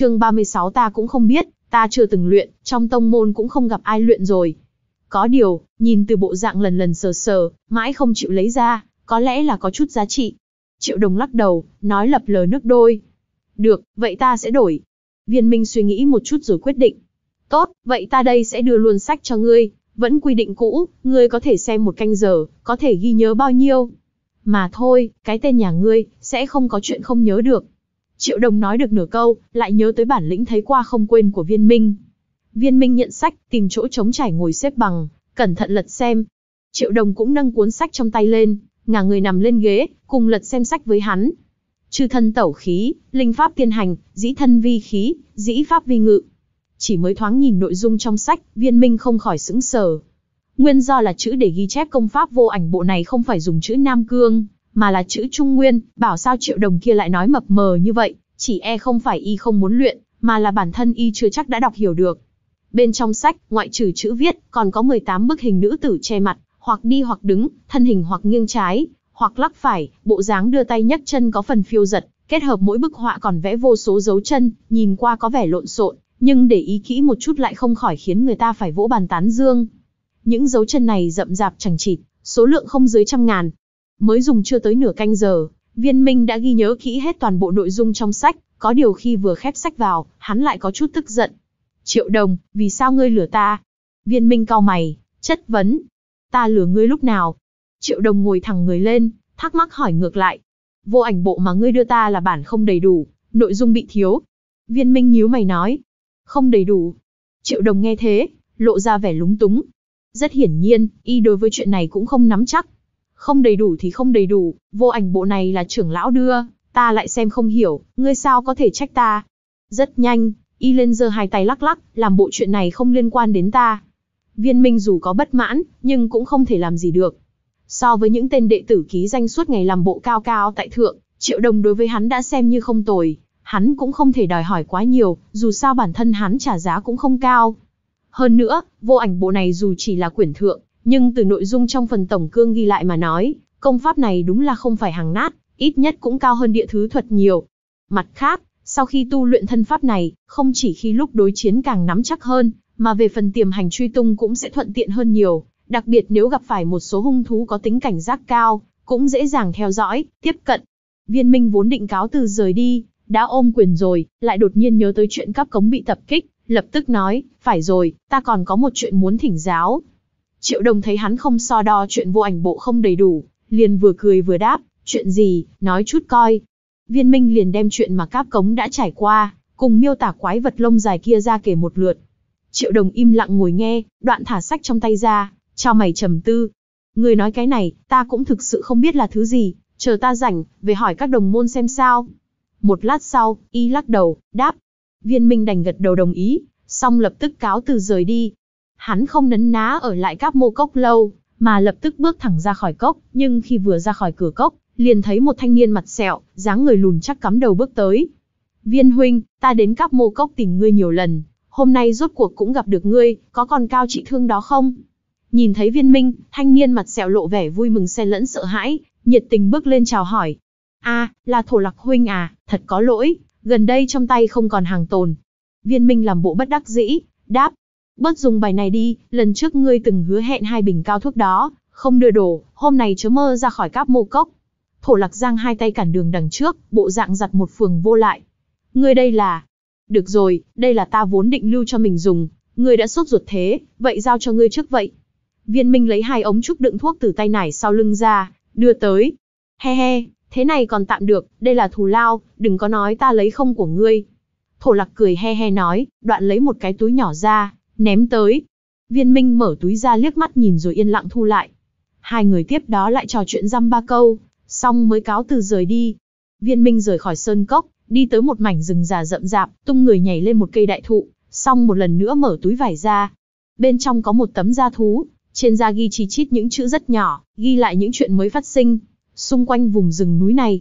Chương 36 ta cũng không biết, ta chưa từng luyện, trong tông môn cũng không gặp ai luyện rồi. Có điều, nhìn từ bộ dạng lần lần sờ sờ, mãi không chịu lấy ra, có lẽ là có chút giá trị. Triệu đồng lắc đầu, nói lập lờ nước đôi. Được, vậy ta sẽ đổi. Viên Minh suy nghĩ một chút rồi quyết định. Tốt, vậy ta đây sẽ đưa luôn sách cho ngươi, vẫn quy định cũ, ngươi có thể xem một canh giờ, có thể ghi nhớ bao nhiêu. Mà thôi, cái tên nhà ngươi, sẽ không có chuyện không nhớ được. Triệu Đồng nói được nửa câu, lại nhớ tới bản lĩnh thấy qua không quên của Viên Minh. Viên Minh nhận sách, tìm chỗ trống trải ngồi xếp bằng, cẩn thận lật xem. Triệu Đồng cũng nâng cuốn sách trong tay lên, ngả người nằm lên ghế, cùng lật xem sách với hắn. Chư thân tẩu khí, linh pháp tiên hành, dĩ thân vi khí, dĩ pháp vi ngự. Chỉ mới thoáng nhìn nội dung trong sách, Viên Minh không khỏi sững sờ. Nguyên do là chữ để ghi chép công pháp vô ảnh bộ này không phải dùng chữ Nam Cương, mà là chữ Trung Nguyên, bảo sao triệu đồng kia lại nói mập mờ như vậy, chỉ e không phải y không muốn luyện, mà là bản thân y chưa chắc đã đọc hiểu được. Bên trong sách, ngoại trừ chữ viết, còn có 18 bức hình nữ tử che mặt, hoặc đi hoặc đứng, thân hình hoặc nghiêng trái, hoặc lắc phải, bộ dáng đưa tay nhấc chân có phần phiêu giật, kết hợp mỗi bức họa còn vẽ vô số dấu chân, nhìn qua có vẻ lộn xộn, nhưng để ý kỹ một chút lại không khỏi khiến người ta phải vỗ bàn tán dương. Những dấu chân này rậm rạp chẳng chịt, số lượng không dưới trăm ngàn, Mới dùng chưa tới nửa canh giờ, Viên Minh đã ghi nhớ kỹ hết toàn bộ nội dung trong sách, có điều khi vừa khép sách vào, hắn lại có chút tức giận. Triệu đồng, vì sao ngươi lừa ta? Viên Minh cau mày, chất vấn. Ta lừa ngươi lúc nào? Triệu đồng ngồi thẳng người lên, thắc mắc hỏi ngược lại. Vô ảnh bộ mà ngươi đưa ta là bản không đầy đủ, nội dung bị thiếu. Viên Minh nhíu mày nói. Không đầy đủ. Triệu đồng nghe thế, lộ ra vẻ lúng túng. Rất hiển nhiên, y đối với chuyện này cũng không nắm chắc không đầy đủ thì không đầy đủ, vô ảnh bộ này là trưởng lão đưa, ta lại xem không hiểu, ngươi sao có thể trách ta. Rất nhanh, y lên giơ hai tay lắc lắc, làm bộ chuyện này không liên quan đến ta. Viên Minh dù có bất mãn, nhưng cũng không thể làm gì được. So với những tên đệ tử ký danh suốt ngày làm bộ cao cao tại thượng, triệu đồng đối với hắn đã xem như không tồi, hắn cũng không thể đòi hỏi quá nhiều, dù sao bản thân hắn trả giá cũng không cao. Hơn nữa, vô ảnh bộ này dù chỉ là quyển thượng, nhưng từ nội dung trong phần tổng cương ghi lại mà nói, công pháp này đúng là không phải hàng nát, ít nhất cũng cao hơn địa thứ thuật nhiều. Mặt khác, sau khi tu luyện thân pháp này, không chỉ khi lúc đối chiến càng nắm chắc hơn, mà về phần tiềm hành truy tung cũng sẽ thuận tiện hơn nhiều, đặc biệt nếu gặp phải một số hung thú có tính cảnh giác cao, cũng dễ dàng theo dõi, tiếp cận. Viên Minh vốn định cáo từ rời đi, đã ôm quyền rồi, lại đột nhiên nhớ tới chuyện cắp cống bị tập kích, lập tức nói, phải rồi, ta còn có một chuyện muốn thỉnh giáo. Triệu Đồng thấy hắn không so đo chuyện vô ảnh bộ không đầy đủ, liền vừa cười vừa đáp, chuyện gì, nói chút coi. Viên Minh liền đem chuyện mà cáp cống đã trải qua, cùng miêu tả quái vật lông dài kia ra kể một lượt. Triệu Đồng im lặng ngồi nghe, đoạn thả sách trong tay ra, cho mày trầm tư. Người nói cái này, ta cũng thực sự không biết là thứ gì, chờ ta rảnh, về hỏi các đồng môn xem sao. Một lát sau, y lắc đầu, đáp. Viên Minh đành gật đầu đồng ý, xong lập tức cáo từ rời đi. Hắn không nấn ná ở lại các mô cốc lâu, mà lập tức bước thẳng ra khỏi cốc, nhưng khi vừa ra khỏi cửa cốc, liền thấy một thanh niên mặt sẹo, dáng người lùn chắc cắm đầu bước tới. Viên huynh, ta đến các mô cốc tìm ngươi nhiều lần, hôm nay rốt cuộc cũng gặp được ngươi, có còn cao trị thương đó không? Nhìn thấy viên minh, thanh niên mặt sẹo lộ vẻ vui mừng xen lẫn sợ hãi, nhiệt tình bước lên chào hỏi. a là thổ lạc huynh à, thật có lỗi, gần đây trong tay không còn hàng tồn. Viên minh làm bộ bất đắc dĩ, đáp, bớt dùng bài này đi, lần trước ngươi từng hứa hẹn hai bình cao thuốc đó, không đưa đổ, hôm nay chớ mơ ra khỏi cáp mô cốc. Thổ lạc giang hai tay cản đường đằng trước, bộ dạng giặt một phường vô lại. Ngươi đây là... Được rồi, đây là ta vốn định lưu cho mình dùng, ngươi đã sốt ruột thế, vậy giao cho ngươi trước vậy. Viên Minh lấy hai ống trúc đựng thuốc từ tay nải sau lưng ra, đưa tới. He he, thế này còn tạm được, đây là thù lao, đừng có nói ta lấy không của ngươi. Thổ lạc cười he he nói, đoạn lấy một cái túi nhỏ ra, ném tới. Viên Minh mở túi ra liếc mắt nhìn rồi yên lặng thu lại. Hai người tiếp đó lại trò chuyện răm ba câu, xong mới cáo từ rời đi. Viên Minh rời khỏi sơn cốc, đi tới một mảnh rừng già rậm rạp, tung người nhảy lên một cây đại thụ, xong một lần nữa mở túi vải ra. Bên trong có một tấm da thú, trên da ghi chi chít những chữ rất nhỏ, ghi lại những chuyện mới phát sinh, xung quanh vùng rừng núi này.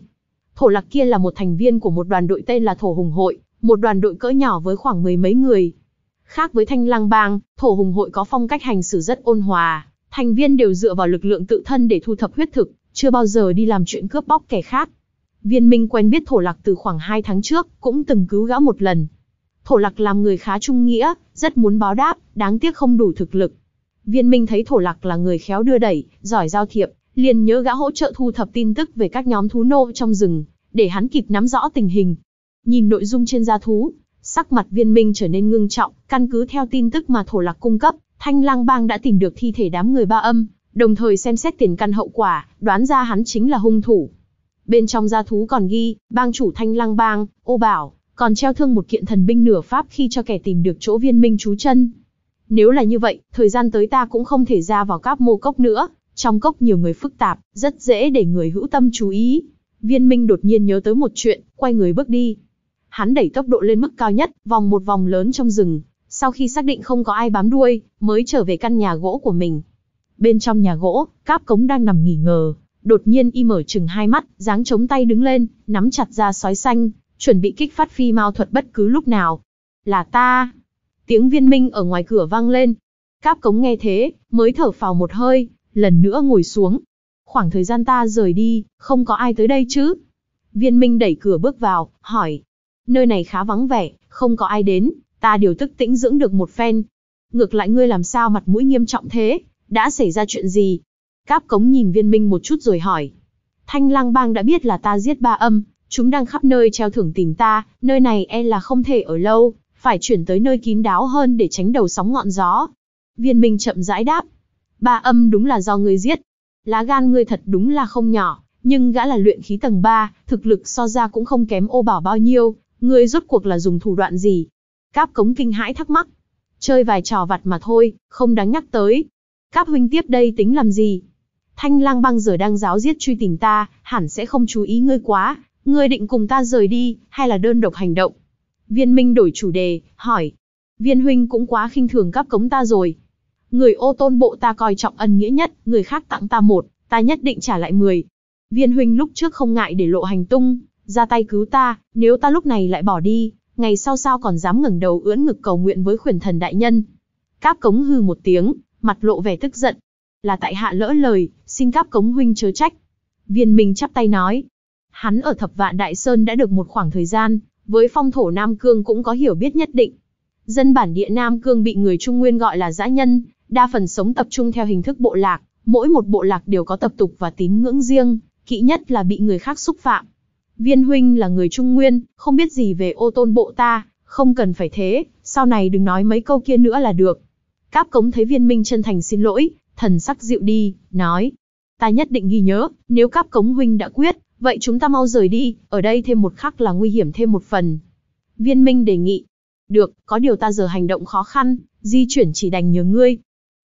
Thổ lạc kia là một thành viên của một đoàn đội tên là Thổ Hùng Hội, một đoàn đội cỡ nhỏ với khoảng mười mấy người. Khác với Thanh Lăng Bang, Thổ Hùng Hội có phong cách hành xử rất ôn hòa, thành viên đều dựa vào lực lượng tự thân để thu thập huyết thực, chưa bao giờ đi làm chuyện cướp bóc kẻ khác. Viên Minh quen biết Thổ Lạc từ khoảng 2 tháng trước, cũng từng cứu gã một lần. Thổ Lạc làm người khá trung nghĩa, rất muốn báo đáp, đáng tiếc không đủ thực lực. Viên Minh thấy Thổ Lạc là người khéo đưa đẩy, giỏi giao thiệp, liền nhớ gã hỗ trợ thu thập tin tức về các nhóm thú nô trong rừng, để hắn kịp nắm rõ tình hình. Nhìn nội dung trên gia thú, Sắc mặt viên minh trở nên ngưng trọng, căn cứ theo tin tức mà thổ lạc cung cấp, thanh lang bang đã tìm được thi thể đám người ba âm, đồng thời xem xét tiền căn hậu quả, đoán ra hắn chính là hung thủ. Bên trong gia thú còn ghi, bang chủ thanh lang bang, ô bảo, còn treo thương một kiện thần binh nửa pháp khi cho kẻ tìm được chỗ viên minh trú chân. Nếu là như vậy, thời gian tới ta cũng không thể ra vào các mô cốc nữa, trong cốc nhiều người phức tạp, rất dễ để người hữu tâm chú ý. Viên Minh đột nhiên nhớ tới một chuyện, quay người bước đi. Hắn đẩy tốc độ lên mức cao nhất, vòng một vòng lớn trong rừng, sau khi xác định không có ai bám đuôi, mới trở về căn nhà gỗ của mình. Bên trong nhà gỗ, cáp cống đang nằm nghỉ ngờ, đột nhiên y mở chừng hai mắt, dáng chống tay đứng lên, nắm chặt ra sói xanh, chuẩn bị kích phát phi mao thuật bất cứ lúc nào. Là ta! Tiếng viên minh ở ngoài cửa vang lên. Cáp cống nghe thế, mới thở phào một hơi, lần nữa ngồi xuống. Khoảng thời gian ta rời đi, không có ai tới đây chứ? Viên minh đẩy cửa bước vào, hỏi. Nơi này khá vắng vẻ, không có ai đến, ta điều tức tĩnh dưỡng được một phen. Ngược lại ngươi làm sao mặt mũi nghiêm trọng thế, đã xảy ra chuyện gì? Cáp cống nhìn viên minh một chút rồi hỏi. Thanh lang bang đã biết là ta giết ba âm, chúng đang khắp nơi treo thưởng tìm ta, nơi này e là không thể ở lâu, phải chuyển tới nơi kín đáo hơn để tránh đầu sóng ngọn gió. Viên minh chậm rãi đáp. Ba âm đúng là do ngươi giết. Lá gan ngươi thật đúng là không nhỏ, nhưng gã là luyện khí tầng 3, thực lực so ra cũng không kém ô bảo bao nhiêu, Ngươi rốt cuộc là dùng thủ đoạn gì? Cáp cống kinh hãi thắc mắc. Chơi vài trò vặt mà thôi, không đáng nhắc tới. Cáp huynh tiếp đây tính làm gì? Thanh lang băng giờ đang giáo giết truy tìm ta, hẳn sẽ không chú ý ngươi quá. Ngươi định cùng ta rời đi, hay là đơn độc hành động? Viên Minh đổi chủ đề, hỏi. Viên huynh cũng quá khinh thường cáp cống ta rồi. Người ô tôn bộ ta coi trọng ân nghĩa nhất, người khác tặng ta một, ta nhất định trả lại mười. Viên huynh lúc trước không ngại để lộ hành tung, ra tay cứu ta, nếu ta lúc này lại bỏ đi, ngày sau sao còn dám ngẩng đầu ưỡn ngực cầu nguyện với khuyển thần đại nhân. Cáp cống hư một tiếng, mặt lộ vẻ tức giận. Là tại hạ lỡ lời, xin cáp cống huynh chớ trách. Viên Minh chắp tay nói. Hắn ở thập vạn Đại Sơn đã được một khoảng thời gian, với phong thổ Nam Cương cũng có hiểu biết nhất định. Dân bản địa Nam Cương bị người Trung Nguyên gọi là dã nhân, đa phần sống tập trung theo hình thức bộ lạc, mỗi một bộ lạc đều có tập tục và tín ngưỡng riêng, kỹ nhất là bị người khác xúc phạm, Viên huynh là người Trung Nguyên, không biết gì về ô tôn bộ ta, không cần phải thế, sau này đừng nói mấy câu kia nữa là được. Cáp cống thấy viên minh chân thành xin lỗi, thần sắc dịu đi, nói. Ta nhất định ghi nhớ, nếu cáp cống huynh đã quyết, vậy chúng ta mau rời đi, ở đây thêm một khắc là nguy hiểm thêm một phần. Viên minh đề nghị. Được, có điều ta giờ hành động khó khăn, di chuyển chỉ đành nhớ ngươi.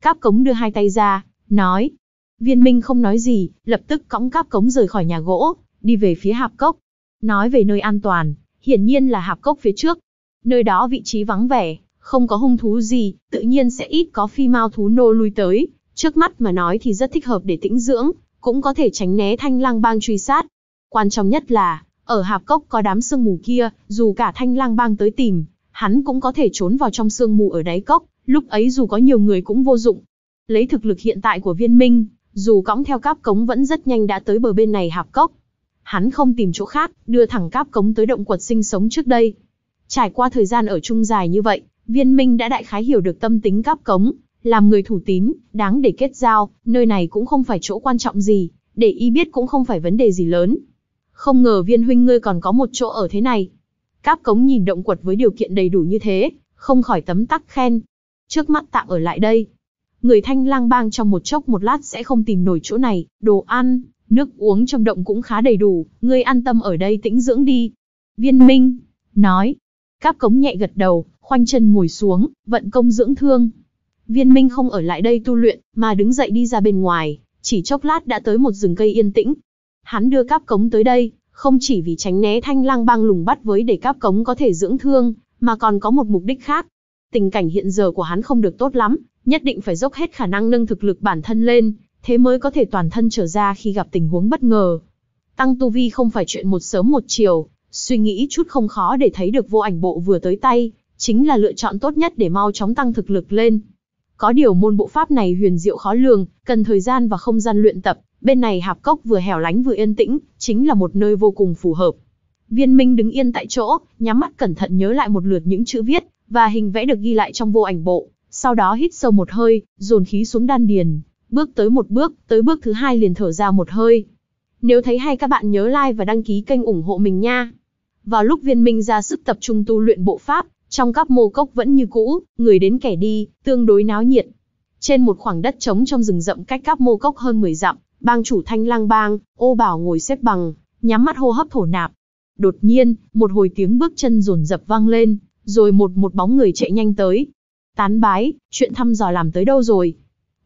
Cáp cống đưa hai tay ra, nói. Viên minh không nói gì, lập tức cõng cáp cống rời khỏi nhà gỗ, đi về phía hạp cốc. Nói về nơi an toàn, hiển nhiên là hạp cốc phía trước. Nơi đó vị trí vắng vẻ, không có hung thú gì, tự nhiên sẽ ít có phi mao thú nô lui tới. Trước mắt mà nói thì rất thích hợp để tĩnh dưỡng, cũng có thể tránh né thanh lang bang truy sát. Quan trọng nhất là, ở hạp cốc có đám sương mù kia, dù cả thanh lang bang tới tìm, hắn cũng có thể trốn vào trong sương mù ở đáy cốc, lúc ấy dù có nhiều người cũng vô dụng. Lấy thực lực hiện tại của viên minh, dù cõng theo cáp cống vẫn rất nhanh đã tới bờ bên này hạp cốc, hắn không tìm chỗ khác, đưa thẳng cáp cống tới động quật sinh sống trước đây. Trải qua thời gian ở chung dài như vậy, viên minh đã đại khái hiểu được tâm tính cáp cống, làm người thủ tín, đáng để kết giao, nơi này cũng không phải chỗ quan trọng gì, để y biết cũng không phải vấn đề gì lớn. Không ngờ viên huynh ngươi còn có một chỗ ở thế này. Cáp cống nhìn động quật với điều kiện đầy đủ như thế, không khỏi tấm tắc khen. Trước mắt tạm ở lại đây. Người thanh lang bang trong một chốc một lát sẽ không tìm nổi chỗ này, đồ ăn, Nước uống trong động cũng khá đầy đủ, ngươi an tâm ở đây tĩnh dưỡng đi. Viên Minh, nói. Cáp cống nhẹ gật đầu, khoanh chân ngồi xuống, vận công dưỡng thương. Viên Minh không ở lại đây tu luyện, mà đứng dậy đi ra bên ngoài, chỉ chốc lát đã tới một rừng cây yên tĩnh. Hắn đưa cáp cống tới đây, không chỉ vì tránh né thanh lang băng lùng bắt với để cáp cống có thể dưỡng thương, mà còn có một mục đích khác. Tình cảnh hiện giờ của hắn không được tốt lắm, nhất định phải dốc hết khả năng nâng thực lực bản thân lên, thế mới có thể toàn thân trở ra khi gặp tình huống bất ngờ. Tăng tu vi không phải chuyện một sớm một chiều, suy nghĩ chút không khó để thấy được vô ảnh bộ vừa tới tay, chính là lựa chọn tốt nhất để mau chóng tăng thực lực lên. Có điều môn bộ pháp này huyền diệu khó lường, cần thời gian và không gian luyện tập, bên này hạp cốc vừa hẻo lánh vừa yên tĩnh, chính là một nơi vô cùng phù hợp. Viên Minh đứng yên tại chỗ, nhắm mắt cẩn thận nhớ lại một lượt những chữ viết và hình vẽ được ghi lại trong vô ảnh bộ, sau đó hít sâu một hơi, dồn khí xuống đan điền, bước tới một bước, tới bước thứ hai liền thở ra một hơi. Nếu thấy hay các bạn nhớ like và đăng ký kênh ủng hộ mình nha. Vào lúc viên minh ra sức tập trung tu luyện bộ pháp, trong các mô cốc vẫn như cũ, người đến kẻ đi, tương đối náo nhiệt. Trên một khoảng đất trống trong rừng rậm cách các mô cốc hơn 10 dặm, bang chủ thanh lang bang, ô bảo ngồi xếp bằng, nhắm mắt hô hấp thổ nạp. Đột nhiên, một hồi tiếng bước chân rồn rập vang lên, rồi một một bóng người chạy nhanh tới. Tán bái, chuyện thăm dò làm tới đâu rồi?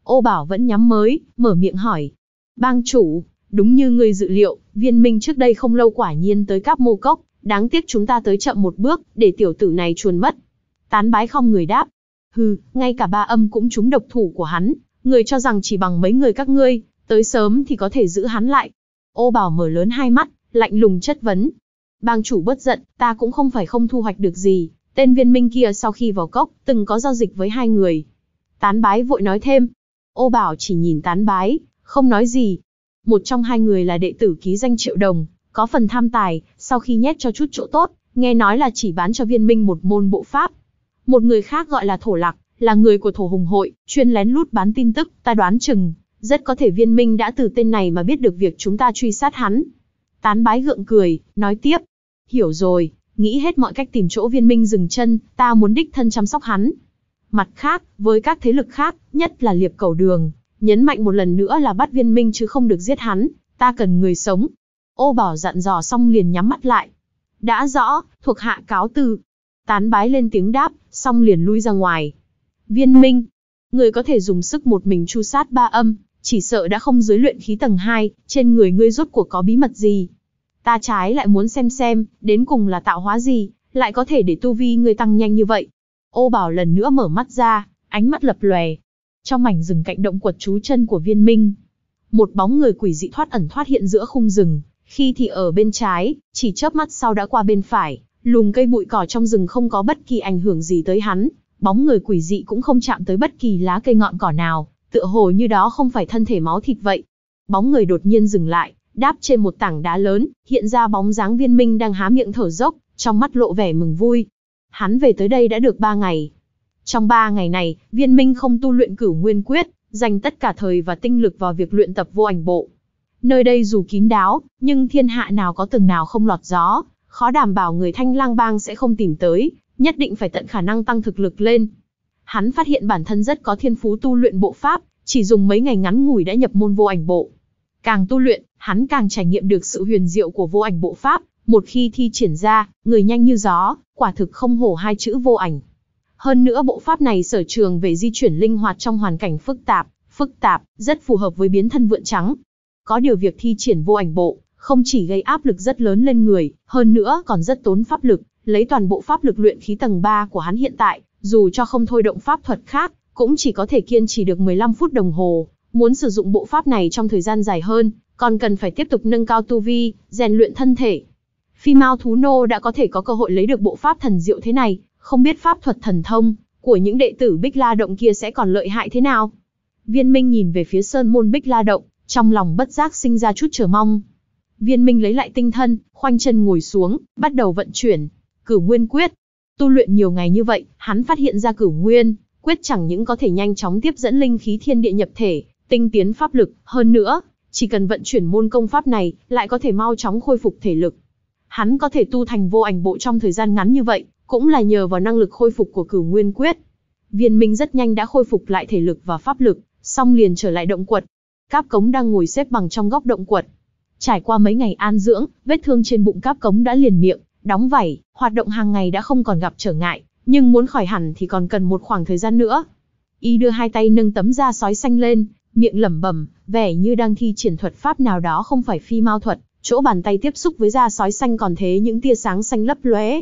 Ô Bảo vẫn nhắm mới, mở miệng hỏi. Bang chủ, đúng như người dự liệu, viên minh trước đây không lâu quả nhiên tới các mô cốc, đáng tiếc chúng ta tới chậm một bước, để tiểu tử này chuồn mất. Tán bái không người đáp. Hừ, ngay cả ba âm cũng trúng độc thủ của hắn, người cho rằng chỉ bằng mấy người các ngươi, tới sớm thì có thể giữ hắn lại. Ô Bảo mở lớn hai mắt, lạnh lùng chất vấn. Bang chủ bất giận, ta cũng không phải không thu hoạch được gì, tên viên minh kia sau khi vào cốc, từng có giao dịch với hai người. Tán bái vội nói thêm, Ô Bảo chỉ nhìn tán bái, không nói gì. Một trong hai người là đệ tử ký danh triệu đồng, có phần tham tài, sau khi nhét cho chút chỗ tốt, nghe nói là chỉ bán cho viên minh một môn bộ pháp. Một người khác gọi là Thổ Lạc, là người của Thổ Hùng Hội, chuyên lén lút bán tin tức, ta đoán chừng. Rất có thể viên minh đã từ tên này mà biết được việc chúng ta truy sát hắn. Tán bái gượng cười, nói tiếp. Hiểu rồi, nghĩ hết mọi cách tìm chỗ viên minh dừng chân, ta muốn đích thân chăm sóc hắn. Mặt khác, với các thế lực khác, nhất là liệp cầu đường, nhấn mạnh một lần nữa là bắt viên minh chứ không được giết hắn, ta cần người sống. Ô bảo dặn dò xong liền nhắm mắt lại. Đã rõ, thuộc hạ cáo từ. Tán bái lên tiếng đáp, xong liền lui ra ngoài. Viên minh, người có thể dùng sức một mình chu sát ba âm, chỉ sợ đã không dưới luyện khí tầng 2, trên người ngươi rốt cuộc có bí mật gì. Ta trái lại muốn xem xem, đến cùng là tạo hóa gì, lại có thể để tu vi ngươi tăng nhanh như vậy. Ô Bảo lần nữa mở mắt ra, ánh mắt lập lòe. Trong mảnh rừng cạnh động quật chú chân của viên minh, một bóng người quỷ dị thoát ẩn thoát hiện giữa khung rừng, khi thì ở bên trái, chỉ chớp mắt sau đã qua bên phải, lùm cây bụi cỏ trong rừng không có bất kỳ ảnh hưởng gì tới hắn, bóng người quỷ dị cũng không chạm tới bất kỳ lá cây ngọn cỏ nào, tựa hồ như đó không phải thân thể máu thịt vậy. Bóng người đột nhiên dừng lại, đáp trên một tảng đá lớn, hiện ra bóng dáng viên minh đang há miệng thở dốc, trong mắt lộ vẻ mừng vui, hắn về tới đây đã được 3 ngày. Trong 3 ngày này, viên minh không tu luyện cửu nguyên quyết, dành tất cả thời và tinh lực vào việc luyện tập vô ảnh bộ. Nơi đây dù kín đáo, nhưng thiên hạ nào có từng nào không lọt gió, khó đảm bảo người thanh lang bang sẽ không tìm tới, nhất định phải tận khả năng tăng thực lực lên. Hắn phát hiện bản thân rất có thiên phú tu luyện bộ pháp, chỉ dùng mấy ngày ngắn ngủi đã nhập môn vô ảnh bộ. Càng tu luyện, hắn càng trải nghiệm được sự huyền diệu của vô ảnh bộ pháp, một khi thi triển ra, người nhanh như gió, quả thực không hổ hai chữ vô ảnh. Hơn nữa bộ pháp này sở trường về di chuyển linh hoạt trong hoàn cảnh phức tạp, phức tạp, rất phù hợp với biến thân vượn trắng. Có điều việc thi triển vô ảnh bộ, không chỉ gây áp lực rất lớn lên người, hơn nữa còn rất tốn pháp lực, lấy toàn bộ pháp lực luyện khí tầng 3 của hắn hiện tại, dù cho không thôi động pháp thuật khác, cũng chỉ có thể kiên trì được 15 phút đồng hồ, muốn sử dụng bộ pháp này trong thời gian dài hơn, còn cần phải tiếp tục nâng cao tu vi, rèn luyện thân thể, phi mao thú nô đã có thể có cơ hội lấy được bộ pháp thần diệu thế này, không biết pháp thuật thần thông của những đệ tử Bích La Động kia sẽ còn lợi hại thế nào. Viên Minh nhìn về phía sơn môn Bích La Động, trong lòng bất giác sinh ra chút chờ mong. Viên Minh lấy lại tinh thần, khoanh chân ngồi xuống, bắt đầu vận chuyển, cử nguyên quyết. Tu luyện nhiều ngày như vậy, hắn phát hiện ra cử nguyên, quyết chẳng những có thể nhanh chóng tiếp dẫn linh khí thiên địa nhập thể, tinh tiến pháp lực, hơn nữa, chỉ cần vận chuyển môn công pháp này, lại có thể mau chóng khôi phục thể lực. Hắn có thể tu thành vô ảnh bộ trong thời gian ngắn như vậy, cũng là nhờ vào năng lực khôi phục của cửu nguyên quyết. Viên Minh rất nhanh đã khôi phục lại thể lực và pháp lực, xong liền trở lại động quật. Cáp cống đang ngồi xếp bằng trong góc động quật. Trải qua mấy ngày an dưỡng, vết thương trên bụng cáp cống đã liền miệng, đóng vảy, hoạt động hàng ngày đã không còn gặp trở ngại, nhưng muốn khỏi hẳn thì còn cần một khoảng thời gian nữa. Y đưa hai tay nâng tấm da sói xanh lên, miệng lẩm bẩm, vẻ như đang thi triển thuật pháp nào đó không phải phi mao thuật, Chỗ bàn tay tiếp xúc với da sói xanh còn thế những tia sáng xanh lấp lóe.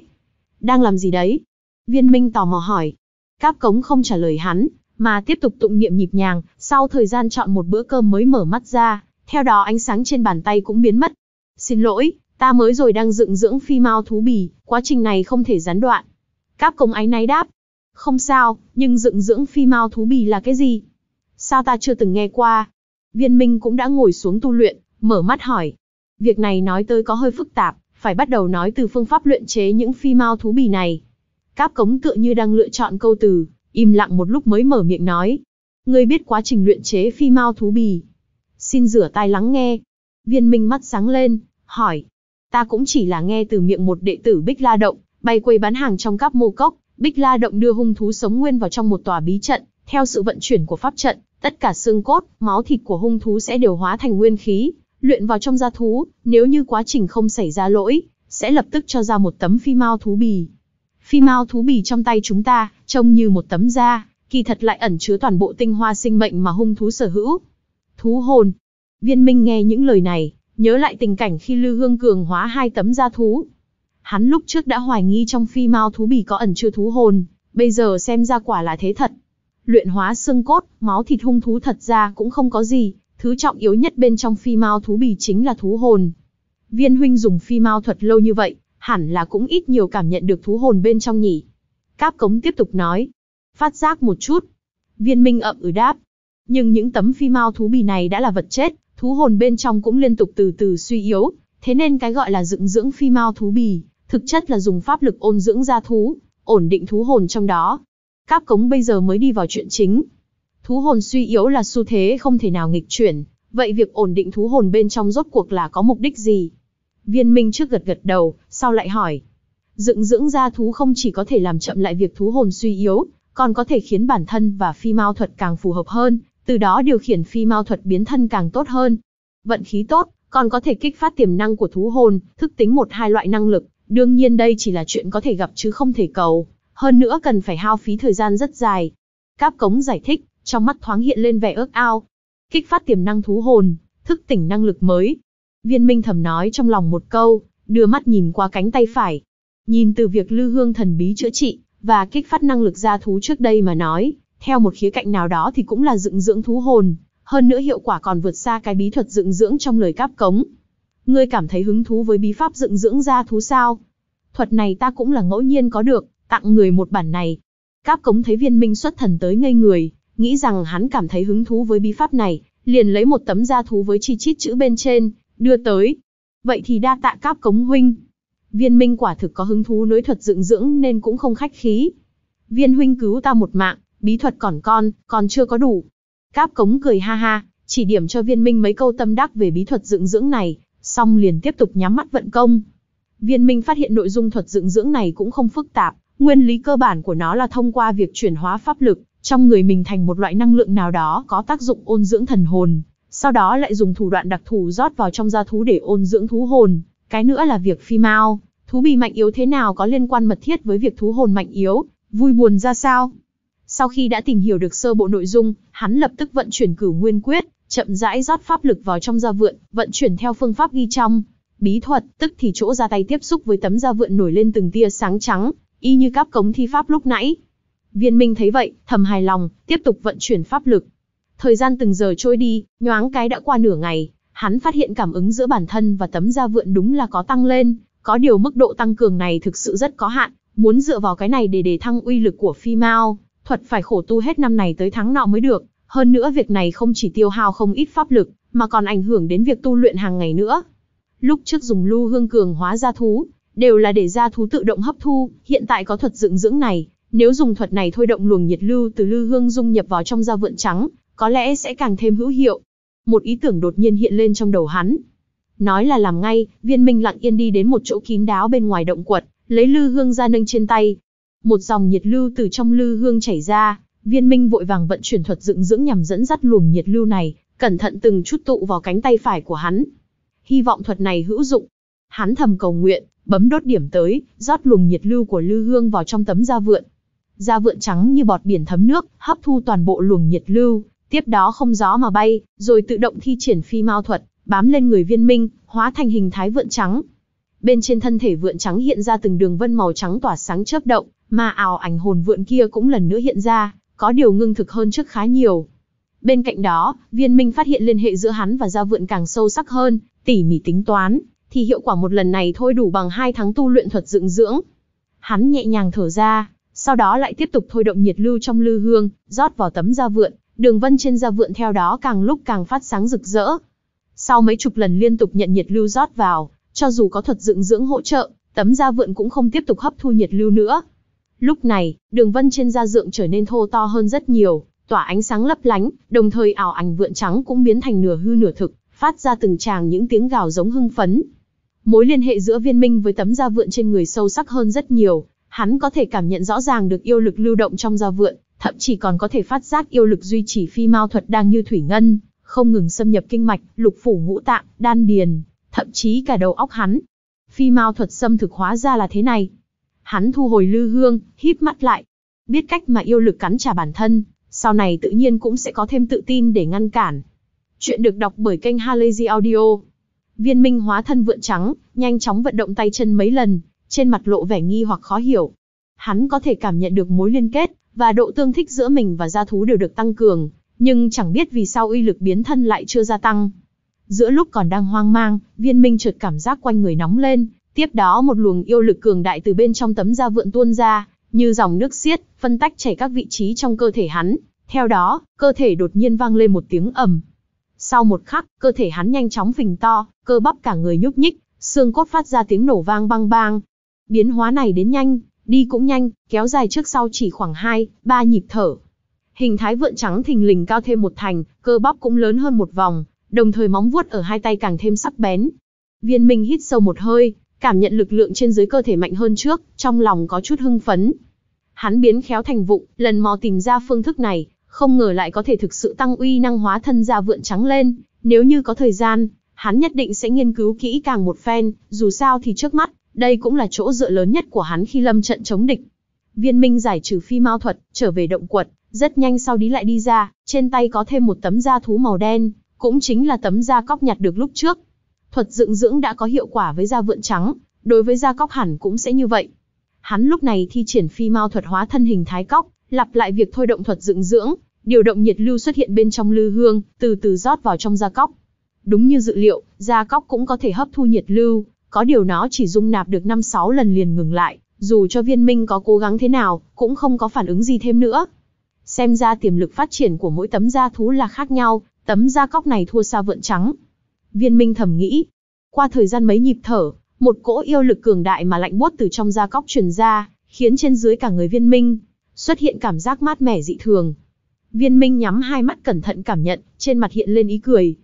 Đang làm gì đấy? Viên Minh tò mò hỏi. Cáp cống không trả lời hắn, mà tiếp tục tụng niệm nhịp nhàng, sau thời gian chọn một bữa cơm mới mở mắt ra, theo đó ánh sáng trên bàn tay cũng biến mất. Xin lỗi, ta mới rồi đang dựng dưỡng phi mao thú bì, quá trình này không thể gián đoạn. Cáp cống áy náy đáp. Không sao, nhưng dựng dưỡng phi mao thú bì là cái gì? Sao ta chưa từng nghe qua? Viên Minh cũng đã ngồi xuống tu luyện, mở mắt hỏi. Việc này nói tới có hơi phức tạp, phải bắt đầu nói từ phương pháp luyện chế những phi mao thú bì này. Cáp cống tựa như đang lựa chọn câu từ, im lặng một lúc mới mở miệng nói. Ngươi biết quá trình luyện chế phi mao thú bì. Xin rửa tai lắng nghe. Viên minh mắt sáng lên, hỏi. Ta cũng chỉ là nghe từ miệng một đệ tử Bích La Động, bay quầy bán hàng trong các mô cốc. Bích La Động đưa hung thú sống nguyên vào trong một tòa bí trận, theo sự vận chuyển của pháp trận, tất cả xương cốt, máu thịt của hung thú sẽ đều hóa thành nguyên khí, luyện vào trong gia thú, nếu như quá trình không xảy ra lỗi, sẽ lập tức cho ra một tấm phi mao thú bì. Phi mao thú bì trong tay chúng ta, trông như một tấm da, kỳ thật lại ẩn chứa toàn bộ tinh hoa sinh mệnh mà hung thú sở hữu. Thú hồn. Viên Minh nghe những lời này, nhớ lại tình cảnh khi Lư Hương cường hóa hai tấm da thú. Hắn lúc trước đã hoài nghi trong phi mao thú bì có ẩn chứa thú hồn, bây giờ xem ra quả là thế thật. Luyện hóa xương cốt, máu thịt hung thú thật ra cũng không có gì, Thứ trọng yếu nhất bên trong phi mao thú bì chính là thú hồn. Viên huynh dùng phi mao thuật lâu như vậy, hẳn là cũng ít nhiều cảm nhận được thú hồn bên trong nhỉ. Cáp cống tiếp tục nói. Phát giác một chút. Viên minh ậm ừ đáp. Nhưng những tấm phi mao thú bì này đã là vật chết, thú hồn bên trong cũng liên tục từ từ suy yếu, thế nên cái gọi là dựng dưỡng phi mao thú bì, thực chất là dùng pháp lực ôn dưỡng ra thú, ổn định thú hồn trong đó. Cáp cống bây giờ mới đi vào chuyện chính, Thú hồn suy yếu là xu thế không thể nào nghịch chuyển, vậy việc ổn định thú hồn bên trong rốt cuộc là có mục đích gì? Viên Minh trước gật gật đầu, sau lại hỏi. Dựng dưỡng ra thú không chỉ có thể làm chậm lại việc thú hồn suy yếu, còn có thể khiến bản thân và phi mao thuật càng phù hợp hơn, từ đó điều khiển phi mao thuật biến thân càng tốt hơn. Vận khí tốt, còn có thể kích phát tiềm năng của thú hồn, thức tính một hai loại năng lực, đương nhiên đây chỉ là chuyện có thể gặp chứ không thể cầu, hơn nữa cần phải hao phí thời gian rất dài. Cáp cống giải thích, trong mắt thoáng hiện lên vẻ ước ao. Kích phát tiềm năng thú hồn, thức tỉnh năng lực mới. Viên Minh thầm nói trong lòng một câu, đưa mắt nhìn qua cánh tay phải. Nhìn từ việc Lưu hương thần bí chữa trị, và kích phát năng lực gia thú trước đây mà nói, theo một khía cạnh nào đó thì cũng là dựng dưỡng thú hồn, hơn nữa hiệu quả còn vượt xa cái bí thuật dựng dưỡng trong lời cáp cống. Ngươi cảm thấy hứng thú với bí pháp dựng dưỡng gia thú sao? Thuật này ta cũng là ngẫu nhiên có được, tặng người một bản này. Cáp cống thấy viên minh xuất thần tới ngây người, nghĩ rằng hắn cảm thấy hứng thú với bí pháp này, liền lấy một tấm da thú với chi chít chữ bên trên, đưa tới. Vậy thì đa tạ cáp cống huynh. Viên minh quả thực có hứng thú nối thuật dựng dưỡng nên cũng không khách khí. Viên huynh cứu ta một mạng, bí thuật còn con, còn chưa có đủ. Cáp cống cười ha ha, chỉ điểm cho viên minh mấy câu tâm đắc về bí thuật dựng dưỡng này, xong liền tiếp tục nhắm mắt vận công. Viên minh phát hiện nội dung thuật dựng dưỡng này cũng không phức tạp, nguyên lý cơ bản của nó là thông qua việc chuyển hóa pháp lực, trong người mình thành một loại năng lượng nào đó có tác dụng ôn dưỡng thần hồn, sau đó lại dùng thủ đoạn đặc thù rót vào trong da thú để ôn dưỡng thú hồn. Cái nữa là việc phi mao, thú bị mạnh yếu thế nào có liên quan mật thiết với việc thú hồn mạnh yếu, vui buồn ra sao. Sau khi đã tìm hiểu được sơ bộ nội dung, hắn lập tức vận chuyển cửu nguyên quyết, chậm rãi rót pháp lực vào trong da vượn, vận chuyển theo phương pháp ghi trong. Bí thuật, tức thì chỗ ra tay tiếp xúc với tấm da vượn nổi lên từng tia sáng trắng, y như các cống thi pháp lúc nãy, Viên Minh thấy vậy, thầm hài lòng, tiếp tục vận chuyển pháp lực. Thời gian từng giờ trôi đi, nhoáng cái đã qua nửa ngày, hắn phát hiện cảm ứng giữa bản thân và tấm da vượn đúng là có tăng lên, có điều mức độ tăng cường này thực sự rất có hạn, muốn dựa vào cái này để đề thăng uy lực của phi mao, thuật phải khổ tu hết năm này tới tháng nọ mới được, hơn nữa việc này không chỉ tiêu hao không ít pháp lực, mà còn ảnh hưởng đến việc tu luyện hàng ngày nữa. Lúc trước dùng lưu hương cường hóa gia thú, đều là để gia thú tự động hấp thu, hiện tại có thuật dựng dưỡng này, nếu dùng thuật này thôi động luồng nhiệt lưu từ lư hương dung nhập vào trong da vượn trắng, có lẽ sẽ càng thêm hữu hiệu. Một ý tưởng đột nhiên hiện lên trong đầu hắn. Nói là làm ngay, viên minh lặng yên đi đến một chỗ kín đáo bên ngoài động quật, lấy lư hương ra nâng trên tay. Một dòng nhiệt lưu từ trong lư hương chảy ra, viên minh vội vàng vận chuyển thuật dựng dưỡng nhằm dẫn dắt luồng nhiệt lưu này, cẩn thận từng chút tụ vào cánh tay phải của hắn. Hy vọng thuật này hữu dụng. Hắn thầm cầu nguyện, bấm đốt điểm tới, rót luồng nhiệt lưu của lư hương vào trong tấm da vượn, da vượn trắng như bọt biển thấm nước, hấp thu toàn bộ luồng nhiệt lưu, tiếp đó không gió mà bay, rồi tự động thi triển phi mao thuật, bám lên người viên minh, hóa thành hình thái vượn trắng. Bên trên thân thể vượn trắng hiện ra từng đường vân màu trắng tỏa sáng chớp động, mà ảo ảnh hồn vượn kia cũng lần nữa hiện ra, có điều ngưng thực hơn trước khá nhiều. Bên cạnh đó, viên minh phát hiện liên hệ giữa hắn và gia vượn càng sâu sắc hơn, tỉ mỉ tính toán, thì hiệu quả một lần này thôi đủ bằng hai tháng tu luyện thuật dựng dưỡng. Hắn nhẹ nhàng thở ra, sau đó lại tiếp tục thôi động nhiệt lưu trong lư hương, rót vào tấm da vượn, đường vân trên da vượn theo đó càng lúc càng phát sáng rực rỡ. Sau mấy chục lần liên tục nhận nhiệt lưu rót vào, cho dù có thuật dựng dưỡng hỗ trợ, tấm da vượn cũng không tiếp tục hấp thu nhiệt lưu nữa. Lúc này, đường vân trên da dượng trở nên thô to hơn rất nhiều, tỏa ánh sáng lấp lánh, đồng thời ảo ảnh vượn trắng cũng biến thành nửa hư nửa thực, phát ra từng tràng những tiếng gào giống hưng phấn. Mối liên hệ giữa viên minh với tấm da vượn trên người sâu sắc hơn rất nhiều, Hắn có thể cảm nhận rõ ràng được yêu lực lưu động trong gia vượn, thậm chí còn có thể phát giác yêu lực duy trì phi mao thuật đang như thủy ngân, không ngừng xâm nhập kinh mạch, lục phủ ngũ tạng, đan điền, thậm chí cả đầu óc hắn. Phi mao thuật xâm thực hóa ra là thế này. Hắn thu hồi lư hương, híp mắt lại. Biết cách mà yêu lực cắn trả bản thân, sau này tự nhiên cũng sẽ có thêm tự tin để ngăn cản. Chuyện được đọc bởi kênh Halazy Audio. Viên minh hóa thân vượn trắng, nhanh chóng vận động tay chân mấy lần, trên mặt lộ vẻ nghi hoặc khó hiểu. Hắn có thể cảm nhận được mối liên kết và độ tương thích giữa mình và gia thú đều được tăng cường, nhưng chẳng biết vì sao uy lực biến thân lại chưa gia tăng. Giữa lúc còn đang hoang mang, viên minh chợt cảm giác quanh người nóng lên, tiếp đó một luồng yêu lực cường đại từ bên trong tấm da vượn tuôn ra, như dòng nước xiết, phân tách chảy các vị trí trong cơ thể hắn. Theo đó, cơ thể đột nhiên vang lên một tiếng ầm. Sau một khắc, cơ thể hắn nhanh chóng phình to, cơ bắp cả người nhúc nhích, xương cốt phát ra tiếng nổ vang bang bang, Biến hóa này đến nhanh, đi cũng nhanh, kéo dài trước sau chỉ khoảng 2, 3 nhịp thở. Hình thái vượn trắng thình lình cao thêm một thành, cơ bắp cũng lớn hơn một vòng, đồng thời móng vuốt ở hai tay càng thêm sắc bén. Viên Minh hít sâu một hơi, cảm nhận lực lượng trên dưới cơ thể mạnh hơn trước, trong lòng có chút hưng phấn. Hắn biến khéo thành vụng, lần mò tìm ra phương thức này, không ngờ lại có thể thực sự tăng uy năng hóa thân ra vượn trắng lên, nếu như có thời gian, hắn nhất định sẽ nghiên cứu kỹ càng một phen, dù sao thì trước mắt, đây cũng là chỗ dựa lớn nhất của hắn khi lâm trận chống địch. Viên Minh giải trừ phi mao thuật, trở về động quật, rất nhanh sau đi lại đi ra, trên tay có thêm một tấm da thú màu đen, cũng chính là tấm da cóc nhặt được lúc trước. Thuật dưỡng dưỡng đã có hiệu quả với da vượn trắng, đối với da cóc hẳn cũng sẽ như vậy. Hắn lúc này thi triển phi mao thuật hóa thân hình thái cóc, lặp lại việc thôi động thuật dưỡng dưỡng, điều động nhiệt lưu xuất hiện bên trong lư hương, từ từ rót vào trong da cóc. Đúng như dự liệu, da cóc cũng có thể hấp thu nhiệt lưu, có điều nó chỉ dung nạp được 5-6 lần liền ngừng lại, dù cho viên minh có cố gắng thế nào, cũng không có phản ứng gì thêm nữa. Xem ra tiềm lực phát triển của mỗi tấm da thú là khác nhau, tấm da cóc này thua xa vượn trắng. Viên minh thầm nghĩ, qua thời gian mấy nhịp thở, một cỗ yêu lực cường đại mà lạnh buốt từ trong da cóc truyền ra, khiến trên dưới cả người viên minh, xuất hiện cảm giác mát mẻ dị thường. Viên minh nhắm hai mắt cẩn thận cảm nhận, trên mặt hiện lên ý cười,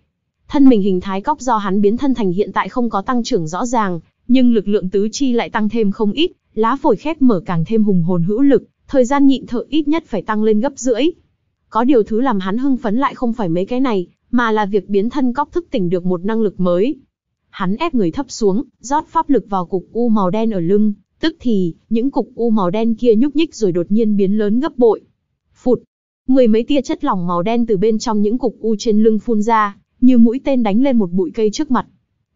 Thân mình hình thái cóc do hắn biến thân thành hiện tại không có tăng trưởng rõ ràng, nhưng lực lượng tứ chi lại tăng thêm không ít, lá phổi khép mở càng thêm hùng hồn hữu lực, thời gian nhịn thở ít nhất phải tăng lên gấp rưỡi. Có điều thứ làm hắn hưng phấn lại không phải mấy cái này, mà là việc biến thân cóc thức tỉnh được một năng lực mới. Hắn ép người thấp xuống, rót pháp lực vào cục u màu đen ở lưng, tức thì, những cục u màu đen kia nhúc nhích rồi đột nhiên biến lớn gấp bội. Phụt, người mấy tia chất lỏng màu đen từ bên trong những cục u trên lưng phun ra, như mũi tên đánh lên một bụi cây trước mặt.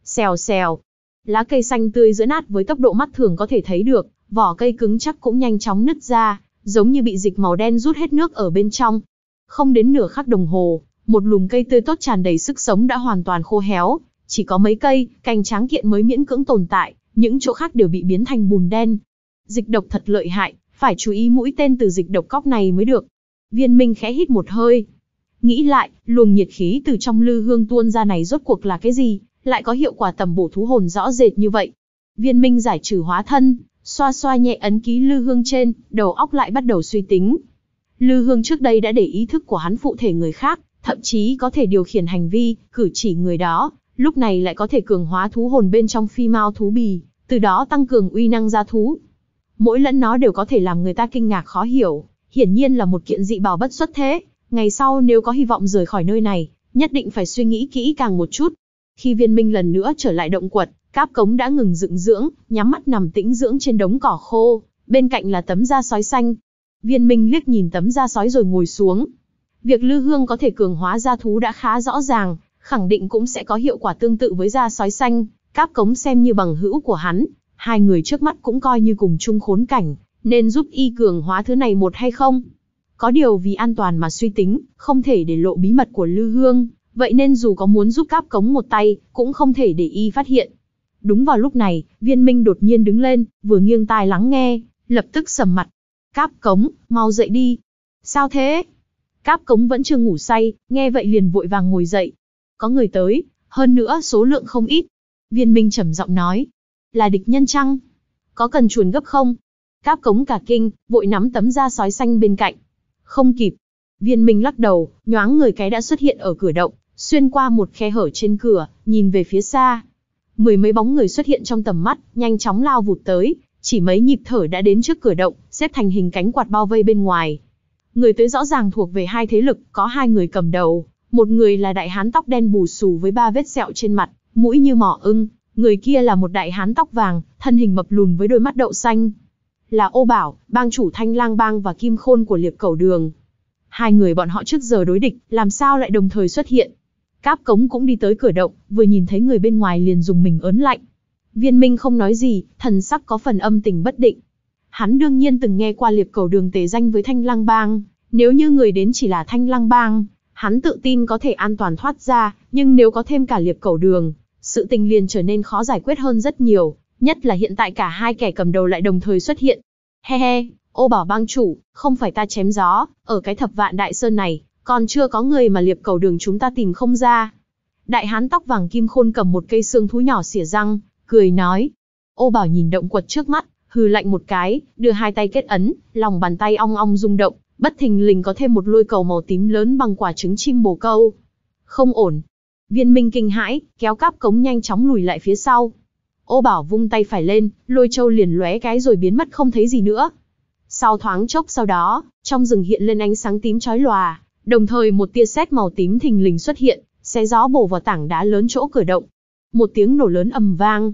Xèo xèo, lá cây xanh tươi giữa nát với tốc độ mắt thường có thể thấy được, vỏ cây cứng chắc cũng nhanh chóng nứt ra, giống như bị dịch màu đen rút hết nước ở bên trong. Không đến nửa khắc đồng hồ, một lùm cây tươi tốt tràn đầy sức sống đã hoàn toàn khô héo, chỉ có mấy cây, cành tráng kiện mới miễn cưỡng tồn tại, những chỗ khác đều bị biến thành bùn đen. Dịch độc thật lợi hại, phải chú ý mũi tên từ dịch độc cóc này mới được. Viên Minh khẽ hít một hơi, Nghĩ lại, luồng nhiệt khí từ trong lư hương tuôn ra này rốt cuộc là cái gì, lại có hiệu quả tầm bổ thú hồn rõ rệt như vậy. Viên Minh giải trừ hóa thân, xoa xoa nhẹ ấn ký lư hương trên, đầu óc lại bắt đầu suy tính. Lư hương trước đây đã để ý thức của hắn phụ thể người khác, thậm chí có thể điều khiển hành vi, cử chỉ người đó, lúc này lại có thể cường hóa thú hồn bên trong phi mao thú bì, từ đó tăng cường uy năng gia thú. Mỗi lẫn nó đều có thể làm người ta kinh ngạc khó hiểu, hiển nhiên là một kiện dị bảo bất xuất thế. Ngày sau nếu có hy vọng rời khỏi nơi này, nhất định phải suy nghĩ kỹ càng một chút. Khi viên minh lần nữa trở lại động quật, cáp cống đã ngừng dựng dưỡng, nhắm mắt nằm tĩnh dưỡng trên đống cỏ khô, bên cạnh là tấm da sói xanh. Viên minh liếc nhìn tấm da sói rồi ngồi xuống. Việc lư hương có thể cường hóa da thú đã khá rõ ràng, khẳng định cũng sẽ có hiệu quả tương tự với da sói xanh, cáp cống xem như bằng hữu của hắn, hai người trước mắt cũng coi như cùng chung khốn cảnh, nên giúp y cường hóa thứ này một hay không. Có điều vì an toàn mà suy tính, không thể để lộ bí mật của Lư Hương, vậy nên dù có muốn giúp cáp cống một tay, cũng không thể để y phát hiện. Đúng vào lúc này, viên minh đột nhiên đứng lên, vừa nghiêng tai lắng nghe, lập tức sầm mặt. Cáp cống, mau dậy đi. Sao thế? Cáp cống vẫn chưa ngủ say, nghe vậy liền vội vàng ngồi dậy. Có người tới, hơn nữa số lượng không ít. Viên minh trầm giọng nói. Là địch nhân chăng? Có cần chuồn gấp không? Cáp cống cả kinh, vội nắm tấm da sói xanh bên cạnh, không kịp. Viên Minh lắc đầu, nhoáng người cái đã xuất hiện ở cửa động, xuyên qua một khe hở trên cửa, nhìn về phía xa. Mười mấy bóng người xuất hiện trong tầm mắt, nhanh chóng lao vụt tới, chỉ mấy nhịp thở đã đến trước cửa động, xếp thành hình cánh quạt bao vây bên ngoài. Người tới rõ ràng thuộc về hai thế lực, có hai người cầm đầu, một người là đại hán tóc đen bù xù với ba vết sẹo trên mặt, mũi như mỏ ưng, người kia là một đại hán tóc vàng, thân hình mập lùn với đôi mắt đậu xanh là Ô Bảo, bang chủ Thanh Lang Bang và Kim Khôn của Liệp Cầu Đường. Hai người bọn họ trước giờ đối địch, làm sao lại đồng thời xuất hiện? Cáp Cống cũng đi tới cửa động, vừa nhìn thấy người bên ngoài liền dùng mình ớn lạnh. Viên Minh không nói gì, thần sắc có phần âm tình bất định. Hắn đương nhiên từng nghe qua Liệp Cầu Đường tề danh với Thanh Lang Bang, nếu như người đến chỉ là Thanh Lang Bang, hắn tự tin có thể an toàn thoát ra, nhưng nếu có thêm cả Liệp Cầu Đường, sự tình liền trở nên khó giải quyết hơn rất nhiều, Nhất là hiện tại cả hai kẻ cầm đầu lại đồng thời xuất hiện. He he, ô bảo bang chủ, không phải ta chém gió, ở cái thập vạn đại sơn này, còn chưa có người mà liệp cầu đường chúng ta tìm không ra. Đại hán tóc vàng kim khôn cầm một cây xương thú nhỏ xỉa răng, cười nói. Ô bảo nhìn động quật trước mắt, hừ lạnh một cái, đưa hai tay kết ấn, lòng bàn tay ong ong rung động, bất thình lình có thêm một lôi cầu màu tím lớn bằng quả trứng chim bồ câu. Không ổn. Viên minh kinh hãi, kéo cáp cống nhanh chóng lùi lại phía sau, Ô Bảo vung tay phải lên, lôi châu liền lóe cái rồi biến mất không thấy gì nữa. Sau thoáng chốc sau đó, trong rừng hiện lên ánh sáng tím chói lòa, đồng thời một tia sét màu tím thình lình xuất hiện, xé gió bổ vào tảng đá lớn chỗ cửa động. Một tiếng nổ lớn ầm vang,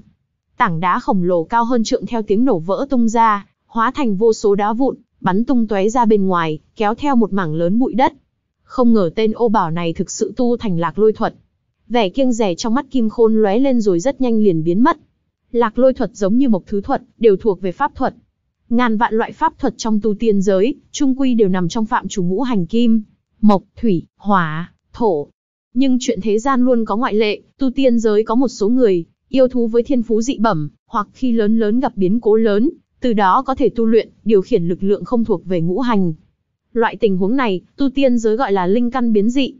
tảng đá khổng lồ cao hơn trượng theo tiếng nổ vỡ tung ra, hóa thành vô số đá vụn, bắn tung tóe ra bên ngoài, kéo theo một mảng lớn bụi đất. Không ngờ tên ô bảo này thực sự tu thành lạc lôi thuật. Vẻ kiêng rẻ trong mắt Kim Khôn lóe lên rồi rất nhanh liền biến mất lạc lôi thuật giống như mộc thứ thuật, đều thuộc về pháp thuật. Ngàn vạn loại pháp thuật trong tu tiên giới, trung quy đều nằm trong phạm chủ ngũ hành kim, mộc, thủy, hỏa, thổ. Nhưng chuyện thế gian luôn có ngoại lệ, tu tiên giới có một số người, yêu thú với thiên phú dị bẩm, hoặc khi lớn lớn gặp biến cố lớn, từ đó có thể tu luyện, điều khiển lực lượng không thuộc về ngũ hành. Loại tình huống này, tu tiên giới gọi là linh căn biến dị.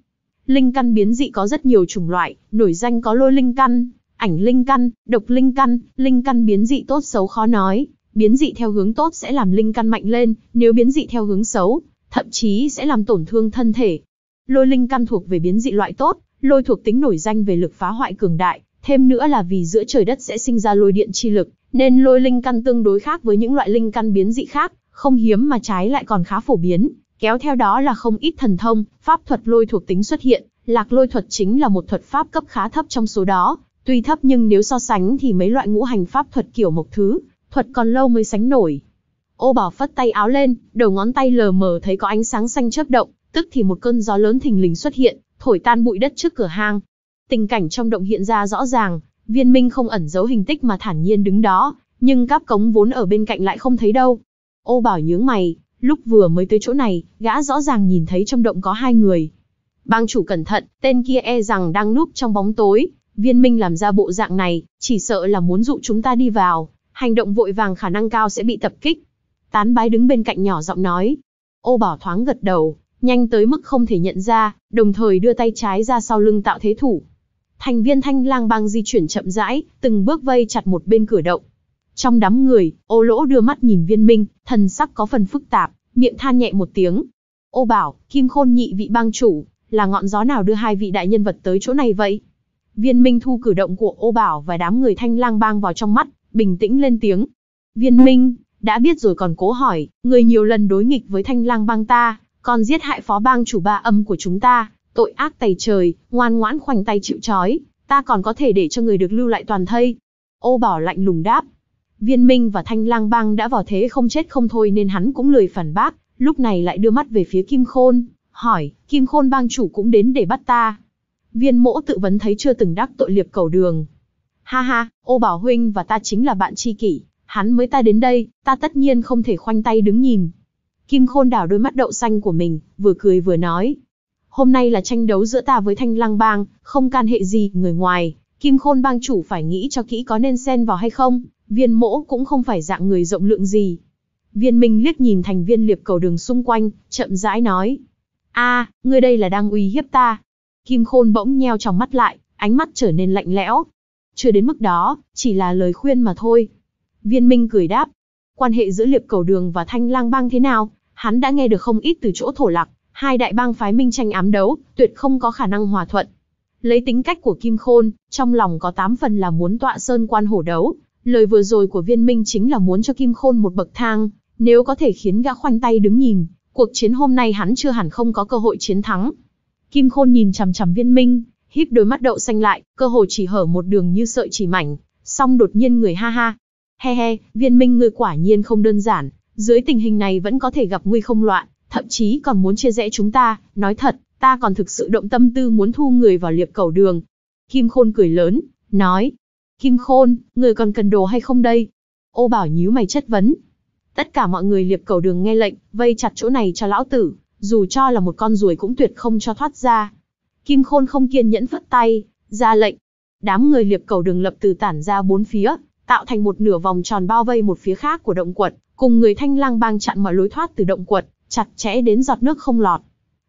Linh căn biến dị có rất nhiều chủng loại, nổi danh có lôi linh căn, ảnh linh căn, độc linh căn, linh căn biến dị tốt xấu khó nói, biến dị theo hướng tốt sẽ làm linh căn mạnh lên, nếu biến dị theo hướng xấu, thậm chí sẽ làm tổn thương thân thể. Lôi linh căn thuộc về biến dị loại tốt, lôi thuộc tính nổi danh về lực phá hoại cường đại, thêm nữa là vì giữa trời đất sẽ sinh ra lôi điện chi lực, nên lôi linh căn tương đối khác với những loại linh căn biến dị khác, không hiếm mà trái lại còn khá phổ biến, kéo theo đó là không ít thần thông, pháp thuật lôi thuộc tính xuất hiện, lạc lôi thuật chính là một thuật pháp cấp khá thấp trong số đó, Tuy thấp nhưng nếu so sánh thì mấy loại ngũ hành pháp thuật kiểu mộc thứ, thuật còn lâu mới sánh nổi. Ô Bảo phất tay áo lên, đầu ngón tay lờ mờ thấy có ánh sáng xanh chớp động, tức thì một cơn gió lớn thình lình xuất hiện, thổi tan bụi đất trước cửa hang. Tình cảnh trong động hiện ra rõ ràng, Viên Minh không ẩn giấu hình tích mà thản nhiên đứng đó, nhưng cáp cống vốn ở bên cạnh lại không thấy đâu. Ô Bảo nhướng mày, lúc vừa mới tới chỗ này, gã rõ ràng nhìn thấy trong động có hai người. Bang chủ cẩn thận, tên kia e rằng đang núp trong bóng tối, Viên Minh làm ra bộ dạng này, chỉ sợ là muốn dụ chúng ta đi vào, hành động vội vàng khả năng cao sẽ bị tập kích. Tán bái đứng bên cạnh nhỏ giọng nói. Ô bảo thoáng gật đầu, nhanh tới mức không thể nhận ra, đồng thời đưa tay trái ra sau lưng tạo thế thủ. Thành viên thanh lang băng di chuyển chậm rãi, từng bước vây chặt một bên cửa động. Trong đám người, ô lỗ đưa mắt nhìn viên minh, thần sắc có phần phức tạp, miệng than nhẹ một tiếng. Ô bảo, kim khôn nhị vị bang chủ, là ngọn gió nào đưa hai vị đại nhân vật tới chỗ này vậy? Viên Minh thu cử động của ô bảo và đám người thanh lang bang vào trong mắt, bình tĩnh lên tiếng. Viên Minh, đã biết rồi còn cố hỏi, người nhiều lần đối nghịch với thanh lang bang ta, còn giết hại phó bang chủ ba âm của chúng ta, tội ác tày trời, ngoan ngoãn khoanh tay chịu trói, ta còn có thể để cho người được lưu lại toàn thây. Ô bảo lạnh lùng đáp. Viên Minh và Thanh Lang Bang đã vào thế không chết không thôi nên hắn cũng lười phản bác, lúc này lại đưa mắt về phía Kim Khôn, hỏi, Kim Khôn bang chủ cũng đến để bắt ta, viên mỗ tự vấn thấy chưa từng đắc tội liệp cầu đường. Ha ha, ô bảo huynh và ta chính là bạn tri kỷ, hắn mới ta đến đây, ta tất nhiên không thể khoanh tay đứng nhìn. Kim Khôn đảo đôi mắt đậu xanh của mình, vừa cười vừa nói. Hôm nay là tranh đấu giữa ta với Thanh Lăng Bang, không can hệ gì, người ngoài. Kim Khôn Bang chủ phải nghĩ cho kỹ có nên xen vào hay không, viên mỗ cũng không phải dạng người rộng lượng gì. Viên Minh liếc nhìn thành viên liệp cầu đường xung quanh, chậm rãi nói. a à, ngươi đây là đang uy hiếp ta. Kim Khôn bỗng nheo trong mắt lại, ánh mắt trở nên lạnh lẽo. Chưa đến mức đó, chỉ là lời khuyên mà thôi. Viên Minh cười đáp. Quan hệ giữa liệp cầu đường và thanh lang bang thế nào, hắn đã nghe được không ít từ chỗ thổ lạc. Hai đại bang phái minh tranh ám đấu, tuyệt không có khả năng hòa thuận. Lấy tính cách của Kim Khôn, trong lòng có tám phần là muốn tọa sơn quan hổ đấu. Lời vừa rồi của viên minh chính là muốn cho Kim Khôn một bậc thang, nếu có thể khiến gã khoanh tay đứng nhìn, cuộc chiến hôm nay hắn chưa hẳn không có cơ hội chiến thắng, Kim Khôn nhìn chằm chằm Viên Minh, híp đôi mắt đậu xanh lại, cơ hồ chỉ hở một đường như sợi chỉ mảnh, xong đột nhiên người ha ha. He he, Viên Minh người quả nhiên không đơn giản, dưới tình hình này vẫn có thể gặp nguy không loạn, thậm chí còn muốn chia rẽ chúng ta, nói thật, ta còn thực sự động tâm tư muốn thu người vào liệp cầu đường. Kim Khôn cười lớn, nói, Kim Khôn, người còn cần đồ hay không đây? Ô Bảo nhíu mày chất vấn. Tất cả mọi người liệp cầu đường nghe lệnh, vây chặt chỗ này cho lão tử, dù cho là một con ruồi cũng tuyệt không cho thoát ra. Kim Khôn không kiên nhẫn phất tay, ra lệnh. Đám người liệp cầu đường lập từ tản ra bốn phía, tạo thành một nửa vòng tròn bao vây một phía khác của động quật, cùng người thanh lang bang chặn mọi lối thoát từ động quật, chặt chẽ đến giọt nước không lọt.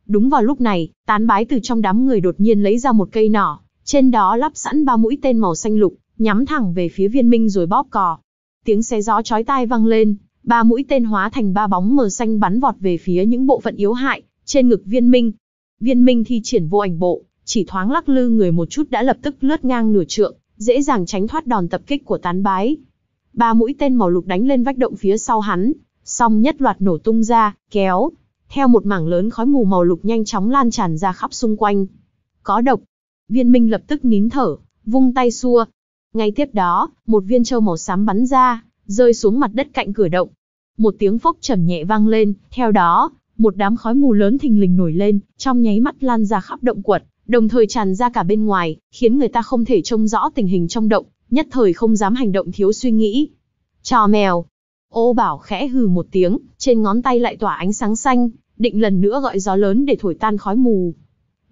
Đúng vào lúc này, tán bái từ trong đám người đột nhiên lấy ra một cây nỏ, trên đó lắp sẵn ba mũi tên màu xanh lục, nhắm thẳng về phía viên minh rồi bóp cò. Tiếng xe gió chói tai vang lên, ba mũi tên hóa thành ba bóng mờ xanh bắn vọt về phía những bộ phận yếu hại trên ngực viên minh viên minh thi triển vô ảnh bộ chỉ thoáng lắc lư người một chút đã lập tức lướt ngang nửa trượng dễ dàng tránh thoát đòn tập kích của tán bái ba mũi tên màu lục đánh lên vách động phía sau hắn song nhất loạt nổ tung ra kéo theo một mảng lớn khói mù màu lục nhanh chóng lan tràn ra khắp xung quanh có độc viên minh lập tức nín thở vung tay xua ngay tiếp đó một viên trâu màu xám bắn ra rơi xuống mặt đất cạnh cửa động một tiếng phốc trầm nhẹ vang lên, theo đó, một đám khói mù lớn thình lình nổi lên, trong nháy mắt lan ra khắp động quật, đồng thời tràn ra cả bên ngoài, khiến người ta không thể trông rõ tình hình trong động, nhất thời không dám hành động thiếu suy nghĩ. Trò mèo. Ô bảo khẽ hừ một tiếng, trên ngón tay lại tỏa ánh sáng xanh, định lần nữa gọi gió lớn để thổi tan khói mù.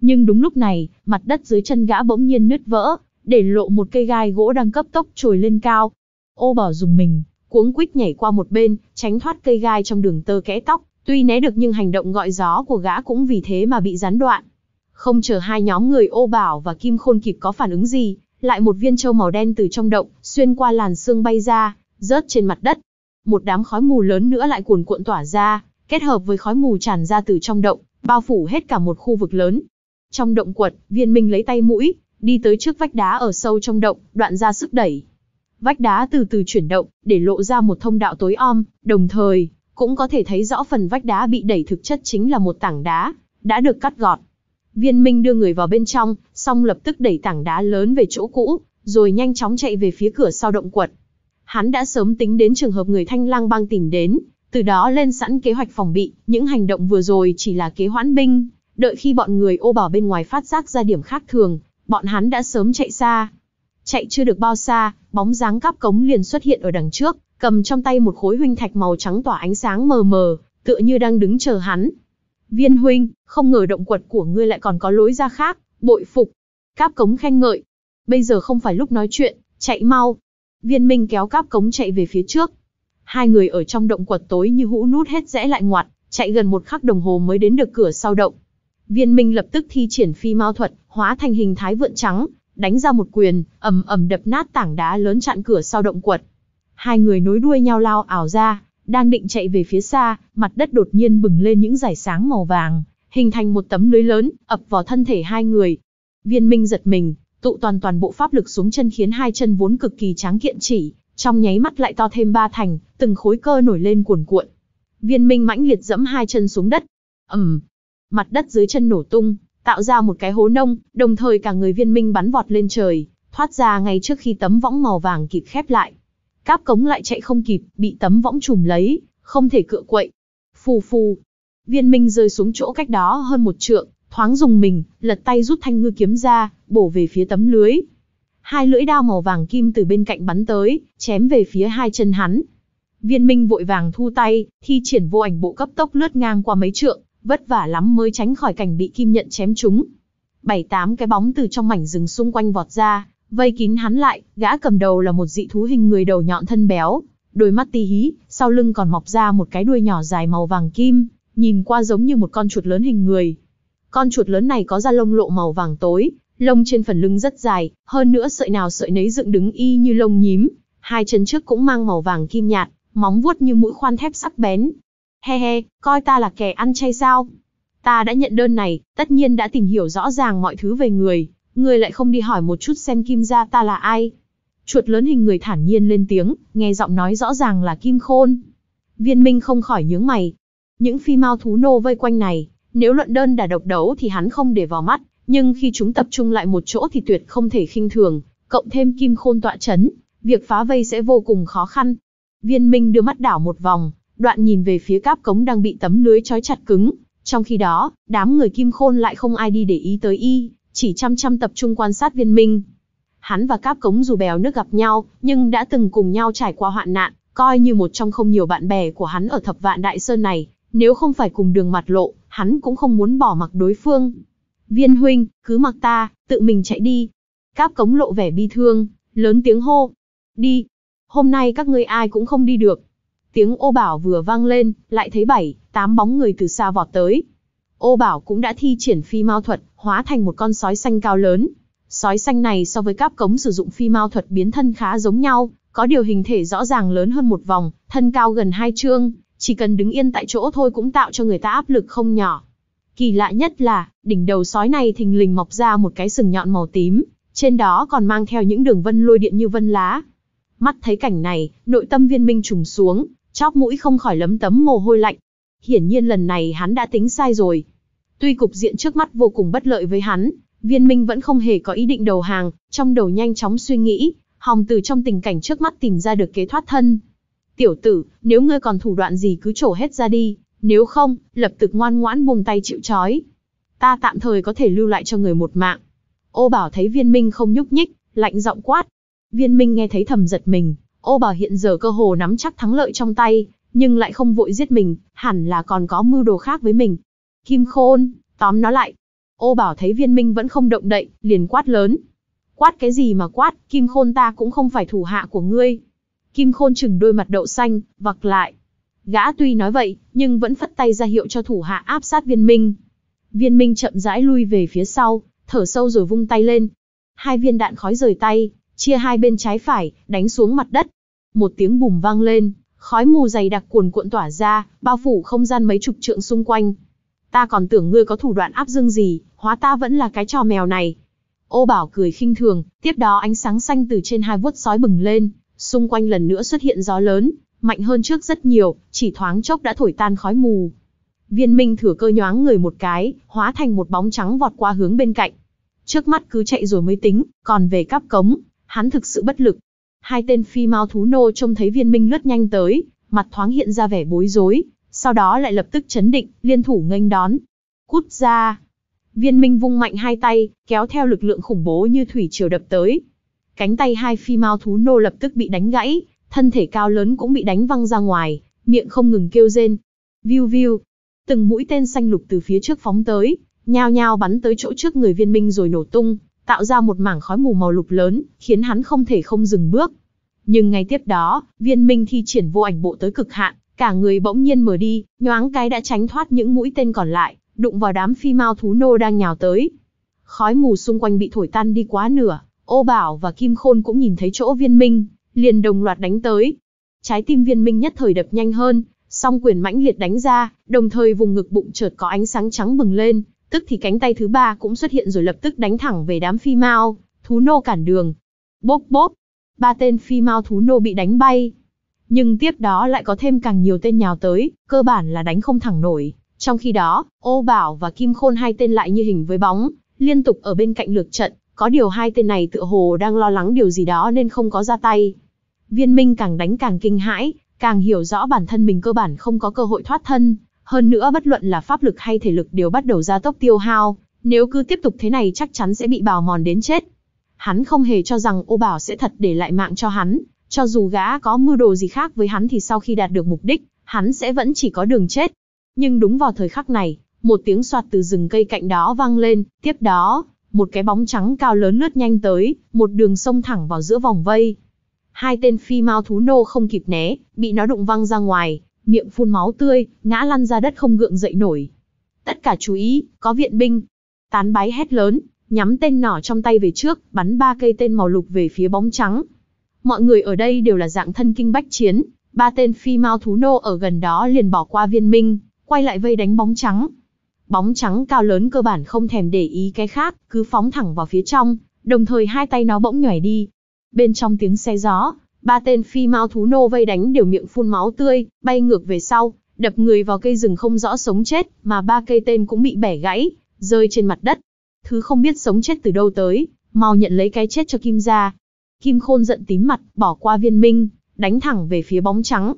Nhưng đúng lúc này, mặt đất dưới chân gã bỗng nhiên nứt vỡ, để lộ một cây gai gỗ đang cấp tốc trồi lên cao. Ô bảo dùng mình, cuống quýt nhảy qua một bên, tránh thoát cây gai trong đường tơ kẽ tóc, tuy né được nhưng hành động gọi gió của gã cũng vì thế mà bị gián đoạn. Không chờ hai nhóm người ô bảo và kim khôn kịp có phản ứng gì, lại một viên châu màu đen từ trong động, xuyên qua làn xương bay ra, rớt trên mặt đất. Một đám khói mù lớn nữa lại cuồn cuộn tỏa ra, kết hợp với khói mù tràn ra từ trong động, bao phủ hết cả một khu vực lớn. Trong động quật, viên minh lấy tay mũi, đi tới trước vách đá ở sâu trong động, đoạn ra sức đẩy, Vách đá từ từ chuyển động, để lộ ra một thông đạo tối om, đồng thời, cũng có thể thấy rõ phần vách đá bị đẩy thực chất chính là một tảng đá, đã được cắt gọt. Viên Minh đưa người vào bên trong, xong lập tức đẩy tảng đá lớn về chỗ cũ, rồi nhanh chóng chạy về phía cửa sau động quật. Hắn đã sớm tính đến trường hợp người thanh lang băng tìm đến, từ đó lên sẵn kế hoạch phòng bị, những hành động vừa rồi chỉ là kế hoãn binh, đợi khi bọn người ô bảo bên ngoài phát giác ra điểm khác thường, bọn hắn đã sớm chạy xa. Chạy chưa được bao xa, bóng dáng cáp cống liền xuất hiện ở đằng trước, cầm trong tay một khối huynh thạch màu trắng tỏa ánh sáng mờ mờ, tựa như đang đứng chờ hắn. Viên huynh, không ngờ động quật của ngươi lại còn có lối ra khác, bội phục. Cáp cống khen ngợi. Bây giờ không phải lúc nói chuyện, chạy mau. Viên minh kéo cáp cống chạy về phía trước. Hai người ở trong động quật tối như hũ nút hết rẽ lại ngoặt, chạy gần một khắc đồng hồ mới đến được cửa sau động. Viên minh lập tức thi triển phi mau thuật, hóa thành hình thái vượn trắng, đánh ra một quyền, ầm ầm đập nát tảng đá lớn chặn cửa sau động quật. Hai người nối đuôi nhau lao ảo ra, đang định chạy về phía xa, mặt đất đột nhiên bừng lên những dải sáng màu vàng, hình thành một tấm lưới lớn, ập vào thân thể hai người. Viên Minh giật mình, tụ toàn toàn bộ pháp lực xuống chân khiến hai chân vốn cực kỳ tráng kiện chỉ, trong nháy mắt lại to thêm ba thành, từng khối cơ nổi lên cuồn cuộn. Viên Minh mãnh liệt dẫm hai chân xuống đất. Ầm. Mặt đất dưới chân nổ tung, tạo ra một cái hố nông, đồng thời cả người viên minh bắn vọt lên trời, thoát ra ngay trước khi tấm võng màu vàng kịp khép lại. Cáp cống lại chạy không kịp, bị tấm võng trùm lấy, không thể cựa quậy. Phù phù. Viên minh rơi xuống chỗ cách đó hơn một trượng, thoáng dùng mình, lật tay rút thanh ngư kiếm ra, bổ về phía tấm lưới. Hai lưỡi đao màu vàng kim từ bên cạnh bắn tới, chém về phía hai chân hắn. Viên minh vội vàng thu tay, thi triển vô ảnh bộ cấp tốc lướt ngang qua mấy trượng, vất vả lắm mới tránh khỏi cảnh bị kim nhận chém trúng. Bảy tám cái bóng từ trong mảnh rừng xung quanh vọt ra, vây kín hắn lại, gã cầm đầu là một dị thú hình người đầu nhọn thân béo, đôi mắt tí hí, sau lưng còn mọc ra một cái đuôi nhỏ dài màu vàng kim, nhìn qua giống như một con chuột lớn hình người. Con chuột lớn này có da lông lộ màu vàng tối, lông trên phần lưng rất dài, hơn nữa sợi nào sợi nấy dựng đứng y như lông nhím, hai chân trước cũng mang màu vàng kim nhạt, móng vuốt như mũi khoan thép sắc bén, He he, coi ta là kẻ ăn chay sao? Ta đã nhận đơn này, tất nhiên đã tìm hiểu rõ ràng mọi thứ về người, người lại không đi hỏi một chút xem kim gia ta là ai. Chuột lớn hình người thản nhiên lên tiếng, nghe giọng nói rõ ràng là kim khôn. Viên minh không khỏi nhướng mày. Những phi mau thú nô vây quanh này, nếu luận đơn đã độc đấu thì hắn không để vào mắt, nhưng khi chúng tập trung lại một chỗ thì tuyệt không thể khinh thường, cộng thêm kim khôn tọa chấn, việc phá vây sẽ vô cùng khó khăn. Viên Minh đưa mắt đảo một vòng, đoạn nhìn về phía cáp cống đang bị tấm lưới trói chặt cứng. Trong khi đó, đám người kim khôn lại không ai đi để ý tới y, chỉ chăm chăm tập trung quan sát viên minh. Hắn và cáp cống dù bèo nước gặp nhau, nhưng đã từng cùng nhau trải qua hoạn nạn, coi như một trong không nhiều bạn bè của hắn ở thập vạn đại sơn này, nếu không phải cùng đường mặt lộ, hắn cũng không muốn bỏ mặc đối phương. Viên huynh, cứ mặc ta, tự mình chạy đi. Cáp cống lộ vẻ bi thương, lớn tiếng hô. Đi. Hôm nay các ngươi ai cũng không đi được, Tiếng ô bảo vừa vang lên, lại thấy bảy, tám bóng người từ xa vọt tới. Ô bảo cũng đã thi triển phi mao thuật, hóa thành một con sói xanh cao lớn. Sói xanh này so với cáp cống sử dụng phi mao thuật biến thân khá giống nhau, có điều hình thể rõ ràng lớn hơn một vòng, thân cao gần hai trương, chỉ cần đứng yên tại chỗ thôi cũng tạo cho người ta áp lực không nhỏ. Kỳ lạ nhất là, đỉnh đầu sói này thình lình mọc ra một cái sừng nhọn màu tím, trên đó còn mang theo những đường vân lôi điện như vân lá. Mắt thấy cảnh này, nội tâm viên minh trùng xuống, chóp mũi không khỏi lấm tấm mồ hôi lạnh. Hiển nhiên lần này hắn đã tính sai rồi. Tuy cục diện trước mắt vô cùng bất lợi với hắn, viên minh vẫn không hề có ý định đầu hàng, trong đầu nhanh chóng suy nghĩ, hòng từ trong tình cảnh trước mắt tìm ra được kế thoát thân. Tiểu tử, nếu ngươi còn thủ đoạn gì cứ trổ hết ra đi, nếu không, lập tức ngoan ngoãn buông tay chịu trói. Ta tạm thời có thể lưu lại cho người một mạng. Ô bảo thấy viên minh không nhúc nhích, lạnh giọng quát. Viên minh nghe thấy thầm giật mình, Ô Bảo hiện giờ cơ hồ nắm chắc thắng lợi trong tay, nhưng lại không vội giết mình, hẳn là còn có mưu đồ khác với mình. Kim Khôn, tóm nó lại. Ô Bảo thấy viên minh vẫn không động đậy, liền quát lớn. Quát cái gì mà quát, Kim Khôn ta cũng không phải thủ hạ của ngươi. Kim Khôn chừng đôi mặt đậu xanh, vặc lại. Gã tuy nói vậy, nhưng vẫn phất tay ra hiệu cho thủ hạ áp sát viên minh. Viên minh chậm rãi lui về phía sau, thở sâu rồi vung tay lên. Hai viên đạn khói rời tay, chia hai bên trái phải, đánh xuống mặt đất. Một tiếng bùm vang lên, khói mù dày đặc cuồn cuộn tỏa ra, bao phủ không gian mấy chục trượng xung quanh. Ta còn tưởng ngươi có thủ đoạn áp dương gì, hóa ta vẫn là cái trò mèo này. Ô Bảo cười khinh thường, tiếp đó ánh sáng xanh từ trên hai vuốt sói bừng lên, xung quanh lần nữa xuất hiện gió lớn, mạnh hơn trước rất nhiều, chỉ thoáng chốc đã thổi tan khói mù. Viên Minh thừa cơ nhoáng người một cái, hóa thành một bóng trắng vọt qua hướng bên cạnh. Trước mắt cứ chạy rồi mới tính, còn về cắp cống, hắn thực sự bất lực, Hai tên phi mau thú nô trông thấy viên minh lướt nhanh tới, mặt thoáng hiện ra vẻ bối rối, sau đó lại lập tức chấn định, liên thủ nghênh đón. Cút ra! Viên minh vung mạnh hai tay, kéo theo lực lượng khủng bố như thủy triều đập tới. Cánh tay hai phi mau thú nô lập tức bị đánh gãy, thân thể cao lớn cũng bị đánh văng ra ngoài, miệng không ngừng kêu rên. Viu viu! Từng mũi tên xanh lục từ phía trước phóng tới, nhao nhao bắn tới chỗ trước người viên minh rồi nổ tung, tạo ra một mảng khói mù màu lục lớn, khiến hắn không thể không dừng bước. Nhưng ngay tiếp đó, viên minh thi triển vô ảnh bộ tới cực hạn, cả người bỗng nhiên mở đi, nhoáng cái đã tránh thoát những mũi tên còn lại, đụng vào đám phi mao thú nô đang nhào tới. Khói mù xung quanh bị thổi tan đi quá nửa, ô bảo và kim khôn cũng nhìn thấy chỗ viên minh, liền đồng loạt đánh tới. Trái tim viên minh nhất thời đập nhanh hơn, song quyền mãnh liệt đánh ra, đồng thời vùng ngực bụng chợt có ánh sáng trắng bừng lên, tức thì cánh tay thứ ba cũng xuất hiện rồi lập tức đánh thẳng về đám phi mao, thú nô cản đường. Bốp bốp, ba tên phi mao thú nô bị đánh bay. Nhưng tiếp đó lại có thêm càng nhiều tên nhào tới, cơ bản là đánh không thẳng nổi. Trong khi đó, Ô Bảo và Kim Khôn hai tên lại như hình với bóng, liên tục ở bên cạnh lượt trận, có điều hai tên này tựa hồ đang lo lắng điều gì đó nên không có ra tay. Viên Minh càng đánh càng kinh hãi, càng hiểu rõ bản thân mình cơ bản không có cơ hội thoát thân, hơn nữa bất luận là pháp lực hay thể lực đều bắt đầu gia tốc tiêu hao, nếu cứ tiếp tục thế này chắc chắn sẽ bị bào mòn đến chết. Hắn không hề cho rằng ô bảo sẽ thật để lại mạng cho hắn, cho dù gã có mưu đồ gì khác với hắn thì sau khi đạt được mục đích, hắn sẽ vẫn chỉ có đường chết. Nhưng đúng vào thời khắc này, một tiếng soạt từ rừng cây cạnh đó vang lên, tiếp đó, một cái bóng trắng cao lớn lướt nhanh tới, một đường sông thẳng vào giữa vòng vây. Hai tên phi mau thú nô không kịp né, bị nó đụng văng ra ngoài, miệng phun máu tươi, ngã lăn ra đất không gượng dậy nổi. Tất cả chú ý, có viện binh. Tán bái hét lớn, nhắm tên nỏ trong tay về trước, bắn ba cây tên màu lục về phía bóng trắng. Mọi người ở đây đều là dạng thân kinh bách chiến, ba tên phi mao thú nô ở gần đó liền bỏ qua viên minh, quay lại vây đánh bóng trắng. Bóng trắng cao lớn cơ bản không thèm để ý cái khác, cứ phóng thẳng vào phía trong, đồng thời hai tay nó bỗng nhảy đi. Bên trong tiếng xe gió, Ba tên phi mau thú nô vây đánh đều miệng phun máu tươi, bay ngược về sau, đập người vào cây rừng không rõ sống chết, mà ba cây tên cũng bị bẻ gãy, rơi trên mặt đất. Thứ không biết sống chết từ đâu tới, mau nhận lấy cái chết cho Kim ra. Kim Khôn giận tím mặt, bỏ qua viên minh, đánh thẳng về phía bóng trắng.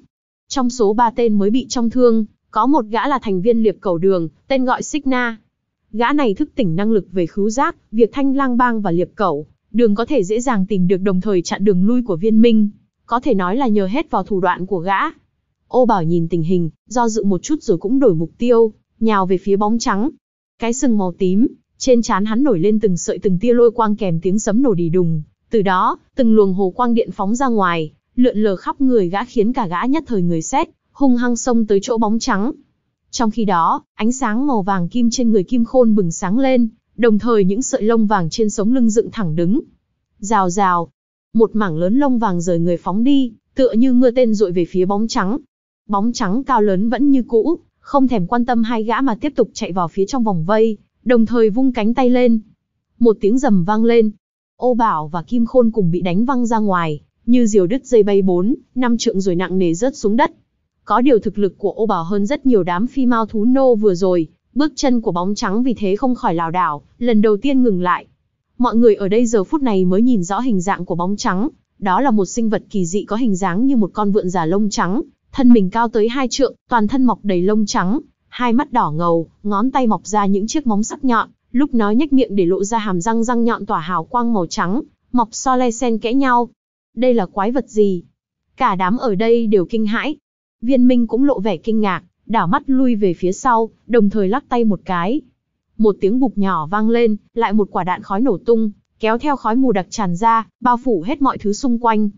Trong số ba tên mới bị trong thương, có một gã là thành viên liệp cầu đường, tên gọi Signa. Gã này thức tỉnh năng lực về khứu giác, việc thanh lang bang và liệp cầu đường có thể dễ dàng tìm được đồng thời chặn đường lui của viên minh, có thể nói là nhờ hết vào thủ đoạn của gã. Ô Bảo nhìn tình hình, do dự một chút rồi cũng đổi mục tiêu, nhào về phía bóng trắng. Cái sừng màu tím, trên trán hắn nổi lên từng sợi từng tia lôi quang kèm tiếng sấm nổ đì đùng, từ đó, từng luồng hồ quang điện phóng ra ngoài, lượn lờ khắp người gã khiến cả gã nhất thời người xét, hung hăng xông tới chỗ bóng trắng. Trong khi đó, ánh sáng màu vàng kim trên người Kim Khôn bừng sáng lên, đồng thời những sợi lông vàng trên sống lưng dựng thẳng đứng. Rào rào, một mảng lớn lông vàng rời người phóng đi, tựa như mưa tên dội về phía bóng trắng. Bóng trắng cao lớn vẫn như cũ, không thèm quan tâm hai gã mà tiếp tục chạy vào phía trong vòng vây, đồng thời vung cánh tay lên. Một tiếng rầm vang lên, ô bảo và kim khôn cùng bị đánh văng ra ngoài, như diều đứt dây bay bốn, năm trượng rồi nặng nề rớt xuống đất. Có điều thực lực của ô bảo hơn rất nhiều đám phi mao thú nô vừa rồi, Bước chân của bóng trắng vì thế không khỏi lảo đảo, lần đầu tiên ngừng lại. Mọi người ở đây giờ phút này mới nhìn rõ hình dạng của bóng trắng, đó là một sinh vật kỳ dị có hình dáng như một con vượn già lông trắng, thân mình cao tới hai trượng, toàn thân mọc đầy lông trắng, hai mắt đỏ ngầu, ngón tay mọc ra những chiếc móng sắc nhọn, lúc nói nhếch miệng để lộ ra hàm răng răng nhọn tỏa hào quang màu trắng, mọc so le sen kẽ nhau. Đây là quái vật gì? Cả đám ở đây đều kinh hãi. Viên Minh cũng lộ vẻ kinh ngạc, đảo mắt lui về phía sau, đồng thời lắc tay một cái. Một tiếng bục nhỏ vang lên, lại một quả đạn khói nổ tung, kéo theo khói mù đặc tràn ra, bao phủ hết mọi thứ xung quanh.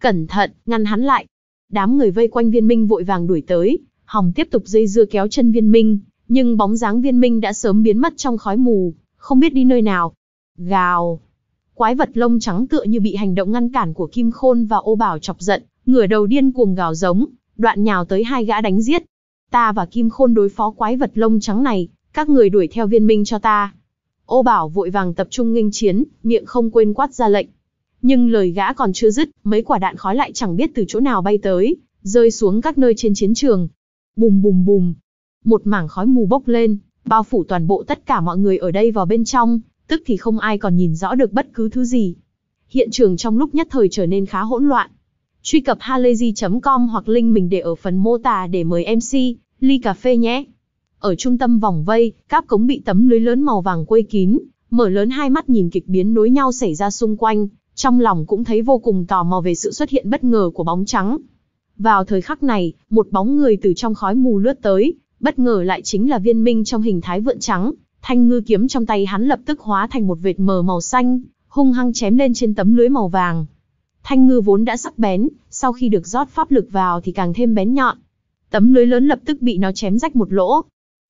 Cẩn thận, ngăn hắn lại. Đám người vây quanh viên minh vội vàng đuổi tới, hòng tiếp tục dây dưa kéo chân viên minh, nhưng bóng dáng viên minh đã sớm biến mất trong khói mù, không biết đi nơi nào. Gào! Quái vật lông trắng tựa như bị hành động ngăn cản của Kim Khôn và ô bảo chọc giận, ngửa đầu điên cuồng gào giống, đoạn nhào tới hai gã đánh giết. Ta và Kim Khôn đối phó quái vật lông trắng này, các người đuổi theo viên minh cho ta. Ô Bảo vội vàng tập trung nghênh chiến, miệng không quên quát ra lệnh. Nhưng lời gã còn chưa dứt, mấy quả đạn khói lại chẳng biết từ chỗ nào bay tới, rơi xuống các nơi trên chiến trường. Bùm bùm bùm. Một mảng khói mù bốc lên, bao phủ toàn bộ tất cả mọi người ở đây vào bên trong, tức thì không ai còn nhìn rõ được bất cứ thứ gì. Hiện trường trong lúc nhất thời trở nên khá hỗn loạn, Truy cập halayzi.com hoặc link mình để ở phần mô tả để mời MC, ly cà phê nhé. Ở trung tâm vòng vây, cáp cống bị tấm lưới lớn màu vàng quây kín, mở lớn hai mắt nhìn kịch biến nối nhau xảy ra xung quanh, trong lòng cũng thấy vô cùng tò mò về sự xuất hiện bất ngờ của bóng trắng. Vào thời khắc này, một bóng người từ trong khói mù lướt tới, bất ngờ lại chính là viên minh trong hình thái vượn trắng, thanh ngư kiếm trong tay hắn lập tức hóa thành một vệt mờ màu xanh, hung hăng chém lên trên tấm lưới màu vàng. Thanh ngư vốn đã sắc bén, sau khi được rót pháp lực vào thì càng thêm bén nhọn. Tấm lưới lớn lập tức bị nó chém rách một lỗ.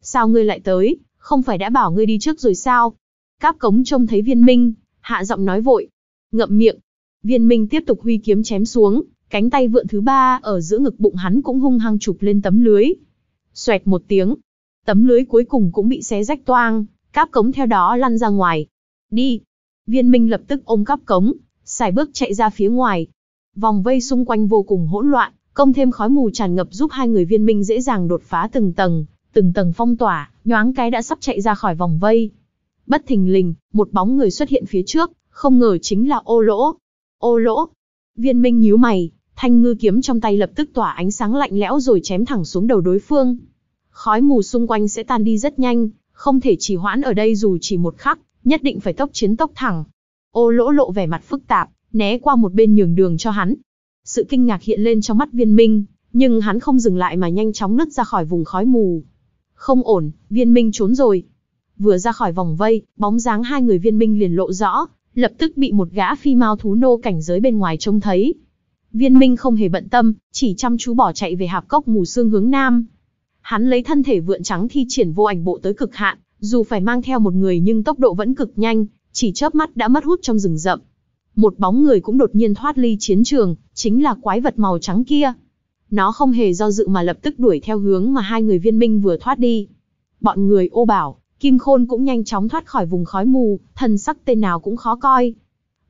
Sao ngươi lại tới, không phải đã bảo ngươi đi trước rồi sao? Cáp cống trông thấy viên minh, hạ giọng nói vội. Ngậm miệng. Viên minh tiếp tục huy kiếm chém xuống, cánh tay vượn thứ ba ở giữa ngực bụng hắn cũng hung hăng chụp lên tấm lưới. Xoẹt một tiếng. Tấm lưới cuối cùng cũng bị xé rách toang, cáp cống theo đó lăn ra ngoài. Đi. Viên minh lập tức ôm cáp cống, xài bước chạy ra phía ngoài. Vòng vây xung quanh vô cùng hỗn loạn, công thêm khói mù tràn ngập giúp hai người viên minh dễ dàng đột phá từng tầng, từng tầng phong tỏa, nhoáng cái đã sắp chạy ra khỏi vòng vây. Bất thình lình, một bóng người xuất hiện phía trước, không ngờ chính là ô lỗ. Ô lỗ! Viên minh nhíu mày, thanh ngư kiếm trong tay lập tức tỏa ánh sáng lạnh lẽo rồi chém thẳng xuống đầu đối phương. Khói mù xung quanh sẽ tan đi rất nhanh, không thể trì hoãn ở đây dù chỉ một khắc, nhất định phải tốc chiến tốc thẳng, Ô lỗ lộ vẻ mặt phức tạp, né qua một bên nhường đường cho hắn. Sự kinh ngạc hiện lên trong mắt viên minh, nhưng hắn không dừng lại mà nhanh chóng nứt ra khỏi vùng khói mù. Không ổn, viên minh trốn rồi. Vừa ra khỏi vòng vây, bóng dáng hai người viên minh liền lộ rõ, lập tức bị một gã phi mao thú nô cảnh giới bên ngoài trông thấy. Viên minh không hề bận tâm, chỉ chăm chú bỏ chạy về hạp cốc mù sương hướng nam. Hắn lấy thân thể vượn trắng thi triển vô ảnh bộ tới cực hạn, dù phải mang theo một người nhưng tốc độ vẫn cực nhanh, chỉ chớp mắt đã mất hút trong rừng rậm. Một bóng người cũng đột nhiên thoát ly chiến trường, chính là quái vật màu trắng kia. Nó không hề do dự mà lập tức đuổi theo hướng mà hai người viên minh vừa thoát đi. Bọn người ô bảo, Kim Khôn cũng nhanh chóng thoát khỏi vùng khói mù, thần sắc tên nào cũng khó coi.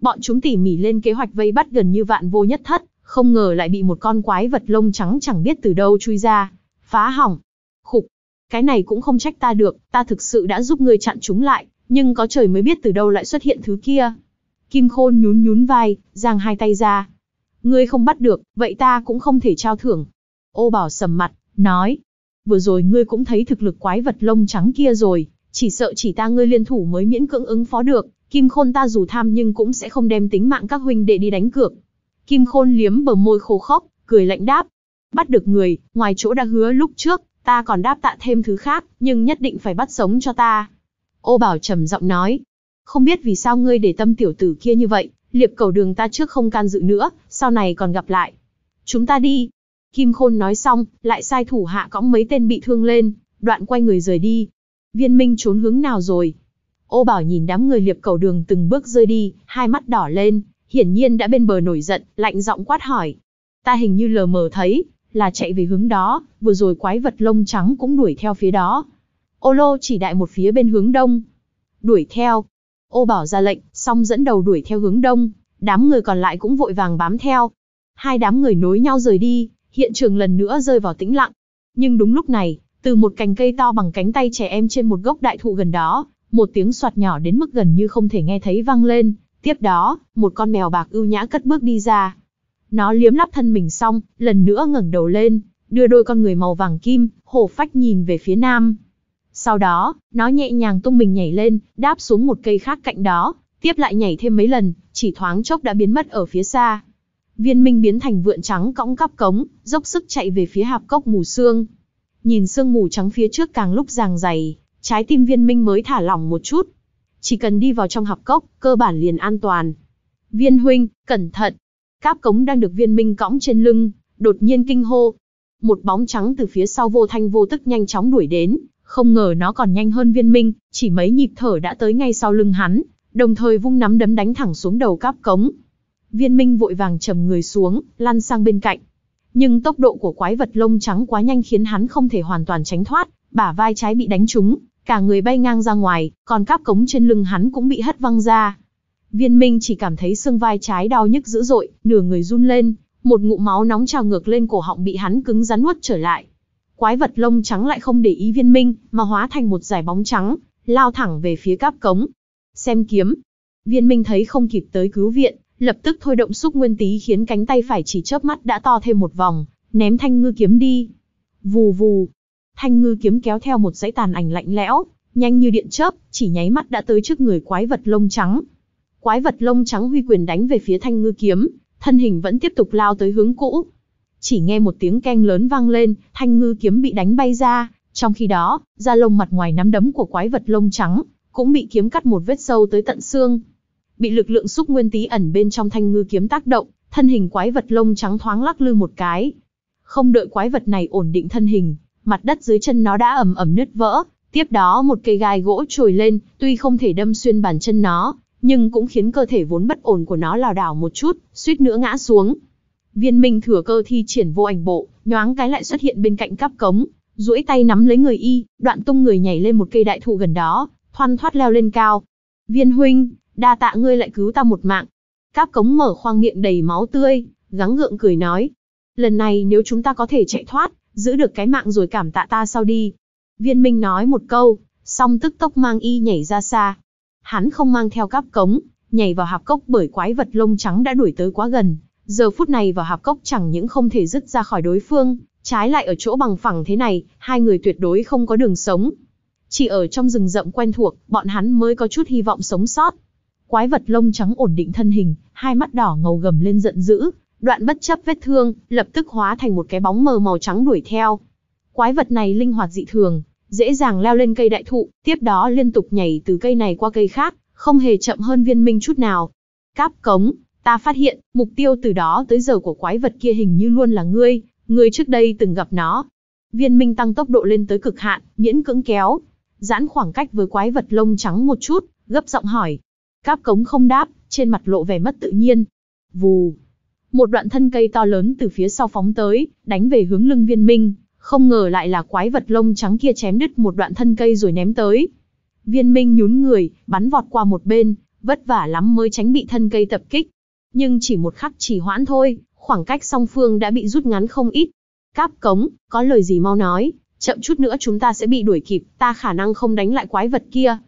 Bọn chúng tỉ mỉ lên kế hoạch vây bắt gần như vạn vô nhất thất, không ngờ lại bị một con quái vật lông trắng chẳng biết từ đâu chui ra, phá hỏng. Khục, cái này cũng không trách ta được, ta thực sự đã giúp người chặn chúng lại, nhưng có trời mới biết từ đâu lại xuất hiện thứ kia. Kim Khôn nhún nhún vai, giang hai tay ra. Ngươi không bắt được, vậy ta cũng không thể trao thưởng. Ô Bảo sầm mặt, nói. Vừa rồi ngươi cũng thấy thực lực quái vật lông trắng kia rồi, chỉ sợ chỉ ta ngươi liên thủ mới miễn cưỡng ứng phó được. Kim Khôn ta dù tham nhưng cũng sẽ không đem tính mạng các huynh đệ đi đánh cược. Kim Khôn liếm bờ môi khô khóc, cười lạnh đáp. Bắt được người, ngoài chỗ đã hứa lúc trước, ta còn đáp tạ thêm thứ khác, nhưng nhất định phải bắt sống cho ta. Ô Bảo trầm giọng nói, không biết vì sao ngươi để tâm tiểu tử kia như vậy, liệp cầu đường ta trước không can dự nữa, sau này còn gặp lại. Chúng ta đi. Kim Khôn nói xong, lại sai thủ hạ cõng mấy tên bị thương lên, đoạn quay người rời đi. Viên Minh trốn hướng nào rồi? Ô Bảo nhìn đám người liệp cầu đường từng bước rơi đi, hai mắt đỏ lên, hiển nhiên đã bên bờ nổi giận, lạnh giọng quát hỏi. Ta hình như lờ mờ thấy, là chạy về hướng đó, vừa rồi quái vật lông trắng cũng đuổi theo phía đó, Ô Lô chỉ đại một phía bên hướng đông. Đuổi theo. Ô Bảo ra lệnh, song dẫn đầu đuổi theo hướng đông, đám người còn lại cũng vội vàng bám theo. Hai đám người nối nhau rời đi, hiện trường lần nữa rơi vào tĩnh lặng. Nhưng đúng lúc này, từ một cành cây to bằng cánh tay trẻ em trên một gốc đại thụ gần đó, một tiếng soạt nhỏ đến mức gần như không thể nghe thấy vang lên. Tiếp đó, một con mèo bạc ưu nhã cất bước đi ra. Nó liếm lắp thân mình xong, lần nữa ngẩng đầu lên, đưa đôi con người màu vàng kim, hổ phách nhìn về phía nam. Sau đó, nó nhẹ nhàng tung mình nhảy lên, đáp xuống một cây khác cạnh đó, tiếp lại nhảy thêm mấy lần, chỉ thoáng chốc đã biến mất ở phía xa. Viên Minh biến thành vượn trắng cõng cắp cống, dốc sức chạy về phía hạp cốc mù sương. Nhìn sương mù trắng phía trước càng lúc càng dày, trái tim Viên Minh mới thả lỏng một chút. Chỉ cần đi vào trong hạp cốc, cơ bản liền an toàn. Viên huynh, cẩn thận. Cáp cống đang được Viên Minh cõng trên lưng, đột nhiên kinh hô. Một bóng trắng từ phía sau vô thanh vô tức nhanh chóng đuổi đến, không ngờ nó còn nhanh hơn viên minh, chỉ mấy nhịp thở đã tới ngay sau lưng hắn, đồng thời vung nắm đấm đánh thẳng xuống đầu cáp cống. Viên minh vội vàng trầm người xuống, lăn sang bên cạnh. Nhưng tốc độ của quái vật lông trắng quá nhanh khiến hắn không thể hoàn toàn tránh thoát, bả vai trái bị đánh trúng, cả người bay ngang ra ngoài, còn cáp cống trên lưng hắn cũng bị hất văng ra. Viên Minh chỉ cảm thấy xương vai trái đau nhức dữ dội, nửa người run lên, một ngụm máu nóng trào ngược lên cổ họng bị hắn cứng rắn nuốt trở lại. Quái vật lông trắng lại không để ý viên minh, mà hóa thành một giải bóng trắng, lao thẳng về phía cáp cống. Xem kiếm. Viên minh thấy không kịp tới cứu viện, lập tức thôi động xúc nguyên tý khiến cánh tay phải chỉ chớp mắt đã to thêm một vòng, ném thanh ngư kiếm đi. Vù vù. Thanh ngư kiếm kéo theo một dãy tàn ảnh lạnh lẽo, nhanh như điện chớp, chỉ nháy mắt đã tới trước người quái vật lông trắng. Quái vật lông trắng huy quyền đánh về phía thanh ngư kiếm, thân hình vẫn tiếp tục lao tới hướng cũ. Chỉ nghe một tiếng keng lớn vang lên, thanh ngư kiếm bị đánh bay ra, trong khi đó, da lông mặt ngoài nắm đấm của quái vật lông trắng, cũng bị kiếm cắt một vết sâu tới tận xương. Bị lực lượng xúc nguyên tí ẩn bên trong thanh ngư kiếm tác động, thân hình quái vật lông trắng thoáng lắc lư một cái. Không đợi quái vật này ổn định thân hình, mặt đất dưới chân nó đã ầm ầm nứt vỡ, tiếp đó một cây gai gỗ trồi lên, tuy không thể đâm xuyên bàn chân nó, nhưng cũng khiến cơ thể vốn bất ổn của nó lảo đảo một chút, suýt nữa ngã xuống. Viên Minh thừa cơ thi triển vô ảnh bộ, nhoáng cái lại xuất hiện bên cạnh cắp cống, duỗi tay nắm lấy người y, đoạn tung người nhảy lên một cây đại thụ gần đó, thoăn thoát leo lên cao. Viên huynh, đa tạ ngươi lại cứu ta một mạng. Cáp cống mở khoang miệng đầy máu tươi, gắng gượng cười nói. Lần này nếu chúng ta có thể chạy thoát, giữ được cái mạng rồi cảm tạ ta sau đi. Viên Minh nói một câu, xong tức tốc mang y nhảy ra xa. Hắn không mang theo cáp cống, nhảy vào hạp cốc bởi quái vật lông trắng đã đuổi tới quá gần, Giờ phút này vào hạp cốc chẳng những không thể dứt ra khỏi đối phương, trái lại ở chỗ bằng phẳng thế này, hai người tuyệt đối không có đường sống. Chỉ ở trong rừng rậm quen thuộc, bọn hắn mới có chút hy vọng sống sót. Quái vật lông trắng ổn định thân hình, hai mắt đỏ ngầu gầm lên giận dữ, đoạn bất chấp vết thương, lập tức hóa thành một cái bóng mờ màu trắng đuổi theo. Quái vật này linh hoạt dị thường, dễ dàng leo lên cây đại thụ, tiếp đó liên tục nhảy từ cây này qua cây khác, không hề chậm hơn viên minh chút nào. Cáp cống, Ta phát hiện, mục tiêu từ đó tới giờ của quái vật kia hình như luôn là ngươi, ngươi trước đây từng gặp nó. Viên Minh tăng tốc độ lên tới cực hạn, miễn cưỡng kéo, giãn khoảng cách với quái vật lông trắng một chút, gấp giọng hỏi. Cáp cống không đáp, trên mặt lộ vẻ mất tự nhiên. Vù. Một đoạn thân cây to lớn từ phía sau phóng tới, đánh về hướng lưng viên minh, không ngờ lại là quái vật lông trắng kia chém đứt một đoạn thân cây rồi ném tới. Viên minh nhún người, bắn vọt qua một bên, vất vả lắm mới tránh bị thân cây tập kích nhưng chỉ một khắc chỉ hoãn thôi, khoảng cách song phương đã bị rút ngắn không ít. Cáp cống, có lời gì mau nói, chậm chút nữa chúng ta sẽ bị đuổi kịp, ta khả năng không đánh lại quái vật kia.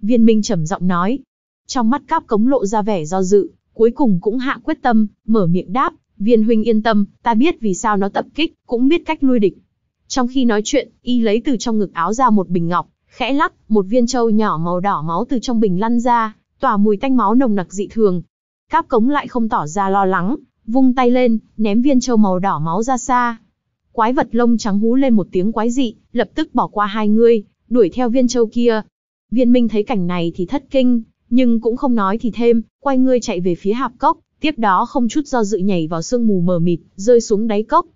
Viên Minh trầm giọng nói. Trong mắt cáp cống lộ ra vẻ do dự, cuối cùng cũng hạ quyết tâm, mở miệng đáp, viên huynh yên tâm, ta biết vì sao nó tập kích, cũng biết cách lui địch. Trong khi nói chuyện, y lấy từ trong ngực áo ra một bình ngọc, khẽ lắc, một viên trâu nhỏ màu đỏ máu từ trong bình lăn ra, tỏa mùi tanh máu nồng nặc dị thường, Cáp cống lại không tỏ ra lo lắng, vung tay lên, ném viên châu màu đỏ máu ra xa. Quái vật lông trắng hú lên một tiếng quái dị, lập tức bỏ qua hai người, đuổi theo viên châu kia. Viên Minh thấy cảnh này thì thất kinh, nhưng cũng không nói thì thêm, quay ngươi chạy về phía hạp cốc, tiếp đó không chút do dự nhảy vào sương mù mờ mịt, rơi xuống đáy cốc.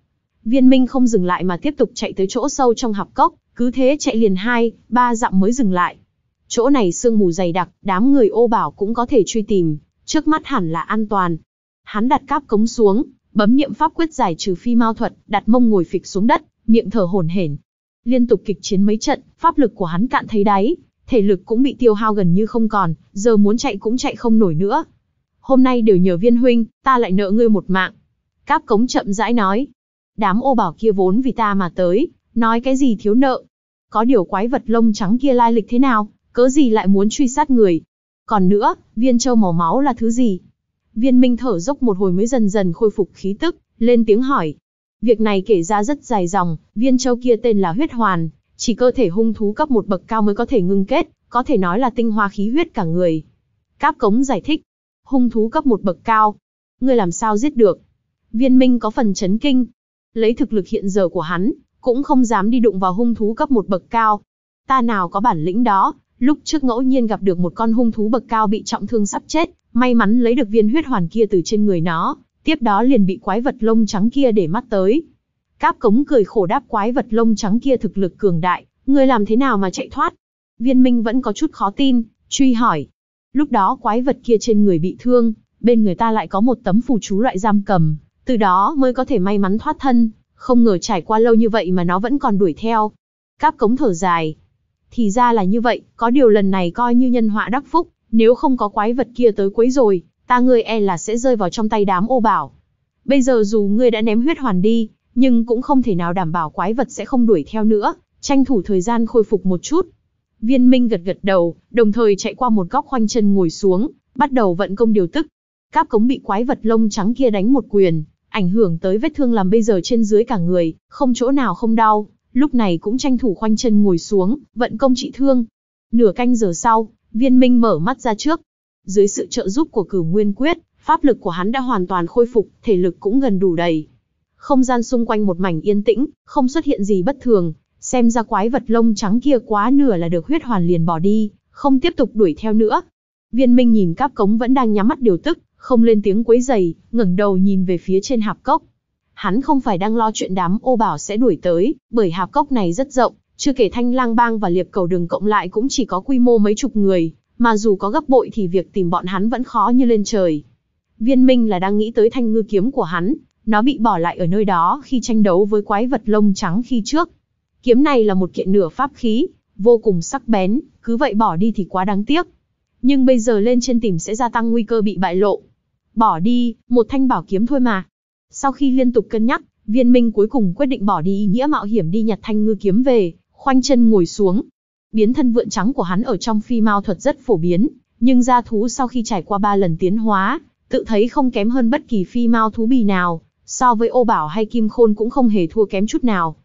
Viên Minh không dừng lại mà tiếp tục chạy tới chỗ sâu trong hạp cốc, cứ thế chạy liền hai, ba dặm mới dừng lại. Chỗ này sương mù dày đặc, đám người ô bảo cũng có thể truy tìm, Trước mắt hẳn là an toàn. Hắn đặt cáp cống xuống, bấm niệm pháp quyết giải trừ phi mau thuật, đặt mông ngồi phịch xuống đất, miệng thở hổn hển. Liên tục kịch chiến mấy trận, pháp lực của hắn cạn thấy đáy, thể lực cũng bị tiêu hao gần như không còn, giờ muốn chạy cũng chạy không nổi nữa. Hôm nay đều nhờ viên huynh, ta lại nợ ngươi một mạng. Cáp cống chậm rãi nói. Đám ô bảo kia vốn vì ta mà tới, nói cái gì thiếu nợ. Có điều quái vật lông trắng kia lai lịch thế nào, cớ gì lại muốn truy sát người. Còn nữa, viên châu màu máu là thứ gì? Viên Minh thở dốc một hồi mới dần dần khôi phục khí tức, lên tiếng hỏi. Việc này kể ra rất dài dòng, viên châu kia tên là huyết hoàn, chỉ cơ thể hung thú cấp một bậc cao mới có thể ngưng kết, có thể nói là tinh hoa khí huyết cả người. Cáp cống giải thích, hung thú cấp một bậc cao, ngươi làm sao giết được? Viên Minh có phần chấn kinh, lấy thực lực hiện giờ của hắn, cũng không dám đi đụng vào hung thú cấp một bậc cao. Ta nào có bản lĩnh đó, Lúc trước ngẫu nhiên gặp được một con hung thú bậc cao bị trọng thương sắp chết, may mắn lấy được viên huyết hoàn kia từ trên người nó, tiếp đó liền bị quái vật lông trắng kia để mắt tới. Cáp cống cười khổ đáp quái vật lông trắng kia thực lực cường đại, ngươi làm thế nào mà chạy thoát? Viên Minh vẫn có chút khó tin, truy hỏi. Lúc đó quái vật kia trên người bị thương, bên người ta lại có một tấm phù chú loại giam cầm, từ đó mới có thể may mắn thoát thân, không ngờ trải qua lâu như vậy mà nó vẫn còn đuổi theo. Cáp cống thở dài, thì ra là như vậy, có điều lần này coi như nhân họa đắc phúc, nếu không có quái vật kia tới quấy rồi, ta ngươi e là sẽ rơi vào trong tay đám ô bảo. Bây giờ dù ngươi đã ném huyết hoàn đi, nhưng cũng không thể nào đảm bảo quái vật sẽ không đuổi theo nữa, tranh thủ thời gian khôi phục một chút. Viên Minh gật gật đầu, đồng thời chạy qua một góc khoanh chân ngồi xuống, bắt đầu vận công điều tức. Các cống bị quái vật lông trắng kia đánh một quyền, ảnh hưởng tới vết thương làm bây giờ trên dưới cả người, không chỗ nào không đau, lúc này cũng tranh thủ khoanh chân ngồi xuống, vận công trị thương. Nửa canh giờ sau, viên minh mở mắt ra trước. Dưới sự trợ giúp của cửu nguyên quyết, pháp lực của hắn đã hoàn toàn khôi phục, thể lực cũng gần đủ đầy. Không gian xung quanh một mảnh yên tĩnh, không xuất hiện gì bất thường, xem ra quái vật lông trắng kia quá nửa là được huyết hoàn liền bỏ đi, không tiếp tục đuổi theo nữa. Viên Minh nhìn cáp cống vẫn đang nhắm mắt điều tức, không lên tiếng quấy giày, ngẩng đầu nhìn về phía trên hạp cốc hắn không phải đang lo chuyện đám ô bảo sẽ đuổi tới, bởi hạp cốc này rất rộng, chưa kể thanh lang bang và liệp cầu đường cộng lại cũng chỉ có quy mô mấy chục người, mà dù có gấp bội thì việc tìm bọn hắn vẫn khó như lên trời. Viên Minh là đang nghĩ tới thanh ngư kiếm của hắn, nó bị bỏ lại ở nơi đó khi tranh đấu với quái vật lông trắng khi trước. Kiếm này là một kiện nửa pháp khí, vô cùng sắc bén, cứ vậy bỏ đi thì quá đáng tiếc. Nhưng bây giờ lên trên tìm sẽ gia tăng nguy cơ bị bại lộ. Bỏ đi, một thanh bảo kiếm thôi mà, sau khi liên tục cân nhắc, viên minh cuối cùng quyết định bỏ đi ý nghĩa mạo hiểm đi nhặt thanh ngư kiếm về, khoanh chân ngồi xuống. Biến thân vượn trắng của hắn ở trong phi mao thuật rất phổ biến, nhưng gia thú sau khi trải qua ba lần tiến hóa, tự thấy không kém hơn bất kỳ phi mao thú bì nào, so với ô bảo hay kim khôn cũng không hề thua kém chút nào.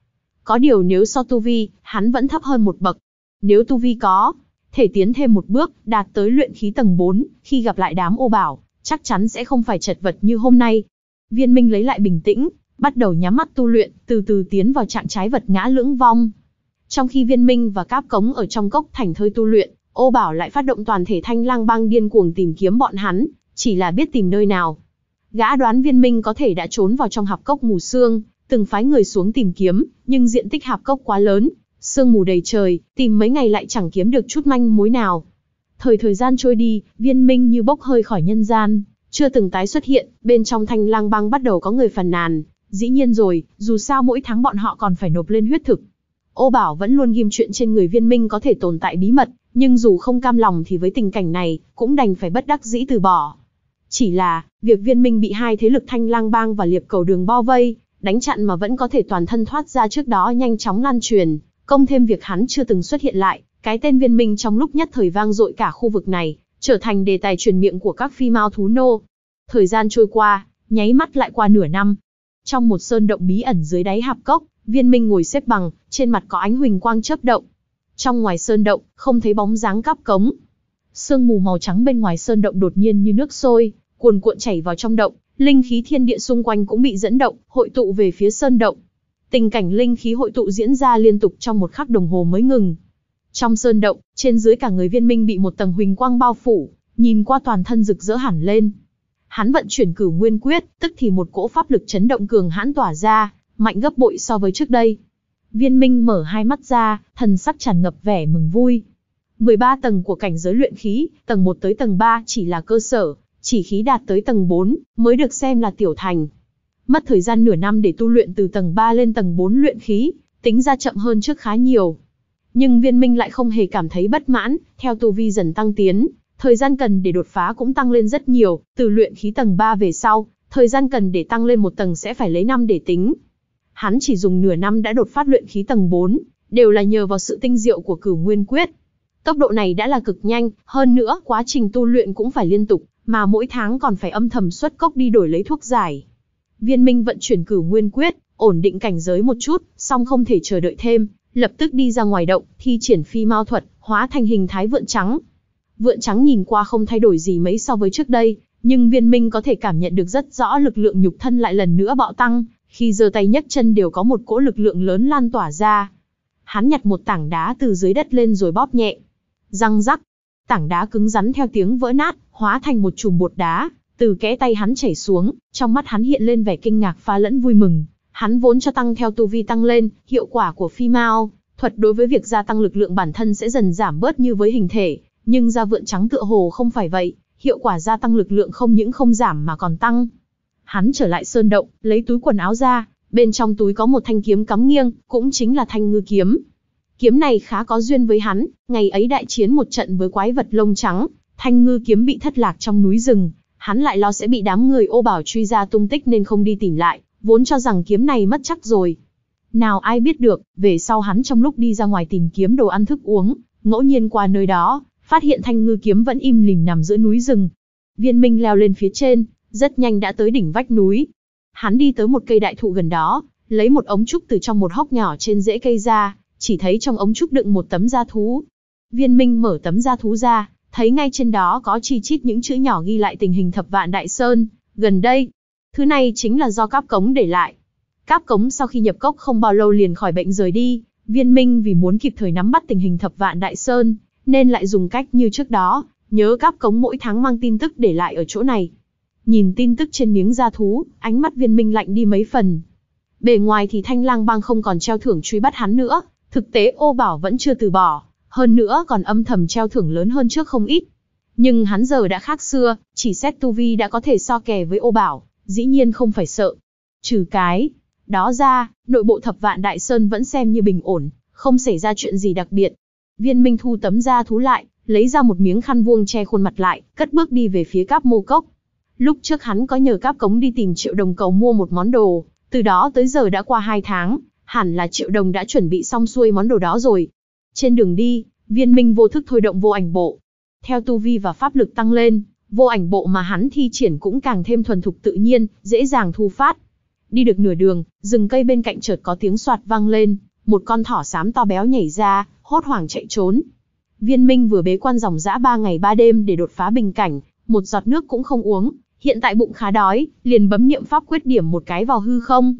Có điều nếu so tu vi, hắn vẫn thấp hơn một bậc. Nếu tu vi có, thể tiến thêm một bước, đạt tới luyện khí tầng 4, khi gặp lại đám ô bảo, chắc chắn sẽ không phải chật vật như hôm nay. Viên Minh lấy lại bình tĩnh, bắt đầu nhắm mắt tu luyện, từ từ tiến vào trạng trái vật ngã lưỡng vong. Trong khi Viên Minh và Cáp Cống ở trong cốc thành thơi tu luyện, Ô Bảo lại phát động toàn thể thanh lang băng điên cuồng tìm kiếm bọn hắn, chỉ là biết tìm nơi nào. Gã đoán Viên Minh có thể đã trốn vào trong hạp cốc mù sương, từng phái người xuống tìm kiếm, nhưng diện tích hạp cốc quá lớn, sương mù đầy trời, tìm mấy ngày lại chẳng kiếm được chút manh mối nào. Thời thời gian trôi đi, Viên Minh như bốc hơi khỏi nhân gian, chưa từng tái xuất hiện, bên trong thanh lang băng bắt đầu có người phàn nàn. Dĩ nhiên rồi, dù sao mỗi tháng bọn họ còn phải nộp lên huyết thực. Ô Bảo vẫn luôn ghim chuyện trên người viên minh có thể tồn tại bí mật, nhưng dù không cam lòng thì với tình cảnh này, cũng đành phải bất đắc dĩ từ bỏ. Chỉ là, việc viên minh bị hai thế lực thanh lang bang và liệp cầu đường bao vây, đánh chặn mà vẫn có thể toàn thân thoát ra trước đó nhanh chóng lan truyền, công thêm việc hắn chưa từng xuất hiện lại, cái tên viên minh trong lúc nhất thời vang dội cả khu vực này, trở thành đề tài truyền miệng của các phi mao thú nô. Thời gian trôi qua, nháy mắt lại qua nửa năm. Trong một sơn động bí ẩn dưới đáy hạp cốc, viên minh ngồi xếp bằng, trên mặt có ánh huỳnh quang chớp động. Trong ngoài sơn động, không thấy bóng dáng cắp cống. Sương mù màu trắng bên ngoài sơn động đột nhiên như nước sôi, cuồn cuộn chảy vào trong động, linh khí thiên địa xung quanh cũng bị dẫn động, hội tụ về phía sơn động. Tình cảnh linh khí hội tụ diễn ra liên tục trong một khắc đồng hồ mới ngừng. Trong sơn động, trên dưới cả người viên minh bị một tầng huỳnh quang bao phủ, nhìn qua toàn thân rực rỡ hẳn lên. Hắn vận chuyển cửu nguyên quyết, tức thì một cỗ pháp lực chấn động cường hãn tỏa ra, mạnh gấp bội so với trước đây. Viên minh mở hai mắt ra, thần sắc tràn ngập vẻ mừng vui. 13 tầng của cảnh giới luyện khí, tầng 1 tới tầng 3 chỉ là cơ sở, chỉ khí đạt tới tầng 4 mới được xem là tiểu thành. Mất thời gian nửa năm để tu luyện từ tầng 3 lên tầng 4 luyện khí, tính ra chậm hơn trước khá nhiều. Nhưng viên minh lại không hề cảm thấy bất mãn, theo tu vi dần tăng tiến, thời gian cần để đột phá cũng tăng lên rất nhiều, từ luyện khí tầng 3 về sau, thời gian cần để tăng lên một tầng sẽ phải lấy năm để tính. Hắn chỉ dùng nửa năm đã đột phát luyện khí tầng 4, đều là nhờ vào sự tinh diệu của cửu nguyên quyết. Tốc độ này đã là cực nhanh, hơn nữa quá trình tu luyện cũng phải liên tục, mà mỗi tháng còn phải âm thầm xuất cốc đi đổi lấy thuốc giải. Viên Minh vận chuyển cửu nguyên quyết, ổn định cảnh giới một chút, song không thể chờ đợi thêm, lập tức đi ra ngoài động, thi triển phi mau thuật, hóa thành hình thái vượn trắng. Vượn trắng nhìn qua không thay đổi gì mấy so với trước đây, nhưng viên minh có thể cảm nhận được rất rõ lực lượng nhục thân lại lần nữa bạo tăng, khi giơ tay nhấc chân đều có một cỗ lực lượng lớn lan tỏa ra. Hắn nhặt một tảng đá từ dưới đất lên rồi bóp nhẹ. Răng rắc, tảng đá cứng rắn theo tiếng vỡ nát, hóa thành một chùm bột đá, từ kẽ tay hắn chảy xuống, trong mắt hắn hiện lên vẻ kinh ngạc pha lẫn vui mừng, Hắn vốn cho tăng theo tu vi tăng lên, hiệu quả của phi mao, thuật đối với việc gia tăng lực lượng bản thân sẽ dần giảm bớt như với hình thể, nhưng gia vượn trắng tựa hồ không phải vậy, hiệu quả gia tăng lực lượng không những không giảm mà còn tăng. Hắn trở lại sơn động, lấy túi quần áo ra, bên trong túi có một thanh kiếm cắm nghiêng, cũng chính là thanh ngư kiếm. Kiếm này khá có duyên với hắn, ngày ấy đại chiến một trận với quái vật lông trắng, thanh ngư kiếm bị thất lạc trong núi rừng, hắn lại lo sẽ bị đám người ô bảo truy ra tung tích nên không đi tìm lại, vốn cho rằng kiếm này mất chắc rồi. Nào ai biết được, về sau hắn trong lúc đi ra ngoài tìm kiếm đồ ăn thức uống, ngẫu nhiên qua nơi đó, phát hiện thanh ngư kiếm vẫn im lìm nằm giữa núi rừng. Viên Minh leo lên phía trên, rất nhanh đã tới đỉnh vách núi. Hắn đi tới một cây đại thụ gần đó, lấy một ống trúc từ trong một hốc nhỏ trên rễ cây ra, chỉ thấy trong ống trúc đựng một tấm da thú. Viên Minh mở tấm da thú ra, thấy ngay trên đó có chi chít những chữ nhỏ ghi lại tình hình thập vạn đại sơn, gần đây, Thứ này chính là do cáp cống để lại. Cáp cống sau khi nhập cốc không bao lâu liền khỏi bệnh rời đi, viên minh vì muốn kịp thời nắm bắt tình hình thập vạn đại sơn, nên lại dùng cách như trước đó, nhớ cáp cống mỗi tháng mang tin tức để lại ở chỗ này. Nhìn tin tức trên miếng da thú, ánh mắt viên minh lạnh đi mấy phần. Bề ngoài thì thanh lang bang không còn treo thưởng truy bắt hắn nữa, thực tế ô bảo vẫn chưa từ bỏ, hơn nữa còn âm thầm treo thưởng lớn hơn trước không ít. Nhưng hắn giờ đã khác xưa, chỉ xét tu vi đã có thể so kè với ô bảo dĩ nhiên không phải sợ. Trừ cái, đó ra, nội bộ thập vạn Đại Sơn vẫn xem như bình ổn, không xảy ra chuyện gì đặc biệt. Viên Minh thu tấm da thú lại, lấy ra một miếng khăn vuông che khuôn mặt lại, cất bước đi về phía cáp mô cốc. Lúc trước hắn có nhờ cáp cống đi tìm triệu đồng cầu mua một món đồ, từ đó tới giờ đã qua hai tháng, hẳn là triệu đồng đã chuẩn bị xong xuôi món đồ đó rồi. Trên đường đi, viên minh vô thức thôi động vô ảnh bộ. Theo tu vi và pháp lực tăng lên, vô ảnh bộ mà hắn thi triển cũng càng thêm thuần thục tự nhiên, dễ dàng thu phát. Đi được nửa đường, rừng cây bên cạnh chợt có tiếng soạt vang lên, một con thỏ xám to béo nhảy ra, hốt hoảng chạy trốn. Viên Minh vừa bế quan dòng dã ba ngày ba đêm để đột phá bình cảnh, một giọt nước cũng không uống, hiện tại bụng khá đói, liền bấm niệm pháp quyết điểm một cái vào hư không.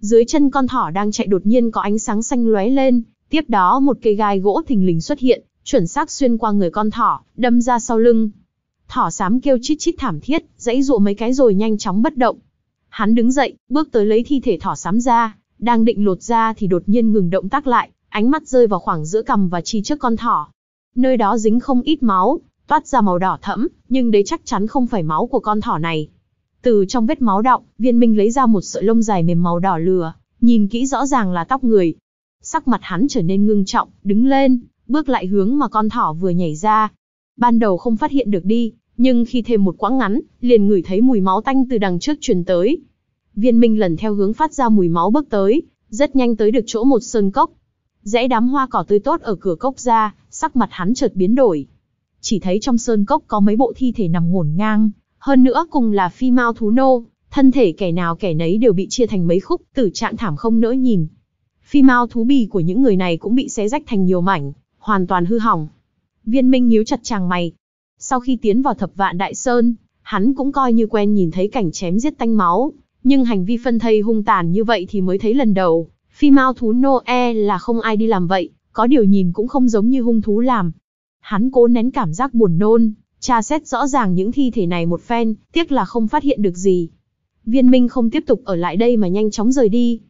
Dưới chân con thỏ đang chạy đột nhiên có ánh sáng xanh lóe lên, tiếp đó một cây gai gỗ thình lình xuất hiện, chuẩn xác xuyên qua người con thỏ, đâm ra sau lưng. Thỏ xám kêu chít chít thảm thiết, dãy dụa mấy cái rồi nhanh chóng bất động. Hắn đứng dậy, bước tới lấy thi thể thỏ xám ra, đang định lột ra thì đột nhiên ngừng động tác lại, ánh mắt rơi vào khoảng giữa cằm và chi trước con thỏ. Nơi đó dính không ít máu, toát ra màu đỏ thẫm, nhưng đấy chắc chắn không phải máu của con thỏ này. Từ trong vết máu đọng, viên minh lấy ra một sợi lông dài mềm màu đỏ lừa, nhìn kỹ rõ ràng là tóc người. Sắc mặt hắn trở nên ngưng trọng, đứng lên, bước lại hướng mà con thỏ vừa nhảy ra. Ban đầu không phát hiện được đi, nhưng khi thêm một quãng ngắn, liền ngửi thấy mùi máu tanh từ đằng trước truyền tới. Viên Minh lần theo hướng phát ra mùi máu bước tới, rất nhanh tới được chỗ một sơn cốc. Rẽ đám hoa cỏ tươi tốt ở cửa cốc ra, sắc mặt hắn chợt biến đổi. Chỉ thấy trong sơn cốc có mấy bộ thi thể nằm ngổn ngang, hơn nữa cùng là phi mao thú nô, thân thể kẻ nào kẻ nấy đều bị chia thành mấy khúc, tử trạng thảm không nỡ nhìn. Phi mao thú bì của những người này cũng bị xé rách thành nhiều mảnh, hoàn toàn hư hỏng. Viên Minh nhíu chặt chàng mày, sau khi tiến vào thập vạn đại sơn, hắn cũng coi như quen nhìn thấy cảnh chém giết tanh máu, nhưng hành vi phân thây hung tàn như vậy thì mới thấy lần đầu. Phi mao thú Noe là không ai đi làm vậy, có điều nhìn cũng không giống như hung thú làm. Hắn cố nén cảm giác buồn nôn, tra xét rõ ràng những thi thể này một phen, tiếc là không phát hiện được gì. Viên Minh không tiếp tục ở lại đây mà nhanh chóng rời đi.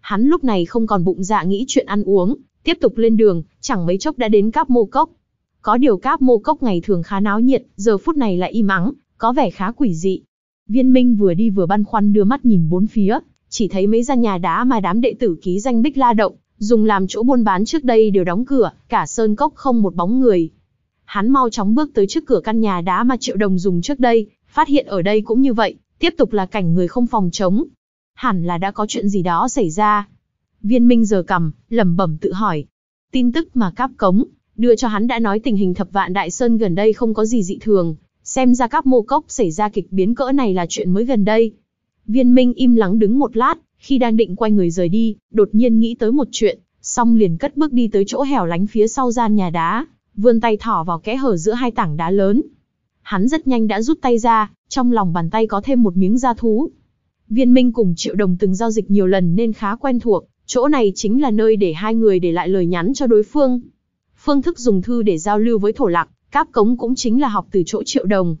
Hắn lúc này không còn bụng dạ nghĩ chuyện ăn uống, tiếp tục lên đường, chẳng mấy chốc đã đến Cáp Mô Cốc. Có điều cáp mô cốc ngày thường khá náo nhiệt, giờ phút này lại im ắng, có vẻ khá quỷ dị. Viên Minh vừa đi vừa băn khoăn đưa mắt nhìn bốn phía, chỉ thấy mấy gian nhà đá mà đám đệ tử ký danh Bích La Động, dùng làm chỗ buôn bán trước đây đều đóng cửa, cả sơn cốc không một bóng người. Hắn mau chóng bước tới trước cửa căn nhà đá mà Triệu Đồng dùng trước đây, phát hiện ở đây cũng như vậy, tiếp tục là cảnh người không phòng chống. Hẳn là đã có chuyện gì đó xảy ra. Viên Minh giờ cầm, lẩm bẩm tự hỏi. Tin tức mà cáp cống, đưa cho hắn đã nói tình hình thập vạn đại sơn gần đây không có gì dị thường, xem ra các mô cốc xảy ra kịch biến cỡ này là chuyện mới gần đây. Viên Minh im lắng đứng một lát, khi đang định quay người rời đi, đột nhiên nghĩ tới một chuyện, xong liền cất bước đi tới chỗ hẻo lánh phía sau gian nhà đá, vươn tay thỏ vào kẽ hở giữa hai tảng đá lớn. Hắn rất nhanh đã rút tay ra, trong lòng bàn tay có thêm một miếng da thú. Viên Minh cùng Triệu Đồng từng giao dịch nhiều lần nên khá quen thuộc, chỗ này chính là nơi để hai người để lại lời nhắn cho đối phương phương thức dùng thư để giao lưu với thổ lạc, cáp cống cũng chính là học từ chỗ triệu đồng.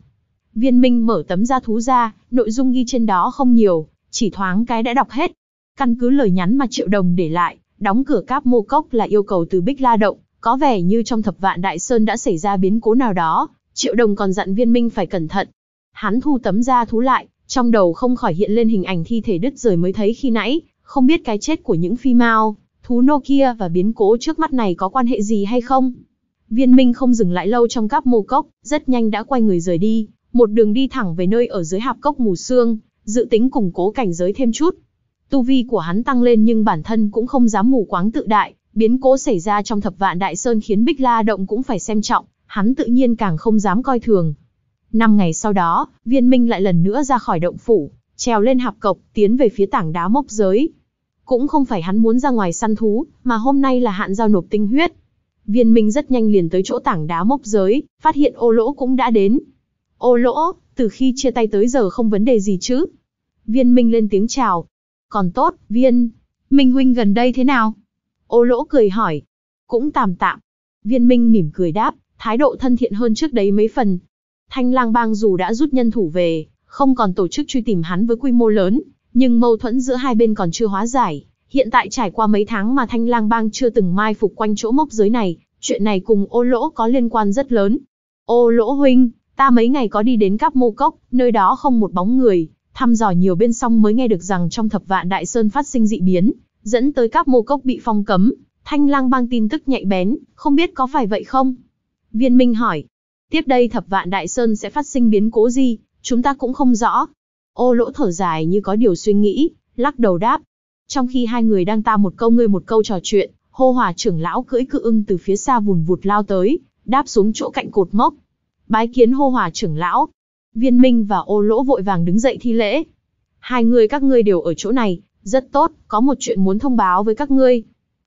Viên Minh mở tấm gia thú ra, nội dung ghi trên đó không nhiều, chỉ thoáng cái đã đọc hết. Căn cứ lời nhắn mà triệu đồng để lại, đóng cửa cáp mô cốc là yêu cầu từ Bích La Động, có vẻ như trong thập vạn Đại Sơn đã xảy ra biến cố nào đó, triệu đồng còn dặn viên Minh phải cẩn thận. Hắn thu tấm gia thú lại, trong đầu không khỏi hiện lên hình ảnh thi thể đứt rời mới thấy khi nãy, không biết cái chết của những phi mao. Thú nô kia và biến cố trước mắt này có quan hệ gì hay không? Viên Minh không dừng lại lâu trong các mô cốc, rất nhanh đã quay người rời đi, một đường đi thẳng về nơi ở dưới hạp cốc mù sương, dự tính củng cố cảnh giới thêm chút. Tu vi của hắn tăng lên nhưng bản thân cũng không dám mù quáng tự đại, biến cố xảy ra trong thập vạn đại sơn khiến Bích La Động cũng phải xem trọng, hắn tự nhiên càng không dám coi thường. Năm ngày sau đó, viên minh lại lần nữa ra khỏi động phủ, trèo lên hạp cốc, tiến về phía tảng đá mốc giới. Cũng không phải hắn muốn ra ngoài săn thú, mà hôm nay là hạn giao nộp tinh huyết. Viên Minh rất nhanh liền tới chỗ tảng đá mốc giới, phát hiện ô lỗ cũng đã đến. Ô lỗ, từ khi chia tay tới giờ không vấn đề gì chứ? Viên Minh lên tiếng chào. Còn tốt, Viên, Minh Huynh gần đây thế nào? Ô lỗ cười hỏi. Cũng tạm tạm. Viên Minh mỉm cười đáp, thái độ thân thiện hơn trước đấy mấy phần. Thanh lang bang dù đã rút nhân thủ về, không còn tổ chức truy tìm hắn với quy mô lớn, nhưng mâu thuẫn giữa hai bên còn chưa hóa giải, hiện tại trải qua mấy tháng mà Thanh Lang Bang chưa từng mai phục quanh chỗ mốc giới này, chuyện này cùng ô lỗ có liên quan rất lớn. Ô lỗ huynh, ta mấy ngày có đi đến Cáp Mô Cốc, nơi đó không một bóng người, thăm dò nhiều bên xong mới nghe được rằng trong thập vạn đại sơn phát sinh dị biến, dẫn tới Cáp Mô Cốc bị phong cấm, Thanh Lang Bang tin tức nhạy bén, không biết có phải vậy không? Viên Minh hỏi, tiếp đây thập vạn đại sơn sẽ phát sinh biến cố gì, chúng ta cũng không rõ, Ô lỗ thở dài như có điều suy nghĩ, lắc đầu đáp. Trong khi hai người đang ta một câu ngươi một câu trò chuyện, hô hòa trưởng lão cưỡi cự ưng từ phía xa vùn vụt lao tới, đáp xuống chỗ cạnh cột mốc. Bái kiến hô hòa trưởng lão. Viên Minh và ô lỗ vội vàng đứng dậy thi lễ. Hai người các ngươi đều ở chỗ này, rất tốt, có một chuyện muốn thông báo với các ngươi.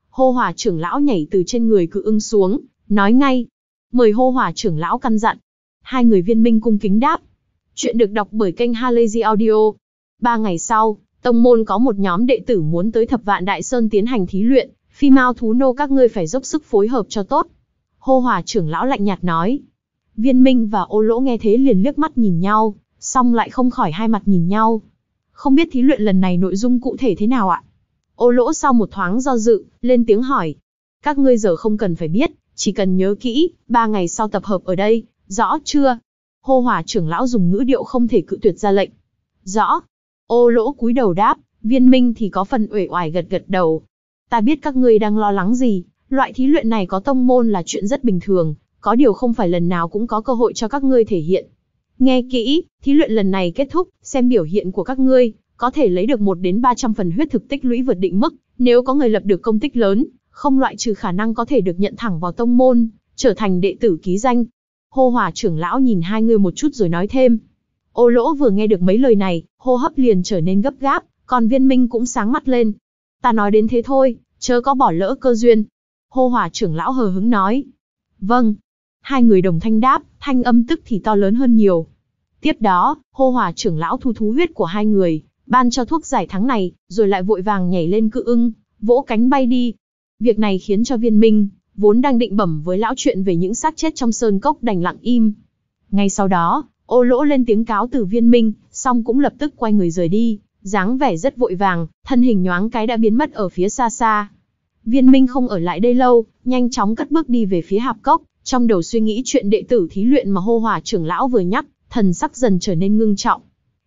Hô hòa trưởng lão nhảy từ trên người cự ưng xuống, nói ngay. Mời hô hòa trưởng lão căn dặn. Hai người viên minh cung kính đáp. Chuyện được đọc bởi kênh Halazy Audio. Ba ngày sau, tông môn có một nhóm đệ tử muốn tới thập vạn đại sơn tiến hành thí luyện, phi mao thú nô các ngươi phải dốc sức phối hợp cho tốt. Hô hòa trưởng lão lạnh nhạt nói. Viên Minh và ô lỗ nghe thế liền liếc mắt nhìn nhau, xong lại không khỏi hai mặt nhìn nhau. Không biết thí luyện lần này nội dung cụ thể thế nào ạ? Ô lỗ sau một thoáng do dự, lên tiếng hỏi. Các ngươi giờ không cần phải biết, chỉ cần nhớ kỹ, ba ngày sau tập hợp ở đây, rõ chưa? hô hòa trưởng lão dùng ngữ điệu không thể cự tuyệt ra lệnh. Rõ. Ô lỗ cúi đầu đáp, viên minh thì có phần uể oải gật gật đầu. Ta biết các ngươi đang lo lắng gì, loại thí luyện này có tông môn là chuyện rất bình thường, có điều không phải lần nào cũng có cơ hội cho các ngươi thể hiện. Nghe kỹ, thí luyện lần này kết thúc, xem biểu hiện của các ngươi, có thể lấy được 1 đến 300 phần huyết thực tích lũy vượt định mức, nếu có người lập được công tích lớn, không loại trừ khả năng có thể được nhận thẳng vào tông môn, trở thành đệ tử ký danh. Hô Hòa trưởng lão nhìn hai người một chút rồi nói thêm. Ô lỗ vừa nghe được mấy lời này, hô hấp liền trở nên gấp gáp, còn viên minh cũng sáng mắt lên. Ta nói đến thế thôi, chớ có bỏ lỡ cơ duyên. Hô Hòa trưởng lão hờ hứng nói. Vâng. Hai người đồng thanh đáp, thanh âm tức thì to lớn hơn nhiều. Tiếp đó, hô Hòa trưởng lão thu thú huyết của hai người, ban cho thuốc giải thắng này, rồi lại vội vàng nhảy lên cự ưng, vỗ cánh bay đi. Việc này khiến cho viên minh, vốn đang định bẩm với lão chuyện về những xác chết trong sơn cốc đành lặng im. Ngay sau đó, ô lỗ lên tiếng cáo từ viên minh, xong cũng lập tức quay người rời đi, dáng vẻ rất vội vàng, thân hình nhoáng cái đã biến mất ở phía xa xa. Viên minh không ở lại đây lâu, nhanh chóng cất bước đi về phía hạp cốc, trong đầu suy nghĩ chuyện đệ tử thí luyện mà hô hòa trưởng lão vừa nhắc, thần sắc dần trở nên ngưng trọng.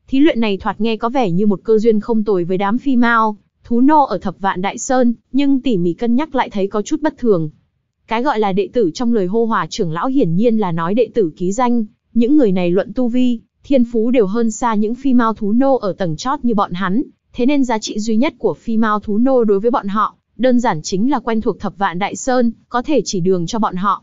Thí luyện này thoạt nghe có vẻ như một cơ duyên không tồi với đám phi mao, thú nô ở thập vạn đại sơn, nhưng tỉ mỉ cân nhắc lại thấy có chút bất thường. Cái gọi là đệ tử trong lời hô hòa trưởng lão hiển nhiên là nói đệ tử ký danh, những người này luận tu vi, thiên phú đều hơn xa những phi mao thú nô ở tầng chót như bọn hắn, thế nên giá trị duy nhất của phi mao thú nô đối với bọn họ, đơn giản chính là quen thuộc thập vạn đại sơn, có thể chỉ đường cho bọn họ.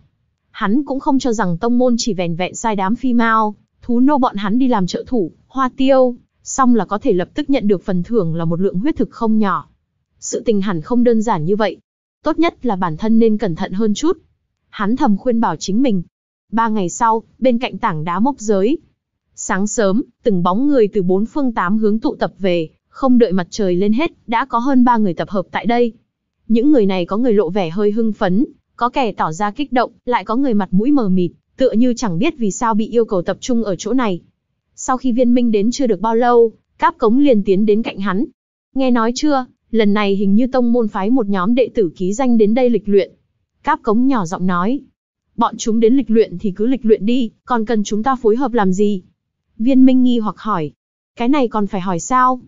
Hắn cũng không cho rằng tông môn chỉ vèn vẹn sai đám phi mao, thú nô bọn hắn đi làm trợ thủ, hoa tiêu, xong là có thể lập tức nhận được phần thưởng là một lượng huyết thực không nhỏ. Sự tình hẳn không đơn giản như vậy, tốt nhất là bản thân nên cẩn thận hơn chút. Hắn thầm khuyên bảo chính mình. Ba ngày sau, bên cạnh tảng đá mốc giới. Sáng sớm, từng bóng người từ bốn phương tám hướng tụ tập về, không đợi mặt trời lên hết, đã có hơn ba người tập hợp tại đây. Những người này có người lộ vẻ hơi hưng phấn, có kẻ tỏ ra kích động, lại có người mặt mũi mờ mịt, tựa như chẳng biết vì sao bị yêu cầu tập trung ở chỗ này. Sau khi viên minh đến chưa được bao lâu, cáp cống liền tiến đến cạnh hắn. Nghe nói chưa, Lần này hình như tông môn phái một nhóm đệ tử ký danh đến đây lịch luyện. Cáp cống nhỏ giọng nói. Bọn chúng đến lịch luyện thì cứ lịch luyện đi, còn cần chúng ta phối hợp làm gì? Viên Minh nghi hoặc hỏi. Cái này còn phải hỏi sao?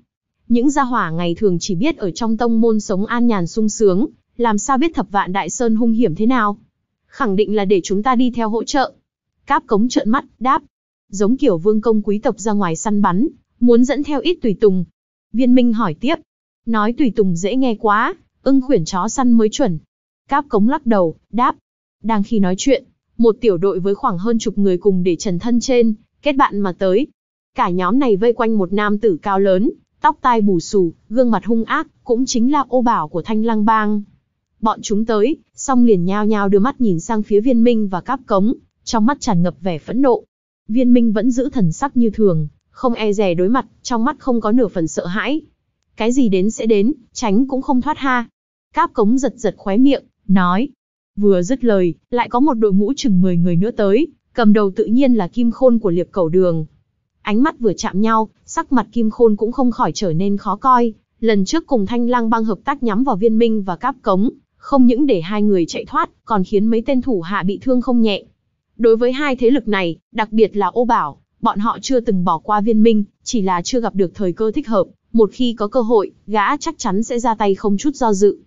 Những gia hỏa ngày thường chỉ biết ở trong tông môn sống an nhàn sung sướng, làm sao biết thập vạn đại sơn hung hiểm thế nào? Khẳng định là để chúng ta đi theo hỗ trợ. Cáp cống trợn mắt, đáp. Giống kiểu vương công quý tộc ra ngoài săn bắn, muốn dẫn theo ít tùy tùng. Viên Minh hỏi tiếp, Nói tùy tùng dễ nghe quá, ưng khuyển chó săn mới chuẩn. Cáp cống lắc đầu, đáp. Đang khi nói chuyện, một tiểu đội với khoảng hơn chục người cùng để trần thân trên, kết bạn mà tới. Cả nhóm này vây quanh một nam tử cao lớn, tóc tai bù xù, gương mặt hung ác, cũng chính là ô bảo của thanh lang bang. Bọn chúng tới, xong liền nhao nhao đưa mắt nhìn sang phía viên minh và cáp cống, trong mắt tràn ngập vẻ phẫn nộ. Viên minh vẫn giữ thần sắc như thường, không e rè đối mặt, trong mắt không có nửa phần sợ hãi, cái gì đến sẽ đến, tránh cũng không thoát ha. Cáp cống giật giật khóe miệng, nói. Vừa dứt lời, lại có một đội ngũ chừng 10 người nữa tới, cầm đầu tự nhiên là kim khôn của liệp cầu đường. Ánh mắt vừa chạm nhau, sắc mặt kim khôn cũng không khỏi trở nên khó coi. Lần trước cùng thanh lang băng hợp tác nhắm vào viên minh và cáp cống, không những để hai người chạy thoát, còn khiến mấy tên thủ hạ bị thương không nhẹ. Đối với hai thế lực này, đặc biệt là ô bảo, bọn họ chưa từng bỏ qua viên minh, chỉ là chưa gặp được thời cơ thích hợp. Một khi có cơ hội, gã chắc chắn sẽ ra tay không chút do dự.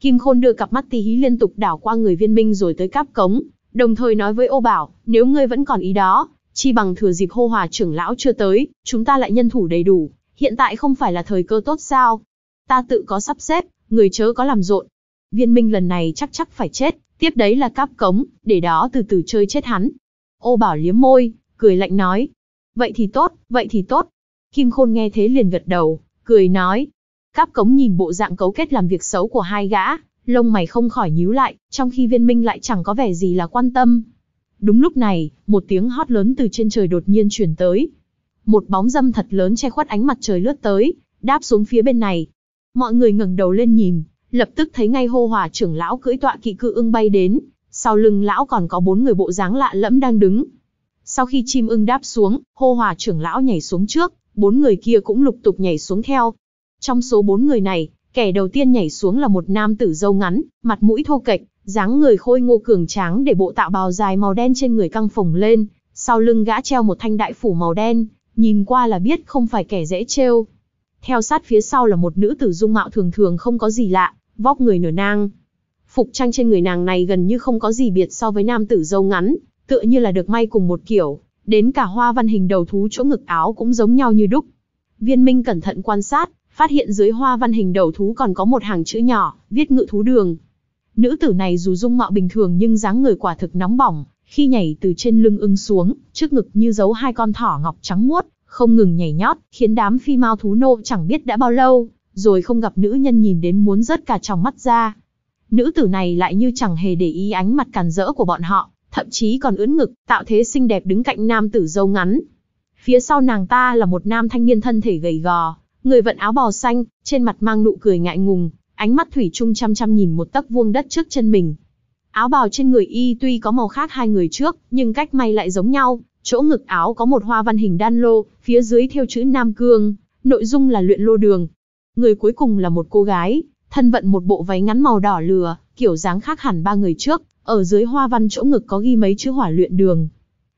Kim Khôn đưa cặp mắt tí hí liên tục đảo qua người viên minh rồi tới cáp cống, đồng thời nói với ô bảo, nếu ngươi vẫn còn ý đó, chi bằng thừa dịp hô hòa trưởng lão chưa tới, chúng ta lại nhân thủ đầy đủ, hiện tại không phải là thời cơ tốt sao. Ta tự có sắp xếp, người chớ có làm rộn. Viên minh lần này chắc chắc phải chết, tiếp đấy là cáp cống, để đó từ từ chơi chết hắn. Ô bảo liếm môi, cười lạnh nói. Vậy thì tốt, vậy thì tốt, Kim Khôn nghe thế liền gật đầu, cười nói. Cáp cống nhìn bộ dạng cấu kết làm việc xấu của hai gã, lông mày không khỏi nhíu lại, trong khi viên minh lại chẳng có vẻ gì là quan tâm. Đúng lúc này, một tiếng hót lớn từ trên trời đột nhiên chuyển tới. Một bóng dâm thật lớn che khuất ánh mặt trời lướt tới, đáp xuống phía bên này. Mọi người ngẩng đầu lên nhìn, lập tức thấy ngay hô hòa trưởng lão cưỡi tọa kỵ cự ưng bay đến, sau lưng lão còn có bốn người bộ dáng lạ lẫm đang đứng. Sau khi chim ưng đáp xuống, hô hòa trưởng lão nhảy xuống trước, bốn người kia cũng lục tục nhảy xuống theo. Trong số bốn người này, kẻ đầu tiên nhảy xuống là một nam tử dâu ngắn, mặt mũi thô kệch, dáng người khôi ngô cường tráng để bộ tạo bào dài màu đen trên người căng phồng lên, sau lưng gã treo một thanh đại phủ màu đen, nhìn qua là biết không phải kẻ dễ trêu. Theo sát phía sau là một nữ tử dung mạo thường thường không có gì lạ, vóc người nửa nang. Phục trang trên người nàng này gần như không có gì biệt so với nam tử dâu ngắn, tựa như là được may cùng một kiểu, đến cả hoa văn hình đầu thú chỗ ngực áo cũng giống nhau như đúc. Viên Minh cẩn thận quan sát, phát hiện dưới hoa văn hình đầu thú còn có một hàng chữ nhỏ, viết ngự thú đường. Nữ tử này dù dung mạo bình thường nhưng dáng người quả thực nóng bỏng, khi nhảy từ trên lưng ưng xuống, trước ngực như giấu hai con thỏ ngọc trắng muốt, không ngừng nhảy nhót, khiến đám phi mao thú nô chẳng biết đã bao lâu, rồi không gặp nữ nhân nhìn đến muốn rớt cả tròng mắt ra. Nữ tử này lại như chẳng hề để ý ánh mặt càn rỡ của bọn họ, thậm chí còn ưỡn ngực, tạo thế xinh đẹp đứng cạnh nam tử râu ngắn. Phía sau nàng ta là một nam thanh niên thân thể gầy gò, người vận áo bò xanh, trên mặt mang nụ cười ngại ngùng, ánh mắt thủy chung chăm chăm nhìn một tấc vuông đất trước chân mình. Áo bào trên người y tuy có màu khác hai người trước, nhưng cách may lại giống nhau, chỗ ngực áo có một hoa văn hình đan lô, phía dưới theo chữ Nam Cương, nội dung là luyện lô đường. Người cuối cùng là một cô gái, thân vận một bộ váy ngắn màu đỏ lừa, kiểu dáng khác hẳn ba người trước, ở dưới hoa văn chỗ ngực có ghi mấy chữ hỏa luyện đường.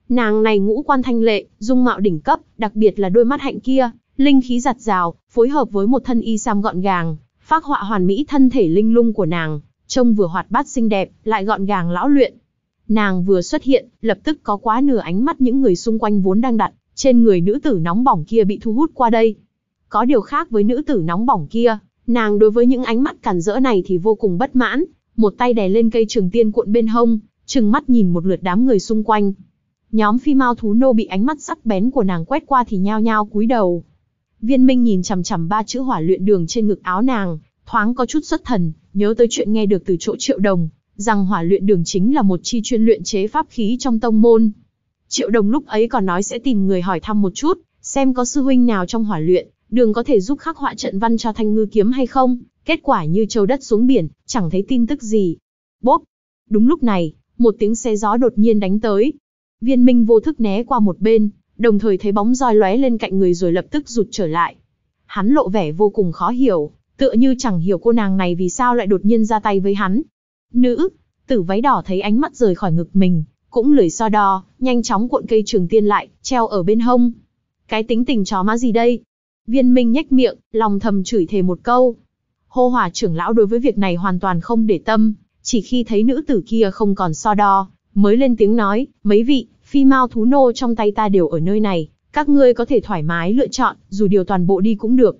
Nàng này ngũ quan thanh lệ, dung mạo đỉnh cấp, đặc biệt là đôi mắt hạnh kia, linh khí giặt rào, phối hợp với một thân y sam gọn gàng, phác họa hoàn mỹ thân thể linh lung của nàng, trông vừa hoạt bát xinh đẹp, lại gọn gàng lão luyện. Nàng vừa xuất hiện, lập tức có quá nửa ánh mắt những người xung quanh vốn đang đặt trên người nữ tử nóng bỏng kia bị thu hút qua đây. Có điều khác với nữ tử nóng bỏng kia, nàng đối với những ánh mắt cản rỡ này thì vô cùng bất mãn, một tay đè lên cây trường tiên cuộn bên hông, trừng mắt nhìn một lượt đám người xung quanh. Nhóm phi mao thú nô bị ánh mắt sắc bén của nàng quét qua thì nhao nhao cúi đầu. Viên Minh nhìn chằm chằm ba chữ hỏa luyện đường trên ngực áo nàng, thoáng có chút xuất thần, nhớ tới chuyện nghe được từ chỗ Triệu Đồng, rằng hỏa luyện đường chính là một chi chuyên luyện chế pháp khí trong tông môn. Triệu Đồng lúc ấy còn nói sẽ tìm người hỏi thăm một chút, xem có sư huynh nào trong hỏa luyện, đường có thể giúp khắc họa trận văn cho thanh ngư kiếm hay không, Kết quả như châu đất xuống biển, chẳng thấy tin tức gì. Bốp! Đúng lúc này, một tiếng xe gió đột nhiên đánh tới. Viên minh vô thức né qua một bên, đồng thời thấy bóng roi lóe lên cạnh người rồi lập tức rụt trở lại. Hắn lộ vẻ vô cùng khó hiểu, tựa như chẳng hiểu cô nàng này vì sao lại đột nhiên ra tay với hắn. Nữ, tử váy đỏ thấy ánh mắt rời khỏi ngực mình, cũng lười so đo, nhanh chóng cuộn cây trường tiên lại, treo ở bên hông. Cái tính tình chó má gì đây? Viên Minh nhếch miệng, lòng thầm chửi thề một câu, Hô Hòa trưởng lão đối với việc này hoàn toàn không để tâm, chỉ khi thấy nữ tử kia không còn so đo, mới lên tiếng nói, mấy vị, phi mao thú nô trong tay ta đều ở nơi này, các ngươi có thể thoải mái lựa chọn, dù điều toàn bộ đi cũng được.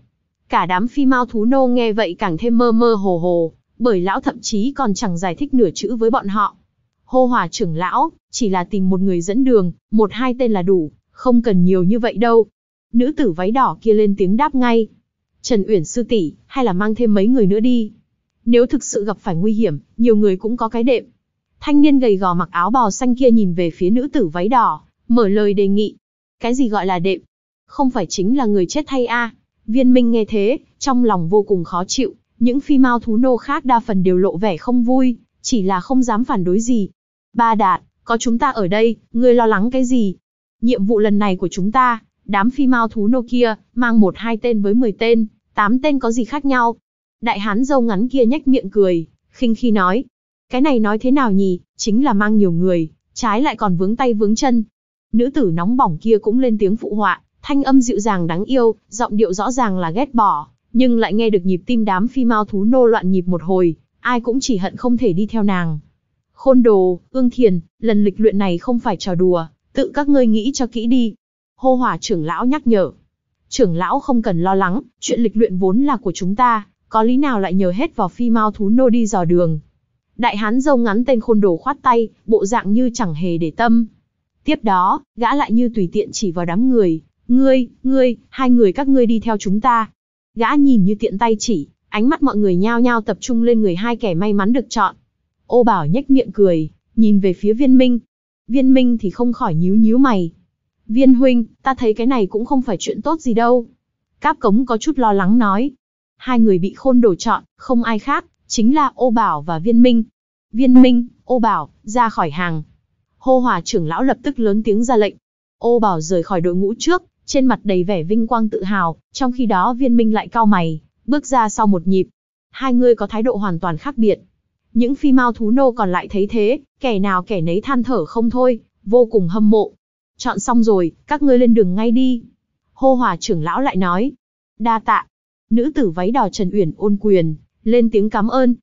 Cả đám phi mao thú nô nghe vậy càng thêm mơ mơ hồ hồ, bởi lão thậm chí còn chẳng giải thích nửa chữ với bọn họ. Hô hòa trưởng lão, chỉ là tìm một người dẫn đường, một hai tên là đủ, không cần nhiều như vậy đâu. Nữ tử váy đỏ kia lên tiếng đáp ngay. Trần Uyển sư tỷ, hay là mang thêm mấy người nữa đi. Nếu thực sự gặp phải nguy hiểm, nhiều người cũng có cái đệm. Thanh niên gầy gò mặc áo bò xanh kia nhìn về phía nữ tử váy đỏ, mở lời đề nghị. Cái gì gọi là đệm? Không phải chính là người chết thay a? À? Viên Minh nghe thế, trong lòng vô cùng khó chịu, những phi mao thú nô khác đa phần đều lộ vẻ không vui, chỉ là không dám phản đối gì. Ba đạt, có chúng ta ở đây, ngươi lo lắng cái gì? Nhiệm vụ lần này của chúng ta, đám phi mao thú nô kia, mang một hai tên với mười tên, Tám tên có gì khác nhau? Đại hán râu ngắn kia nhếch miệng cười, khinh khi nói. Cái này nói thế nào nhỉ, chính là mang nhiều người, trái lại còn vướng tay vướng chân. Nữ tử nóng bỏng kia cũng lên tiếng phụ họa, thanh âm dịu dàng đáng yêu, giọng điệu rõ ràng là ghét bỏ, nhưng lại nghe được nhịp tim đám phi mao thú nô loạn nhịp một hồi, ai cũng chỉ hận không thể đi theo nàng. Khôn đồ, ương thiền, lần lịch luyện này không phải trò đùa, tự các ngươi nghĩ cho kỹ đi. Hô hỏa trưởng lão nhắc nhở. Trưởng lão không cần lo lắng, chuyện lịch luyện vốn là của chúng ta, có lý nào lại nhờ hết vào phi mau thú nô đi dò đường. Đại hán dâu ngắn tên khôn đồ khoát tay, bộ dạng như chẳng hề để tâm. Tiếp đó, gã lại như tùy tiện chỉ vào đám người, ngươi, ngươi, hai người các ngươi đi theo chúng ta. Gã nhìn như tiện tay chỉ, ánh mắt mọi người nhao nhao tập trung lên người hai kẻ may mắn được chọn. Ô Bảo nhếch miệng cười, nhìn về phía viên minh. Viên minh thì không khỏi nhíu nhíu mày. Viên huynh, ta thấy cái này cũng không phải chuyện tốt gì đâu. Cáp cống có chút lo lắng nói. Hai người bị khôn đổ chọn, không ai khác, chính là ô bảo và viên minh. Viên minh, ô bảo, ra khỏi hàng. Hô hòa trưởng lão lập tức lớn tiếng ra lệnh. Ô bảo rời khỏi đội ngũ trước, trên mặt đầy vẻ vinh quang tự hào, trong khi đó viên minh lại cao mày, bước ra sau một nhịp. Hai người có thái độ hoàn toàn khác biệt. Những phi mau thú nô còn lại thấy thế, kẻ nào kẻ nấy than thở không thôi, vô cùng hâm mộ. Chọn xong rồi, các ngươi lên đường ngay đi. Hô hòa trưởng lão lại nói. Đa tạ. Nữ tử váy đỏ Trần Uyển ôn quyền, lên tiếng cảm ơn.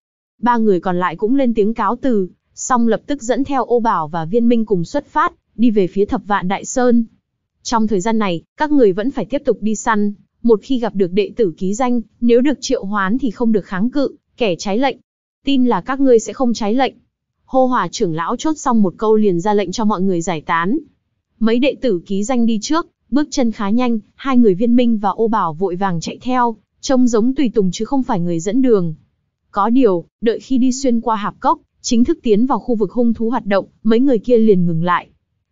Ba người còn lại cũng lên tiếng cáo từ, xong lập tức dẫn theo ô bảo và viên minh cùng xuất phát, đi về phía thập vạn đại sơn. Trong thời gian này, các người vẫn phải tiếp tục đi săn, một khi gặp được đệ tử ký danh, nếu được triệu hoán thì không được kháng cự, kẻ trái lệnh. Tin là các ngươi sẽ không trái lệnh. Hô hòa trưởng lão chốt xong một câu liền ra lệnh cho mọi người giải tán, Mấy đệ tử ký danh đi trước, bước chân khá nhanh, hai người viên minh và ô bảo vội vàng chạy theo, trông giống tùy tùng chứ không phải người dẫn đường. Có điều, đợi khi đi xuyên qua hạp cốc, chính thức tiến vào khu vực hung thú hoạt động, mấy người kia liền ngừng lại.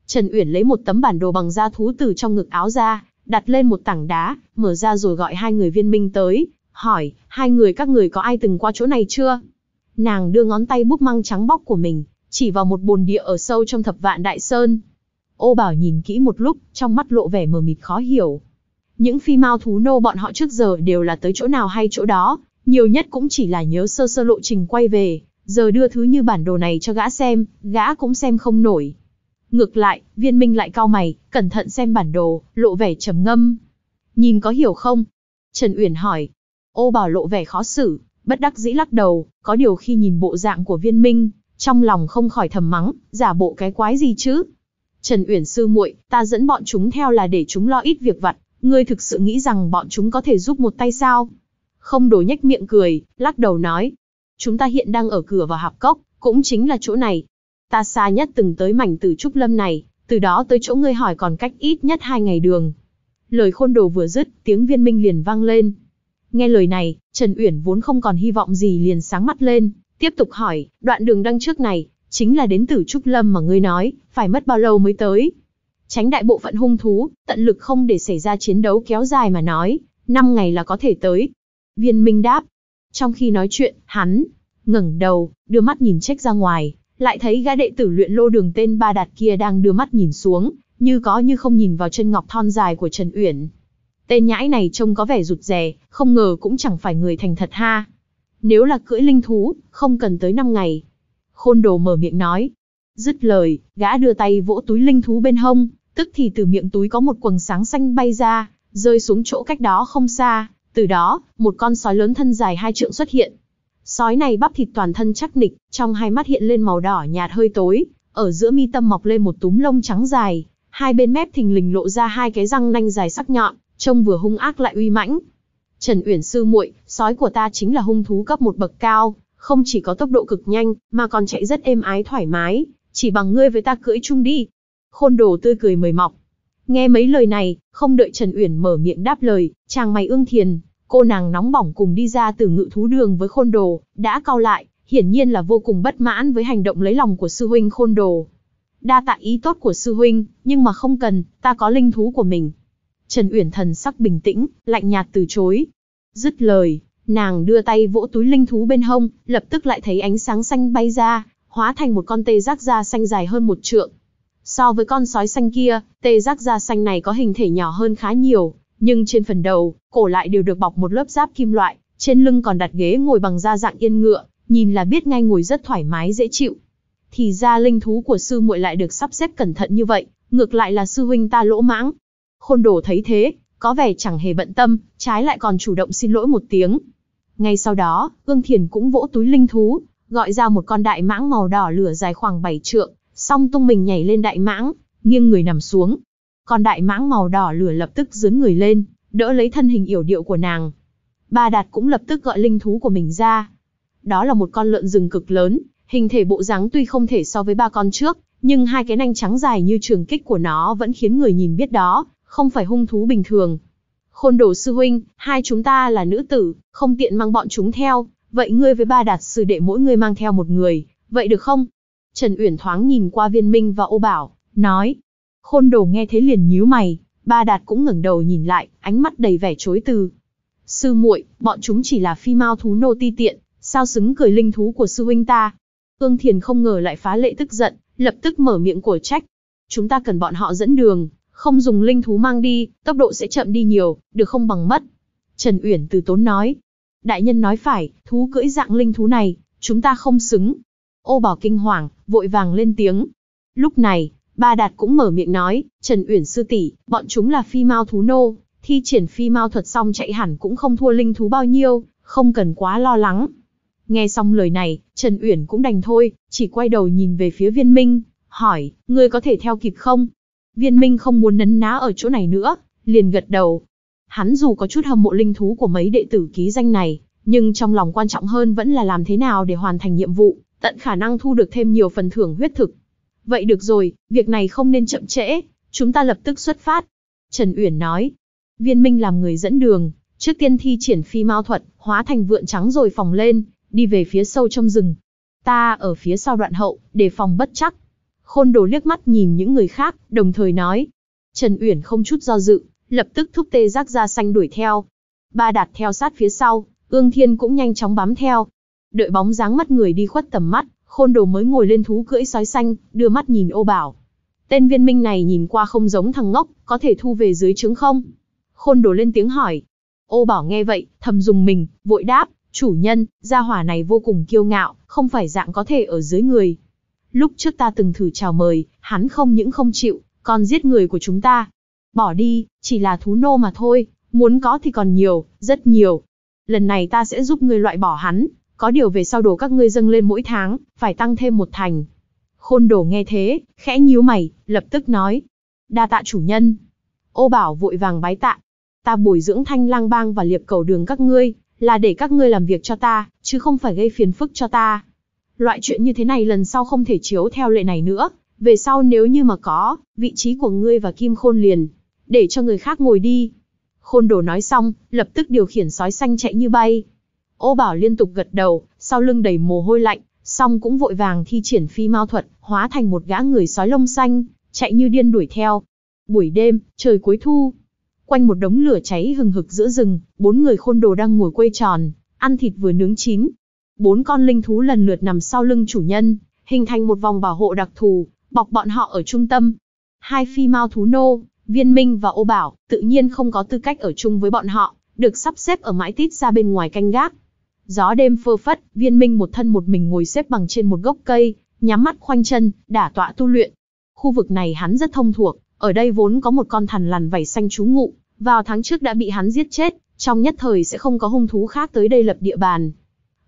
Trần Uyển lấy một tấm bản đồ bằng da thú từ trong ngực áo ra, đặt lên một tảng đá, mở ra rồi gọi hai người viên minh tới, hỏi, hai người các người có ai từng qua chỗ này chưa? Nàng đưa ngón tay búp măng trắng bóc của mình, chỉ vào một bồn địa ở sâu trong thập vạn đại sơn, Ô Bảo nhìn kỹ một lúc, trong mắt lộ vẻ mờ mịt khó hiểu. Những phi mao thú nô bọn họ trước giờ đều là tới chỗ nào hay chỗ đó, nhiều nhất cũng chỉ là nhớ sơ sơ lộ trình quay về, giờ đưa thứ như bản đồ này cho gã xem, gã cũng xem không nổi. Ngược lại, viên minh lại cau mày, cẩn thận xem bản đồ, lộ vẻ trầm ngâm. Nhìn có hiểu không? Trần Uyển hỏi. Ô Bảo lộ vẻ khó xử, bất đắc dĩ lắc đầu, có điều khi nhìn bộ dạng của viên minh, trong lòng không khỏi thầm mắng, giả bộ cái quái gì chứ, Trần Uyển sư muội, ta dẫn bọn chúng theo là để chúng lo ít việc vặt, ngươi thực sự nghĩ rằng bọn chúng có thể giúp một tay sao? Không đồ nhếch miệng cười, lắc đầu nói. Chúng ta hiện đang ở cửa vào hạp cốc, cũng chính là chỗ này. Ta xa nhất từng tới mảnh từ trúc lâm này, từ đó tới chỗ ngươi hỏi còn cách ít nhất hai ngày đường. Lời khôn đồ vừa dứt, tiếng viên minh liền vang lên. Nghe lời này, Trần Uyển vốn không còn hy vọng gì liền sáng mắt lên, tiếp tục hỏi, đoạn đường đăng trước này, chính là đến tử trúc lâm mà ngươi nói, phải mất bao lâu mới tới. Tránh đại bộ phận hung thú, tận lực không để xảy ra chiến đấu kéo dài mà nói, 5 ngày là có thể tới. Viên Minh đáp. Trong khi nói chuyện, hắn ngẩng đầu, đưa mắt nhìn trách ra ngoài, lại thấy gã đệ tử luyện lô đường tên Ba Đạt kia đang đưa mắt nhìn xuống, như có như không nhìn vào chân ngọc thon dài của Trần Uyển. Tên nhãi này trông có vẻ rụt rè, không ngờ cũng chẳng phải người thành thật ha. Nếu là cưỡi linh thú, không cần tới 5 ngày, Khôn đồ mở miệng nói. Dứt lời, gã đưa tay vỗ túi linh thú bên hông, tức thì từ miệng túi có một quầng sáng xanh bay ra, rơi xuống chỗ cách đó không xa. Từ đó, một con sói lớn thân dài hai trượng xuất hiện. Sói này bắp thịt toàn thân chắc nịch, trong hai mắt hiện lên màu đỏ nhạt hơi tối, ở giữa mi tâm mọc lên một túm lông trắng dài, hai bên mép thình lình lộ ra hai cái răng nanh dài sắc nhọn, trông vừa hung ác lại uy mãnh. Trần Uyển sư muội, sói của ta chính là hung thú cấp một bậc cao, không chỉ có tốc độ cực nhanh, mà còn chạy rất êm ái thoải mái, chỉ bằng ngươi với ta cưỡi chung đi. Khôn đồ tươi cười mời mọc. Nghe mấy lời này, không đợi Trần Uyển mở miệng đáp lời, chàng mày ương thiền, cô nàng nóng bỏng cùng đi ra từ ngự thú đường với khôn đồ, đã cao lại, hiển nhiên là vô cùng bất mãn với hành động lấy lòng của sư huynh khôn đồ. Đa tạ ý tốt của sư huynh, nhưng mà không cần, ta có linh thú của mình. Trần Uyển thần sắc bình tĩnh, lạnh nhạt từ chối. Dứt lời, Nàng đưa tay vỗ túi linh thú bên hông, lập tức lại thấy ánh sáng xanh bay ra, hóa thành một con tê giác da xanh dài hơn một trượng. So với con sói xanh kia, tê giác da xanh này có hình thể nhỏ hơn khá nhiều, nhưng trên phần đầu, cổ lại đều được bọc một lớp giáp kim loại, trên lưng còn đặt ghế ngồi bằng da dạng yên ngựa, nhìn là biết ngay ngồi rất thoải mái dễ chịu. Thì ra linh thú của sư muội lại được sắp xếp cẩn thận như vậy, ngược lại là sư huynh ta lỗ mãng. Khôn đồ thấy thế, có vẻ chẳng hề bận tâm, trái lại còn chủ động xin lỗi một tiếng. Ngay sau đó, Ương Thiền cũng vỗ túi linh thú, gọi ra một con đại mãng màu đỏ lửa dài khoảng 7 trượng, song tung mình nhảy lên đại mãng, nghiêng người nằm xuống. Con đại mãng màu đỏ lửa lập tức dướn người lên, đỡ lấy thân hình yểu điệu của nàng. Ba Đạt cũng lập tức gọi linh thú của mình ra. Đó là một con lợn rừng cực lớn, hình thể bộ dáng tuy không thể so với ba con trước, nhưng hai cái nanh trắng dài như trường kích của nó vẫn khiến người nhìn biết đó, không phải hung thú bình thường, Khôn đồ sư huynh, hai chúng ta là nữ tử, không tiện mang bọn chúng theo, vậy ngươi với ba đạt sư đệ mỗi người mang theo một người, vậy được không? Trần Uyển thoáng nhìn qua viên minh và ô bảo, nói. Khôn đồ nghe thế liền nhíu mày, ba đạt cũng ngẩng đầu nhìn lại, ánh mắt đầy vẻ chối từ. Sư muội, bọn chúng chỉ là phi mao thú nô ti tiện, sao xứng cười linh thú của sư huynh ta? Ương Thiền không ngờ lại phá lệ tức giận, lập tức mở miệng cổ trách. Chúng ta cần bọn họ dẫn đường, không dùng linh thú mang đi, tốc độ sẽ chậm đi nhiều, được không bằng mất. Trần Uyển từ tốn nói. Đại nhân nói phải, thú cưỡi dạng linh thú này, chúng ta không xứng. Ô bảo kinh hoàng, vội vàng lên tiếng. Lúc này, ba đạt cũng mở miệng nói, Trần Uyển sư tỷ, bọn chúng là phi mao thú nô, thi triển phi mao thuật xong chạy hẳn cũng không thua linh thú bao nhiêu, không cần quá lo lắng. Nghe xong lời này, Trần Uyển cũng đành thôi, chỉ quay đầu nhìn về phía viên minh, hỏi, ngươi có thể theo kịp không? Viên Minh không muốn nấn ná ở chỗ này nữa, liền gật đầu. Hắn dù có chút hâm mộ linh thú của mấy đệ tử ký danh này, nhưng trong lòng quan trọng hơn vẫn là làm thế nào để hoàn thành nhiệm vụ, tận khả năng thu được thêm nhiều phần thưởng huyết thực. Vậy được rồi, việc này không nên chậm trễ, chúng ta lập tức xuất phát. Trần Uyển nói. Viên Minh làm người dẫn đường, trước tiên thi triển phi mao thuật, hóa thành vượn trắng rồi phòng lên, đi về phía sâu trong rừng. Ta ở phía sau đoạn hậu, để phòng bất chắc. Khôn đồ liếc mắt nhìn những người khác, đồng thời nói. Trần Uyển không chút do dự, lập tức thúc tê giác ra xanh đuổi theo. Ba đạt theo sát phía sau, ương thiên cũng nhanh chóng bám theo. Đợi bóng dáng mắt người đi khuất tầm mắt, khôn đồ mới ngồi lên thú cưỡi sói xanh, đưa mắt nhìn ô bảo. Tên viên minh này nhìn qua không giống thằng ngốc, có thể thu về dưới trứng không? Khôn đồ lên tiếng hỏi. Ô bảo nghe vậy, thầm dùng mình, vội đáp, chủ nhân, gia hỏa này vô cùng kiêu ngạo, không phải dạng có thể ở dưới người lúc trước ta từng thử chào mời, hắn không những không chịu, còn giết người của chúng ta. Bỏ đi, chỉ là thú nô mà thôi, muốn có thì còn nhiều, rất nhiều. Lần này ta sẽ giúp ngươi loại bỏ hắn, có điều về sau đồ các ngươi dâng lên mỗi tháng, phải tăng thêm một thành. Khôn đồ nghe thế, khẽ nhíu mày, lập tức nói. Đa tạ chủ nhân. Ô bảo vội vàng bái tạ. Ta bồi dưỡng thanh lang bang và liệp cầu đường các ngươi, là để các ngươi làm việc cho ta, chứ không phải gây phiền phức cho ta. Loại chuyện như thế này lần sau không thể chiếu theo lệ này nữa. Về sau nếu như mà có, vị trí của ngươi và Kim Khôn liền, để cho người khác ngồi đi. Khôn đồ nói xong, lập tức điều khiển sói xanh chạy như bay. Ô Bảo liên tục gật đầu, sau lưng đầy mồ hôi lạnh, xong cũng vội vàng thi triển phi mao thuật, hóa thành một gã người sói lông xanh, chạy như điên đuổi theo. Buổi đêm, trời cuối thu, quanh một đống lửa cháy hừng hực giữa rừng, bốn người khôn đồ đang ngồi quây tròn, ăn thịt vừa nướng chín, bốn con linh thú lần lượt nằm sau lưng chủ nhân, hình thành một vòng bảo hộ đặc thù, bọc bọn họ ở trung tâm. Hai phi mao thú nô, viên minh và ô bảo, tự nhiên không có tư cách ở chung với bọn họ, được sắp xếp ở mãi tít ra bên ngoài canh gác. Gió đêm phơ phất, viên minh một thân một mình ngồi xếp bằng trên một gốc cây, nhắm mắt khoanh chân, đả tọa tu luyện. Khu vực này hắn rất thông thuộc, ở đây vốn có một con thằn lằn vảy xanh trú ngụ, vào tháng trước đã bị hắn giết chết, trong nhất thời sẽ không có hung thú khác tới đây lập địa bàn.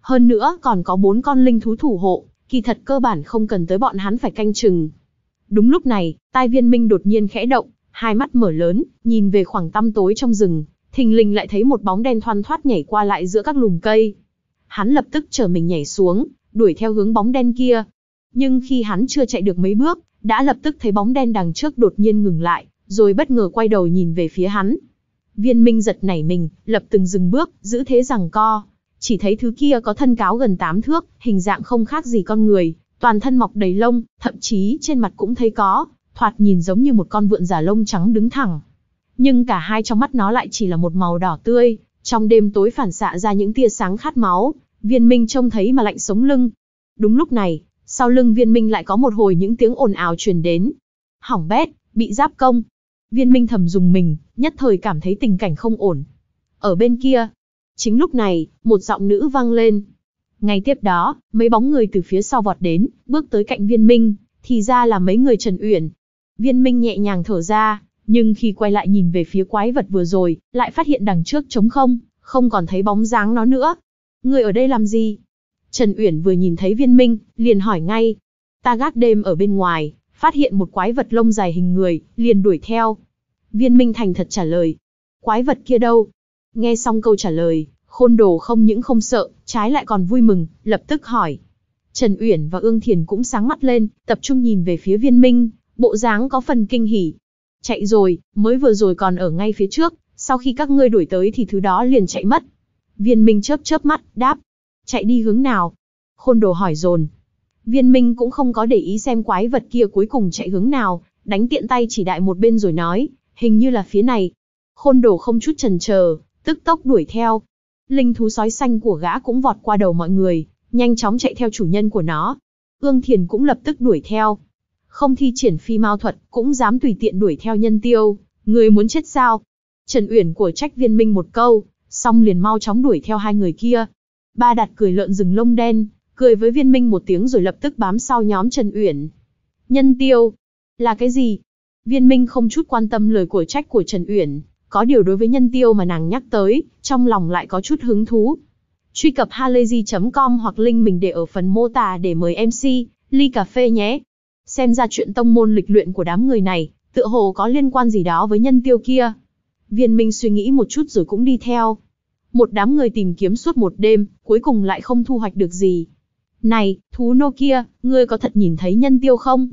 Hơn nữa còn có bốn con linh thú thủ hộ, kỳ thật cơ bản không cần tới bọn hắn phải canh chừng. Đúng lúc này, tai viên minh đột nhiên khẽ động, hai mắt mở lớn, nhìn về khoảng tăm tối trong rừng, thình lình lại thấy một bóng đen thoăn thoát nhảy qua lại giữa các lùm cây. Hắn lập tức trở mình nhảy xuống, đuổi theo hướng bóng đen kia. Nhưng khi hắn chưa chạy được mấy bước, đã lập tức thấy bóng đen đằng trước đột nhiên ngừng lại, rồi bất ngờ quay đầu nhìn về phía hắn. Viên Minh giật nảy mình, lập từng dừng bước, giữ thế rằng co chỉ thấy thứ kia có thân cáo gần 8 thước, hình dạng không khác gì con người, toàn thân mọc đầy lông, thậm chí trên mặt cũng thấy có, thoạt nhìn giống như một con vượn giả lông trắng đứng thẳng. Nhưng cả hai trong mắt nó lại chỉ là một màu đỏ tươi, trong đêm tối phản xạ ra những tia sáng khát máu, viên minh trông thấy mà lạnh sống lưng. Đúng lúc này, sau lưng viên minh lại có một hồi những tiếng ồn ào truyền đến. Hỏng bét, bị giáp công. Viên minh thầm dùng mình, nhất thời cảm thấy tình cảnh không ổn. Ở bên kia, Chính lúc này, một giọng nữ vang lên. Ngay tiếp đó, mấy bóng người từ phía sau vọt đến, bước tới cạnh viên minh, thì ra là mấy người Trần Uyển. Viên minh nhẹ nhàng thở ra, nhưng khi quay lại nhìn về phía quái vật vừa rồi, lại phát hiện đằng trước trống không, không còn thấy bóng dáng nó nữa. Người ở đây làm gì? Trần Uyển vừa nhìn thấy viên minh, liền hỏi ngay. Ta gác đêm ở bên ngoài, phát hiện một quái vật lông dài hình người, liền đuổi theo. Viên minh thành thật trả lời. Quái vật kia đâu? Nghe xong câu trả lời, khôn đồ không những không sợ, trái lại còn vui mừng, lập tức hỏi. Trần Uyển và Ương Thiền cũng sáng mắt lên, tập trung nhìn về phía viên minh, bộ dáng có phần kinh hỉ. Chạy rồi, mới vừa rồi còn ở ngay phía trước, sau khi các ngươi đuổi tới thì thứ đó liền chạy mất. Viên minh chớp chớp mắt, đáp. Chạy đi hướng nào? Khôn đồ hỏi dồn. Viên minh cũng không có để ý xem quái vật kia cuối cùng chạy hướng nào, đánh tiện tay chỉ đại một bên rồi nói, hình như là phía này. Khôn đồ không chút trần chờ, tức tốc đuổi theo. Linh thú sói xanh của gã cũng vọt qua đầu mọi người, nhanh chóng chạy theo chủ nhân của nó. Ương Thiền cũng lập tức đuổi theo. Không thi triển phi mao thuật, cũng dám tùy tiện đuổi theo nhân tiêu, người muốn chết sao? Trần Uyển của trách viên minh một câu, xong liền mau chóng đuổi theo hai người kia. Ba đặt cười lợn rừng lông đen, cười với viên minh một tiếng rồi lập tức bám sau nhóm Trần Uyển. Nhân tiêu, là cái gì? Viên minh không chút quan tâm lời của trách của Trần Uyển, có điều đối với nhân tiêu mà nàng nhắc tới, trong lòng lại có chút hứng thú. Truy cập halayzi.com hoặc link mình để ở phần mô tả để mời MC, ly cà phê nhé. Xem ra chuyện tông môn lịch luyện của đám người này, tựa hồ có liên quan gì đó với nhân tiêu kia. Viên Minh suy nghĩ một chút rồi cũng đi theo. Một đám người tìm kiếm suốt một đêm, cuối cùng lại không thu hoạch được gì. Này, thú nô kia, ngươi có thật nhìn thấy nhân tiêu không?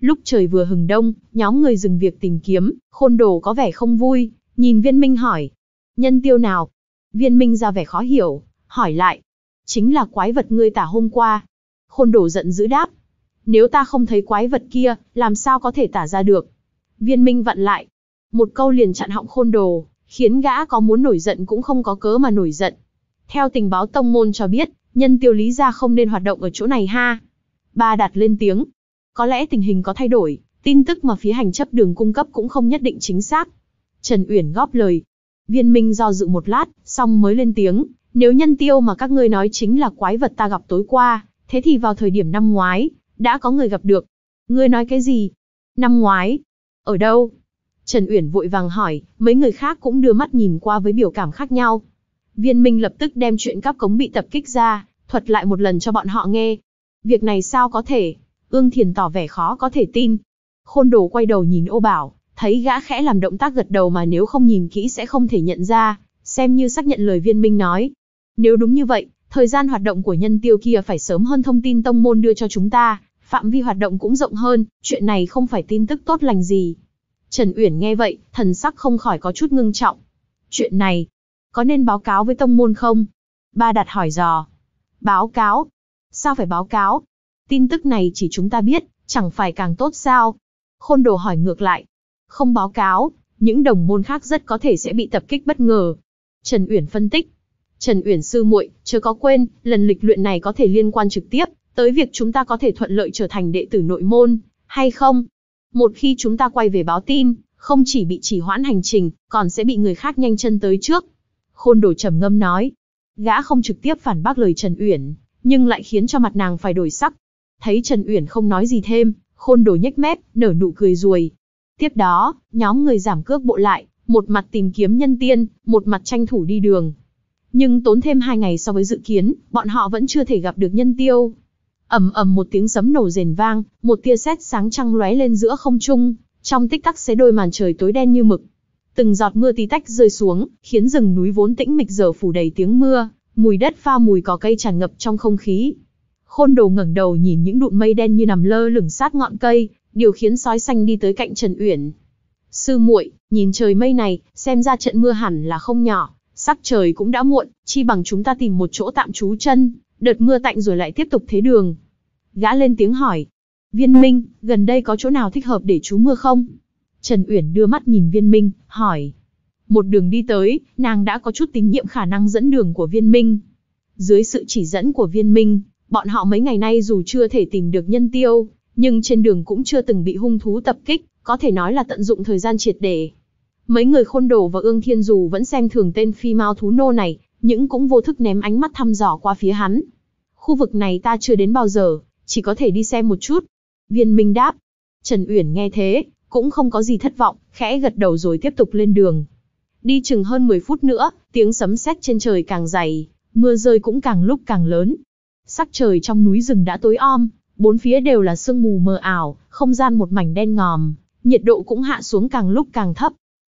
Lúc trời vừa hừng đông, nhóm người dừng việc tìm kiếm, khôn đồ có vẻ không vui. Nhìn viên minh hỏi. Nhân tiêu nào? Viên minh ra vẻ khó hiểu, hỏi lại. Chính là quái vật ngươi tả hôm qua. Khôn đồ giận dữ đáp. Nếu ta không thấy quái vật kia, làm sao có thể tả ra được? Viên minh vặn lại. Một câu liền chặn họng khôn đồ, khiến gã có muốn nổi giận cũng không có cớ mà nổi giận. Theo tình báo tông môn cho biết, nhân tiêu lý ra không nên hoạt động ở chỗ này ha. Ba đặt lên tiếng. Có lẽ tình hình có thay đổi, tin tức mà phía hành chấp đường cung cấp cũng không nhất định chính xác. Trần Uyển góp lời. Viên Minh do dự một lát, xong mới lên tiếng, nếu nhân tiêu mà các ngươi nói chính là quái vật ta gặp tối qua, thế thì vào thời điểm năm ngoái, đã có người gặp được. Ngươi nói cái gì? Năm ngoái? Ở đâu? Trần Uyển vội vàng hỏi, mấy người khác cũng đưa mắt nhìn qua với biểu cảm khác nhau. Viên Minh lập tức đem chuyện cắp cống bị tập kích ra, thuật lại một lần cho bọn họ nghe. Việc này sao có thể? Ương Thiền tỏ vẻ khó có thể tin. Khôn đồ quay đầu nhìn ô bảo, thấy gã khẽ làm động tác gật đầu mà nếu không nhìn kỹ sẽ không thể nhận ra, xem như xác nhận lời viên minh nói. Nếu đúng như vậy, thời gian hoạt động của nhân tiêu kia phải sớm hơn thông tin tông môn đưa cho chúng ta, phạm vi hoạt động cũng rộng hơn, chuyện này không phải tin tức tốt lành gì. Trần Uyển nghe vậy, thần sắc không khỏi có chút ngưng trọng. Chuyện này, có nên báo cáo với tông môn không? Ba đặt hỏi dò. Báo cáo? Sao phải báo cáo? Tin tức này chỉ chúng ta biết, chẳng phải càng tốt sao? Khôn đồ hỏi ngược lại, không báo cáo, những đồng môn khác rất có thể sẽ bị tập kích bất ngờ. Trần Uyển phân tích. Trần Uyển sư muội, chớ có quên, lần lịch luyện này có thể liên quan trực tiếp tới việc chúng ta có thể thuận lợi trở thành đệ tử nội môn, hay không? Một khi chúng ta quay về báo tin, không chỉ bị chỉ hoãn hành trình, còn sẽ bị người khác nhanh chân tới trước. Khôn đồ trầm ngâm nói. Gã không trực tiếp phản bác lời Trần Uyển, nhưng lại khiến cho mặt nàng phải đổi sắc. Thấy Trần Uyển không nói gì thêm, khôn đồ nhếch mép, nở nụ cười ruồi. Tiếp đó, nhóm người giảm cước bộ lại, một mặt tìm kiếm nhân tiên, một mặt tranh thủ đi đường. Nhưng tốn thêm hai ngày so với dự kiến, bọn họ vẫn chưa thể gặp được nhân tiêu. ầm ầm một tiếng sấm nổ rền vang, một tia sét sáng trăng lóe lên giữa không trung, trong tích tắc xé đôi màn trời tối đen như mực. Từng giọt mưa tí tách rơi xuống, khiến rừng núi vốn tĩnh mịch giờ phủ đầy tiếng mưa, mùi đất pha mùi cỏ cây tràn ngập trong không khí. Khôn đồ ngẩng đầu nhìn những đụn mây đen như nằm lơ lửng sát ngọn cây, điều khiến sói xanh đi tới cạnh Trần Uyển. Sư muội, nhìn trời mây này, xem ra trận mưa hẳn là không nhỏ, sắc trời cũng đã muộn, chi bằng chúng ta tìm một chỗ tạm trú chân, đợt mưa tạnh rồi lại tiếp tục thế đường. Gã lên tiếng hỏi, Viên Minh, gần đây có chỗ nào thích hợp để trú mưa không? Trần Uyển đưa mắt nhìn Viên Minh, hỏi. Một đường đi tới, nàng đã có chút tín nhiệm khả năng dẫn đường của Viên Minh. Dưới sự chỉ dẫn của Viên Minh, bọn họ mấy ngày nay dù chưa thể tìm được nhân tiêu, nhưng trên đường cũng chưa từng bị hung thú tập kích, có thể nói là tận dụng thời gian triệt để. Mấy người khôn đồ và ương thiên dù vẫn xem thường tên phi mao thú nô này, những cũng vô thức ném ánh mắt thăm dò qua phía hắn. Khu vực này ta chưa đến bao giờ, chỉ có thể đi xem một chút. Viên Minh đáp. Trần Uyển nghe thế, cũng không có gì thất vọng, khẽ gật đầu rồi tiếp tục lên đường. Đi chừng hơn 10 phút nữa, tiếng sấm sét trên trời càng dày, mưa rơi cũng càng lúc càng lớn. Sắc trời trong núi rừng đã tối om, Bốn phía đều là sương mù mờ ảo, không gian một mảnh đen ngòm, nhiệt độ cũng hạ xuống càng lúc càng thấp.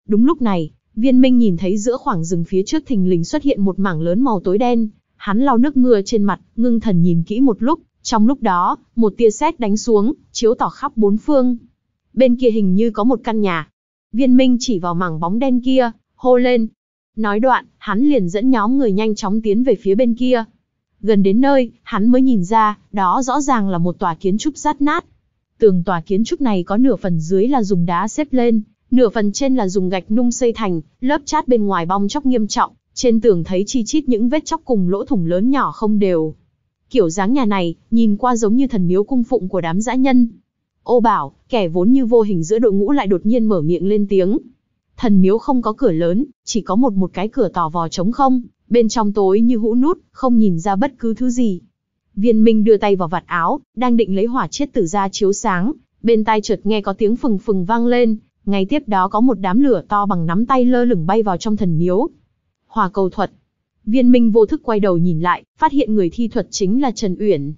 Đúng lúc này, viên minh nhìn thấy giữa khoảng rừng phía trước thình lình xuất hiện một mảng lớn màu tối đen. Hắn lau nước mưa trên mặt, ngưng thần nhìn kỹ một lúc, trong lúc đó, một tia sét đánh xuống, chiếu tỏ khắp bốn phương. Bên kia hình như có một căn nhà. Viên Minh chỉ vào mảng bóng đen kia, hô lên. Nói đoạn, hắn liền dẫn nhóm người nhanh chóng tiến về phía bên kia. Gần đến nơi, hắn mới nhìn ra, đó rõ ràng là một tòa kiến trúc rát nát. Tường tòa kiến trúc này có nửa phần dưới là dùng đá xếp lên, nửa phần trên là dùng gạch nung xây thành, lớp chát bên ngoài bong chóc nghiêm trọng, trên tường thấy chi chít những vết chóc cùng lỗ thủng lớn nhỏ không đều. Kiểu dáng nhà này, nhìn qua giống như thần miếu cung phụng của đám dã nhân. Ô bảo, kẻ vốn như vô hình giữa đội ngũ lại đột nhiên mở miệng lên tiếng. Thần miếu không có cửa lớn, chỉ có một một cái cửa tò vò trống không bên trong tối như hũ nút, không nhìn ra bất cứ thứ gì. Viên Minh đưa tay vào vạt áo, đang định lấy hỏa chiết tử ra chiếu sáng, bên tai chợt nghe có tiếng phừng phừng vang lên, ngay tiếp đó có một đám lửa to bằng nắm tay lơ lửng bay vào trong thần miếu. Hỏa cầu thuật. Viên Minh vô thức quay đầu nhìn lại, phát hiện người thi thuật chính là Trần Uyển.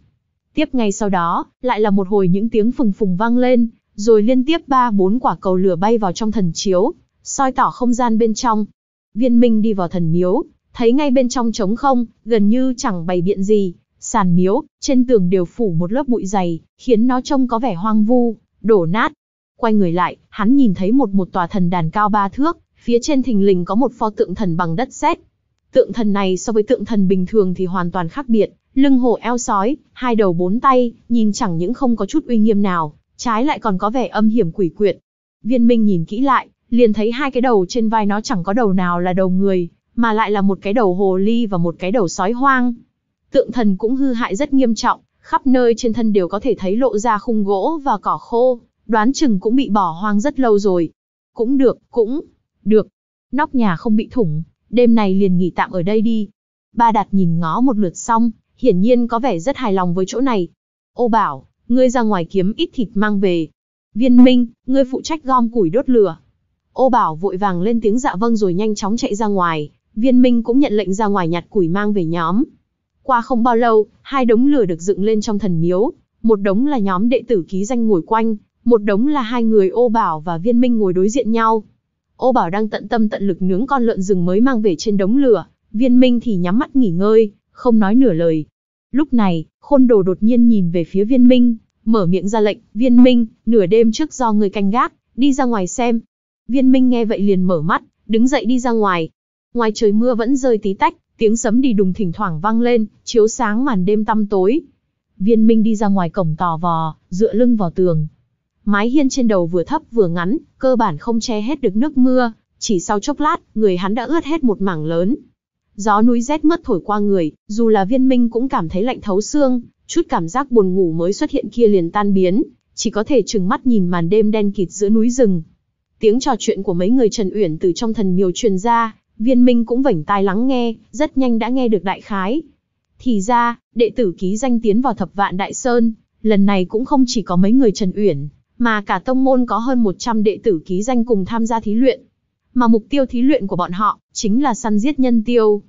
Tiếp ngay sau đó, lại là một hồi những tiếng phừng phừng vang lên, rồi liên tiếp ba bốn quả cầu lửa bay vào trong thần chiếu, soi tỏ không gian bên trong. Viên Minh đi vào thần miếu, thấy ngay bên trong trống không, gần như chẳng bày biện gì, sàn miếu, trên tường đều phủ một lớp bụi dày, khiến nó trông có vẻ hoang vu, đổ nát. Quay người lại, hắn nhìn thấy một một tòa thần đàn cao ba thước, phía trên thình lình có một pho tượng thần bằng đất sét. Tượng thần này so với tượng thần bình thường thì hoàn toàn khác biệt, lưng hổ eo sói, hai đầu bốn tay, nhìn chẳng những không có chút uy nghiêm nào, trái lại còn có vẻ âm hiểm quỷ quyệt. Viên Minh nhìn kỹ lại, liền thấy hai cái đầu trên vai nó chẳng có đầu nào là đầu người, mà lại là một cái đầu hồ ly và một cái đầu sói hoang. Tượng thần cũng hư hại rất nghiêm trọng, khắp nơi trên thân đều có thể thấy lộ ra khung gỗ và cỏ khô, đoán chừng cũng bị bỏ hoang rất lâu rồi. Cũng được, cũng được. Nóc nhà không bị thủng, đêm này liền nghỉ tạm ở đây đi. Ba Đạt nhìn ngó một lượt xong, hiển nhiên có vẻ rất hài lòng với chỗ này. Ô bảo, ngươi ra ngoài kiếm ít thịt mang về. Viên Minh, ngươi phụ trách gom củi đốt lửa. Ô bảo vội vàng lên tiếng dạ vâng rồi nhanh chóng chạy ra ngoài. Viên Minh cũng nhận lệnh ra ngoài nhặt củi mang về nhóm. Qua không bao lâu, hai đống lửa được dựng lên trong thần miếu, một đống là nhóm đệ tử ký danh ngồi quanh, một đống là hai người Ô Bảo và Viên Minh ngồi đối diện nhau. Ô Bảo đang tận tâm tận lực nướng con lợn rừng mới mang về trên đống lửa, Viên Minh thì nhắm mắt nghỉ ngơi, không nói nửa lời. Lúc này, Khôn Đồ đột nhiên nhìn về phía Viên Minh, mở miệng ra lệnh, "Viên Minh, nửa đêm trước do người canh gác, đi ra ngoài xem." Viên Minh nghe vậy liền mở mắt, đứng dậy đi ra ngoài, Ngoài trời mưa vẫn rơi tí tách, tiếng sấm đi đùng thỉnh thoảng vang lên, chiếu sáng màn đêm tăm tối. Viên Minh đi ra ngoài cổng tò vò, dựa lưng vào tường. Mái hiên trên đầu vừa thấp vừa ngắn, cơ bản không che hết được nước mưa, chỉ sau chốc lát, người hắn đã ướt hết một mảng lớn. Gió núi rét mướt thổi qua người, dù là Viên Minh cũng cảm thấy lạnh thấu xương, chút cảm giác buồn ngủ mới xuất hiện kia liền tan biến, chỉ có thể trừng mắt nhìn màn đêm đen kịt giữa núi rừng. Tiếng trò chuyện của mấy người Trần Uyển từ trong thần miều truyền ra, Viên Minh cũng vảnh tai lắng nghe, rất nhanh đã nghe được đại khái. Thì ra, đệ tử ký danh tiến vào thập vạn đại sơn, lần này cũng không chỉ có mấy người Trần Uyển, mà cả tông môn có hơn 100 đệ tử ký danh cùng tham gia thí luyện. Mà mục tiêu thí luyện của bọn họ chính là săn giết nhân tiêu.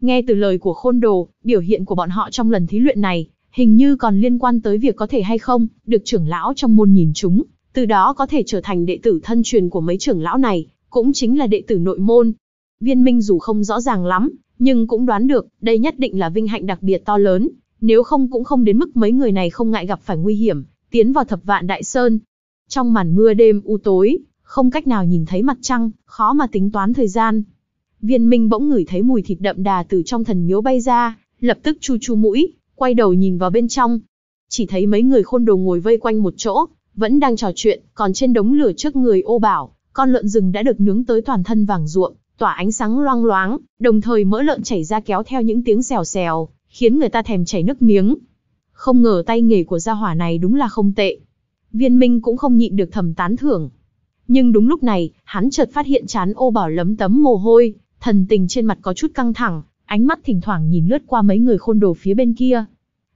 Nghe từ lời của Khôn Đồ, biểu hiện của bọn họ trong lần thí luyện này hình như còn liên quan tới việc có thể hay không được trưởng lão trong môn nhìn chúng, từ đó có thể trở thành đệ tử thân truyền của mấy trưởng lão này, cũng chính là đệ tử nội môn, Viên Minh dù không rõ ràng lắm, nhưng cũng đoán được, đây nhất định là vinh hạnh đặc biệt to lớn, nếu không cũng không đến mức mấy người này không ngại gặp phải nguy hiểm, tiến vào thập vạn đại sơn. Trong màn mưa đêm u tối, không cách nào nhìn thấy mặt trăng, khó mà tính toán thời gian. Viên Minh bỗng ngửi thấy mùi thịt đậm đà từ trong thần miếu bay ra, lập tức chu chu mũi, quay đầu nhìn vào bên trong. Chỉ thấy mấy người khôn đồ ngồi vây quanh một chỗ, vẫn đang trò chuyện, còn trên đống lửa trước người ô bảo, con lợn rừng đã được nướng tới toàn thân vàng ruộng, tỏa ánh sáng loang loáng, đồng thời mỡ lợn chảy ra kéo theo những tiếng xèo xèo, khiến người ta thèm chảy nước miếng. Không ngờ tay nghề của gia hỏa này đúng là không tệ. Viên Minh cũng không nhịn được thầm tán thưởng. Nhưng đúng lúc này, hắn chợt phát hiện chán ô bảo lấm tấm mồ hôi, thần tình trên mặt có chút căng thẳng, ánh mắt thỉnh thoảng nhìn lướt qua mấy người khôn đồ phía bên kia.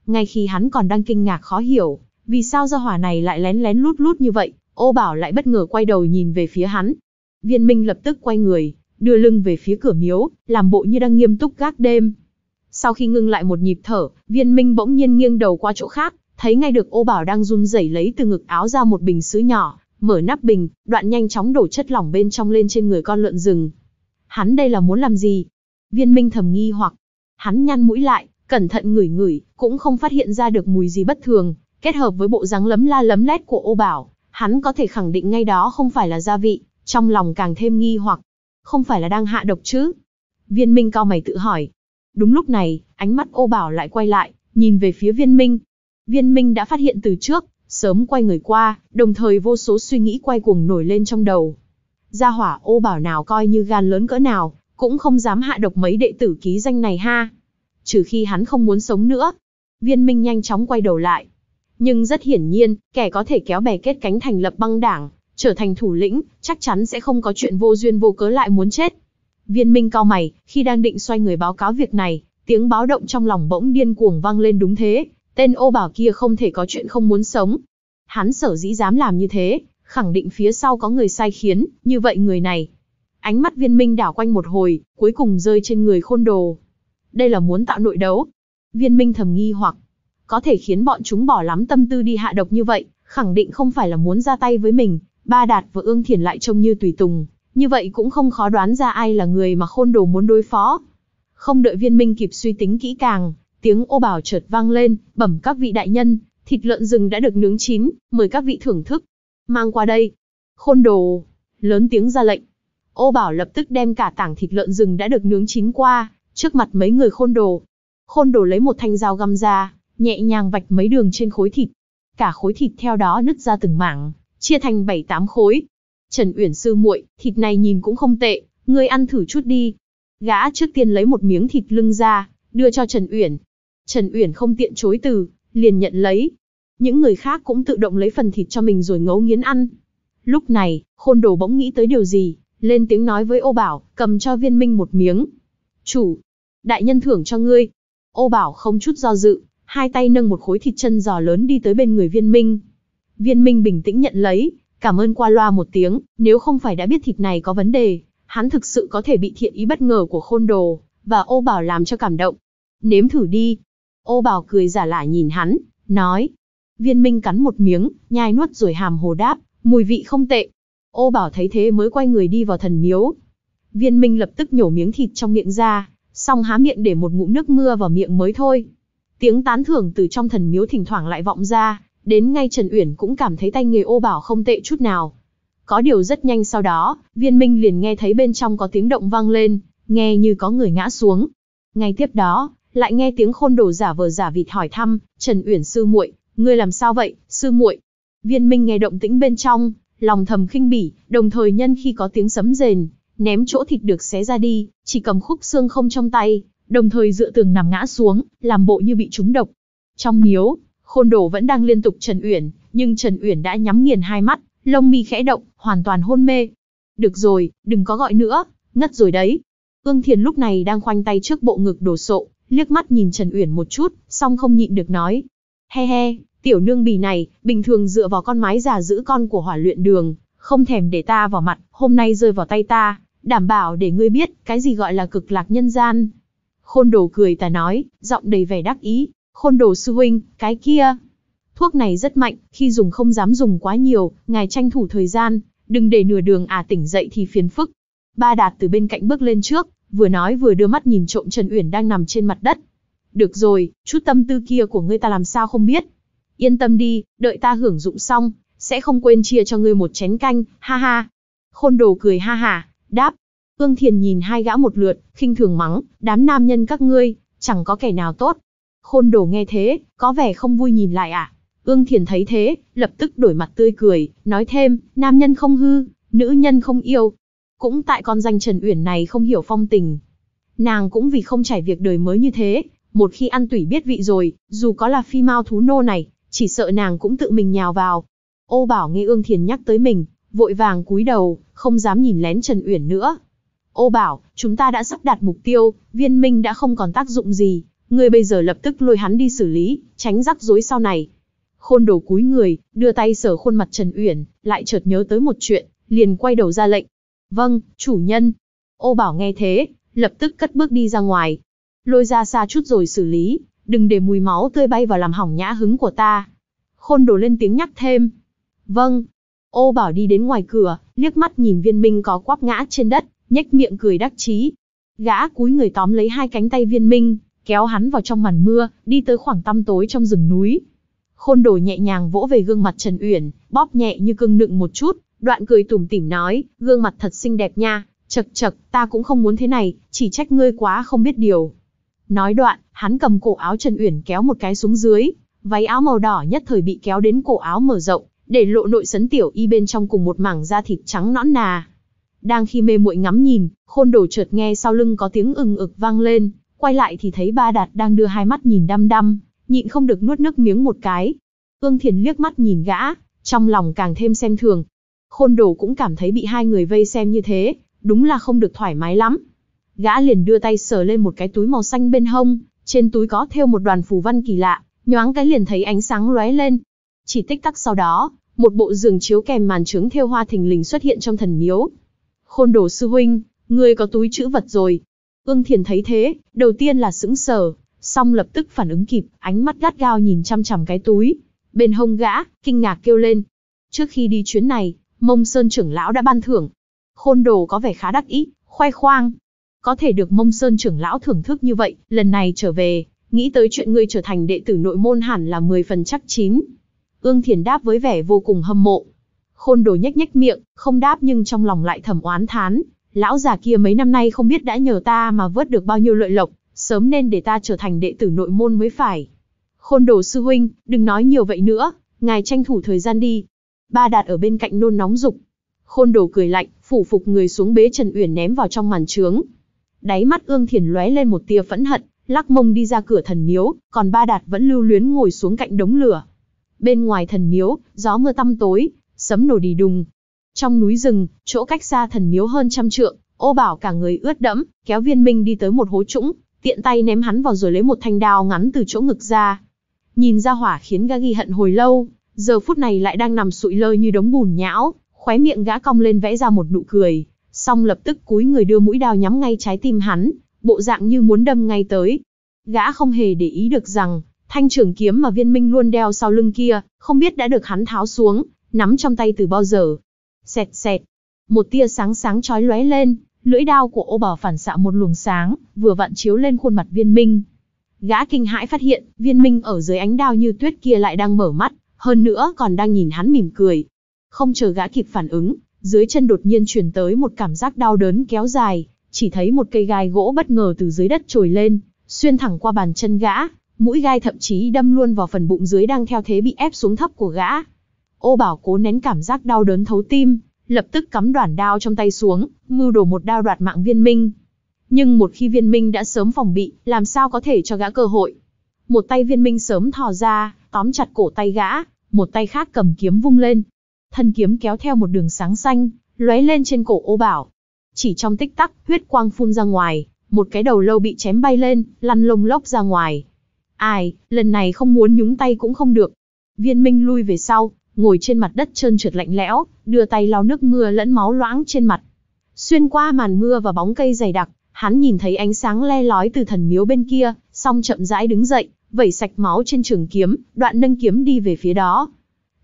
Ngay khi hắn còn đang kinh ngạc khó hiểu, vì sao gia hỏa này lại lén lén lút lút như vậy, ô bảo lại bất ngờ quay đầu nhìn về phía hắn. Viên Minh lập tức quay người, đưa lưng về phía cửa miếu, làm bộ như đang nghiêm túc gác đêm. Sau khi ngưng lại một nhịp thở, viên minh bỗng nhiên nghiêng đầu qua chỗ khác, thấy ngay được ô bảo đang run rẩy lấy từ ngực áo ra một bình sứ nhỏ, mở nắp bình, đoạn nhanh chóng đổ chất lỏng bên trong lên trên người con lợn rừng. Hắn đây là muốn làm gì? Viên minh thầm nghi hoặc, hắn nhăn mũi lại, cẩn thận ngửi ngửi, cũng không phát hiện ra được mùi gì bất thường, kết hợp với bộ dáng lấm la lấm lét của ô bảo, hắn có thể khẳng định ngay đó không phải là gia vị, trong lòng càng thêm nghi hoặc, không phải là đang hạ độc chứ? Viên Minh cao mày tự hỏi. Đúng lúc này, ánh mắt ô bảo lại quay lại, nhìn về phía viên Minh. Viên Minh đã phát hiện từ trước, sớm quay người qua, đồng thời vô số suy nghĩ quay cuồng nổi lên trong đầu. Gia hỏa ô bảo nào coi như gan lớn cỡ nào, cũng không dám hạ độc mấy đệ tử ký danh này ha. Trừ khi hắn không muốn sống nữa. Viên Minh nhanh chóng quay đầu lại. Nhưng rất hiển nhiên, kẻ có thể kéo bè kết cánh thành lập băng đảng, trở thành thủ lĩnh, chắc chắn sẽ không có chuyện vô duyên vô cớ lại muốn chết. Viên Minh cao mày, khi đang định xoay người báo cáo việc này, tiếng báo động trong lòng bỗng điên cuồng vang lên đúng thế, tên ô bảo kia không thể có chuyện không muốn sống. Hắn sở dĩ dám làm như thế, khẳng định phía sau có người sai khiến, như vậy người này. Ánh mắt viên minh đảo quanh một hồi, cuối cùng rơi trên người khôn đồ. Đây là muốn tạo nội đấu. Viên minh thầm nghi hoặc, có thể khiến bọn chúng bỏ lắm tâm tư đi hạ độc như vậy, khẳng định không phải là muốn ra tay với mình, Ba Đạt và Ương Thiển lại trông như tùy tùng, như vậy cũng không khó đoán ra ai là người mà khôn đồ muốn đối phó. Không đợi viên minh kịp suy tính kỹ càng, tiếng ô bảo chợt vang lên, bẩm các vị đại nhân, thịt lợn rừng đã được nướng chín, mời các vị thưởng thức. Mang qua đây. Khôn đồ. Lớn tiếng ra lệnh. Ô bảo lập tức đem cả tảng thịt lợn rừng đã được nướng chín qua, trước mặt mấy người khôn đồ. Khôn đồ lấy một thanh dao găm ra, nhẹ nhàng vạch mấy đường trên khối thịt. Cả khối thịt theo đó nứt ra từng mảng, chia thành bảy tám khối. Trần Uyển sư muội, thịt này nhìn cũng không tệ, ngươi ăn thử chút đi. Gã trước tiên lấy một miếng thịt lưng ra, đưa cho Trần Uyển. Trần Uyển không tiện chối từ, liền nhận lấy. Những người khác cũng tự động lấy phần thịt cho mình rồi ngấu nghiến ăn. Lúc này, khôn đồ bỗng nghĩ tới điều gì, lên tiếng nói với ô bảo, cầm cho viên minh một miếng. Chủ, đại nhân thưởng cho ngươi. Ô bảo không chút do dự, hai tay nâng một khối thịt chân giò lớn đi tới bên người viên minh, Viên Minh bình tĩnh nhận lấy, cảm ơn qua loa một tiếng, nếu không phải đã biết thịt này có vấn đề, hắn thực sự có thể bị thiện ý bất ngờ của khôn đồ, và ô bảo làm cho cảm động. Nếm thử đi. Ô bảo cười giả lại nhìn hắn, nói. Viên Minh cắn một miếng, nhai nuốt rồi hàm hồ đáp, mùi vị không tệ. Ô bảo thấy thế mới quay người đi vào thần miếu. Viên Minh lập tức nhổ miếng thịt trong miệng ra, xong há miệng để một ngụm nước mưa vào miệng mới thôi. Tiếng tán thưởng từ trong thần miếu thỉnh thoảng lại vọng ra, đến ngay Trần Uyển cũng cảm thấy tay nghề ô bảo không tệ chút nào. Có điều rất nhanh sau đó, viên minh liền nghe thấy bên trong có tiếng động vang lên, nghe như có người ngã xuống. Ngay tiếp đó, lại nghe tiếng khôn đồ giả vờ giả vịt hỏi thăm, Trần Uyển sư muội, ngươi làm sao vậy, sư muội? Viên minh nghe động tĩnh bên trong, lòng thầm khinh bỉ, đồng thời nhân khi có tiếng sấm rền, ném chỗ thịt được xé ra đi, chỉ cầm khúc xương không trong tay, đồng thời dựa tường nằm ngã xuống, làm bộ như bị trúng độc. Trong miếu, Khôn đồ vẫn đang liên tục Trần Uyển, nhưng Trần Uyển đã nhắm nghiền hai mắt, lông mi khẽ động, hoàn toàn hôn mê. Được rồi, đừng có gọi nữa, ngất rồi đấy. Ương Thiền lúc này đang khoanh tay trước bộ ngực đồ sộ, liếc mắt nhìn Trần Uyển một chút, song không nhịn được nói. He he, tiểu nương bì này, bình thường dựa vào con mái già giữ con của hỏa luyện đường, không thèm để ta vào mặt, hôm nay rơi vào tay ta, đảm bảo để ngươi biết cái gì gọi là cực lạc nhân gian. Khôn đồ cười ta nói, giọng đầy vẻ đắc ý, Khôn đồ sư huynh, cái kia. Thuốc này rất mạnh, khi dùng không dám dùng quá nhiều, ngài tranh thủ thời gian, đừng để nửa đường à tỉnh dậy thì phiền phức. Ba Đạt từ bên cạnh bước lên trước, vừa nói vừa đưa mắt nhìn trộm Trần Uyển đang nằm trên mặt đất. Được rồi, chút tâm tư kia của ngươi ta làm sao không biết. Yên tâm đi, đợi ta hưởng dụng xong, sẽ không quên chia cho ngươi một chén canh, ha ha. Khôn đồ cười ha ha, đáp. Ương Thiền nhìn hai gã một lượt, khinh thường mắng, đám nam nhân các ngươi, chẳng có kẻ nào tốt, Khôn đồ nghe thế, có vẻ không vui nhìn lại à? Ương Thiền thấy thế, lập tức đổi mặt tươi cười, nói thêm, nam nhân không hư, nữ nhân không yêu. Cũng tại con danh Trần Uyển này không hiểu phong tình. Nàng cũng vì không trải việc đời mới như thế, một khi ăn tủy biết vị rồi, dù có là phi mao thú nô này, chỉ sợ nàng cũng tự mình nhào vào. Ô Bảo nghe Ương Thiền nhắc tới mình, vội vàng cúi đầu, không dám nhìn lén Trần Uyển nữa. Ô Bảo, chúng ta đã sắp đạt mục tiêu, viên minh đã không còn tác dụng gì, Ngươi bây giờ lập tức lôi hắn đi xử lý, tránh rắc rối sau này. Khôn đồ cúi người, đưa tay sờ khuôn mặt Trần Uyển, lại chợt nhớ tới một chuyện, liền quay đầu ra lệnh. Vâng, chủ nhân. Ô bảo nghe thế, lập tức cất bước đi ra ngoài. Lôi ra xa chút rồi xử lý, đừng để mùi máu tươi bay vào làm hỏng nhã hứng của ta. Khôn đồ lên tiếng nhắc thêm. Vâng. Ô bảo đi đến ngoài cửa, liếc mắt nhìn viên minh có quắp ngã trên đất, nhếch miệng cười đắc chí. Gã cúi người tóm lấy hai cánh tay viên minh, kéo hắn vào trong màn mưa, đi tới khoảng tăm tối trong rừng núi. Khôn đồ nhẹ nhàng vỗ về gương mặt Trần Uyển, bóp nhẹ như cưng nựng một chút, đoạn cười tủm tỉm nói, gương mặt thật xinh đẹp nha, chật chật, ta cũng không muốn thế này, chỉ trách ngươi quá không biết điều. Nói đoạn, hắn cầm cổ áo Trần Uyển kéo một cái xuống dưới, váy áo màu đỏ nhất thời bị kéo đến cổ áo mở rộng, để lộ nội sấn tiểu y bên trong cùng một mảng da thịt trắng nõn nà. Đang khi mê muội ngắm nhìn, khôn đồ chợt nghe sau lưng có tiếng ừng ực vang lên, Quay lại thì thấy ba đạt đang đưa hai mắt nhìn đăm đăm, nhịn không được nuốt nước miếng một cái. Ương Thiền liếc mắt nhìn gã, trong lòng càng thêm xem thường. Khôn đồ cũng cảm thấy bị hai người vây xem như thế, đúng là không được thoải mái lắm. Gã liền đưa tay sờ lên một cái túi màu xanh bên hông, trên túi có thêu một đoàn phù văn kỳ lạ, nhoáng cái liền thấy ánh sáng lóe lên. Chỉ tích tắc sau đó, một bộ giường chiếu kèm màn trướng thêu hoa thình lình xuất hiện trong thần miếu. Khôn đồ sư huynh, người có túi chữ vật rồi, Ương Thiền thấy thế, đầu tiên là sững sờ, song lập tức phản ứng kịp, ánh mắt gắt gao nhìn chăm chằm cái túi. Bên hông gã, kinh ngạc kêu lên. Trước khi đi chuyến này, mông sơn trưởng lão đã ban thưởng. Khôn đồ có vẻ khá đắc ý, khoe khoang. Có thể được mông sơn trưởng lão thưởng thức như vậy, lần này trở về, nghĩ tới chuyện ngươi trở thành đệ tử nội môn hẳn là 10 phần chắc chín. Ương Thiền đáp với vẻ vô cùng hâm mộ. Khôn đồ nhếch nhếch miệng, không đáp nhưng trong lòng lại thầm oán thán, lão già kia mấy năm nay không biết đã nhờ ta mà vớt được bao nhiêu lợi lộc, sớm nên để ta trở thành đệ tử nội môn mới phải. Khôn đồ sư huynh, đừng nói nhiều vậy nữa, ngài tranh thủ thời gian đi. Ba đạt ở bên cạnh nôn nóng dục. Khôn đồ cười lạnh, phủ phục người xuống bế Trần Uyển ném vào trong màn trướng. Đáy mắt ương thiền lóe lên một tia phẫn hận, lắc mông đi ra cửa thần miếu, còn ba đạt vẫn lưu luyến ngồi xuống cạnh đống lửa. Bên ngoài thần miếu, gió mưa tăm tối, sấm nổ đi đùng, trong núi rừng, chỗ cách xa thần miếu hơn trăm trượng, ô bảo cả người ướt đẫm, kéo viên minh đi tới một hố trũng, tiện tay ném hắn vào rồi lấy một thanh đao ngắn từ chỗ ngực ra. Nhìn ra hỏa khiến gã ghi hận hồi lâu, giờ phút này lại đang nằm sụi lơi như đống bùn nhão, khóe miệng gã cong lên vẽ ra một nụ cười, xong lập tức cúi người đưa mũi đao nhắm ngay trái tim hắn, bộ dạng như muốn đâm ngay tới. Gã không hề để ý được rằng, thanh trưởng kiếm mà viên minh luôn đeo sau lưng kia, không biết đã được hắn tháo xuống, nắm trong tay từ bao giờ, Xẹt xẹt. Một tia sáng sáng chói lóe lên, lưỡi đao của ô bảo phản xạ một luồng sáng, vừa vặn chiếu lên khuôn mặt viên minh. Gã kinh hãi phát hiện, viên minh ở dưới ánh đao như tuyết kia lại đang mở mắt, hơn nữa còn đang nhìn hắn mỉm cười. Không chờ gã kịp phản ứng, dưới chân đột nhiên truyền tới một cảm giác đau đớn kéo dài, chỉ thấy một cây gai gỗ bất ngờ từ dưới đất trồi lên, xuyên thẳng qua bàn chân gã, mũi gai thậm chí đâm luôn vào phần bụng dưới đang theo thế bị ép xuống thấp của gã. Ô Bảo cố nén cảm giác đau đớn thấu tim, lập tức cắm đoạn đao trong tay xuống, mưu đồ một đao đoạt mạng viên minh. Nhưng một khi viên minh đã sớm phòng bị, làm sao có thể cho gã cơ hội. Một tay viên minh sớm thò ra, tóm chặt cổ tay gã, một tay khác cầm kiếm vung lên. Thân kiếm kéo theo một đường sáng xanh, lóe lên trên cổ ô bảo. Chỉ trong tích tắc, huyết quang phun ra ngoài, một cái đầu lâu bị chém bay lên, lăn lông lốc ra ngoài. Ai, lần này không muốn nhúng tay cũng không được. Viên Minh lui về sau, ngồi trên mặt đất trơn trượt lạnh lẽo, đưa tay lau nước mưa lẫn máu loãng trên mặt. Xuyên qua màn mưa và bóng cây dày đặc, hắn nhìn thấy ánh sáng le lói từ thần miếu bên kia, song chậm rãi đứng dậy, vẩy sạch máu trên trường kiếm, đoạn nâng kiếm đi về phía đó.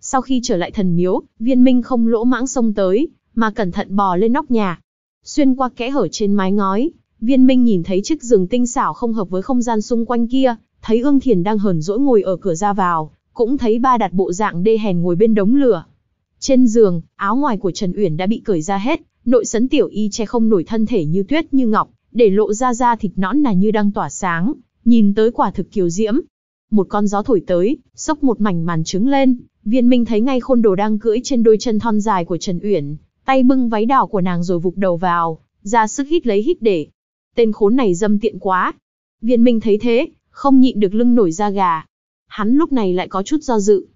Sau khi trở lại thần miếu, viên minh không lỗ mãng xông tới, mà cẩn thận bò lên nóc nhà. Xuyên qua kẽ hở trên mái ngói, viên minh nhìn thấy chiếc giường tinh xảo không hợp với không gian xung quanh kia, thấy ương thiền đang hờn dỗi ngồi ở cửa ra vào, cũng thấy ba đặt bộ dạng đê hèn ngồi bên đống lửa. Trên giường, áo ngoài của Trần Uyển đã bị cởi ra hết, nội sấn tiểu y che không nổi thân thể như tuyết như ngọc, để lộ ra da thịt nõn nà như đang tỏa sáng, nhìn tới quả thực kiều diễm. Một con gió thổi tới, sốc một mảnh màn trứng lên, Viên Minh thấy ngay Khôn Đồ đang cưỡi trên đôi chân thon dài của Trần Uyển, tay bưng váy đỏ của nàng rồi vụt đầu vào, ra sức hít lấy hít để. Tên khốn này dâm tiện quá. Viên Minh thấy thế, không nhịn được lưng nổi da gà, hắn lúc này lại có chút do dự.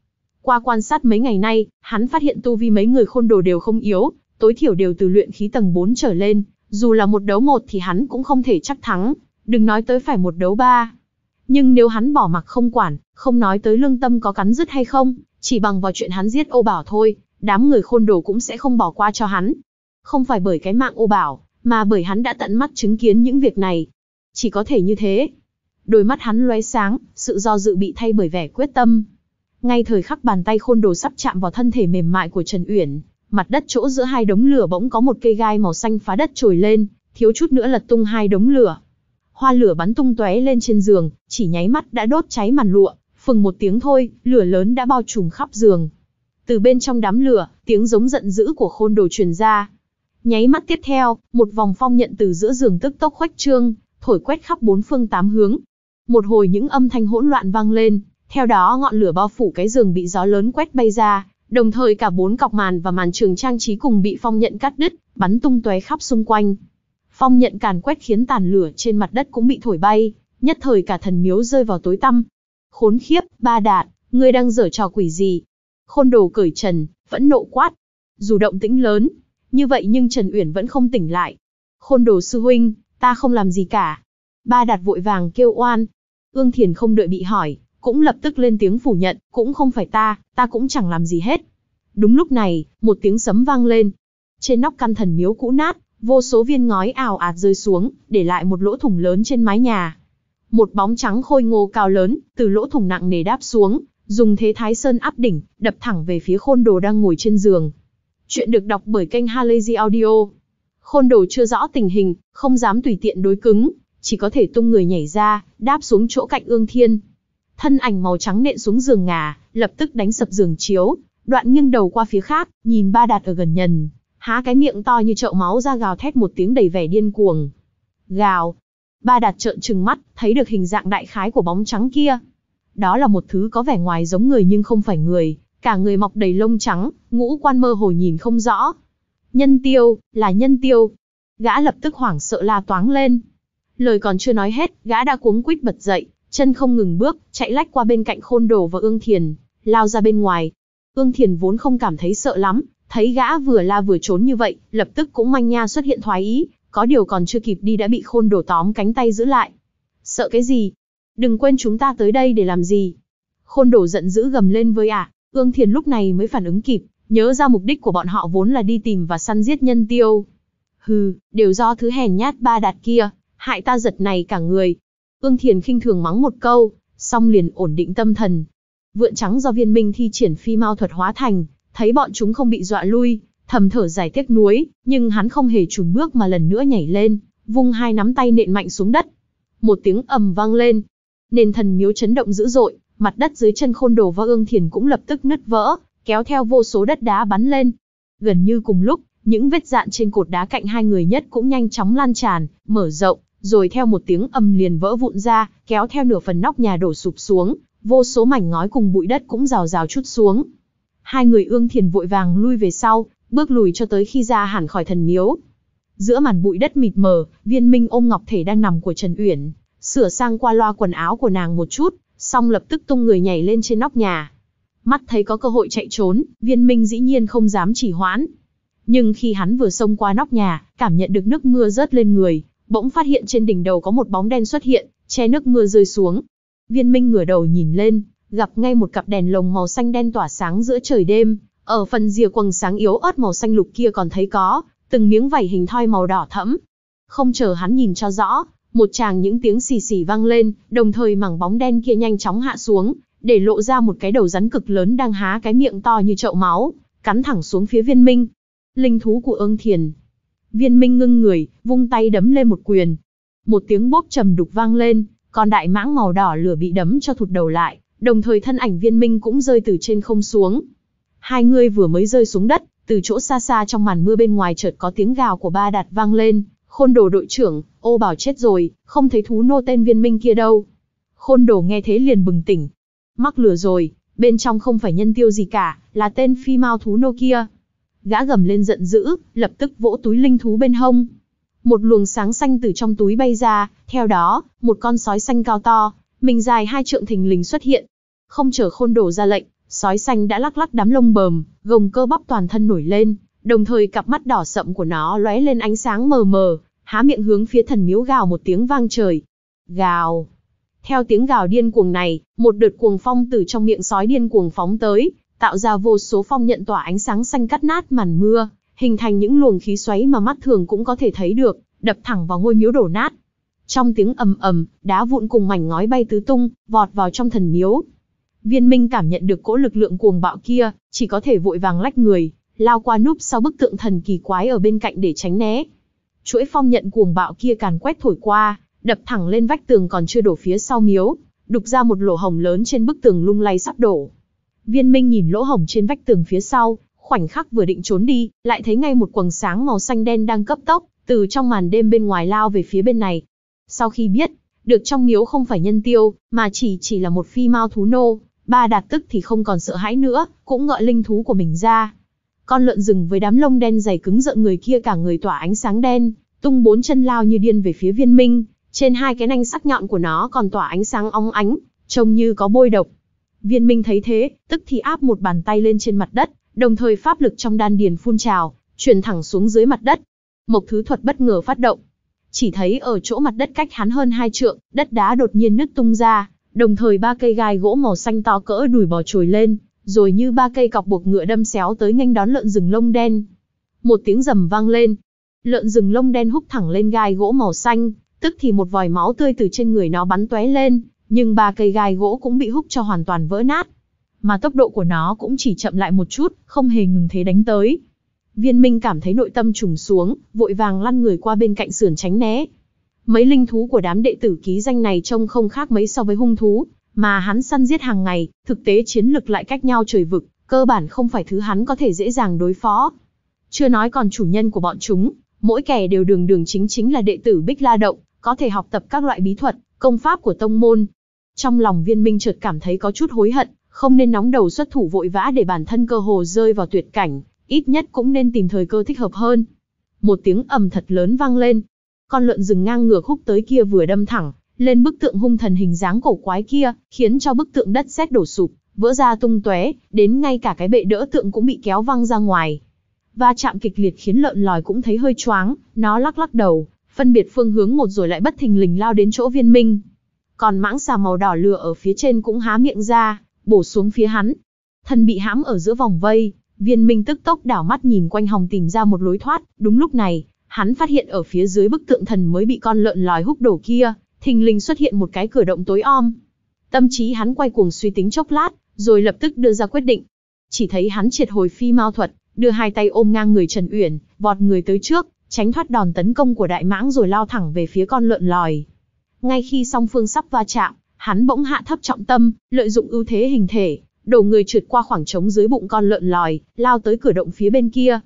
Qua quan sát mấy ngày nay, hắn phát hiện tu vi mấy người khôn đồ đều không yếu, tối thiểu đều từ luyện khí tầng 4 trở lên, dù là một đấu một thì hắn cũng không thể chắc thắng, đừng nói tới phải một đấu ba. Nhưng nếu hắn bỏ mặc không quản, không nói tới lương tâm có cắn rứt hay không, chỉ bằng vào chuyện hắn giết ô bảo thôi, đám người khôn đồ cũng sẽ không bỏ qua cho hắn. Không phải bởi cái mạng ô bảo, mà bởi hắn đã tận mắt chứng kiến những việc này. Chỉ có thể như thế, đôi mắt hắn lóe sáng, sự do dự bị thay bởi vẻ quyết tâm. Ngay thời khắc bàn tay khôn đồ sắp chạm vào thân thể mềm mại của Trần Uyển, mặt đất chỗ giữa hai đống lửa bỗng có một cây gai màu xanh phá đất trồi lên, thiếu chút nữa lật tung hai đống lửa. Hoa lửa bắn tung tóe lên trên giường, chỉ nháy mắt đã đốt cháy màn lụa, phừng một tiếng thôi, lửa lớn đã bao trùm khắp giường. Từ bên trong đám lửa, tiếng giống giận dữ của khôn đồ truyền ra. Nháy mắt tiếp theo, một vòng phong nhận từ giữa giường tức tốc khoách trương, thổi quét khắp bốn phương tám hướng, một hồi những âm thanh hỗn loạn vang lên, theo đó ngọn lửa bao phủ cái giường bị gió lớn quét bay ra, đồng thời cả bốn cọc màn và màn trường trang trí cùng bị phong nhận cắt đứt, bắn tung tóe khắp xung quanh. Phong nhận càn quét khiến tàn lửa trên mặt đất cũng bị thổi bay, nhất thời cả thần miếu rơi vào tối tăm. Khốn khiếp, ba đạt, ngươi đang dở trò quỷ gì? Khôn đồ cởi trần, vẫn nộ quát. Dù động tĩnh lớn, như vậy nhưng Trần Uyển vẫn không tỉnh lại. Khôn đồ sư huynh, ta không làm gì cả. Ba đạt vội vàng kêu oan, Ương Thiền không đợi bị hỏi, cũng lập tức lên tiếng phủ nhận, cũng không phải ta, ta cũng chẳng làm gì hết. Đúng lúc này, một tiếng sấm vang lên. Trên nóc căn thần miếu cũ nát, vô số viên ngói ảo ạt rơi xuống, để lại một lỗ thủng lớn trên mái nhà. Một bóng trắng khôi ngô cao lớn, từ lỗ thủng nặng nề đáp xuống, dùng thế thái sơn áp đỉnh, đập thẳng về phía khôn đồ đang ngồi trên giường. Chuyện được đọc bởi kênh Halazy Audio. Khôn đồ chưa rõ tình hình, không dám tùy tiện đối cứng, chỉ có thể tung người nhảy ra, đáp xuống chỗ cạnh ương thiên. Thân ảnh màu trắng nện xuống giường ngà, lập tức đánh sập giường chiếu, đoạn nghiêng đầu qua phía khác, nhìn ba đạt ở gần nhân, há cái miệng to như chậu máu ra gào thét một tiếng đầy vẻ điên cuồng. Gào! Ba đạt trợn trừng mắt, thấy được hình dạng đại khái của bóng trắng kia. Đó là một thứ có vẻ ngoài giống người nhưng không phải người, cả người mọc đầy lông trắng, ngũ quan mơ hồ nhìn không rõ. Nhân tiêu, là nhân tiêu. Gã lập tức hoảng sợ la toáng lên, Lời còn chưa nói hết, gã đã cuống quýt bật dậy, chân không ngừng bước, chạy lách qua bên cạnh khôn đồ và ương thiền, lao ra bên ngoài. Ương thiền vốn không cảm thấy sợ lắm, thấy gã vừa la vừa trốn như vậy, lập tức cũng manh nha xuất hiện thoái ý, có điều còn chưa kịp đi đã bị khôn đồ tóm cánh tay giữ lại. Sợ cái gì? Đừng quên chúng ta tới đây để làm gì? Khôn đồ giận dữ gầm lên với ạ. à. ương thiền lúc này mới phản ứng kịp, nhớ ra mục đích của bọn họ vốn là đi tìm và săn giết nhân tiêu. Hừ, đều do thứ hèn nhát ba đạt kia, hại ta giật này cả người. Ương Thiền khinh thường mắng một câu, xong liền ổn định tâm thần. Vượn trắng do viên minh thi triển phi mau thuật hóa thành, thấy bọn chúng không bị dọa lui, thầm thở giải tiếc nuối, nhưng hắn không hề chùn bước mà lần nữa nhảy lên, vung hai nắm tay nện mạnh xuống đất. Một tiếng ầm vang lên, nền thần miếu chấn động dữ dội, mặt đất dưới chân khôn đồ và ương thiền cũng lập tức nứt vỡ, kéo theo vô số đất đá bắn lên. Gần như cùng lúc, những vết dạn trên cột đá cạnh hai người nhất cũng nhanh chóng lan tràn, mở rộng, rồi theo một tiếng âm liền vỡ vụn ra, kéo theo nửa phần nóc nhà đổ sụp xuống, vô số mảnh ngói cùng bụi đất cũng rào rào chút xuống. Hai người ương thiền vội vàng lui về sau, bước lùi cho tới khi ra hẳn khỏi thần miếu. Giữa màn bụi đất mịt mờ, viên minh ôm ngọc thể đang nằm của Trần Uyển, sửa sang qua loa quần áo của nàng một chút, xong lập tức tung người nhảy lên trên nóc nhà. Mắt thấy có cơ hội chạy trốn, viên minh dĩ nhiên không dám chỉ hoãn. Nhưng khi hắn vừa xông qua nóc nhà, cảm nhận được nước mưa rớt lên người, bỗng phát hiện trên đỉnh đầu có một bóng đen xuất hiện, che nước mưa rơi xuống. Viên Minh ngửa đầu nhìn lên, gặp ngay một cặp đèn lồng màu xanh đen tỏa sáng giữa trời đêm, ở phần rìa quầng sáng yếu ớt màu xanh lục kia còn thấy có từng miếng vảy hình thoi màu đỏ thẫm. Không chờ hắn nhìn cho rõ, một chàng những tiếng xì xì vang lên, đồng thời mảng bóng đen kia nhanh chóng hạ xuống, để lộ ra một cái đầu rắn cực lớn đang há cái miệng to như chậu máu, cắn thẳng xuống phía viên minh. Linh thú của ương thiền, Viên Minh ngưng người, vung tay đấm lên một quyền. Một tiếng bốp trầm đục vang lên, còn đại mãng màu đỏ lửa bị đấm cho thụt đầu lại, đồng thời thân ảnh Viên Minh cũng rơi từ trên không xuống. Hai người vừa mới rơi xuống đất, từ chỗ xa xa trong màn mưa bên ngoài chợt có tiếng gào của ba đạt vang lên, khôn đồ đội trưởng, ô bảo chết rồi, không thấy thú nô tên Viên Minh kia đâu. Khôn đồ nghe thế liền bừng tỉnh. Mắc lửa rồi, bên trong không phải nhân tiêu gì cả, là tên phi mao thú nô kia gã gầm lên giận dữ, lập tức vỗ túi linh thú bên hông. Một luồng sáng xanh từ trong túi bay ra, theo đó, một con sói xanh cao to, mình dài hai trượng thình lình xuất hiện. Không chờ khôn đổ ra lệnh, sói xanh đã lắc lắc đám lông bờm, gồng cơ bắp toàn thân nổi lên, đồng thời cặp mắt đỏ sậm của nó lóe lên ánh sáng mờ mờ, há miệng hướng phía thần miếu gào một tiếng vang trời. Gào! Theo tiếng gào điên cuồng này, một đợt cuồng phong từ trong miệng sói điên cuồng phóng tới, tạo ra vô số phong nhận tỏa ánh sáng xanh cắt nát màn mưa, hình thành những luồng khí xoáy mà mắt thường cũng có thể thấy được, đập thẳng vào ngôi miếu đổ nát. Trong tiếng ầm ầm, đá vụn cùng mảnh ngói bay tứ tung, vọt vào trong thần miếu. Viên Minh cảm nhận được cỗ lực lượng cuồng bạo kia, chỉ có thể vội vàng lách người, lao qua núp sau bức tượng thần kỳ quái ở bên cạnh để tránh né. Chuỗi phong nhận cuồng bạo kia càn quét thổi qua, đập thẳng lên vách tường còn chưa đổ phía sau miếu, đục ra một lỗ hồng lớn trên bức tường lung lay sắp đổ. Viên Minh nhìn lỗ hổng trên vách tường phía sau, khoảnh khắc vừa định trốn đi, lại thấy ngay một quầng sáng màu xanh đen đang cấp tốc, từ trong màn đêm bên ngoài lao về phía bên này. Sau khi biết, được trong miếu không phải nhân tiêu, mà chỉ chỉ là một phi mao thú nô, ba Đạt tức thì không còn sợ hãi nữa, cũng ngợi linh thú của mình ra. Con lợn rừng với đám lông đen dày cứng rợn người kia cả người tỏa ánh sáng đen, tung bốn chân lao như điên về phía viên minh, trên hai cái nanh sắc nhọn của nó còn tỏa ánh sáng óng ánh, trông như có bôi độc. Viên Minh thấy thế, tức thì áp một bàn tay lên trên mặt đất, đồng thời pháp lực trong đan điền phun trào, truyền thẳng xuống dưới mặt đất. Một thứ thuật bất ngờ phát động. Chỉ thấy ở chỗ mặt đất cách hắn hơn hai trượng, đất đá đột nhiên nứt tung ra, đồng thời ba cây gai gỗ màu xanh to cỡ đùi bò trồi lên, rồi như ba cây cọc buộc ngựa đâm xéo tới nghênh đón lợn rừng lông đen. Một tiếng rầm vang lên, lợn rừng lông đen húc thẳng lên gai gỗ màu xanh, tức thì một vòi máu tươi từ trên người nó bắn tóe lên, nhưng ba cây gai gỗ cũng bị hút cho hoàn toàn vỡ nát. Mà tốc độ của nó cũng chỉ chậm lại một chút, không hề ngừng thế đánh tới. Viên Minh cảm thấy nội tâm trùng xuống, vội vàng lăn người qua bên cạnh sườn tránh né. Mấy linh thú của đám đệ tử ký danh này trông không khác mấy so với hung thú, mà hắn săn giết hàng ngày, thực tế chiến lực lại cách nhau trời vực, cơ bản không phải thứ hắn có thể dễ dàng đối phó. Chưa nói còn chủ nhân của bọn chúng, mỗi kẻ đều đường đường chính chính là đệ tử Bích La Động, có thể học tập các loại bí thuật, công pháp của tông môn, trong lòng viên minh chợt cảm thấy có chút hối hận, không nên nóng đầu xuất thủ vội vã để bản thân cơ hồ rơi vào tuyệt cảnh, ít nhất cũng nên tìm thời cơ thích hợp hơn. Một tiếng ầm thật lớn vang lên. Con lợn rừng ngang ngược khúc tới kia vừa đâm thẳng, lên bức tượng hung thần hình dáng cổ quái kia, khiến cho bức tượng đất sét đổ sụp, vỡ ra tung tóe, đến ngay cả cái bệ đỡ tượng cũng bị kéo văng ra ngoài. và chạm kịch liệt khiến lợn lòi cũng thấy hơi choáng, nó lắc lắc đầu, phân biệt phương hướng một rồi lại bất thình lình lao đến chỗ Viên Minh. Còn mãng xà màu đỏ lửa ở phía trên cũng há miệng ra, bổ xuống phía hắn. Thân bị hãm ở giữa vòng vây, viên minh tức tốc đảo mắt nhìn quanh hòng tìm ra một lối thoát. Đúng lúc này, hắn phát hiện ở phía dưới bức tượng thần mới bị con lợn lòi húc đổ kia, thình lình xuất hiện một cái cửa động tối om. Tâm trí hắn quay cuồng suy tính chốc lát, rồi lập tức đưa ra quyết định. Chỉ thấy hắn triệt hồi phi mao thuật, đưa hai tay ôm ngang người Trần Uyển, vọt người tới trước, tránh thoát đòn tấn công của đại mãng rồi lao thẳng về phía con lợn lòi. Ngay khi song phương sắp va chạm, hắn bỗng hạ thấp trọng tâm, lợi dụng ưu thế hình thể, đổ người trượt qua khoảng trống dưới bụng con lợn lòi, lao tới cửa động phía bên kia.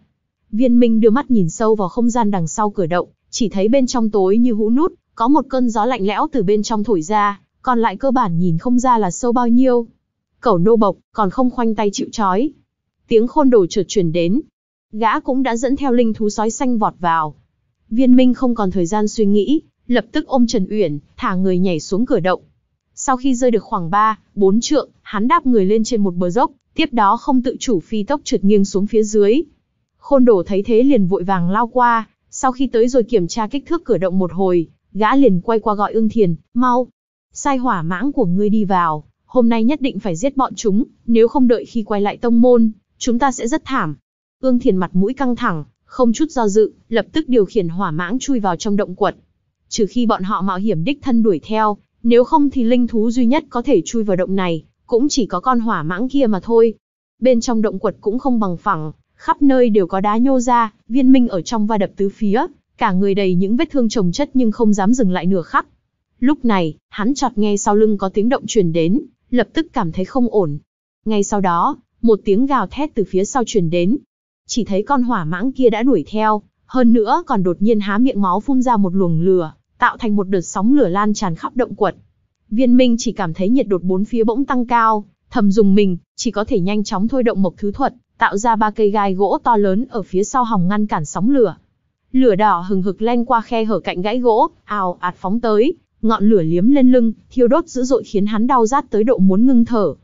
Viên Minh đưa mắt nhìn sâu vào không gian đằng sau cửa động, chỉ thấy bên trong tối như hũ nút, có một cơn gió lạnh lẽo từ bên trong thổi ra, còn lại cơ bản nhìn không ra là sâu bao nhiêu. Cẩu nô bộc, còn không khoanh tay chịu trói. Tiếng khôn đồ trượt truyền đến. Gã cũng đã dẫn theo linh thú sói xanh vọt vào. Viên Minh không còn thời gian suy nghĩ, lập tức ôm Trần Uyển, thả người nhảy xuống cửa động. Sau khi rơi được khoảng 3, 4 trượng, hắn đáp người lên trên một bờ dốc, tiếp đó không tự chủ phi tốc trượt nghiêng xuống phía dưới. Khôn Đổ thấy thế liền vội vàng lao qua, sau khi tới rồi kiểm tra kích thước cửa động một hồi, gã liền quay qua gọi ương thiền, mau. Sai hỏa mãng của ngươi đi vào, hôm nay nhất định phải giết bọn chúng, nếu không đợi khi quay lại tông môn, chúng ta sẽ rất thảm. Ương thiền mặt mũi căng thẳng, không chút do dự, lập tức điều khiển hỏa mãng chui vào trong động quật trừ khi bọn họ mạo hiểm đích thân đuổi theo, nếu không thì linh thú duy nhất có thể chui vào động này, cũng chỉ có con hỏa mãng kia mà thôi. Bên trong động quật cũng không bằng phẳng, khắp nơi đều có đá nhô ra, viên minh ở trong va đập tứ phía, cả người đầy những vết thương trồng chất nhưng không dám dừng lại nửa khắc. Lúc này, hắn chợt nghe sau lưng có tiếng động truyền đến, lập tức cảm thấy không ổn. Ngay sau đó, một tiếng gào thét từ phía sau truyền đến. Chỉ thấy con hỏa mãng kia đã đuổi theo, hơn nữa còn đột nhiên há miệng máu phun ra một luồng lửa, tạo thành một đợt sóng lửa lan tràn khắp động quật. Viên Minh chỉ cảm thấy nhiệt đột bốn phía bỗng tăng cao, thầm dùng mình, chỉ có thể nhanh chóng thôi động mộc thứ thuật, tạo ra ba cây gai gỗ to lớn ở phía sau hòng ngăn cản sóng lửa. Lửa đỏ hừng hực len qua khe hở cạnh gãy gỗ, ào ạt phóng tới, ngọn lửa liếm lên lưng, thiêu đốt dữ dội khiến hắn đau rát tới độ muốn ngưng thở.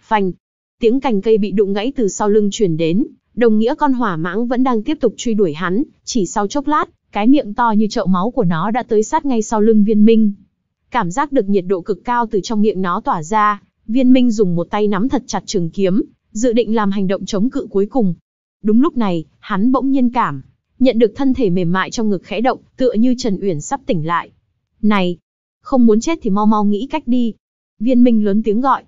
Phanh, tiếng cành cây bị đụng gãy từ sau lưng truyền đến, đồng nghĩa con hỏa mãng vẫn đang tiếp tục truy đuổi hắn, chỉ sau chốc lát, cái miệng to như chậu máu của nó đã tới sát ngay sau lưng viên minh. Cảm giác được nhiệt độ cực cao từ trong miệng nó tỏa ra, viên minh dùng một tay nắm thật chặt trường kiếm, dự định làm hành động chống cự cuối cùng. Đúng lúc này, hắn bỗng nhiên cảm, nhận được thân thể mềm mại trong ngực khẽ động, tựa như Trần Uyển sắp tỉnh lại. Này, không muốn chết thì mau mau nghĩ cách đi. Viên minh lớn tiếng gọi.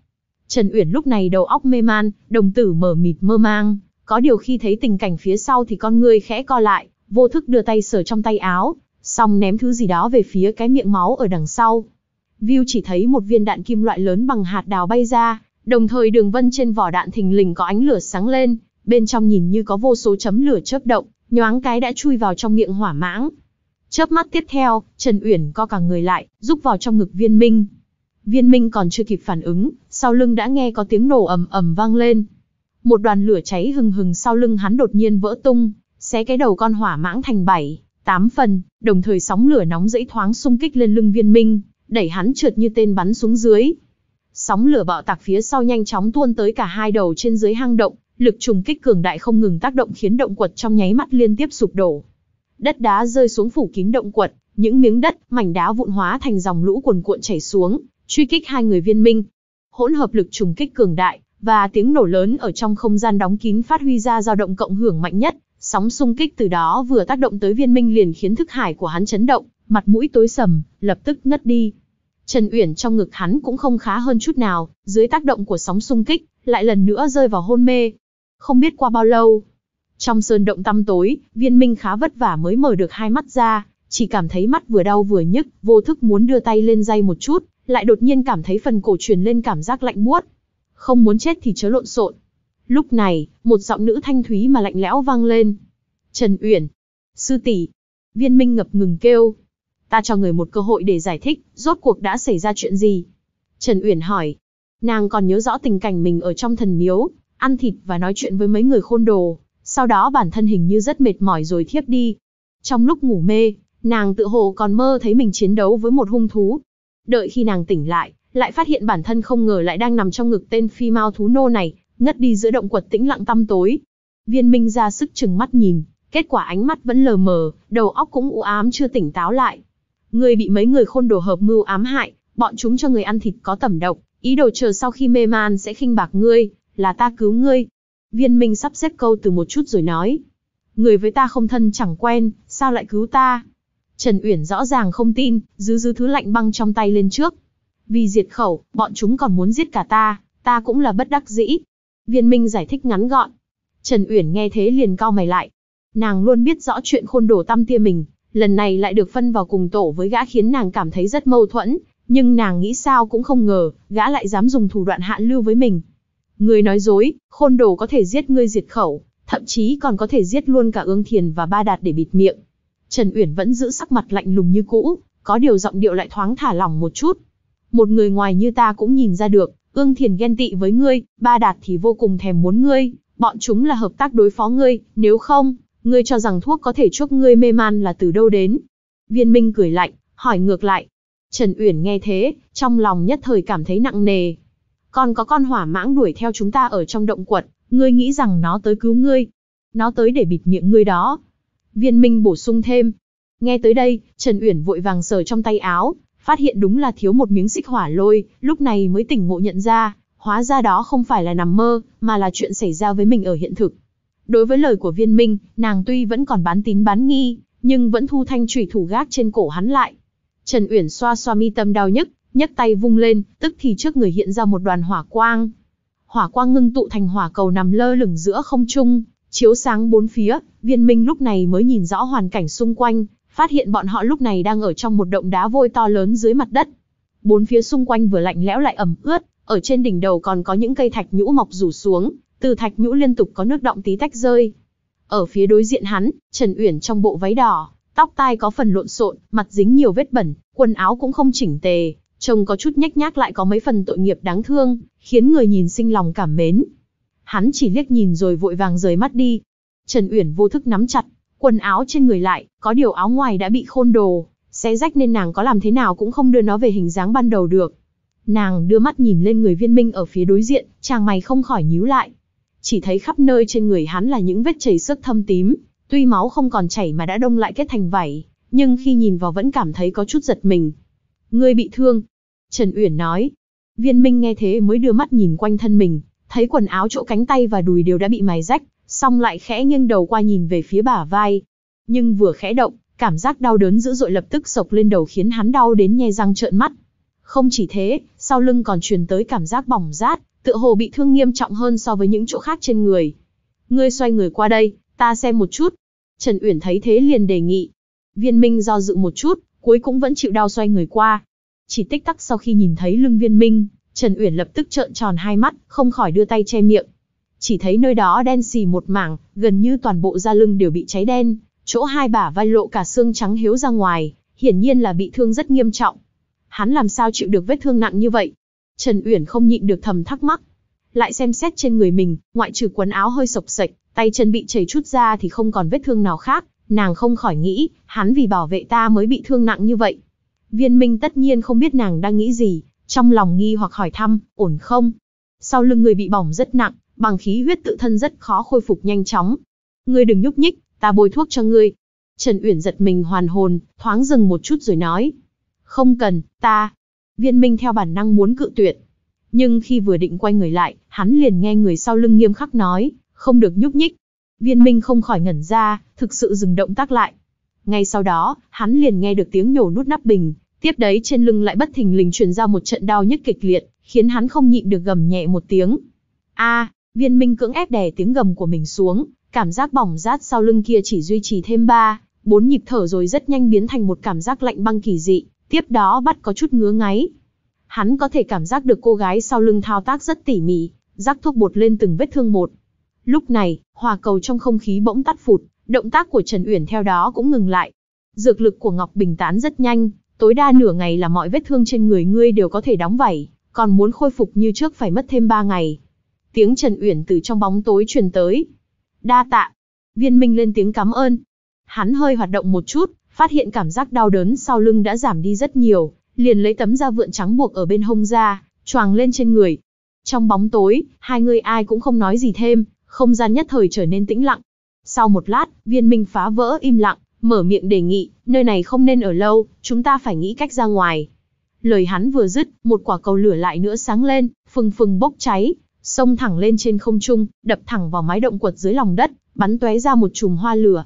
Trần Uyển lúc này đầu óc mê man, đồng tử mở mịt mơ mang, có điều khi thấy tình cảnh phía sau thì con người khẽ co lại, vô thức đưa tay sờ trong tay áo, xong ném thứ gì đó về phía cái miệng máu ở đằng sau. View chỉ thấy một viên đạn kim loại lớn bằng hạt đào bay ra, đồng thời đường vân trên vỏ đạn thình lình có ánh lửa sáng lên, bên trong nhìn như có vô số chấm lửa chớp động, nhoáng cái đã chui vào trong miệng hỏa mãng. Chớp mắt tiếp theo, Trần Uyển co cả người lại, rúc vào trong ngực viên minh. Viên minh còn chưa kịp phản ứng, sau lưng đã nghe có tiếng nổ ầm ầm vang lên. Một đoàn lửa cháy hừng hừng sau lưng hắn đột nhiên vỡ tung, xé cái đầu con hỏa mãng thành bảy, tám phần, đồng thời sóng lửa nóng dãy thoáng xung kích lên lưng viên minh, đẩy hắn trượt như tên bắn xuống dưới. Sóng lửa bạo tạc phía sau nhanh chóng tuôn tới cả hai đầu trên dưới hang động, lực trùng kích cường đại không ngừng tác động khiến động quật trong nháy mắt liên tiếp sụp đổ. Đất đá rơi xuống phủ kín động quật, những miếng đất, mảnh đá vụn hóa thành dòng lũ cuồn cuộn chảy xuống, truy kích hai người viên minh. Hỗn hợp lực trùng kích cường đại và tiếng nổ lớn ở trong không gian đóng kín phát huy ra dao động cộng hưởng mạnh nhất, Sóng xung kích từ đó vừa tác động tới viên minh liền khiến thức hải của hắn chấn động, mặt mũi tối sầm, lập tức ngất đi. Trần Uyển trong ngực hắn cũng không khá hơn chút nào, dưới tác động của sóng xung kích, lại lần nữa rơi vào hôn mê. Không biết qua bao lâu, trong sơn động tăm tối, viên minh khá vất vả mới mở được hai mắt ra, chỉ cảm thấy mắt vừa đau vừa nhức, vô thức muốn đưa tay lên dây một chút, lại đột nhiên cảm thấy phần cổ truyền lên cảm giác lạnh buốt. Không muốn chết thì chớ lộn xộn. Lúc này, một giọng nữ thanh thúy mà lạnh lẽo vang lên. Trần Uyển. Sư tỷ. Viên Minh ngập ngừng kêu. Ta cho người một cơ hội để giải thích, rốt cuộc đã xảy ra chuyện gì? Trần Uyển hỏi. Nàng còn nhớ rõ tình cảnh mình ở trong thần miếu, ăn thịt và nói chuyện với mấy người khôn đồ, sau đó bản thân hình như rất mệt mỏi rồi thiếp đi. Trong lúc ngủ mê, nàng tự hồ còn mơ thấy mình chiến đấu với một hung thú. Đợi khi nàng tỉnh lại, lại phát hiện bản thân không ngờ lại đang nằm trong ngực tên phi mao thú nô này, ngất đi giữa động quật tĩnh lặng tăm tối. Viên Minh ra sức chừng mắt nhìn, kết quả ánh mắt vẫn lờ mờ, đầu óc cũng u ám chưa tỉnh táo lại. Người bị mấy người khôn đồ hợp mưu ám hại, bọn chúng cho người ăn thịt có tẩm độc, ý đồ chờ sau khi mê man sẽ khinh bạc ngươi, là ta cứu ngươi. Viên Minh sắp xếp câu từ một chút rồi nói. Người với ta không thân chẳng quen, sao lại cứu ta? Trần Uyển rõ ràng không tin, giữ giữ thứ lạnh băng trong tay lên trước. Vì diệt khẩu, bọn chúng còn muốn giết cả ta, ta cũng là bất đắc dĩ, Viên Minh giải thích ngắn gọn. Trần Uyển nghe thế liền cao mày lại. Nàng luôn biết rõ chuyện khôn đổ tâm tia mình, lần này lại được phân vào cùng tổ với gã khiến nàng cảm thấy rất mâu thuẫn, nhưng nàng nghĩ sao cũng không ngờ, gã lại dám dùng thủ đoạn hạ lưu với mình. Người nói dối, khôn đồ có thể giết ngươi diệt khẩu, thậm chí còn có thể giết luôn cả Ương Thiền và Ba Đạt để bịt miệng. Trần Uyển vẫn giữ sắc mặt lạnh lùng như cũ, có điều giọng điệu lại thoáng thả lỏng một chút. Một người ngoài như ta cũng nhìn ra được, Ương Thiền ghen tị với ngươi, Ba Đạt thì vô cùng thèm muốn ngươi, bọn chúng là hợp tác đối phó ngươi, nếu không, ngươi cho rằng thuốc có thể chuốc ngươi mê man là từ đâu đến. Viên Minh cười lạnh, hỏi ngược lại. Trần Uyển nghe thế, trong lòng nhất thời cảm thấy nặng nề. Còn có con hỏa mãng đuổi theo chúng ta ở trong động quật, ngươi nghĩ rằng nó tới cứu ngươi. Nó tới để bịt miệng ngươi đó. Viên Minh bổ sung thêm. Nghe tới đây, Trần Uyển vội vàng sờ trong tay áo, phát hiện đúng là thiếu một miếng xích hỏa lôi, lúc này mới tỉnh ngộ nhận ra, hóa ra đó không phải là nằm mơ, mà là chuyện xảy ra với mình ở hiện thực. Đối với lời của viên minh, nàng tuy vẫn còn bán tín bán nghi, nhưng vẫn thu thanh trùy thủ gác trên cổ hắn lại. Trần Uyển xoa xoa mi tâm đau nhức, nhấc tay vung lên, tức thì trước người hiện ra một đoàn hỏa quang. Hỏa quang ngưng tụ thành hỏa cầu nằm lơ lửng giữa không trung, chiếu sáng bốn phía, viên minh lúc này mới nhìn rõ hoàn cảnh xung quanh, phát hiện bọn họ lúc này đang ở trong một động đá vôi to lớn dưới mặt đất. Bốn phía xung quanh vừa lạnh lẽo lại ẩm ướt, ở trên đỉnh đầu còn có những cây thạch nhũ mọc rủ xuống, từ thạch nhũ liên tục có nước động tí tách rơi. Ở phía đối diện hắn, Trần Uyển trong bộ váy đỏ, tóc tai có phần lộn xộn, mặt dính nhiều vết bẩn, quần áo cũng không chỉnh tề, trông có chút nhếch nhác lại có mấy phần tội nghiệp đáng thương, khiến người nhìn sinh lòng cảm mến. Hắn chỉ liếc nhìn rồi vội vàng rời mắt đi. Trần Uyển vô thức nắm chặt Quần áo trên người lại, có điều áo ngoài đã bị khôn đồ, xé rách nên nàng có làm thế nào cũng không đưa nó về hình dáng ban đầu được. Nàng đưa mắt nhìn lên người viên minh ở phía đối diện, chàng mày không khỏi nhíu lại. Chỉ thấy khắp nơi trên người hắn là những vết chảy xước thâm tím, tuy máu không còn chảy mà đã đông lại kết thành vảy, nhưng khi nhìn vào vẫn cảm thấy có chút giật mình. Ngươi bị thương. Trần Uyển nói. Viên Minh nghe thế mới đưa mắt nhìn quanh thân mình, thấy quần áo chỗ cánh tay và đùi đều đã bị mài rách, song lại khẽ nghiêng đầu qua nhìn về phía bả vai. Nhưng vừa khẽ động, cảm giác đau đớn dữ dội lập tức sộc lên đầu khiến hắn đau đến nhe răng trợn mắt. Không chỉ thế, sau lưng còn truyền tới cảm giác bỏng rát, tựa hồ bị thương nghiêm trọng hơn so với những chỗ khác trên người. Ngươi xoay người qua đây, ta xem một chút. Trần Uyển thấy thế liền đề nghị. Viên Minh do dự một chút, cuối cũng vẫn chịu đau xoay người qua. Chỉ tích tắc sau khi nhìn thấy lưng Viên Minh, Trần Uyển lập tức trợn tròn hai mắt, không khỏi đưa tay che miệng, chỉ thấy nơi đó đen xì một mảng, gần như toàn bộ da lưng đều bị cháy đen, chỗ hai bả vai lộ cả xương trắng hiếu ra ngoài, hiển nhiên là bị thương rất nghiêm trọng. Hắn làm sao chịu được vết thương nặng như vậy? Trần Uyển không nhịn được thầm thắc mắc. Lại xem xét trên người mình, ngoại trừ quần áo hơi sộc sệch, tay chân bị chảy chút ra thì không còn vết thương nào khác, nàng không khỏi nghĩ, hắn vì bảo vệ ta mới bị thương nặng như vậy. Viên Minh tất nhiên không biết nàng đang nghĩ gì, trong lòng nghi hoặc hỏi thăm, ổn không? Sau lưng người bị bỏng rất nặng, bằng khí huyết tự thân rất khó khôi phục nhanh chóng. Ngươi đừng nhúc nhích, ta bôi thuốc cho ngươi. Trần Uyển giật mình hoàn hồn, thoáng dừng một chút rồi nói. Không cần, ta. Viên Minh theo bản năng muốn cự tuyệt. Nhưng khi vừa định quay người lại, hắn liền nghe người sau lưng nghiêm khắc nói, không được nhúc nhích. Viên Minh không khỏi ngẩn ra, thực sự dừng động tác lại. Ngay sau đó, hắn liền nghe được tiếng nhổ nút nắp bình, tiếp đấy trên lưng lại bất thình lình truyền ra một trận đau nhức kịch liệt, khiến hắn không nhịn được gầm nhẹ một tiếng. A, viên minh cưỡng ép đè tiếng gầm của mình xuống, cảm giác bỏng rát sau lưng kia chỉ duy trì thêm 3, 4 nhịp thở rồi rất nhanh biến thành một cảm giác lạnh băng kỳ dị, tiếp đó bắt có chút ngứa ngáy. Hắn có thể cảm giác được cô gái sau lưng thao tác rất tỉ mỉ, rắc thuốc bột lên từng vết thương một. Lúc này, hòa cầu trong không khí bỗng tắt phụt, động tác của Trần Uyển theo đó cũng ngừng lại. Dược lực của Ngọc Bình tán rất nhanh, tối đa nửa ngày là mọi vết thương trên người ngươi đều có thể đóng vảy, còn muốn khôi phục như trước phải mất thêm 3 ngày tiếng Trần Uyển từ trong bóng tối truyền tới. Đa tạ. Viên Minh lên tiếng cảm ơn. Hắn hơi hoạt động một chút, phát hiện cảm giác đau đớn sau lưng đã giảm đi rất nhiều, liền lấy tấm da vượn trắng buộc ở bên hông ra, choàng lên trên người. Trong bóng tối, hai người ai cũng không nói gì thêm, không gian nhất thời trở nên tĩnh lặng. Sau một lát, viên minh phá vỡ im lặng, mở miệng đề nghị, nơi này không nên ở lâu, chúng ta phải nghĩ cách ra ngoài. Lời hắn vừa dứt, một quả cầu lửa lại nữa sáng lên, phừng phừng bốc cháy, xông thẳng lên trên không trung, đập thẳng vào mái động quật dưới lòng đất, bắn tóe ra một chùm hoa lửa.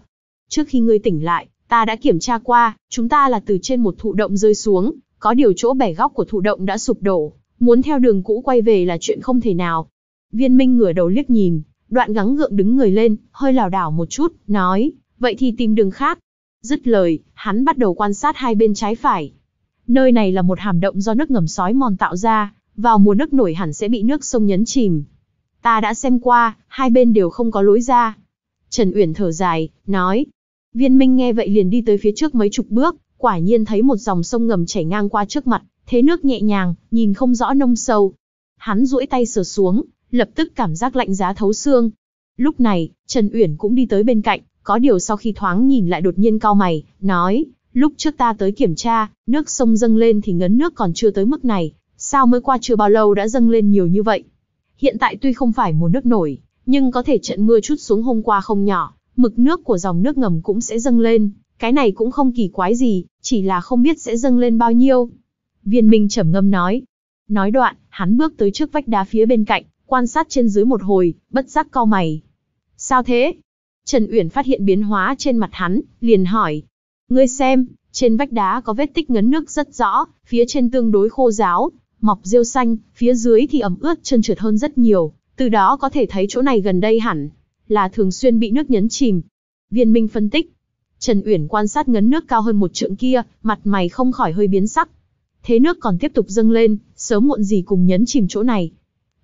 Trước khi ngươi tỉnh lại, ta đã kiểm tra qua, chúng ta là từ trên một thụ động rơi xuống, có điều chỗ bẻ góc của thụ động đã sụp đổ, muốn theo đường cũ quay về là chuyện không thể nào. Viên Minh ngửa đầu liếc nhìn, đoạn gắng gượng đứng người lên, hơi lảo đảo một chút, nói, vậy thì tìm đường khác. Dứt lời, hắn bắt đầu quan sát hai bên trái phải. Nơi này là một hàm động do nước ngầm sói mòn tạo ra, vào mùa nước nổi hẳn sẽ bị nước sông nhấn chìm. Ta đã xem qua, hai bên đều không có lối ra. Trần Uyển thở dài, nói. Viên Minh nghe vậy liền đi tới phía trước mấy chục bước, quả nhiên thấy một dòng sông ngầm chảy ngang qua trước mặt, thế nước nhẹ nhàng, nhìn không rõ nông sâu. Hắn duỗi tay sờ xuống, lập tức cảm giác lạnh giá thấu xương. Lúc này, Trần Uyển cũng đi tới bên cạnh, có điều sau khi thoáng nhìn lại đột nhiên cao mày, nói, lúc trước ta tới kiểm tra, nước sông dâng lên thì ngấn nước còn chưa tới mức này, sao mới qua chưa bao lâu đã dâng lên nhiều như vậy. Hiện tại tuy không phải mùa nước nổi, nhưng có thể trận mưa chút xuống hôm qua không nhỏ, mực nước của dòng nước ngầm cũng sẽ dâng lên, cái này cũng không kỳ quái gì, chỉ là không biết sẽ dâng lên bao nhiêu. Viên Minh trầm ngâm nói. Nói đoạn, hắn bước tới trước vách đá phía bên cạnh, quan sát trên dưới một hồi, bất giác cau mày. Sao thế? Trần Uyển phát hiện biến hóa trên mặt hắn, liền hỏi. Ngươi xem, trên vách đá có vết tích ngấn nước rất rõ, phía trên tương đối khô ráo, mọc rêu xanh, phía dưới thì ẩm ướt trơn trượt hơn rất nhiều, từ đó có thể thấy chỗ này gần đây hẳn là thường xuyên bị nước nhấn chìm. Viên Minh phân tích, Trần Uyển quan sát ngấn nước cao hơn một trượng kia, mặt mày không khỏi hơi biến sắc. Thế nước còn tiếp tục dâng lên, sớm muộn gì cùng nhấn chìm chỗ này.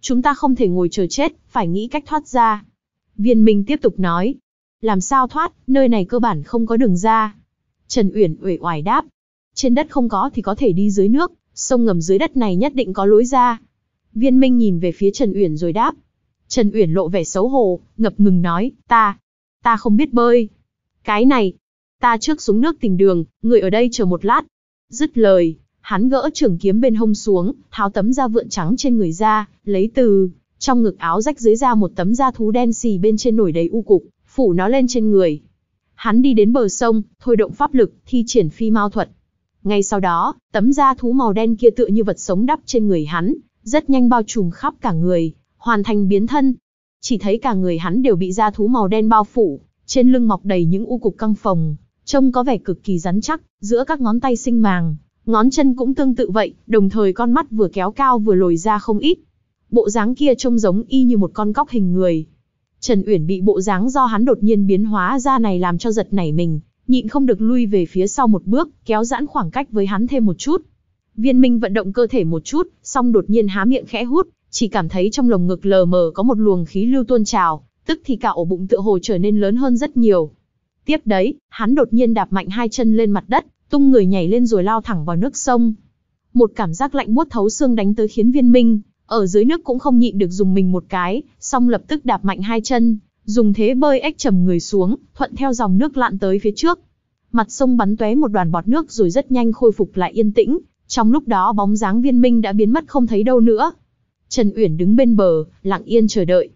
Chúng ta không thể ngồi chờ chết, phải nghĩ cách thoát ra. Viên Minh tiếp tục nói, làm sao thoát, nơi này cơ bản không có đường ra. Trần Uyển uể oải đáp, trên đất không có thì có thể đi dưới nước, sông ngầm dưới đất này nhất định có lối ra. Viên Minh nhìn về phía Trần Uyển rồi đáp. Trần Uyển lộ vẻ xấu hổ, ngập ngừng nói, ta, ta không biết bơi. Cái này, ta trước xuống nước tìm đường, người ở đây chờ một lát. Dứt lời, hắn gỡ trường kiếm bên hông xuống, tháo tấm da vượn trắng trên người ra, lấy từ, trong ngực áo rách dưới ra một tấm da thú đen xì bên trên nổi đầy u cục, phủ nó lên trên người. Hắn đi đến bờ sông, thôi động pháp lực, thi triển phi mau thuật, ngay sau đó, tấm da thú màu đen kia tựa như vật sống đắp trên người hắn, rất nhanh bao trùm khắp cả người, hoàn thành biến thân. Chỉ thấy cả người hắn đều bị da thú màu đen bao phủ, trên lưng mọc đầy những u cục căng phồng, trông có vẻ cực kỳ rắn chắc, giữa các ngón tay sinh màng, ngón chân cũng tương tự vậy, đồng thời con mắt vừa kéo cao vừa lồi ra không ít. Bộ dáng kia trông giống y như một con cóc hình người. Trần Uyển bị bộ dáng do hắn đột nhiên biến hóa ra này làm cho giật nảy mình, nhịn không được lui về phía sau một bước, kéo giãn khoảng cách với hắn thêm một chút. Viên Minh vận động cơ thể một chút, xong đột nhiên há miệng khẽ hút, chỉ cảm thấy trong lồng ngực lờ mờ có một luồng khí lưu tuôn trào, tức thì cả ổ bụng tựa hồ trở nên lớn hơn rất nhiều. Tiếp đấy, hắn đột nhiên đạp mạnh hai chân lên mặt đất, tung người nhảy lên rồi lao thẳng vào nước sông. Một cảm giác lạnh buốt thấu xương đánh tới khiến Viên Minh ở dưới nước cũng không nhịn được dùng mình một cái, xong lập tức đạp mạnh hai chân, dùng thế bơi ếch trầm người xuống, thuận theo dòng nước lặn tới phía trước. Mặt sông bắn tóe một đoàn bọt nước rồi rất nhanh khôi phục lại yên tĩnh, trong lúc đó bóng dáng viên minh đã biến mất không thấy đâu nữa. Trần Uyển đứng bên bờ, lặng yên chờ đợi.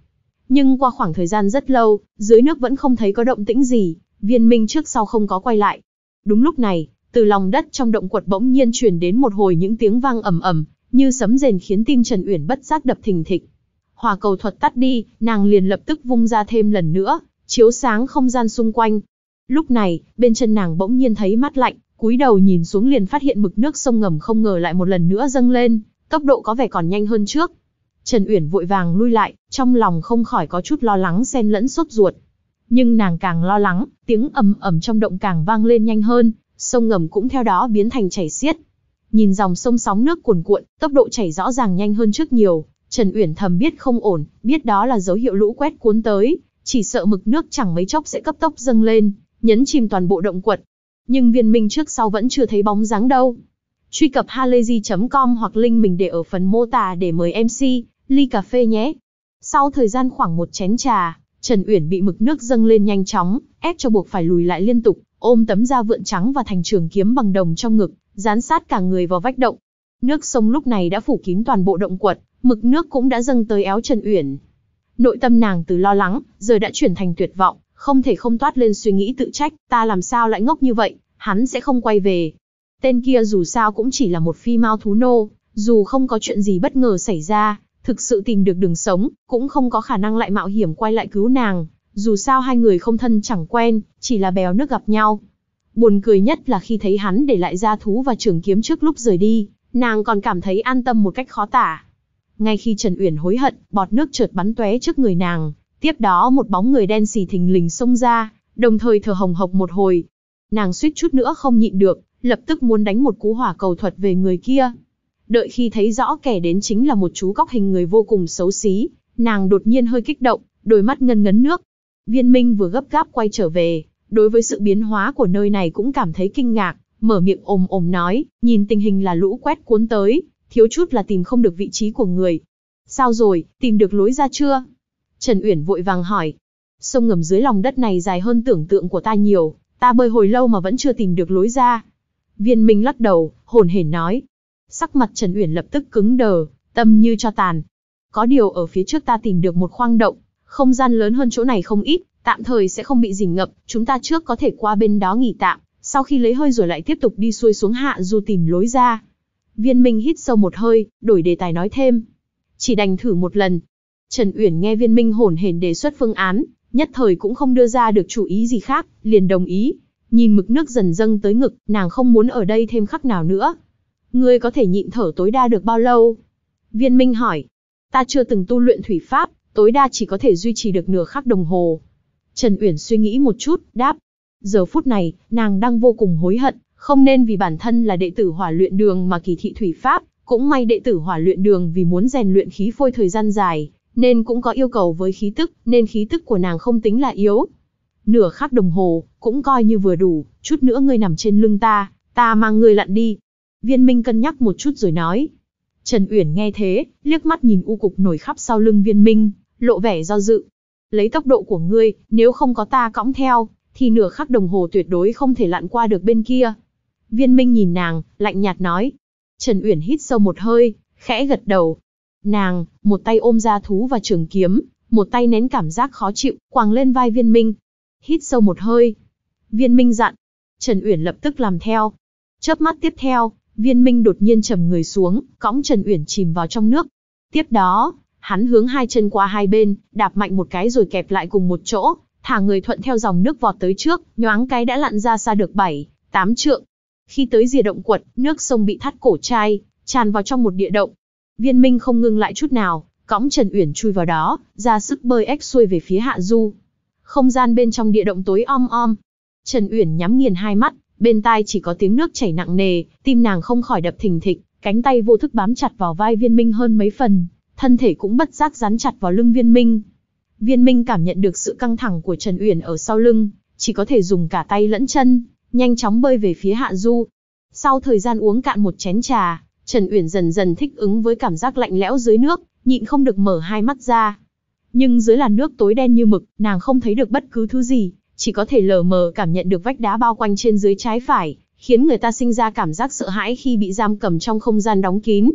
Nhưng qua khoảng thời gian rất lâu, dưới nước vẫn không thấy có động tĩnh gì, viên minh trước sau không có quay lại. Đúng lúc này, từ lòng đất trong động quật bỗng nhiên truyền đến một hồi những tiếng vang ầm ầm, như sấm rền khiến tim Trần Uyển bất giác đập thình thịch hỏa cầu thuật tắt đi, nàng liền lập tức vung ra thêm lần nữa, chiếu sáng không gian xung quanh. Lúc này, bên chân nàng bỗng nhiên thấy mát lạnh, cúi đầu nhìn xuống liền phát hiện mực nước sông ngầm không ngờ lại một lần nữa dâng lên, tốc độ có vẻ còn nhanh hơn trước. Trần Uyển vội vàng lui lại, trong lòng không khỏi có chút lo lắng xen lẫn sốt ruột. Nhưng nàng càng lo lắng, tiếng ầm ầm trong động càng vang lên nhanh hơn, sông ngầm cũng theo đó biến thành chảy xiết. Nhìn dòng sông sóng nước cuồn cuộn, tốc độ chảy rõ ràng nhanh hơn trước nhiều, Trần Uyển thầm biết không ổn, biết đó là dấu hiệu lũ quét cuốn tới, chỉ sợ mực nước chẳng mấy chốc sẽ cấp tốc dâng lên, nhấn chìm toàn bộ động quật. Nhưng viên minh trước sau vẫn chưa thấy bóng dáng đâu. Truy cập halayzi.com hoặc link mình để ở phần mô tả để mời MC, ly cà phê nhé. Sau thời gian khoảng một chén trà, Trần Uyển bị mực nước dâng lên nhanh chóng, ép cho buộc phải lùi lại liên tục, ôm tấm da vượn trắng và thành trường kiếm bằng đồng trong ngực, dán sát cả người vào vách động. Nước sông lúc này đã phủ kín toàn bộ động quật, mực nước cũng đã dâng tới éo Trần Uyển. Nội tâm nàng từ lo lắng, giờ đã chuyển thành tuyệt vọng, không thể không toát lên suy nghĩ tự trách, ta làm sao lại ngốc như vậy, hắn sẽ không quay về. Tên kia dù sao cũng chỉ là một phi mao thú nô, dù không có chuyện gì bất ngờ xảy ra, thực sự tìm được đường sống, cũng không có khả năng lại mạo hiểm quay lại cứu nàng, dù sao hai người không thân chẳng quen, chỉ là bèo nước gặp nhau. Buồn cười nhất là khi thấy hắn để lại gia thú và trường kiếm trước lúc rời đi, nàng còn cảm thấy an tâm một cách khó tả. Ngay khi Trần Uyển hối hận, bọt nước trượt bắn tóe trước người nàng, tiếp đó một bóng người đen xì thình lình xông ra, đồng thời thở hồng hộc một hồi. Nàng suýt chút nữa không nhịn được, lập tức muốn đánh một cú hỏa cầu thuật về người kia. Đợi khi thấy rõ kẻ đến chính là một chú góc hình người vô cùng xấu xí, nàng đột nhiên hơi kích động, đôi mắt ngân ngấn nước. Viên Minh vừa gấp gáp quay trở về, đối với sự biến hóa của nơi này cũng cảm thấy kinh ngạc mở miệng ồm ồm nói, nhìn tình hình là lũ quét cuốn tới, thiếu chút là tìm không được vị trí của người. Sao rồi, tìm được lối ra chưa? Trần Uyển vội vàng hỏi. Sông ngầm dưới lòng đất này dài hơn tưởng tượng của ta nhiều, ta bơi hồi lâu mà vẫn chưa tìm được lối ra. Viên Minh lắc đầu, hồn hển nói. Sắc mặt Trần Uyển lập tức cứng đờ, tâm như cho tàn. Có điều ở phía trước ta tìm được một khoang động, không gian lớn hơn chỗ này không ít, tạm thời sẽ không bị dình ngập, chúng ta trước có thể qua bên đó nghỉ tạm sau khi lấy hơi rồi lại tiếp tục đi xuôi xuống hạ du tìm lối ra. Viên Minh hít sâu một hơi, đổi đề tài nói thêm. Chỉ đành thử một lần. Trần Uyển nghe Viên Minh hổn hển đề xuất phương án, nhất thời cũng không đưa ra được chủ ý gì khác, liền đồng ý. Nhìn mực nước dần dâng tới ngực, nàng không muốn ở đây thêm khắc nào nữa. Ngươi có thể nhịn thở tối đa được bao lâu? Viên Minh hỏi. Ta chưa từng tu luyện thủy pháp, tối đa chỉ có thể duy trì được nửa khắc đồng hồ. Trần Uyển suy nghĩ một chút, đáp, Giờ phút này, nàng đang vô cùng hối hận, không nên vì bản thân là đệ tử hỏa luyện đường mà kỳ thị thủy pháp, cũng may đệ tử hỏa luyện đường vì muốn rèn luyện khí phôi thời gian dài, nên cũng có yêu cầu với khí tức, nên khí tức của nàng không tính là yếu. Nửa khắc đồng hồ, cũng coi như vừa đủ, chút nữa ngươi nằm trên lưng ta, ta mang ngươi lặn đi. Viên Minh cân nhắc một chút rồi nói. Trần Uyển nghe thế, liếc mắt nhìn u cục nổi khắp sau lưng Viên Minh, lộ vẻ do dự. Lấy tốc độ của ngươi, nếu không có ta cõng theo, thì nửa khắc đồng hồ tuyệt đối không thể lặn qua được bên kia. Viên Minh nhìn nàng, lạnh nhạt nói. Trần Uyển hít sâu một hơi, khẽ gật đầu. Nàng, một tay ôm ra thú và trường kiếm, một tay nén cảm giác khó chịu, quàng lên vai Viên Minh. Hít sâu một hơi. Viên Minh dặn. Trần Uyển lập tức làm theo. Chớp mắt tiếp theo, Viên Minh đột nhiên trầm người xuống, cõng Trần Uyển chìm vào trong nước. Tiếp đó, hắn hướng hai chân qua hai bên, đạp mạnh một cái rồi kẹp lại cùng một chỗ, thả người thuận theo dòng nước vọt tới trước, nhoáng cái đã lặn ra xa được 7, 8 trượng. Khi tới rìa động quật, nước sông bị thắt cổ chai, tràn vào trong một địa động. Viên Minh không ngưng lại chút nào, cõng Trần Uyển chui vào đó, ra sức bơi ếch xuôi về phía hạ du. Không gian bên trong địa động tối om om. Trần Uyển nhắm nghiền hai mắt, bên tai chỉ có tiếng nước chảy nặng nề, tim nàng không khỏi đập thình thịch, cánh tay vô thức bám chặt vào vai Viên Minh hơn mấy phần, thân thể cũng bất giác dán chặt vào lưng Viên Minh, Viên Minh cảm nhận được sự căng thẳng của Trần Uyển ở sau lưng, chỉ có thể dùng cả tay lẫn chân, nhanh chóng bơi về phía Hạ Du. Sau thời gian uống cạn một chén trà, Trần Uyển dần dần thích ứng với cảm giác lạnh lẽo dưới nước, nhịn không được mở hai mắt ra. Nhưng dưới làn nước tối đen như mực, nàng không thấy được bất cứ thứ gì, chỉ có thể lờ mờ cảm nhận được vách đá bao quanh trên dưới trái phải, khiến người ta sinh ra cảm giác sợ hãi khi bị giam cầm trong không gian đóng kín.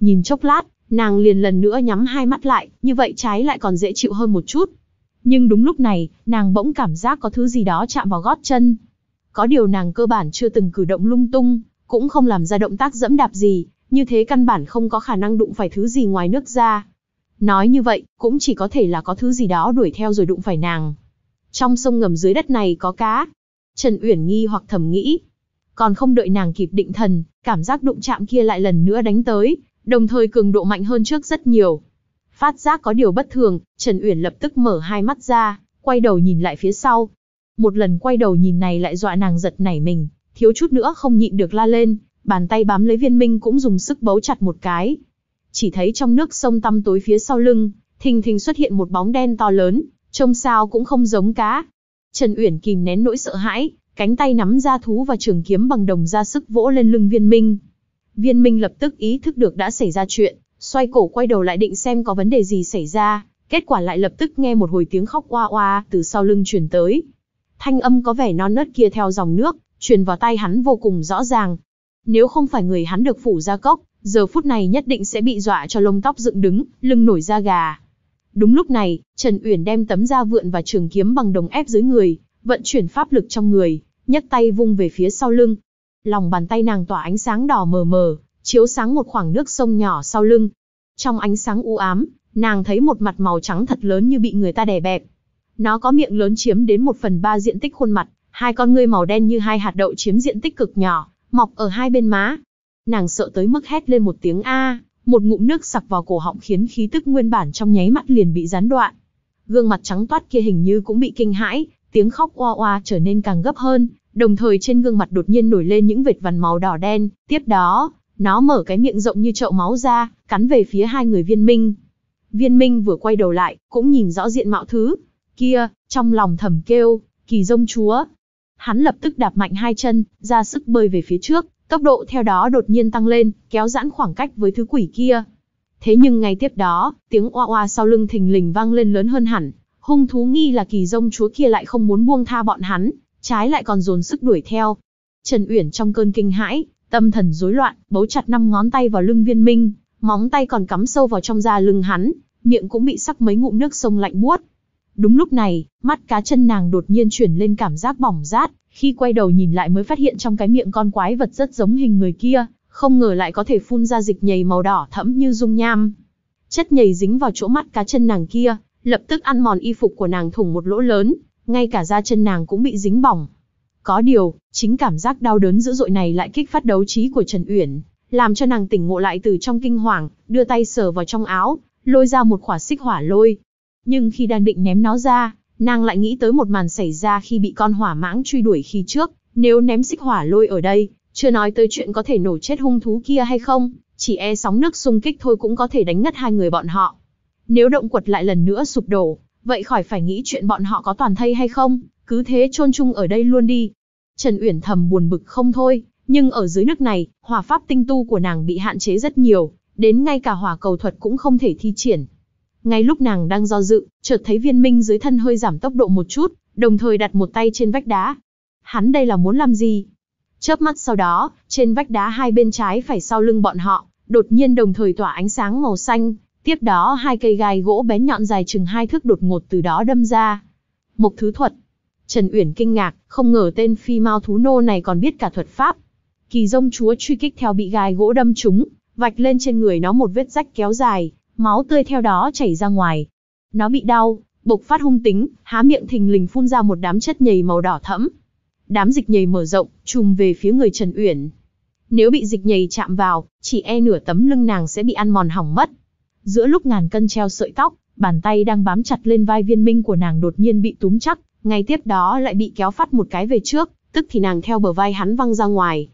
Nhìn chốc lát, nàng liền lần nữa nhắm hai mắt lại, như vậy trái lại còn dễ chịu hơn một chút. Nhưng đúng lúc này, nàng bỗng cảm giác có thứ gì đó chạm vào gót chân. Có điều nàng cơ bản chưa từng cử động lung tung, cũng không làm ra động tác dẫm đạp gì, như thế căn bản không có khả năng đụng phải thứ gì ngoài nước ra. Nói như vậy, cũng chỉ có thể là có thứ gì đó đuổi theo rồi đụng phải nàng. Trong sông ngầm dưới đất này có cá. Trần Uyển nghi hoặc thầm nghĩ. Còn không đợi nàng kịp định thần, cảm giác đụng chạm kia lại lần nữa đánh tới, đồng thời cường độ mạnh hơn trước rất nhiều. Phát giác có điều bất thường, Trần Uyển lập tức mở hai mắt ra, quay đầu nhìn lại phía sau. Một lần quay đầu nhìn này lại dọa nàng giật nảy mình, thiếu chút nữa không nhịn được la lên, bàn tay bám lấy viên minh cũng dùng sức bấu chặt một cái. Chỉ thấy trong nước sông tăm tối phía sau lưng, thình thình xuất hiện một bóng đen to lớn, trông sao cũng không giống cá. Trần Uyển kìm nén nỗi sợ hãi, cánh tay nắm ra thú và trường kiếm bằng đồng ra sức vỗ lên lưng viên minh, Viên Minh lập tức ý thức được đã xảy ra chuyện, xoay cổ quay đầu lại định xem có vấn đề gì xảy ra, kết quả lại lập tức nghe một hồi tiếng khóc oa oa từ sau lưng truyền tới. Thanh âm có vẻ non nớt kia theo dòng nước, truyền vào tay hắn vô cùng rõ ràng. Nếu không phải người hắn được phủ ra cốc, giờ phút này nhất định sẽ bị dọa cho lông tóc dựng đứng, lưng nổi da gà. Đúng lúc này, Trần Uyển đem tấm da vượn và trường kiếm bằng đồng ép dưới người, vận chuyển pháp lực trong người, nhấc tay vung về phía sau lưng, lòng bàn tay nàng tỏa ánh sáng đỏ mờ mờ, chiếu sáng một khoảng nước sông nhỏ sau lưng. Trong ánh sáng u ám, nàng thấy một mặt màu trắng thật lớn như bị người ta đè bẹp. Nó có miệng lớn chiếm đến một phần ba diện tích khuôn mặt, hai con ngươi màu đen như hai hạt đậu chiếm diện tích cực nhỏ, mọc ở hai bên má. Nàng sợ tới mức hét lên một tiếng A, một ngụm nước sặc vào cổ họng khiến khí tức nguyên bản trong nháy mắt liền bị gián đoạn. Gương mặt trắng toát kia hình như cũng bị kinh hãi, tiếng khóc oa oa trở nên càng gấp hơn, Đồng thời trên gương mặt đột nhiên nổi lên những vệt vằn màu đỏ đen, tiếp đó, nó mở cái miệng rộng như chậu máu ra, cắn về phía hai người viên minh. Viên minh vừa quay đầu lại, cũng nhìn rõ diện mạo thứ. Kia, trong lòng thầm kêu, kỳ dông chúa. Hắn lập tức đạp mạnh hai chân, ra sức bơi về phía trước, tốc độ theo đó đột nhiên tăng lên, kéo giãn khoảng cách với thứ quỷ kia. Thế nhưng ngay tiếp đó, tiếng oa oa sau lưng thình lình vang lên lớn hơn hẳn, hung thú nghi là kỳ dông chúa kia lại không muốn buông tha bọn hắn, trái lại còn dồn sức đuổi theo. Trần Uyển trong cơn kinh hãi, tâm thần rối loạn, bấu chặt năm ngón tay vào lưng Viên Minh, móng tay còn cắm sâu vào trong da lưng hắn, miệng cũng bị sắc mấy ngụm nước sông lạnh buốt. Đúng lúc này, mắt cá chân nàng đột nhiên chuyển lên cảm giác bỏng rát, khi quay đầu nhìn lại mới phát hiện trong cái miệng con quái vật rất giống hình người kia, không ngờ lại có thể phun ra dịch nhầy màu đỏ thẫm như dung nham. Chất nhầy dính vào chỗ mắt cá chân nàng kia, lập tức ăn mòn y phục của nàng thủng một lỗ lớn, ngay cả da chân nàng cũng bị dính bỏng. Có điều, chính cảm giác đau đớn dữ dội này lại kích phát đấu trí của Trần Uyển, làm cho nàng tỉnh ngộ lại từ trong kinh hoàng, đưa tay sờ vào trong áo, lôi ra một quả xích hỏa lôi. Nhưng khi đang định ném nó ra, nàng lại nghĩ tới một màn xảy ra khi bị con hỏa mãng truy đuổi khi trước, nếu ném xích hỏa lôi ở đây, chưa nói tới chuyện có thể nổ chết hung thú kia hay không, chỉ e sóng nước xung kích thôi cũng có thể đánh ngất hai người bọn họ. Nếu động quật lại lần nữa sụp đổ, Vậy khỏi phải nghĩ chuyện bọn họ có toàn thây hay không, cứ thế chôn chung ở đây luôn đi. Trần Uyển thầm buồn bực không thôi, nhưng ở dưới nước này, hỏa pháp tinh tu của nàng bị hạn chế rất nhiều, đến ngay cả hỏa cầu thuật cũng không thể thi triển. Ngay lúc nàng đang do dự, chợt thấy viên minh dưới thân hơi giảm tốc độ một chút, đồng thời đặt một tay trên vách đá. Hắn đây là muốn làm gì? Chớp mắt sau đó, trên vách đá hai bên trái phải sau lưng bọn họ, đột nhiên đồng thời tỏa ánh sáng màu xanh, Tiếp đó hai cây gai gỗ bén nhọn dài chừng hai thước đột ngột từ đó đâm ra. Mộc thứ thuật. Trần Uyển kinh ngạc, không ngờ tên phi mao thú nô này còn biết cả thuật pháp. Kỳ rông chúa truy kích theo bị gai gỗ đâm trúng, vạch lên trên người nó một vết rách kéo dài, máu tươi theo đó chảy ra ngoài. Nó bị đau, bộc phát hung tính, há miệng thình lình phun ra một đám chất nhầy màu đỏ thẫm. Đám dịch nhầy mở rộng, trùm về phía người Trần Uyển. Nếu bị dịch nhầy chạm vào, chỉ e nửa tấm lưng nàng sẽ bị ăn mòn hỏng mất. Giữa lúc ngàn cân treo sợi tóc, bàn tay đang bám chặt lên vai viên minh của nàng đột nhiên bị túm chắc, ngay tiếp đó lại bị kéo phát một cái về trước, tức thì nàng theo bờ vai hắn văng ra ngoài.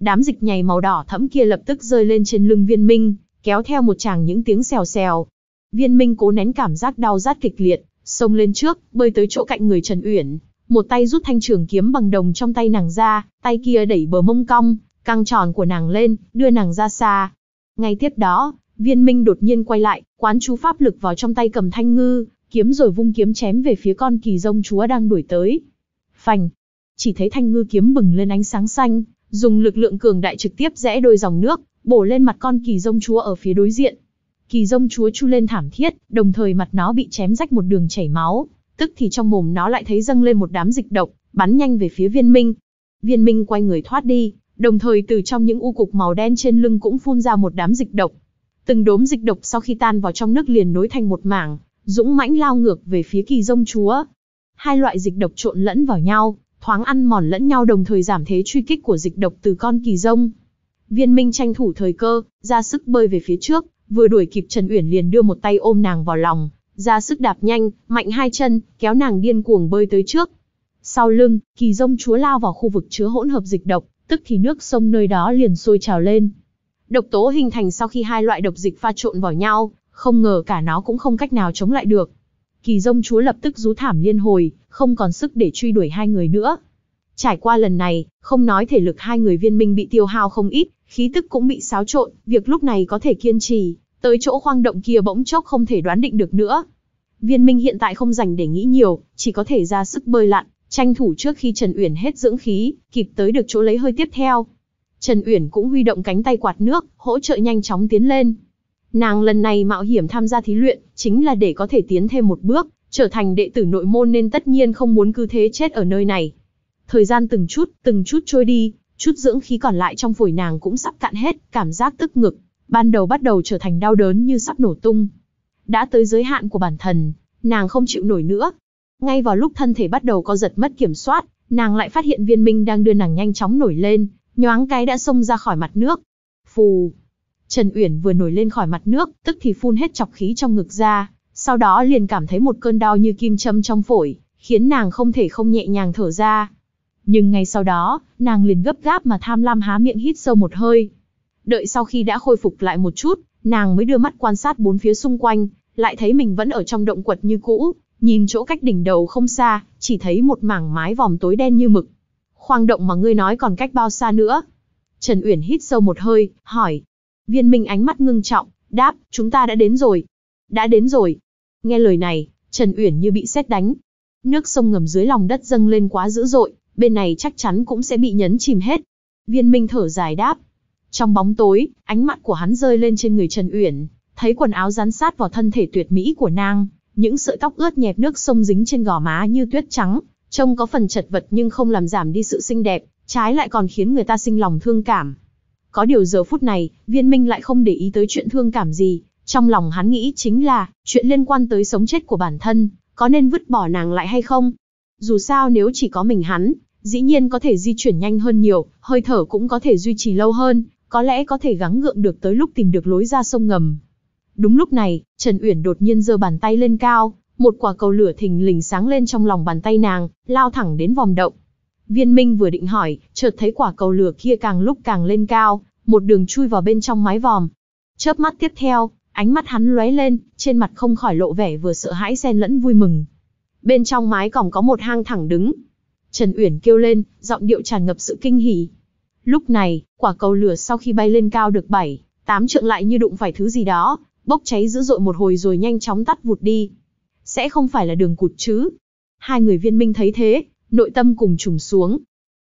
Đám dịch nhầy màu đỏ thẫm kia lập tức rơi lên trên lưng viên minh, kéo theo một chàng những tiếng xèo xèo. Viên minh cố nén cảm giác đau rát kịch liệt, xông lên trước, bơi tới chỗ cạnh người Trần Uyển, một tay rút thanh trường kiếm bằng đồng trong tay nàng ra, tay kia đẩy bờ mông cong, căng tròn của nàng lên, đưa nàng ra xa. Ngay tiếp đó, Viên Minh đột nhiên quay lại, quán chú pháp lực vào trong tay cầm thanh ngư, kiếm rồi vung kiếm chém về phía con kỳ rông chúa đang đuổi tới. Phành! Chỉ thấy thanh ngư kiếm bừng lên ánh sáng xanh, dùng lực lượng cường đại trực tiếp rẽ đôi dòng nước, bổ lên mặt con kỳ rông chúa ở phía đối diện. Kỳ rông chúa chu lên thảm thiết, đồng thời mặt nó bị chém rách một đường chảy máu, tức thì trong mồm nó lại thấy dâng lên một đám dịch độc, bắn nhanh về phía viên minh. Viên minh quay người thoát đi, đồng thời từ trong những u cục màu đen trên lưng cũng phun ra một đám dịch độc, Từng đốm dịch độc sau khi tan vào trong nước liền nối thành một mảng, dũng mãnh lao ngược về phía kỳ rông chúa. Hai loại dịch độc trộn lẫn vào nhau, thoáng ăn mòn lẫn nhau đồng thời giảm thế truy kích của dịch độc từ con kỳ rông. Viên Minh tranh thủ thời cơ, ra sức bơi về phía trước, vừa đuổi kịp Trần Uyển liền đưa một tay ôm nàng vào lòng, ra sức đạp nhanh, mạnh hai chân, kéo nàng điên cuồng bơi tới trước. Sau lưng, kỳ rông chúa lao vào khu vực chứa hỗn hợp dịch độc, tức thì nước sông nơi đó liền sôi trào lên, Độc tố hình thành sau khi hai loại độc dịch pha trộn vào nhau, không ngờ cả nó cũng không cách nào chống lại được. Kỳ Dông Chúa lập tức rú thảm liên hồi, không còn sức để truy đuổi hai người nữa. Trải qua lần này, không nói thể lực hai người viên minh bị tiêu hao không ít, khí tức cũng bị xáo trộn, việc lúc này có thể kiên trì, tới chỗ khoang động kia bỗng chốc không thể đoán định được nữa. Viên minh hiện tại không dành để nghĩ nhiều, chỉ có thể ra sức bơi lặn, tranh thủ trước khi Trần Uyển hết dưỡng khí, kịp tới được chỗ lấy hơi tiếp theo, Trần Uyển cũng huy động cánh tay quạt nước, hỗ trợ nhanh chóng tiến lên. Nàng lần này mạo hiểm tham gia thí luyện, chính là để có thể tiến thêm một bước, trở thành đệ tử nội môn nên tất nhiên không muốn cứ thế chết ở nơi này. Thời gian từng chút, từng chút trôi đi, chút dưỡng khí còn lại trong phổi nàng cũng sắp cạn hết, cảm giác tức ngực, ban đầu bắt đầu trở thành đau đớn như sắp nổ tung. Đã tới giới hạn của bản thân, nàng không chịu nổi nữa. Ngay vào lúc thân thể bắt đầu co giật mất kiểm soát, nàng lại phát hiện viên minh đang đưa nàng nhanh chóng nổi lên, nhoáng cái đã xông ra khỏi mặt nước. Phù! Trần Uyển vừa nổi lên khỏi mặt nước, tức thì phun hết chọc khí trong ngực ra, sau đó liền cảm thấy một cơn đau như kim châm trong phổi, khiến nàng không thể không nhẹ nhàng thở ra. Nhưng ngay sau đó, nàng liền gấp gáp mà tham lam há miệng hít sâu một hơi. Đợi sau khi đã khôi phục lại một chút, nàng mới đưa mắt quan sát bốn phía xung quanh, lại thấy mình vẫn ở trong động quật như cũ, nhìn chỗ cách đỉnh đầu không xa, chỉ thấy một mảng mái vòm tối đen như mực, khoang động mà ngươi nói còn cách bao xa nữa? Trần Uyển hít sâu một hơi, hỏi. Viên Minh ánh mắt ngưng trọng, đáp, chúng ta đã đến rồi. Đã đến rồi. Nghe lời này, Trần Uyển như bị sét đánh. Nước sông ngầm dưới lòng đất dâng lên quá dữ dội, bên này chắc chắn cũng sẽ bị nhấn chìm hết. Viên Minh thở dài đáp. Trong bóng tối, ánh mắt của hắn rơi lên trên người Trần Uyển, thấy quần áo rắn sát vào thân thể tuyệt mỹ của nàng, những sợi tóc ướt nhẹp nước sông dính trên gò má như tuyết trắng, Trông có phần chật vật nhưng không làm giảm đi sự xinh đẹp, trái lại còn khiến người ta sinh lòng thương cảm. Có điều giờ phút này, viên minh lại không để ý tới chuyện thương cảm gì. Trong lòng hắn nghĩ chính là, chuyện liên quan tới sống chết của bản thân, có nên vứt bỏ nàng lại hay không? Dù sao nếu chỉ có mình hắn, dĩ nhiên có thể di chuyển nhanh hơn nhiều, hơi thở cũng có thể duy trì lâu hơn, có lẽ có thể gắng gượng được tới lúc tìm được lối ra sông ngầm. Đúng lúc này, Trần Uyển đột nhiên giơ bàn tay lên cao, một quả cầu lửa thình lình sáng lên trong lòng bàn tay nàng, lao thẳng đến vòng động. Viên Minh vừa định hỏi, chợt thấy quả cầu lửa kia càng lúc càng lên cao, một đường chui vào bên trong mái vòm. Chớp mắt tiếp theo, ánh mắt hắn lóe lên, trên mặt không khỏi lộ vẻ vừa sợ hãi xen lẫn vui mừng. Bên trong mái còng có một hang thẳng đứng. Trần Uyển kêu lên, giọng điệu tràn ngập sự kinh hỉ. Lúc này, quả cầu lửa sau khi bay lên cao được 7, 8 trượng lại như đụng phải thứ gì đó, bốc cháy dữ dội một hồi rồi nhanh chóng tắt vụt đi sẽ không phải là đường cụt chứ. Hai người viên minh thấy thế, nội tâm cùng trùng xuống.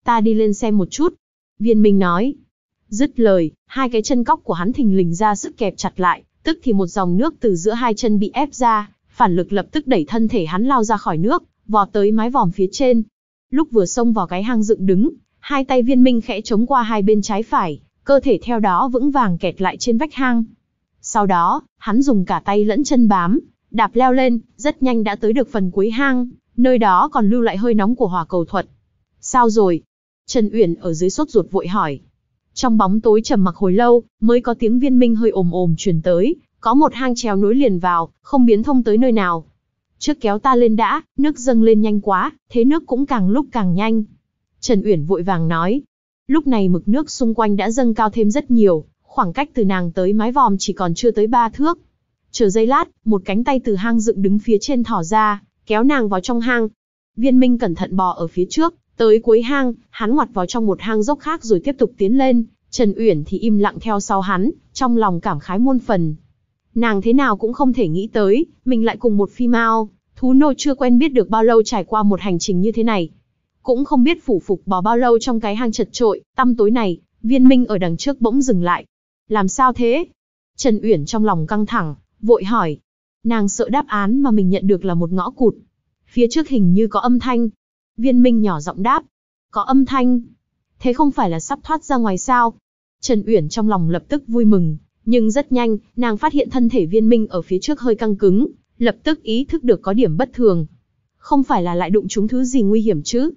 Ta đi lên xem một chút. Viên minh nói. Dứt lời, hai cái chân cóc của hắn thình lình ra sức kẹp chặt lại, tức thì một dòng nước từ giữa hai chân bị ép ra, phản lực lập tức đẩy thân thể hắn lao ra khỏi nước, vọt tới mái vòm phía trên. Lúc vừa xông vào cái hang dựng đứng, hai tay viên minh khẽ chống qua hai bên trái phải, cơ thể theo đó vững vàng kẹt lại trên vách hang. Sau đó, hắn dùng cả tay lẫn chân bám, Đạp leo lên, rất nhanh đã tới được phần cuối hang, nơi đó còn lưu lại hơi nóng của hỏa cầu thuật. Sao rồi? Trần Uyển ở dưới sốt ruột vội hỏi. Trong bóng tối trầm mặc hồi lâu, mới có tiếng viên minh hơi ồm ồm truyền tới, có một hang trèo nối liền vào, không biến thông tới nơi nào. Trước kéo ta lên đã, nước dâng lên nhanh quá, thế nước cũng càng lúc càng nhanh. Trần Uyển vội vàng nói. Lúc này mực nước xung quanh đã dâng cao thêm rất nhiều, khoảng cách từ nàng tới mái vòm chỉ còn chưa tới ba thước. Chờ giây lát, một cánh tay từ hang dựng đứng phía trên thỏ ra, kéo nàng vào trong hang. Viên Minh cẩn thận bò ở phía trước, tới cuối hang, hắn ngoặt vào trong một hang dốc khác rồi tiếp tục tiến lên. Trần Uyển thì im lặng theo sau hắn, trong lòng cảm khái muôn phần. Nàng thế nào cũng không thể nghĩ tới, mình lại cùng một phi mao, thú nô chưa quen biết được bao lâu trải qua một hành trình như thế này. Cũng không biết phủ phục bò bao lâu trong cái hang chật trội, tăm tối này, viên minh ở đằng trước bỗng dừng lại. Làm sao thế? Trần Uyển trong lòng căng thẳng, Vội hỏi. Nàng sợ đáp án mà mình nhận được là một ngõ cụt. Phía trước hình như có âm thanh. Viên Minh nhỏ giọng đáp. Có âm thanh. Thế không phải là sắp thoát ra ngoài sao? Trần Uyển trong lòng lập tức vui mừng, nhưng rất nhanh, nàng phát hiện thân thể viên minh ở phía trước hơi căng cứng, lập tức ý thức được có điểm bất thường. Không phải là lại đụng chúng thứ gì nguy hiểm chứ?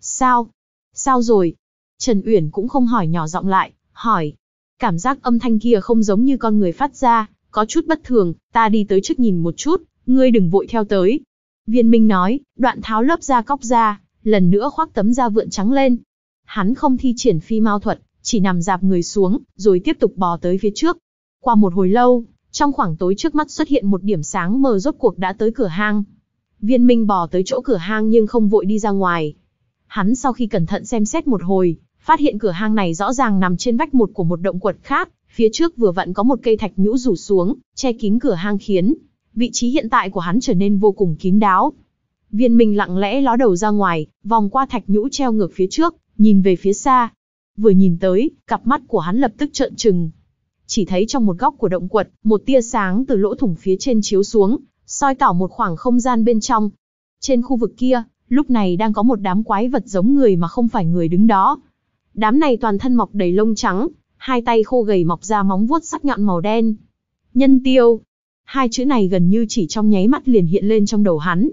Sao? Sao rồi? Trần Uyển cũng không hỏi nhỏ giọng lại, hỏi. Cảm giác âm thanh kia không giống như con người phát ra, có chút bất thường, ta đi tới trước nhìn một chút, ngươi đừng vội theo tới. Viên Minh nói, đoạn tháo lớp da cóc ra, lần nữa khoác tấm da vượn trắng lên. Hắn không thi triển phi mau thuật, chỉ nằm dạp người xuống, rồi tiếp tục bò tới phía trước. Qua một hồi lâu, trong khoảng tối trước mắt xuất hiện một điểm sáng mờ rốt cuộc đã tới cửa hang. Viên Minh bò tới chỗ cửa hang nhưng không vội đi ra ngoài. Hắn sau khi cẩn thận xem xét một hồi, phát hiện cửa hang này rõ ràng nằm trên vách một của một động quật khác, Phía trước vừa vặn có một cây thạch nhũ rủ xuống, che kín cửa hang khiến vị trí hiện tại của hắn trở nên vô cùng kín đáo. Viên Minh lặng lẽ ló đầu ra ngoài, vòng qua thạch nhũ treo ngược phía trước, nhìn về phía xa. Vừa nhìn tới, cặp mắt của hắn lập tức trợn trừng. Chỉ thấy trong một góc của động quật, một tia sáng từ lỗ thủng phía trên chiếu xuống, soi tỏ một khoảng không gian bên trong. Trên khu vực kia, lúc này đang có một đám quái vật giống người mà không phải người đứng đó. Đám này toàn thân mọc đầy lông trắng, hai tay khô gầy mọc ra móng vuốt sắc nhọn màu đen. Nhân tiêu. Hai chữ này gần như chỉ trong nháy mắt liền hiện lên trong đầu hắn.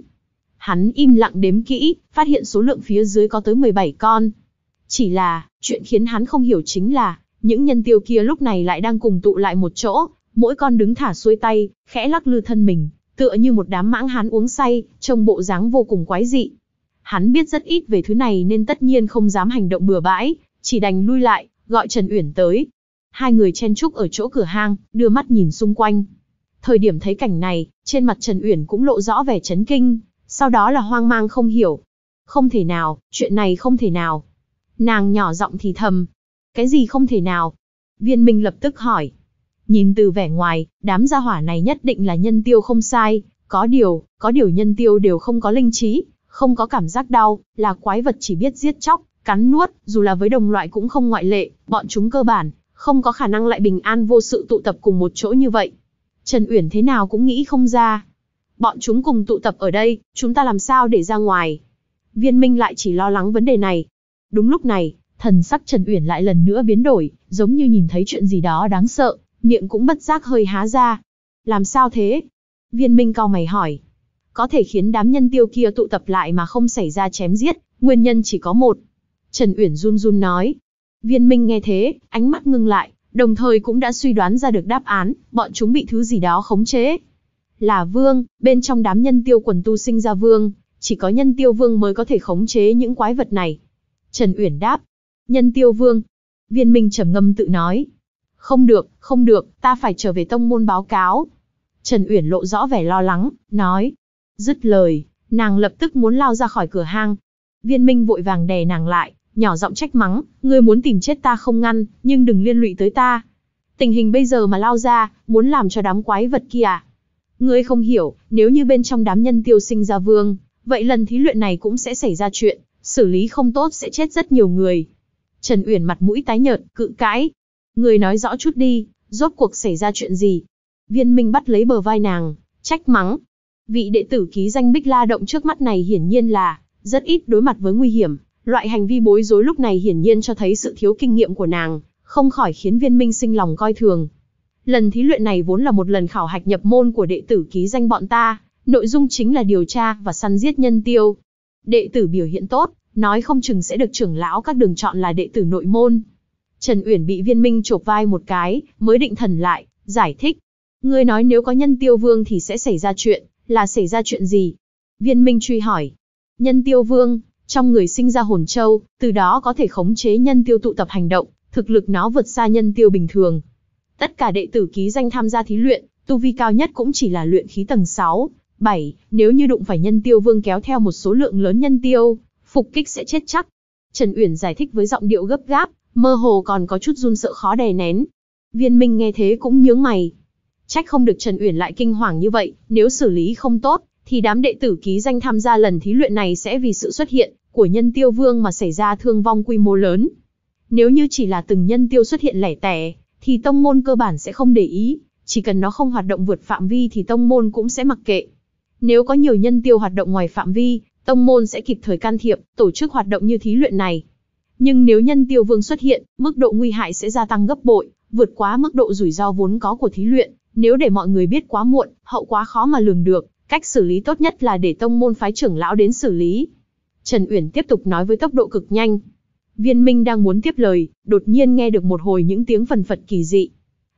Hắn im lặng đếm kỹ, phát hiện số lượng phía dưới có tới 17 con. Chỉ là, chuyện khiến hắn không hiểu chính là, những nhân tiêu kia lúc này lại đang cùng tụ lại một chỗ, mỗi con đứng thả xuôi tay, khẽ lắc lư thân mình, tựa như một đám mãng hắn uống say, trông bộ dáng vô cùng quái dị. Hắn biết rất ít về thứ này nên tất nhiên không dám hành động bừa bãi, chỉ đành lui lại, gọi Trần Uyển tới. Hai người chen chúc ở chỗ cửa hang, đưa mắt nhìn xung quanh. Thời điểm thấy cảnh này, trên mặt Trần Uyển cũng lộ rõ vẻ chấn kinh, sau đó là hoang mang không hiểu. Không thể nào, chuyện này không thể nào. Nàng nhỏ giọng thì thầm. Cái gì không thể nào? Viên Minh lập tức hỏi. Nhìn từ vẻ ngoài, đám gia hỏa này nhất định là nhân tiêu không sai, có điều, có điều nhân tiêu đều không có linh trí, không có cảm giác đau, là quái vật chỉ biết giết chóc, cắn nuốt, dù là với đồng loại cũng không ngoại lệ, bọn chúng cơ bản, không có khả năng lại bình an vô sự tụ tập cùng một chỗ như vậy. Trần Uyển thế nào cũng nghĩ không ra. Bọn chúng cùng tụ tập ở đây, chúng ta làm sao để ra ngoài? Viên Minh lại chỉ lo lắng vấn đề này. Đúng lúc này, thần sắc Trần Uyển lại lần nữa biến đổi, giống như nhìn thấy chuyện gì đó đáng sợ, miệng cũng bất giác hơi há ra. Làm sao thế? Viên Minh cau mày hỏi. Có thể khiến đám nhân tiêu kia tụ tập lại mà không xảy ra chém giết, nguyên nhân chỉ có một, Trần Uyển run run nói. Viên Minh nghe thế, ánh mắt ngưng lại, đồng thời cũng đã suy đoán ra được đáp án, bọn chúng bị thứ gì đó khống chế. Là vương, bên trong đám nhân tiêu quần tu sinh ra vương, chỉ có nhân tiêu vương mới có thể khống chế những quái vật này. Trần Uyển đáp. Nhân tiêu vương. Viên Minh trầm ngâm tự nói. Không được, không được, ta phải trở về tông môn báo cáo. Trần Uyển lộ rõ vẻ lo lắng, nói. Dứt lời, nàng lập tức muốn lao ra khỏi cửa hang. Viên Minh vội vàng đè nàng lại, nhỏ giọng trách mắng, ngươi muốn tìm chết ta không ngăn, nhưng đừng liên lụy tới ta. Tình hình bây giờ mà lao ra, muốn làm cho đám quái vật kia Ngươi không hiểu, nếu như bên trong đám nhân tiêu sinh ra vương, vậy lần thí luyện này cũng sẽ xảy ra chuyện, xử lý không tốt sẽ chết rất nhiều người. Trần Uyển mặt mũi tái nhợt, cự cãi. Ngươi nói rõ chút đi, rốt cuộc xảy ra chuyện gì? Viên Minh bắt lấy bờ vai nàng, trách mắng. Vị đệ tử ký danh Bích La Động trước mắt này hiển nhiên là rất ít đối mặt với nguy hiểm, Loại hành vi bối rối lúc này hiển nhiên cho thấy sự thiếu kinh nghiệm của nàng, không khỏi khiến viên minh sinh lòng coi thường. Lần thí luyện này vốn là một lần khảo hạch nhập môn của đệ tử ký danh bọn ta, nội dung chính là điều tra và săn giết nhân tiêu. Đệ tử biểu hiện tốt, nói không chừng sẽ được trưởng lão các đường chọn là đệ tử nội môn. Trần Uyển bị viên minh chộp vai một cái, mới định thần lại, giải thích. Ngươi nói nếu có nhân tiêu vương thì sẽ xảy ra chuyện, là xảy ra chuyện gì? Viên minh truy hỏi. Nhân tiêu vương, trong người sinh ra hồn châu, từ đó có thể khống chế nhân tiêu tụ tập hành động, thực lực nó vượt xa nhân tiêu bình thường. Tất cả đệ tử ký danh tham gia thí luyện, tu vi cao nhất cũng chỉ là luyện khí tầng 6, 7, nếu như đụng phải nhân tiêu vương kéo theo một số lượng lớn nhân tiêu, phục kích sẽ chết chắc. Trần Uyển giải thích với giọng điệu gấp gáp, mơ hồ còn có chút run sợ khó đè nén. Viên Minh nghe thế cũng nhướng mày. Trách không được Trần Uyển lại kinh hoàng như vậy, nếu xử lý không tốt, thì đám đệ tử ký danh tham gia lần thí luyện này sẽ vì sự xuất hiện của nhân tiêu vương mà xảy ra thương vong quy mô lớn. Nếu như chỉ là từng nhân tiêu xuất hiện lẻ tẻ, thì tông môn cơ bản sẽ không để ý, chỉ cần nó không hoạt động vượt phạm vi thì tông môn cũng sẽ mặc kệ. Nếu có nhiều nhân tiêu hoạt động ngoài phạm vi, tông môn sẽ kịp thời can thiệp, tổ chức hoạt động như thí luyện này. Nhưng nếu nhân tiêu vương xuất hiện, mức độ nguy hại sẽ gia tăng gấp bội, vượt quá mức độ rủi ro vốn có của thí luyện, nếu để mọi người biết quá muộn, hậu quá khó mà lường được, cách xử lý tốt nhất là để tông môn phái trưởng lão đến xử lý. Trần Uyển tiếp tục nói với tốc độ cực nhanh. Viên Minh đang muốn tiếp lời, đột nhiên nghe được một hồi những tiếng phần phật kỳ dị.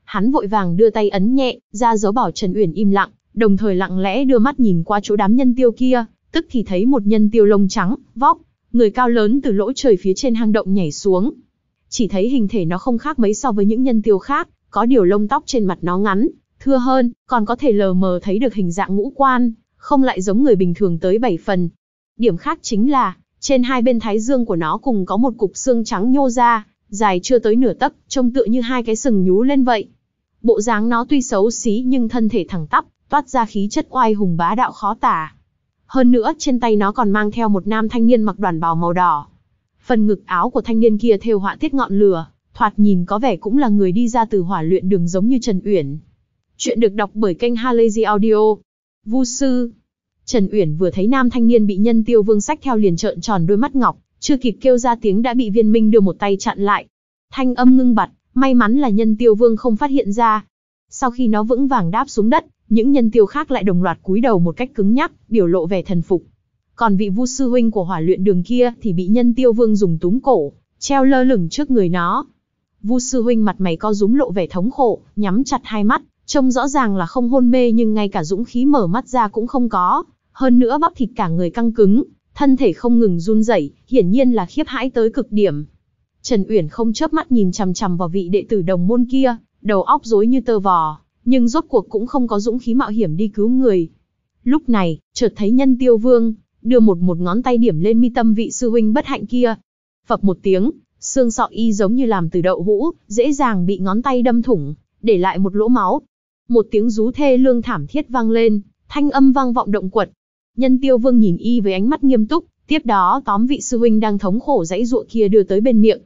Hắn vội vàng đưa tay ấn nhẹ, ra dấu bảo Trần Uyển im lặng, đồng thời lặng lẽ đưa mắt nhìn qua chỗ đám nhân tiêu kia, tức thì thấy một nhân tiêu lông trắng, vóc, người cao lớn từ lỗ trời phía trên hang động nhảy xuống. Chỉ thấy hình thể nó không khác mấy so với những nhân tiêu khác, có điều lông tóc trên mặt nó ngắn, thưa hơn, còn có thể lờ mờ thấy được hình dạng ngũ quan, không lại giống người bình thường tới bảy phần, Điểm khác chính là, trên hai bên thái dương của nó cùng có một cục xương trắng nhô ra, dài chưa tới nửa tấc, trông tựa như hai cái sừng nhú lên vậy. Bộ dáng nó tuy xấu xí nhưng thân thể thẳng tắp, toát ra khí chất oai hùng bá đạo khó tả. Hơn nữa, trên tay nó còn mang theo một nam thanh niên mặc đoàn bào màu đỏ. Phần ngực áo của thanh niên kia thêu họa tiết ngọn lửa, thoạt nhìn có vẻ cũng là người đi ra từ hỏa luyện đường giống như Trần Uyển. Chuyện được đọc bởi kênh Halazy Audio. Vu sư, Trần Uyển vừa thấy nam thanh niên bị nhân tiêu vương sách theo liền trợn tròn đôi mắt ngọc, chưa kịp kêu ra tiếng đã bị viên minh đưa một tay chặn lại. Thanh âm ngưng bặt, may mắn là nhân tiêu vương không phát hiện ra. Sau khi nó vững vàng đáp xuống đất, những nhân tiêu khác lại đồng loạt cúi đầu một cách cứng nhắc, biểu lộ vẻ thần phục. Còn vị vu sư huynh của hỏa luyện đường kia thì bị nhân tiêu vương dùng túm cổ, treo lơ lửng trước người nó. Vu sư huynh mặt mày co rúm lộ vẻ thống khổ, nhắm chặt hai mắt, Trông rõ ràng là không hôn mê nhưng ngay cả dũng khí mở mắt ra cũng không có, hơn nữa bắp thịt cả người căng cứng, thân thể không ngừng run rẩy, hiển nhiên là khiếp hãi tới cực điểm. Trần Uyển không chớp mắt nhìn chằm chằm vào vị đệ tử đồng môn kia, đầu óc rối như tơ vò, nhưng rốt cuộc cũng không có dũng khí mạo hiểm đi cứu người. Lúc này, chợt thấy Nhân Tiêu Vương đưa một một ngón tay điểm lên mi tâm vị sư huynh bất hạnh kia. Phập một tiếng, xương sọ y giống như làm từ đậu hũ, dễ dàng bị ngón tay đâm thủng, để lại một lỗ máu. Một tiếng rú thê lương thảm thiết vang lên, thanh âm vang vọng động quật. Nhân tiêu vương nhìn y với ánh mắt nghiêm túc, tiếp đó tóm vị sư huynh đang thống khổ dãy ruộng kia đưa tới bên miệng.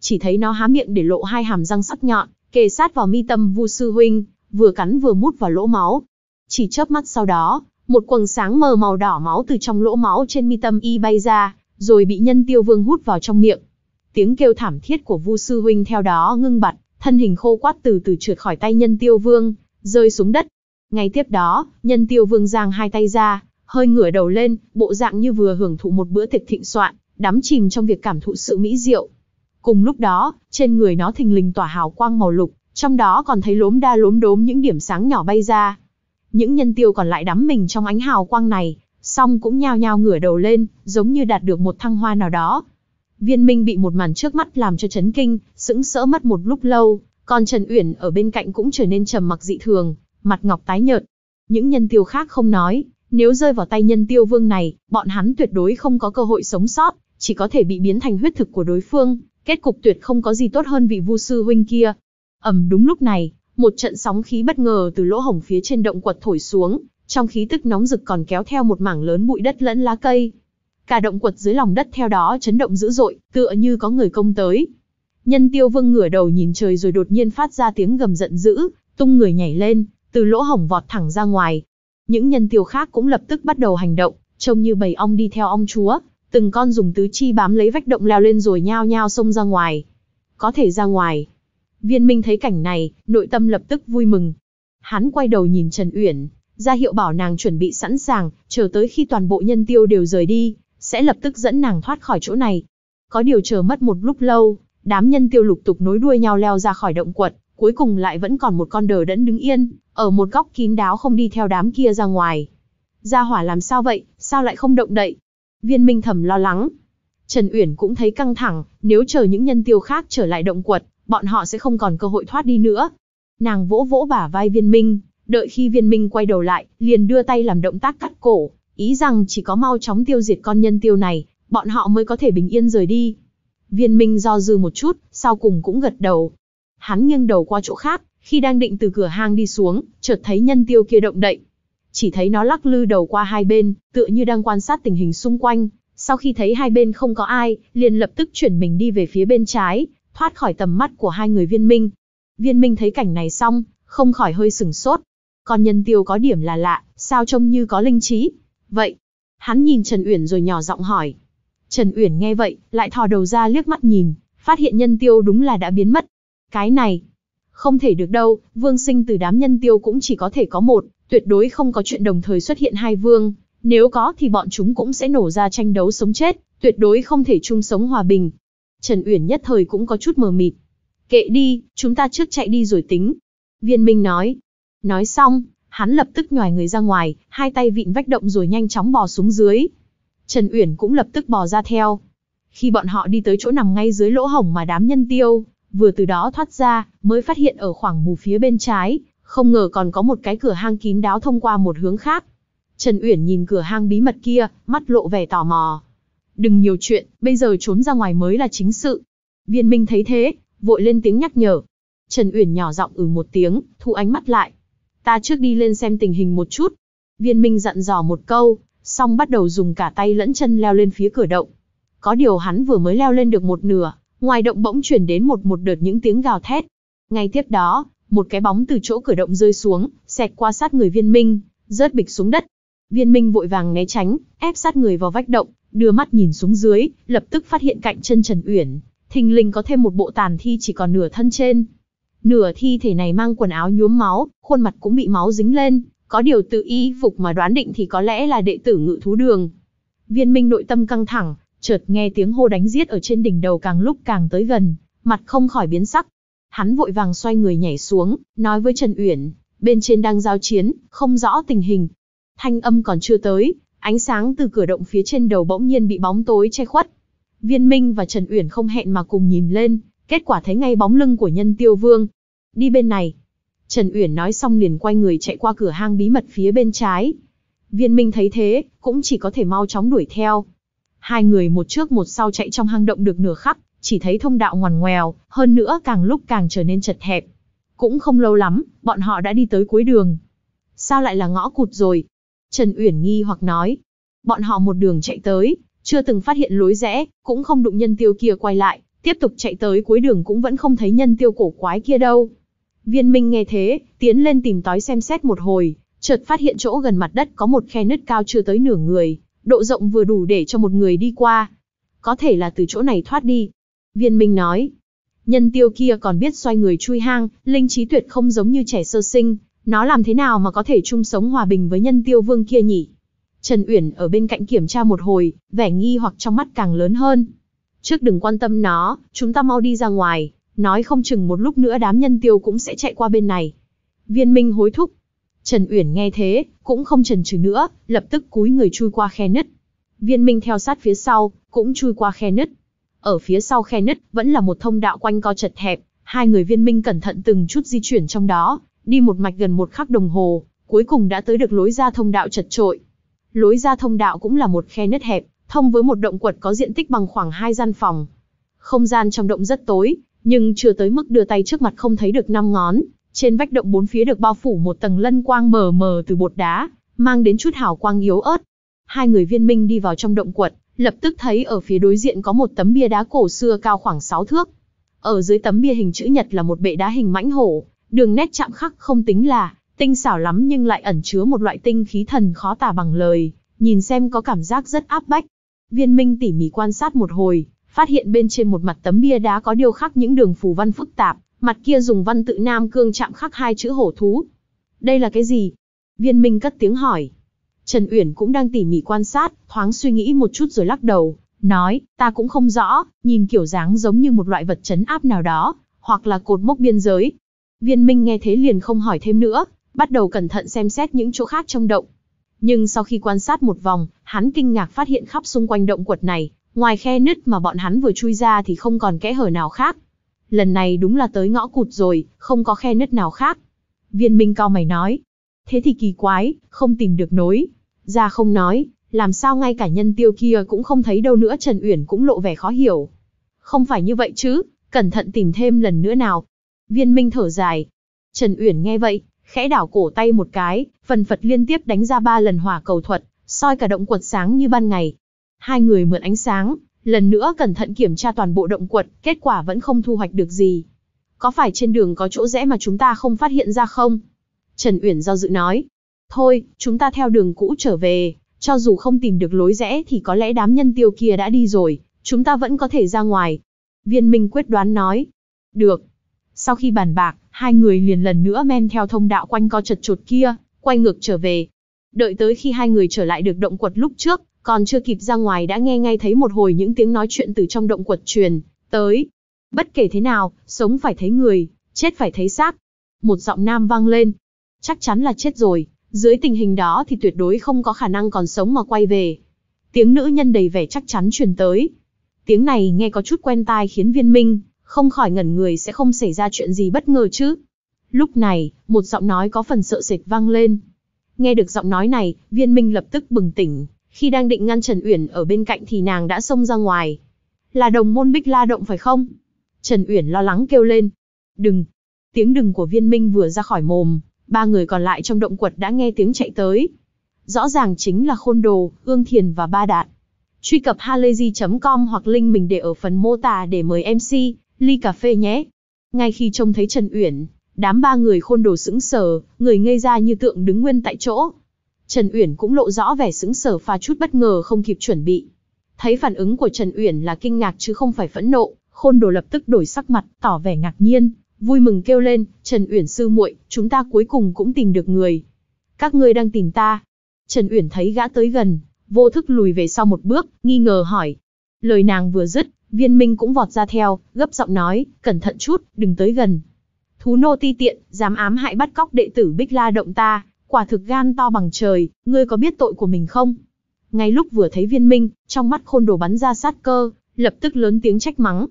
Chỉ thấy nó há miệng để lộ hai hàm răng sắc nhọn, kề sát vào mi tâm vu sư huynh, vừa cắn vừa mút vào lỗ máu. Chỉ chớp mắt sau đó, một quầng sáng mờ màu đỏ máu từ trong lỗ máu trên mi tâm y bay ra, rồi bị nhân tiêu vương hút vào trong miệng. Tiếng kêu thảm thiết của vu sư huynh theo đó ngưng bặt, thân hình khô quát từ từ trượt khỏi tay nhân tiêu vương, rơi xuống đất. Ngay tiếp đó, nhân tiêu vương giang hai tay ra, hơi ngửa đầu lên, bộ dạng như vừa hưởng thụ một bữa tiệc thịnh soạn, đắm chìm trong việc cảm thụ sự mỹ diệu. Cùng lúc đó, trên người nó thình lình tỏa hào quang màu lục, trong đó còn thấy lốm đa lốm đốm những điểm sáng nhỏ bay ra. Những nhân tiêu còn lại đắm mình trong ánh hào quang này, song cũng nhao nhao ngửa đầu lên, giống như đạt được một thăng hoa nào đó. Viên Minh bị một màn trước mắt làm cho chấn kinh, sững sỡ mất một lúc lâu, còn Trần Uyển ở bên cạnh cũng trở nên trầm mặc dị thường, mặt ngọc tái nhợt. Những nhân tiêu khác không nói, nếu rơi vào tay nhân tiêu vương này, bọn hắn tuyệt đối không có cơ hội sống sót, chỉ có thể bị biến thành huyết thực của đối phương, kết cục tuyệt không có gì tốt hơn vị vu sư huynh kia. Ầm đúng lúc này, một trận sóng khí bất ngờ từ lỗ hổng phía trên động quật thổi xuống, trong khí tức nóng rực còn kéo theo một mảng lớn bụi đất lẫn lá cây. Cả động quật dưới lòng đất theo đó chấn động dữ dội, tựa như có người công tới, Nhân tiêu vương ngửa đầu nhìn trời rồi đột nhiên phát ra tiếng gầm giận dữ, tung người nhảy lên, từ lỗ hổng vọt thẳng ra ngoài. Những nhân tiêu khác cũng lập tức bắt đầu hành động, trông như bầy ong đi theo ong chúa, từng con dùng tứ chi bám lấy vách động leo lên rồi nhao nhao xông ra ngoài. Có thể ra ngoài. Viên Minh thấy cảnh này, nội tâm lập tức vui mừng. Hắn quay đầu nhìn Trần Uyển, ra hiệu bảo nàng chuẩn bị sẵn sàng, chờ tới khi toàn bộ nhân tiêu đều rời đi, sẽ lập tức dẫn nàng thoát khỏi chỗ này. Có điều chờ mất một lúc lâu, đám nhân tiêu lục tục nối đuôi nhau leo ra khỏi động quật, cuối cùng lại vẫn còn một con đờ đẫn đứng yên, ở một góc kín đáo không đi theo đám kia ra ngoài. Gia hỏa làm sao vậy, sao lại không động đậy? Viên Minh thầm lo lắng. Trần Uyển cũng thấy căng thẳng, nếu chờ những nhân tiêu khác trở lại động quật, bọn họ sẽ không còn cơ hội thoát đi nữa. Nàng vỗ vỗ bả vai Viên Minh, đợi khi Viên Minh quay đầu lại, liền đưa tay làm động tác cắt cổ, ý rằng chỉ có mau chóng tiêu diệt con nhân tiêu này, bọn họ mới có thể bình yên rời đi. Viên Minh do dư một chút, sau cùng cũng gật đầu. Hắn nghiêng đầu qua chỗ khác, khi đang định từ cửa hang đi xuống, chợt thấy nhân tiêu kia động đậy. Chỉ thấy nó lắc lư đầu qua hai bên, tựa như đang quan sát tình hình xung quanh. Sau khi thấy hai bên không có ai, liền lập tức chuyển mình đi về phía bên trái, thoát khỏi tầm mắt của hai người viên minh. Viên minh thấy cảnh này xong, không khỏi hơi sừng sốt. Còn nhân tiêu có điểm là lạ, sao trông như có linh trí. Vậy, hắn nhìn Trần Uyển rồi nhỏ giọng hỏi. Trần Uyển nghe vậy, lại thò đầu ra liếc mắt nhìn, phát hiện nhân tiêu đúng là đã biến mất. Cái này, không thể được đâu, vương sinh từ đám nhân tiêu cũng chỉ có thể có một, tuyệt đối không có chuyện đồng thời xuất hiện hai vương. Nếu có thì bọn chúng cũng sẽ nổ ra tranh đấu sống chết, tuyệt đối không thể chung sống hòa bình. Trần Uyển nhất thời cũng có chút mờ mịt. Kệ đi, chúng ta trước chạy đi rồi tính. Viên Minh nói. Nói xong, hắn lập tức nhòi người ra ngoài, hai tay vịn vách động rồi nhanh chóng bò xuống dưới, Trần Uyển cũng lập tức bò ra theo. Khi bọn họ đi tới chỗ nằm ngay dưới lỗ hổng mà đám nhân tiêu, vừa từ đó thoát ra, mới phát hiện ở khoảng mù phía bên trái, không ngờ còn có một cái cửa hang kín đáo thông qua một hướng khác. Trần Uyển nhìn cửa hang bí mật kia, mắt lộ vẻ tò mò. Đừng nhiều chuyện, bây giờ trốn ra ngoài mới là chính sự. Viên Minh thấy thế, vội lên tiếng nhắc nhở. Trần Uyển nhỏ giọng ừ một tiếng, thu ánh mắt lại. Ta trước đi lên xem tình hình một chút. Viên Minh dặn dò một câu, xong bắt đầu dùng cả tay lẫn chân leo lên phía cửa động. Có điều hắn vừa mới leo lên được một nửa, ngoài động bỗng chuyển đến một một đợt những tiếng gào thét. Ngay tiếp đó, một cái bóng từ chỗ cửa động rơi xuống, xẹt qua sát người viên minh, rớt bịch xuống đất. Viên minh vội vàng né tránh, ép sát người vào vách động, đưa mắt nhìn xuống dưới, lập tức phát hiện cạnh chân Trần Uyển, thình lình có thêm một bộ tàn thi chỉ còn nửa thân trên. Nửa thi thể này mang quần áo nhuốm máu, khuôn mặt cũng bị máu dính lên, có điều từ y phục mà đoán định thì có lẽ là đệ tử ngự thú đường. Viên minh nội tâm căng thẳng, chợt nghe tiếng hô đánh giết ở trên đỉnh đầu càng lúc càng tới gần, mặt không khỏi biến sắc. Hắn vội vàng xoay người nhảy xuống, nói với Trần Uyển, bên trên đang giao chiến, không rõ tình hình. Thanh âm còn chưa tới, ánh sáng từ cửa động phía trên đầu bỗng nhiên bị bóng tối che khuất. Viên Minh và Trần Uyển không hẹn mà cùng nhìn lên, kết quả thấy ngay bóng lưng của nhân tiêu vương. Đi bên này. Trần Uyển nói xong liền quay người chạy qua cửa hang bí mật phía bên trái. Viên Minh thấy thế, cũng chỉ có thể mau chóng đuổi theo. Hai người một trước một sau chạy trong hang động được nửa khắc, chỉ thấy thông đạo ngoằn ngoèo, hơn nữa càng lúc càng trở nên chật hẹp. Cũng không lâu lắm, bọn họ đã đi tới cuối đường. Sao lại là ngõ cụt rồi? Trần Uyển nghi hoặc nói. Bọn họ một đường chạy tới, chưa từng phát hiện lối rẽ, cũng không đụng nhân tiêu kia quay lại, tiếp tục chạy tới cuối đường cũng vẫn không thấy nhân tiêu cổ quái kia đâu. Viên Minh nghe thế, tiến lên tìm tói xem xét một hồi, chợt phát hiện chỗ gần mặt đất có một khe nứt cao chưa tới nửa người, độ rộng vừa đủ để cho một người đi qua. Có thể là từ chỗ này thoát đi. Viên Minh nói, nhân tiêu kia còn biết xoay người chui hang, linh trí tuyệt không giống như trẻ sơ sinh, nó làm thế nào mà có thể chung sống hòa bình với nhân tiêu vương kia nhỉ? Trần Uyển ở bên cạnh kiểm tra một hồi, vẻ nghi hoặc trong mắt càng lớn hơn. Trước đừng quan tâm nó, chúng ta mau đi ra ngoài, nói không chừng một lúc nữa đám nhân tiêu cũng sẽ chạy qua bên này. Viên Minh hối thúc. Trần Uyển nghe thế, cũng không chần chừ nữa, lập tức cúi người chui qua khe nứt. Viên Minh theo sát phía sau, cũng chui qua khe nứt. Ở phía sau khe nứt vẫn là một thông đạo quanh co chật hẹp, hai người Viên Minh cẩn thận từng chút di chuyển trong đó, đi một mạch gần một khắc đồng hồ, cuối cùng đã tới được lối ra thông đạo chật trội. Lối ra thông đạo cũng là một khe nứt hẹp, thông với một động quật có diện tích bằng khoảng hai gian phòng. Không gian trong động rất tối, nhưng chưa tới mức đưa tay trước mặt không thấy được năm ngón, trên vách động bốn phía được bao phủ một tầng lân quang mờ mờ từ bột đá, mang đến chút hào quang yếu ớt. Hai người viên minh đi vào trong động quật, lập tức thấy ở phía đối diện có một tấm bia đá cổ xưa cao khoảng 6 thước. Ở dưới tấm bia hình chữ nhật là một bệ đá hình mãnh hổ, đường nét chạm khắc không tính là tinh xảo lắm nhưng lại ẩn chứa một loại tinh khí thần khó tả bằng lời, nhìn xem có cảm giác rất áp bách. Viên Minh tỉ mỉ quan sát một hồi, phát hiện bên trên một mặt tấm bia đá có điêu khắc những đường phù văn phức tạp, mặt kia dùng văn tự Nam Cương chạm khắc hai chữ hổ thú. Đây là cái gì? Viên Minh cất tiếng hỏi. Trần Uyển cũng đang tỉ mỉ quan sát, thoáng suy nghĩ một chút rồi lắc đầu, nói, ta cũng không rõ, nhìn kiểu dáng giống như một loại vật chấn áp nào đó, hoặc là cột mốc biên giới. Viên Minh nghe thế liền không hỏi thêm nữa, bắt đầu cẩn thận xem xét những chỗ khác trong động. Nhưng sau khi quan sát một vòng, hắn kinh ngạc phát hiện khắp xung quanh động quật này, Ngoài khe nứt mà bọn hắn vừa chui ra thì không còn kẽ hở nào khác. Lần này đúng là tới ngõ cụt rồi, không có khe nứt nào khác. Viên Minh cao mày nói. Thế thì kỳ quái, không tìm được nối. Ra không nói, làm sao ngay cả nhân tiêu kia cũng không thấy đâu nữa Trần Uyển cũng lộ vẻ khó hiểu. Không phải như vậy chứ, cẩn thận tìm thêm lần nữa nào. Viên Minh thở dài. Trần Uyển nghe vậy, khẽ đảo cổ tay một cái, phần phật liên tiếp đánh ra ba lần hỏa cầu thuật, soi cả động quật sáng như ban ngày, Hai người mượn ánh sáng, lần nữa cẩn thận kiểm tra toàn bộ động quật, kết quả vẫn không thu hoạch được gì. Có phải trên đường có chỗ rẽ mà chúng ta không phát hiện ra không? Trần Uyển do dự nói. Thôi, chúng ta theo đường cũ trở về, cho dù không tìm được lối rẽ thì có lẽ đám nhân tiêu kia đã đi rồi, chúng ta vẫn có thể ra ngoài. Viên Minh quyết đoán nói. Được. Sau khi bàn bạc, hai người liền lần nữa men theo thông đạo quanh co chật chột kia, quay ngược trở về. Đợi tới khi hai người trở lại được động quật lúc trước, còn chưa kịp ra ngoài đã nghe ngay thấy một hồi những tiếng nói chuyện từ trong động quật truyền tới. Bất kể thế nào, sống phải thấy người, chết phải thấy xác. Một giọng nam vang lên. Chắc chắn là chết rồi, dưới tình hình đó thì tuyệt đối không có khả năng còn sống mà quay về. Tiếng nữ nhân đầy vẻ chắc chắn truyền tới. Tiếng này nghe có chút quen tai khiến viên minh, không khỏi ngẩn người sẽ không xảy ra chuyện gì bất ngờ chứ. Lúc này, một giọng nói có phần sợ sệt vang lên. Nghe được giọng nói này, viên minh lập tức bừng tỉnh, khi đang định ngăn Trần Uyển ở bên cạnh thì nàng đã xông ra ngoài. Là đồng môn Bích La động phải không? Trần Uyển lo lắng kêu lên. Đừng! Tiếng đừng của viên minh vừa ra khỏi mồm, ba người còn lại trong động quật đã nghe tiếng chạy tới. Rõ ràng chính là Khôn Đồ, Ương Thiền và Ba Đạn. Truy cập halayzi.com hoặc link mình để ở phần mô tả để mời MC, ly cà phê nhé. Ngay khi trông thấy Trần Uyển, đám ba người Khôn Đồ sững sờ, người ngây ra như tượng đứng nguyên tại chỗ. Trần Uyển cũng lộ rõ vẻ sững sờ pha chút bất ngờ không kịp chuẩn bị. Thấy phản ứng của Trần Uyển là kinh ngạc chứ không phải phẫn nộ, Khôn Đồ lập tức đổi sắc mặt, tỏ vẻ ngạc nhiên, vui mừng kêu lên, "Trần Uyển sư muội, chúng ta cuối cùng cũng tìm được người. Các ngươi đang tìm ta?" Trần Uyển thấy gã tới gần, vô thức lùi về sau một bước, nghi ngờ hỏi. Lời nàng vừa dứt, Viên Minh cũng vọt ra theo, gấp giọng nói, "Cẩn thận chút, đừng tới gần." Thú nô ti tiện, dám ám hại bắt cóc đệ tử Bích La động ta, quả thực gan to bằng trời, ngươi có biết tội của mình không? Ngay lúc vừa thấy viên minh, trong mắt khôn đồ bắn ra sát cơ, lập tức lớn tiếng trách mắng.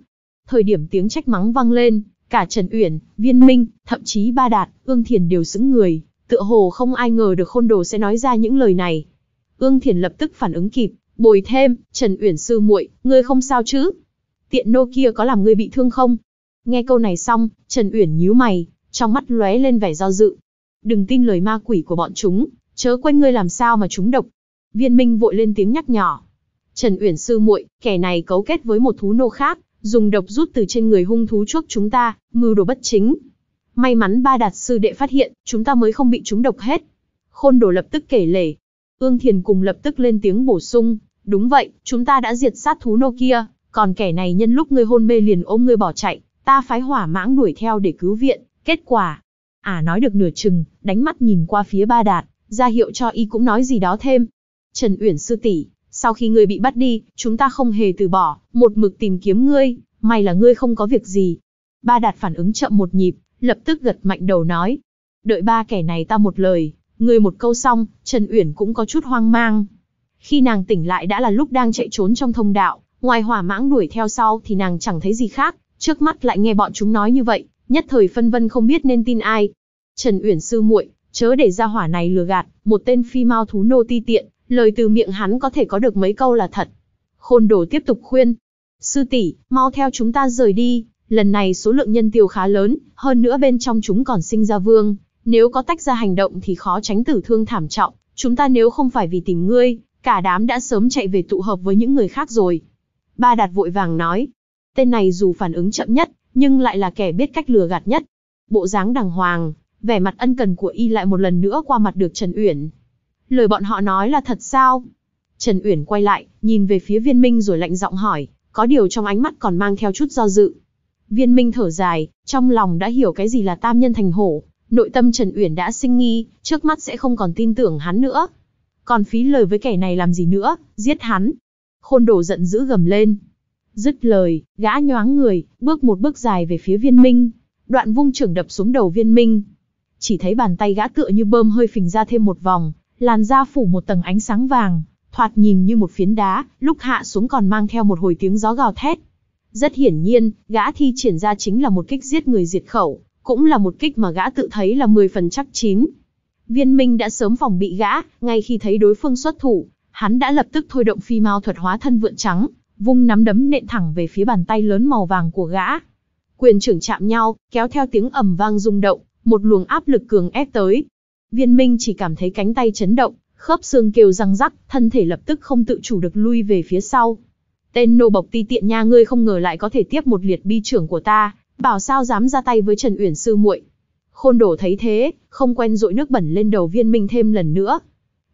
Thời điểm tiếng trách mắng vang lên, cả Trần Uyển, viên minh, thậm chí ba đạt, ương thiền đều xứng người, tựa hồ không ai ngờ được khôn đồ sẽ nói ra những lời này. Ương thiền lập tức phản ứng kịp, bồi thêm, Trần Uyển sư muội, ngươi không sao chứ? Tiện nô kia có làm ngươi bị thương không? Nghe câu này xong, Trần Uyển nhíu mày, trong mắt lóe lên vẻ do dự, đừng tin lời ma quỷ của bọn chúng, chớ quên ngươi làm sao mà chúng độc. Viên Minh vội lên tiếng nhắc nhỏ. Trần Uyển sư muội, kẻ này cấu kết với một thú nô khác, dùng độc rút từ trên người hung thú chuốc chúng ta, mưu đồ bất chính. May mắn ba đạt sư đệ phát hiện, chúng ta mới không bị chúng độc hết. Khôn đồ lập tức kể lể. Ương Thiền cùng lập tức lên tiếng bổ sung, đúng vậy, chúng ta đã diệt sát thú nô kia, còn kẻ này nhân lúc ngươi hôn mê liền ôm ngươi bỏ chạy, ta phái hỏa mãng đuổi theo để cứu viện, kết quả, Ả à nói được nửa chừng, đánh mắt nhìn qua phía ba đạt, ra hiệu cho y cũng nói gì đó thêm. Trần Uyển sư tỷ, sau khi ngươi bị bắt đi, chúng ta không hề từ bỏ, một mực tìm kiếm ngươi, may là ngươi không có việc gì. Ba đạt phản ứng chậm một nhịp, lập tức gật mạnh đầu nói. Đợi ba kẻ này ta một lời, ngươi một câu xong, Trần Uyển cũng có chút hoang mang. Khi nàng tỉnh lại đã là lúc đang chạy trốn trong thông đạo, ngoài hỏa mãng đuổi theo sau thì nàng chẳng thấy gì khác, trước mắt lại nghe bọn chúng nói như vậy, nhất thời phân vân không biết nên tin ai. Trần Uyển sư muội, chớ để ra hỏa này lừa gạt, một tên phi mau thú nô ti tiện, lời từ miệng hắn có thể có được mấy câu là thật. Khôn đồ tiếp tục khuyên, sư tỷ, mau theo chúng ta rời đi, lần này số lượng nhân tiêu khá lớn, hơn nữa bên trong chúng còn sinh ra vương, nếu có tách ra hành động thì khó tránh tử thương thảm trọng, chúng ta nếu không phải vì tìm ngươi, cả đám đã sớm chạy về tụ hợp với những người khác rồi. Ba Đạt vội vàng nói, tên này dù phản ứng chậm nhất, nhưng lại là kẻ biết cách lừa gạt nhất. Bộ dáng đàng hoàng, vẻ mặt ân cần của y lại một lần nữa qua mặt được Trần Uyển. Lời bọn họ nói là thật sao? Trần Uyển quay lại, nhìn về phía viên minh rồi lạnh giọng hỏi, có điều trong ánh mắt còn mang theo chút do dự. Viên minh thở dài, trong lòng đã hiểu cái gì là tam nhân thành hổ, nội tâm Trần Uyển đã sinh nghi, trước mắt sẽ không còn tin tưởng hắn nữa. Còn phí lời với kẻ này làm gì nữa, giết hắn. Khôn đồ giận dữ gầm lên. Dứt lời, gã nhoáng người, bước một bước dài về phía viên minh. Đoạn vung trưởng đập xuống đầu viên minh chỉ thấy bàn tay gã tựa như bơm hơi phình ra thêm một vòng, làn da phủ một tầng ánh sáng vàng, thoạt nhìn như một phiến đá, lúc hạ xuống còn mang theo một hồi tiếng gió gào thét. Rất hiển nhiên, gã thi triển ra chính là một kích giết người diệt khẩu, cũng là một kích mà gã tự thấy là 10 phần chắc chín. Viên Minh đã sớm phòng bị gã, ngay khi thấy đối phương xuất thủ, hắn đã lập tức thôi động phi mao thuật hóa thân vượn trắng, vung nắm đấm nện thẳng về phía bàn tay lớn màu vàng của gã. Quyền trưởng chạm nhau, kéo theo tiếng ầm vang rung động, một luồng áp lực cường ép tới. Viên Minh chỉ cảm thấy cánh tay chấn động, khớp xương kêu răng rắc, thân thể lập tức không tự chủ được lui về phía sau. Tên nô bộc ti tiện nha ngươi không ngờ lại có thể tiếp một liệt bi trưởng của ta, bảo sao dám ra tay với Trần Uyển sư muội. Khôn đổ thấy thế, không quen dội nước bẩn lên đầu viên minh thêm lần nữa.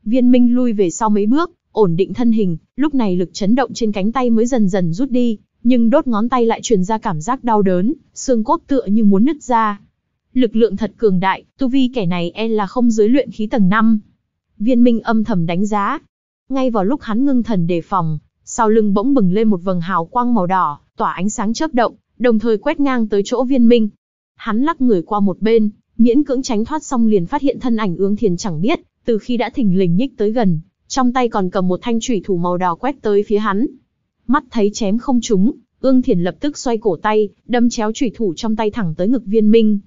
Viên minh lui về sau mấy bước, ổn định thân hình, lúc này lực chấn động trên cánh tay mới dần dần rút đi, nhưng đốt ngón tay lại truyền ra cảm giác đau đớn, xương cốt tựa như muốn nứt ra lực lượng thật cường đại, tu vi kẻ này e là không dưới luyện khí tầng 5. Viên Minh âm thầm đánh giá. Ngay vào lúc hắn ngưng thần đề phòng, sau lưng bỗng bừng lên một vầng hào quang màu đỏ, tỏa ánh sáng chớp động, đồng thời quét ngang tới chỗ Viên Minh. Hắn lắc người qua một bên, miễn cưỡng tránh thoát xong liền phát hiện thân ảnh Ương Thiền chẳng biết, từ khi đã thỉnh lình nhích tới gần, trong tay còn cầm một thanh chủy thủ màu đỏ quét tới phía hắn. Mắt thấy chém không trúng, Ương Thiền lập tức xoay cổ tay, đâm chéo chủy thủ trong tay thẳng tới ngực Viên Minh.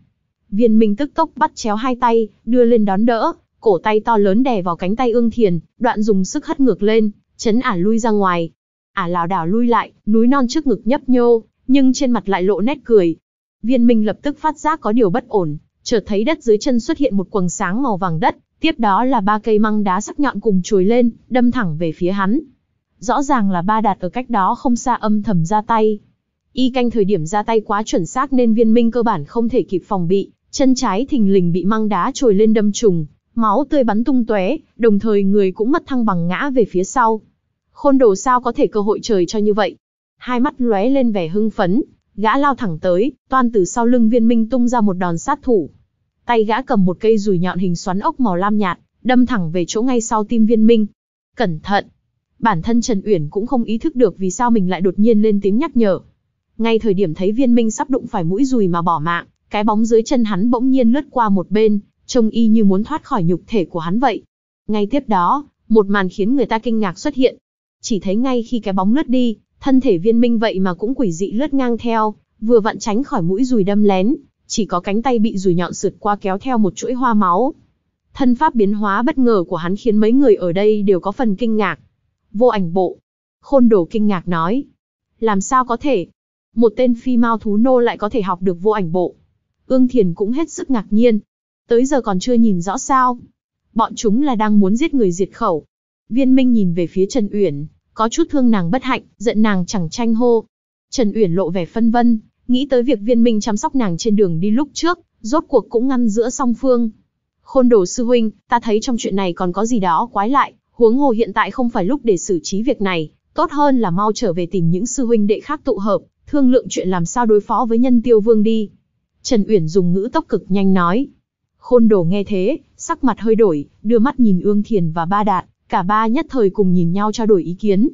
Viên Minh tức tốc bắt chéo hai tay, đưa lên đón đỡ, cổ tay to lớn đè vào cánh tay Ương Thiền, đoạn dùng sức hất ngược lên, chấn ả lui ra ngoài. Ả lảo đảo lui lại, núi non trước ngực nhấp nhô, nhưng trên mặt lại lộ nét cười. Viên Minh lập tức phát giác có điều bất ổn, chợt thấy đất dưới chân xuất hiện một quầng sáng màu vàng đất, tiếp đó là ba cây măng đá sắc nhọn cùng chùi lên, đâm thẳng về phía hắn. Rõ ràng là ba đạt ở cách đó không xa âm thầm ra tay. Y canh thời điểm ra tay quá chuẩn xác nên viên minh cơ bản không thể kịp phòng bị, Chân trái thình lình bị măng đá trồi lên đâm trùng, máu tươi bắn tung tóe, đồng thời người cũng mất thăng bằng ngã về phía sau. Khôn đồ sao có thể cơ hội trời cho như vậy? Hai mắt lóe lên vẻ hưng phấn, gã lao thẳng tới, toan từ sau lưng viên minh tung ra một đòn sát thủ. Tay gã cầm một cây rùi nhọn hình xoắn ốc màu lam nhạt, đâm thẳng về chỗ ngay sau tim viên minh. Cẩn thận! Bản thân Trần Uyển cũng không ý thức được vì sao mình lại đột nhiên lên tiếng nhắc nhở. Ngay thời điểm thấy viên minh sắp đụng phải mũi rùi mà bỏ mạng, cái bóng dưới chân hắn bỗng nhiên lướt qua một bên, trông y như muốn thoát khỏi nhục thể của hắn vậy. Ngay tiếp đó, một màn khiến người ta kinh ngạc xuất hiện. Chỉ thấy ngay khi cái bóng lướt đi, thân thể viên minh vậy mà cũng quỷ dị lướt ngang theo, vừa vặn tránh khỏi mũi dùi đâm lén, chỉ có cánh tay bị dùi nhọn sượt qua kéo theo một chuỗi hoa máu. Thân pháp biến hóa bất ngờ của hắn khiến mấy người ở đây đều có phần kinh ngạc. Vô ảnh bộ. Khôn đồ kinh ngạc nói. Làm sao có thể? Một tên phi mau thú nô lại có thể học được vô ảnh bộ. Ương Thiền cũng hết sức ngạc nhiên. Tới giờ còn chưa nhìn rõ sao. Bọn chúng là đang muốn giết người diệt khẩu. Viên Minh nhìn về phía Trần Uyển, có chút thương nàng bất hạnh, giận nàng chẳng tranh hô. Trần Uyển lộ vẻ phân vân, nghĩ tới việc Viên Minh chăm sóc nàng trên đường đi lúc trước, rốt cuộc cũng ngăn giữa song phương. Khôn đồ sư huynh, ta thấy trong chuyện này còn có gì đó quái lại, huống hồ hiện tại không phải lúc để xử trí việc này, tốt hơn là mau trở về tìm những sư huynh đệ khác tụ hợp, thương lượng chuyện làm sao đối phó với nhân tiêu vương đi. Trần Uyển dùng ngữ tốc cực nhanh nói. Khôn đồ nghe thế, sắc mặt hơi đổi, đưa mắt nhìn Ương Thiền và Ba Đạt, cả ba nhất thời cùng nhìn nhau trao đổi ý kiến.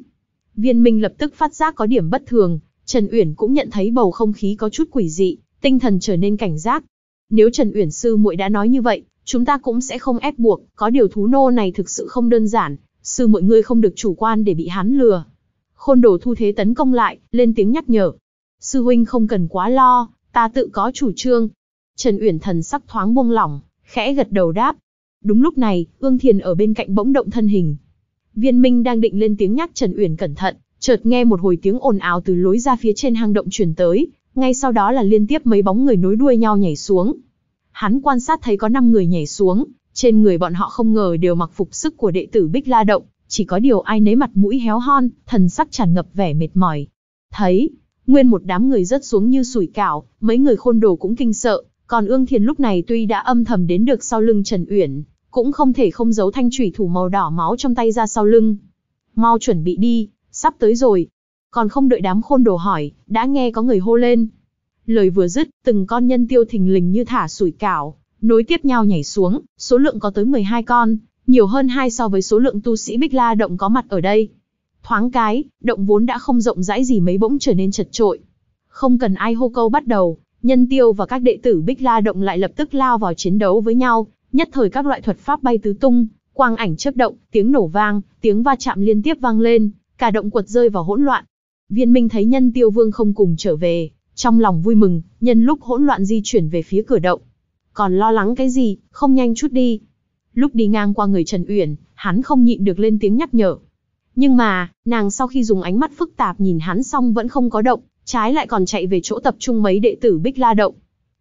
Viên Minh lập tức phát giác có điểm bất thường, Trần Uyển cũng nhận thấy bầu không khí có chút quỷ dị, tinh thần trở nên cảnh giác. Nếu Trần Uyển sư muội đã nói như vậy, chúng ta cũng sẽ không ép buộc, có điều thú nô này thực sự không đơn giản, sư muội ngươi không được chủ quan để bị hắn lừa. Khôn đồ thu thế tấn công lại, lên tiếng nhắc nhở. Sư huynh không cần quá lo, Ta tự có chủ trương. Trần Uyển thần sắc thoáng buông lỏng, khẽ gật đầu đáp. Đúng lúc này, Ương Thiền ở bên cạnh bỗng động thân hình. Viên Minh đang định lên tiếng nhắc Trần Uyển cẩn thận, chợt nghe một hồi tiếng ồn ào từ lối ra phía trên hang động truyền tới, ngay sau đó là liên tiếp mấy bóng người nối đuôi nhau nhảy xuống. Hắn quan sát thấy có 5 người nhảy xuống, trên người bọn họ không ngờ đều mặc phục sức của đệ tử Bích La Động, chỉ có điều ai nấy mặt mũi héo hon, thần sắc tràn ngập vẻ mệt mỏi. Thấy, Nguyên một đám người rớt xuống như sủi cảo, mấy người khôn đồ cũng kinh sợ, còn Ương Thiền lúc này tuy đã âm thầm đến được sau lưng Trần Uyển, cũng không thể không giấu thanh thủy thủ màu đỏ máu trong tay ra sau lưng. Mau chuẩn bị đi, sắp tới rồi. Còn không đợi đám khôn đồ hỏi, đã nghe có người hô lên. Lời vừa dứt, từng con nhân tiêu thình lình như thả sủi cảo, nối tiếp nhau nhảy xuống, số lượng có tới 12 con, nhiều hơn hai so với số lượng tu sĩ Bích La động có mặt ở đây. Thoáng cái, động vốn đã không rộng rãi gì mấy bỗng trở nên chật trội. Không cần ai hô câu bắt đầu, nhân tiêu và các đệ tử Bích La động lại lập tức lao vào chiến đấu với nhau, nhất thời các loại thuật pháp bay tứ tung, quang ảnh chớp động, tiếng nổ vang, tiếng va chạm liên tiếp vang lên, cả động quật rơi vào hỗn loạn. Viên Minh thấy Nhân Tiêu Vương không cùng trở về, trong lòng vui mừng, nhân lúc hỗn loạn di chuyển về phía cửa động. Còn lo lắng cái gì, không nhanh chút đi. Lúc đi ngang qua người Trần Uyển, hắn không nhịn được lên tiếng nhắc nhở. Nhưng mà, nàng sau khi dùng ánh mắt phức tạp nhìn hắn xong vẫn không có động, trái lại còn chạy về chỗ tập trung mấy đệ tử Bích La Động.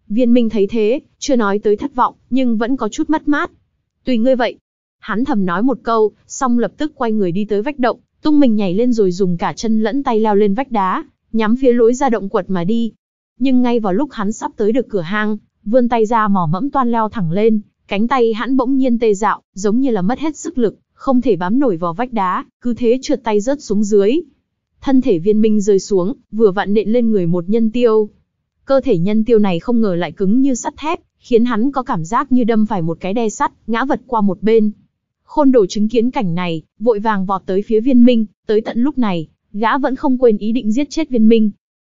Viên Minh thấy thế, chưa nói tới thất vọng, nhưng vẫn có chút mất mát. Tùy ngươi vậy. Hắn thầm nói một câu, xong lập tức quay người đi tới vách động, tung mình nhảy lên rồi dùng cả chân lẫn tay leo lên vách đá, nhắm phía lối ra động quật mà đi. Nhưng ngay vào lúc hắn sắp tới được cửa hang, vươn tay ra mỏ mẫm toan leo thẳng lên, cánh tay hắn bỗng nhiên tê dạo, giống như là mất hết sức lực, không thể bám nổi vào vách đá, cứ thế trượt tay rớt xuống dưới. Thân thể viên minh rơi xuống, vừa vặn nện lên người một nhân tiêu. Cơ thể nhân tiêu này không ngờ lại cứng như sắt thép, khiến hắn có cảm giác như đâm phải một cái đe sắt, ngã vật qua một bên. Khôn đồ chứng kiến cảnh này, vội vàng vọt tới phía viên minh, tới tận lúc này, gã vẫn không quên ý định giết chết viên minh.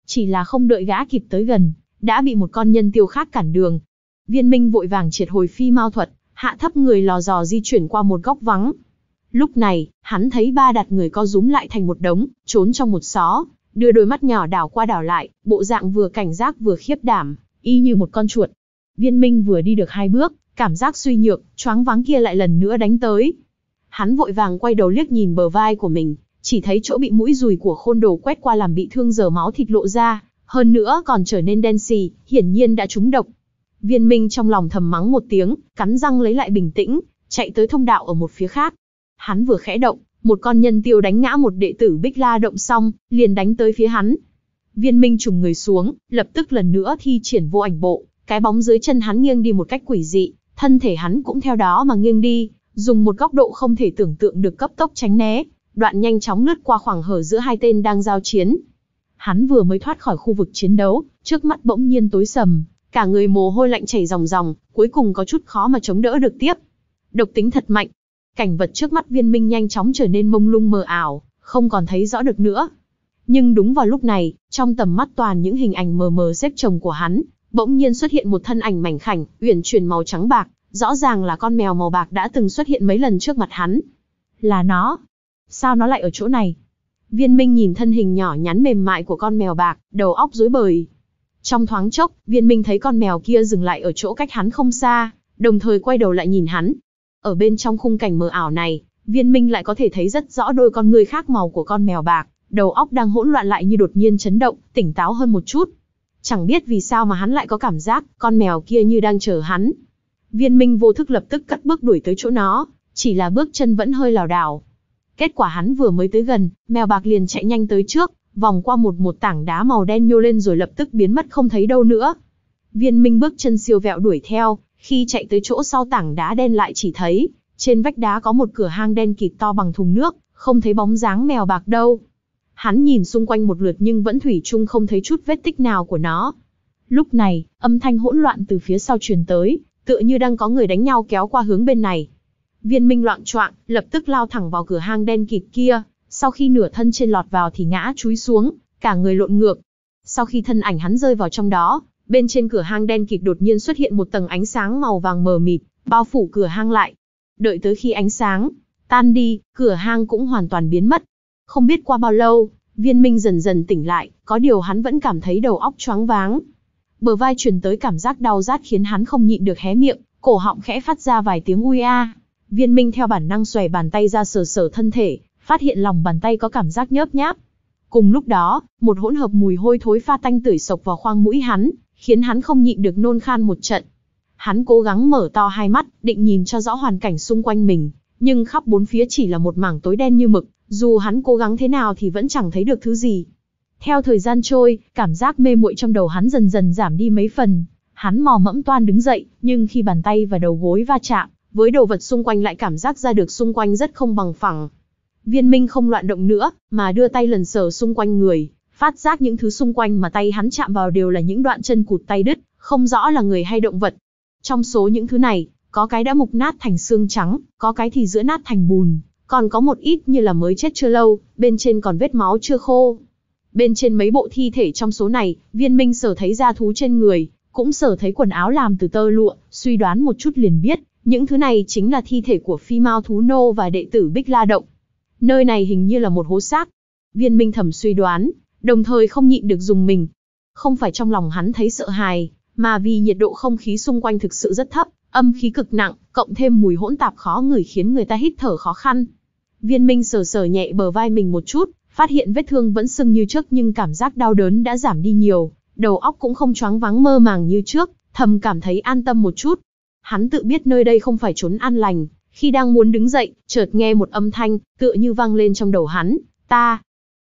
Chỉ là không đợi gã kịp tới gần, đã bị một con nhân tiêu khác cản đường. Viên minh vội vàng triệt hồi phi mau thuật, hạ thấp người lò dò di chuyển qua một góc vắng. Lúc này, hắn thấy ba đặt người co rúm lại thành một đống, trốn trong một xó, đưa đôi mắt nhỏ đảo qua đảo lại, bộ dạng vừa cảnh giác vừa khiếp đảm, y như một con chuột. Viên Minh vừa đi được hai bước, cảm giác suy nhược, choáng váng kia lại lần nữa đánh tới. Hắn vội vàng quay đầu liếc nhìn bờ vai của mình, chỉ thấy chỗ bị mũi dùi của khôn đồ quét qua làm bị thương dở máu thịt lộ ra, hơn nữa còn trở nên đen xì, hiển nhiên đã trúng độc. Viên Minh trong lòng thầm mắng một tiếng, cắn răng lấy lại bình tĩnh, chạy tới thông đạo ở một phía khác, Hắn vừa khẽ động, một con nhân tiêu đánh ngã một đệ tử Bích La động xong, liền đánh tới phía hắn. Viên Minh trùng người xuống, lập tức lần nữa thi triển vô ảnh bộ, cái bóng dưới chân hắn nghiêng đi một cách quỷ dị, thân thể hắn cũng theo đó mà nghiêng đi, dùng một góc độ không thể tưởng tượng được cấp tốc tránh né, đoạn nhanh chóng lướt qua khoảng hở giữa hai tên đang giao chiến. Hắn vừa mới thoát khỏi khu vực chiến đấu, trước mắt bỗng nhiên tối sầm, cả người mồ hôi lạnh chảy ròng ròng, cuối cùng có chút khó mà chống đỡ được tiếp. Độc tính thật mạnh, Cảnh vật trước mắt viên minh nhanh chóng trở nên mông lung mờ ảo, không còn thấy rõ được nữa. Nhưng đúng vào lúc này, trong tầm mắt toàn những hình ảnh mờ mờ xếp chồng của hắn, bỗng nhiên xuất hiện một thân ảnh mảnh khảnh, uyển chuyển màu trắng bạc, rõ ràng là con mèo màu bạc đã từng xuất hiện mấy lần trước mặt hắn. Là nó. Sao nó lại ở chỗ này? Viên Minh nhìn thân hình nhỏ nhắn mềm mại của con mèo bạc, đầu óc rối bời. Trong thoáng chốc, Viên Minh thấy con mèo kia dừng lại ở chỗ cách hắn không xa, đồng thời quay đầu lại nhìn hắn, ở bên trong khung cảnh mờ ảo này, viên minh lại có thể thấy rất rõ đôi con người khác màu của con mèo bạc, đầu óc đang hỗn loạn lại như đột nhiên chấn động, tỉnh táo hơn một chút. Chẳng biết vì sao mà hắn lại có cảm giác con mèo kia như đang chờ hắn. Viên minh vô thức lập tức cắt bước đuổi tới chỗ nó, chỉ là bước chân vẫn hơi lảo đảo. Kết quả hắn vừa mới tới gần, mèo bạc liền chạy nhanh tới trước, vòng qua một một tảng đá màu đen nhô lên rồi lập tức biến mất không thấy đâu nữa. Viên Minh bước chân siêu vẹo đuổi theo, khi chạy tới chỗ sau tảng đá đen lại chỉ thấy, trên vách đá có một cửa hang đen kịt to bằng thùng nước, không thấy bóng dáng mèo bạc đâu. Hắn nhìn xung quanh một lượt nhưng vẫn thủy chung không thấy chút vết tích nào của nó. Lúc này, âm thanh hỗn loạn từ phía sau truyền tới, tựa như đang có người đánh nhau kéo qua hướng bên này. Viên Minh loạn choạng, lập tức lao thẳng vào cửa hang đen kịt kia, sau khi nửa thân trên lọt vào thì ngã chúi xuống, cả người lộn ngược. Sau khi thân ảnh hắn rơi vào trong đó, Bên trên cửa hang đen kịt đột nhiên xuất hiện một tầng ánh sáng màu vàng mờ mịt, bao phủ cửa hang lại. Đợi tới khi ánh sáng tan đi, cửa hang cũng hoàn toàn biến mất. Không biết qua bao lâu, Viên Minh dần dần tỉnh lại, có điều hắn vẫn cảm thấy đầu óc choáng váng. Bờ vai truyền tới cảm giác đau rát khiến hắn không nhịn được hé miệng, cổ họng khẽ phát ra vài tiếng ui a. Viên Minh theo bản năng xòe bàn tay ra sờ sờ thân thể, phát hiện lòng bàn tay có cảm giác nhớp nháp. Cùng lúc đó, một hỗn hợp mùi hôi thối pha tanh tưởi sộc vào khoang mũi hắn, khiến hắn không nhịn được nôn khan một trận. Hắn cố gắng mở to hai mắt, định nhìn cho rõ hoàn cảnh xung quanh mình, nhưng khắp bốn phía chỉ là một mảng tối đen như mực, dù hắn cố gắng thế nào thì vẫn chẳng thấy được thứ gì. Theo thời gian trôi, cảm giác mê muội trong đầu hắn dần dần giảm đi mấy phần. Hắn mò mẫm toan đứng dậy, nhưng khi bàn tay và đầu gối va chạm, với đồ vật xung quanh lại cảm giác ra được xung quanh rất không bằng phẳng. Viên Minh không loạn động nữa, mà đưa tay lần sờ xung quanh người, phát giác những thứ xung quanh mà tay hắn chạm vào đều là những đoạn chân cụt tay đứt, không rõ là người hay động vật. Trong số những thứ này, có cái đã mục nát thành xương trắng, có cái thì giữa nát thành bùn, còn có một ít như là mới chết chưa lâu, bên trên còn vết máu chưa khô. Bên trên mấy bộ thi thể trong số này, viên minh sở thấy da thú trên người, cũng sở thấy quần áo làm từ tơ lụa, suy đoán một chút liền biết, những thứ này chính là thi thể của phi mao thú nô và đệ tử Bích La Động. Nơi này hình như là một hố xác. Viên minh thẩm suy đoán, đồng thời không nhịn được dùng mình. Không phải trong lòng hắn thấy sợ hãi, mà vì nhiệt độ không khí xung quanh thực sự rất thấp, âm khí cực nặng, cộng thêm mùi hỗn tạp khó ngửi khiến người ta hít thở khó khăn. Viên Minh sờ sờ nhẹ bờ vai mình một chút, phát hiện vết thương vẫn sưng như trước nhưng cảm giác đau đớn đã giảm đi nhiều, đầu óc cũng không choáng váng mơ màng như trước, thầm cảm thấy an tâm một chút. Hắn tự biết nơi đây không phải trốn an lành, khi đang muốn đứng dậy, chợt nghe một âm thanh, tựa như vang lên trong đầu hắn, ta,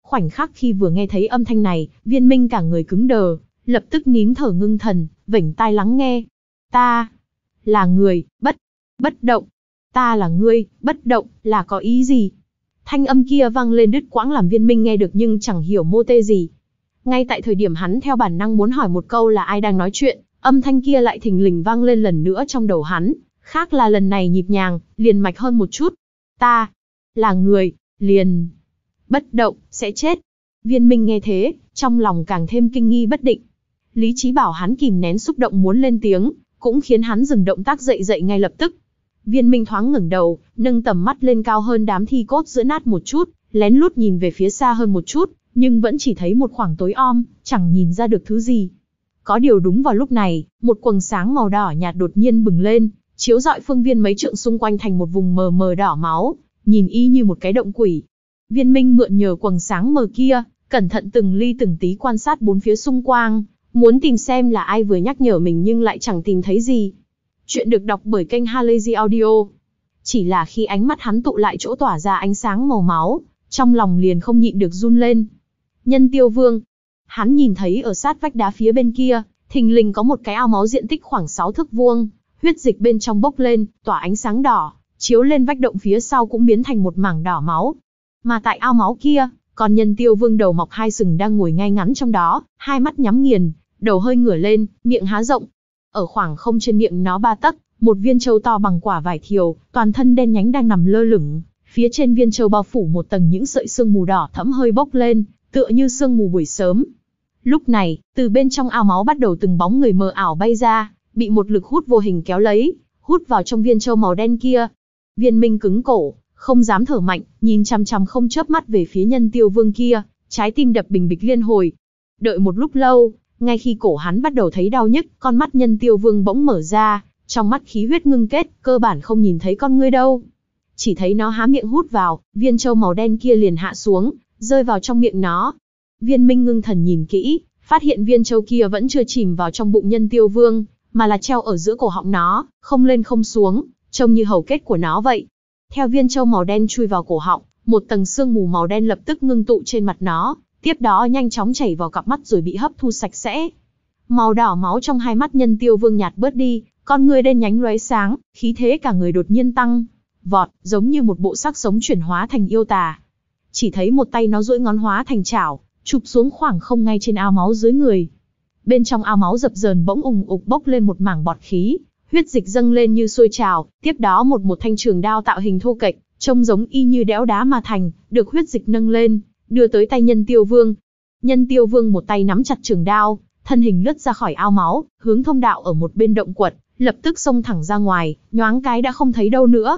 Khoảnh khắc khi vừa nghe thấy âm thanh này, viên minh cả người cứng đờ, lập tức nín thở ngưng thần, vểnh tai lắng nghe. Ta là người, bất, bất động. Ta là ngươi, bất động, là có ý gì? Thanh âm kia vang lên đứt quãng làm viên minh nghe được nhưng chẳng hiểu mô tê gì. Ngay tại thời điểm hắn theo bản năng muốn hỏi một câu là ai đang nói chuyện, âm thanh kia lại thình lình vang lên lần nữa trong đầu hắn, khác là lần này nhịp nhàng, liền mạch hơn một chút. Ta là người, liền bất động, sẽ chết. Viên Minh nghe thế, trong lòng càng thêm kinh nghi bất định. Lý trí bảo hắn kìm nén xúc động muốn lên tiếng, cũng khiến hắn dừng động tác dậy dậy ngay lập tức. Viên Minh thoáng ngẩng đầu, nâng tầm mắt lên cao hơn đám thi cốt giữa nát một chút, lén lút nhìn về phía xa hơn một chút, nhưng vẫn chỉ thấy một khoảng tối om, chẳng nhìn ra được thứ gì. Có điều đúng vào lúc này, một quầng sáng màu đỏ nhạt đột nhiên bừng lên, chiếu rọi phương viên mấy trượng xung quanh thành một vùng mờ mờ đỏ máu, nhìn y như một cái động quỷ. Viên Minh mượn nhờ quầng sáng mờ kia, cẩn thận từng ly từng tí quan sát bốn phía xung quanh, muốn tìm xem là ai vừa nhắc nhở mình nhưng lại chẳng tìm thấy gì. Chuyện được đọc bởi kênh Halazy Audio. Chỉ là khi ánh mắt hắn tụ lại chỗ tỏa ra ánh sáng màu máu, trong lòng liền không nhịn được run lên. Nhân tiêu vương. Hắn nhìn thấy ở sát vách đá phía bên kia, thình lình có một cái ao máu diện tích khoảng 6 thước vuông, huyết dịch bên trong bốc lên, tỏa ánh sáng đỏ, chiếu lên vách động phía sau cũng biến thành một mảng đỏ máu, mà tại ao máu kia, còn nhân tiêu vương đầu mọc hai sừng đang ngồi ngay ngắn trong đó, hai mắt nhắm nghiền, đầu hơi ngửa lên, miệng há rộng. Ở khoảng không trên miệng nó ba tấc, một viên châu to bằng quả vải thiều, toàn thân đen nhánh đang nằm lơ lửng. Phía trên viên châu bao phủ một tầng những sợi sương mù đỏ thẫm hơi bốc lên, tựa như sương mù buổi sớm. Lúc này, từ bên trong ao máu bắt đầu từng bóng người mờ ảo bay ra, bị một lực hút vô hình kéo lấy, hút vào trong viên châu màu đen kia. Viên minh cứng cổ, không dám thở mạnh, nhìn chằm chằm không chớp mắt về phía nhân tiêu vương kia, trái tim đập bình bịch liên hồi. Đợi một lúc lâu, ngay khi cổ hắn bắt đầu thấy đau nhức, con mắt nhân tiêu vương bỗng mở ra, trong mắt khí huyết ngưng kết, cơ bản không nhìn thấy con ngươi đâu. Chỉ thấy nó há miệng hút vào, viên châu màu đen kia liền hạ xuống, rơi vào trong miệng nó. Viên minh ngưng thần nhìn kỹ, phát hiện viên châu kia vẫn chưa chìm vào trong bụng nhân tiêu vương, mà là treo ở giữa cổ họng nó, không lên không xuống, trông như hầu kết của nó vậy. Theo viên châu màu đen chui vào cổ họng, một tầng sương mù màu đen lập tức ngưng tụ trên mặt nó, tiếp đó nhanh chóng chảy vào cặp mắt rồi bị hấp thu sạch sẽ. Màu đỏ máu trong hai mắt nhân tiêu vương nhạt bớt đi, con người đen nhánh lóe sáng, khí thế cả người đột nhiên tăng. Vọt, giống như một bộ sắc sống chuyển hóa thành yêu tà. Chỉ thấy một tay nó duỗi ngón hóa thành chảo, chụp xuống khoảng không ngay trên ao máu dưới người. Bên trong ao máu dập dờn bỗng ùng ục bốc lên một mảng bọt khí, Huyết dịch dâng lên như sôi trào, tiếp đó một một thanh trường đao tạo hình thô kệch, trông giống y như đéo đá mà thành, được huyết dịch nâng lên, đưa tới tay nhân tiêu vương. Nhân tiêu vương một tay nắm chặt trường đao, thân hình lướt ra khỏi ao máu, hướng thông đạo ở một bên động quật, lập tức xông thẳng ra ngoài, nhoáng cái đã không thấy đâu nữa.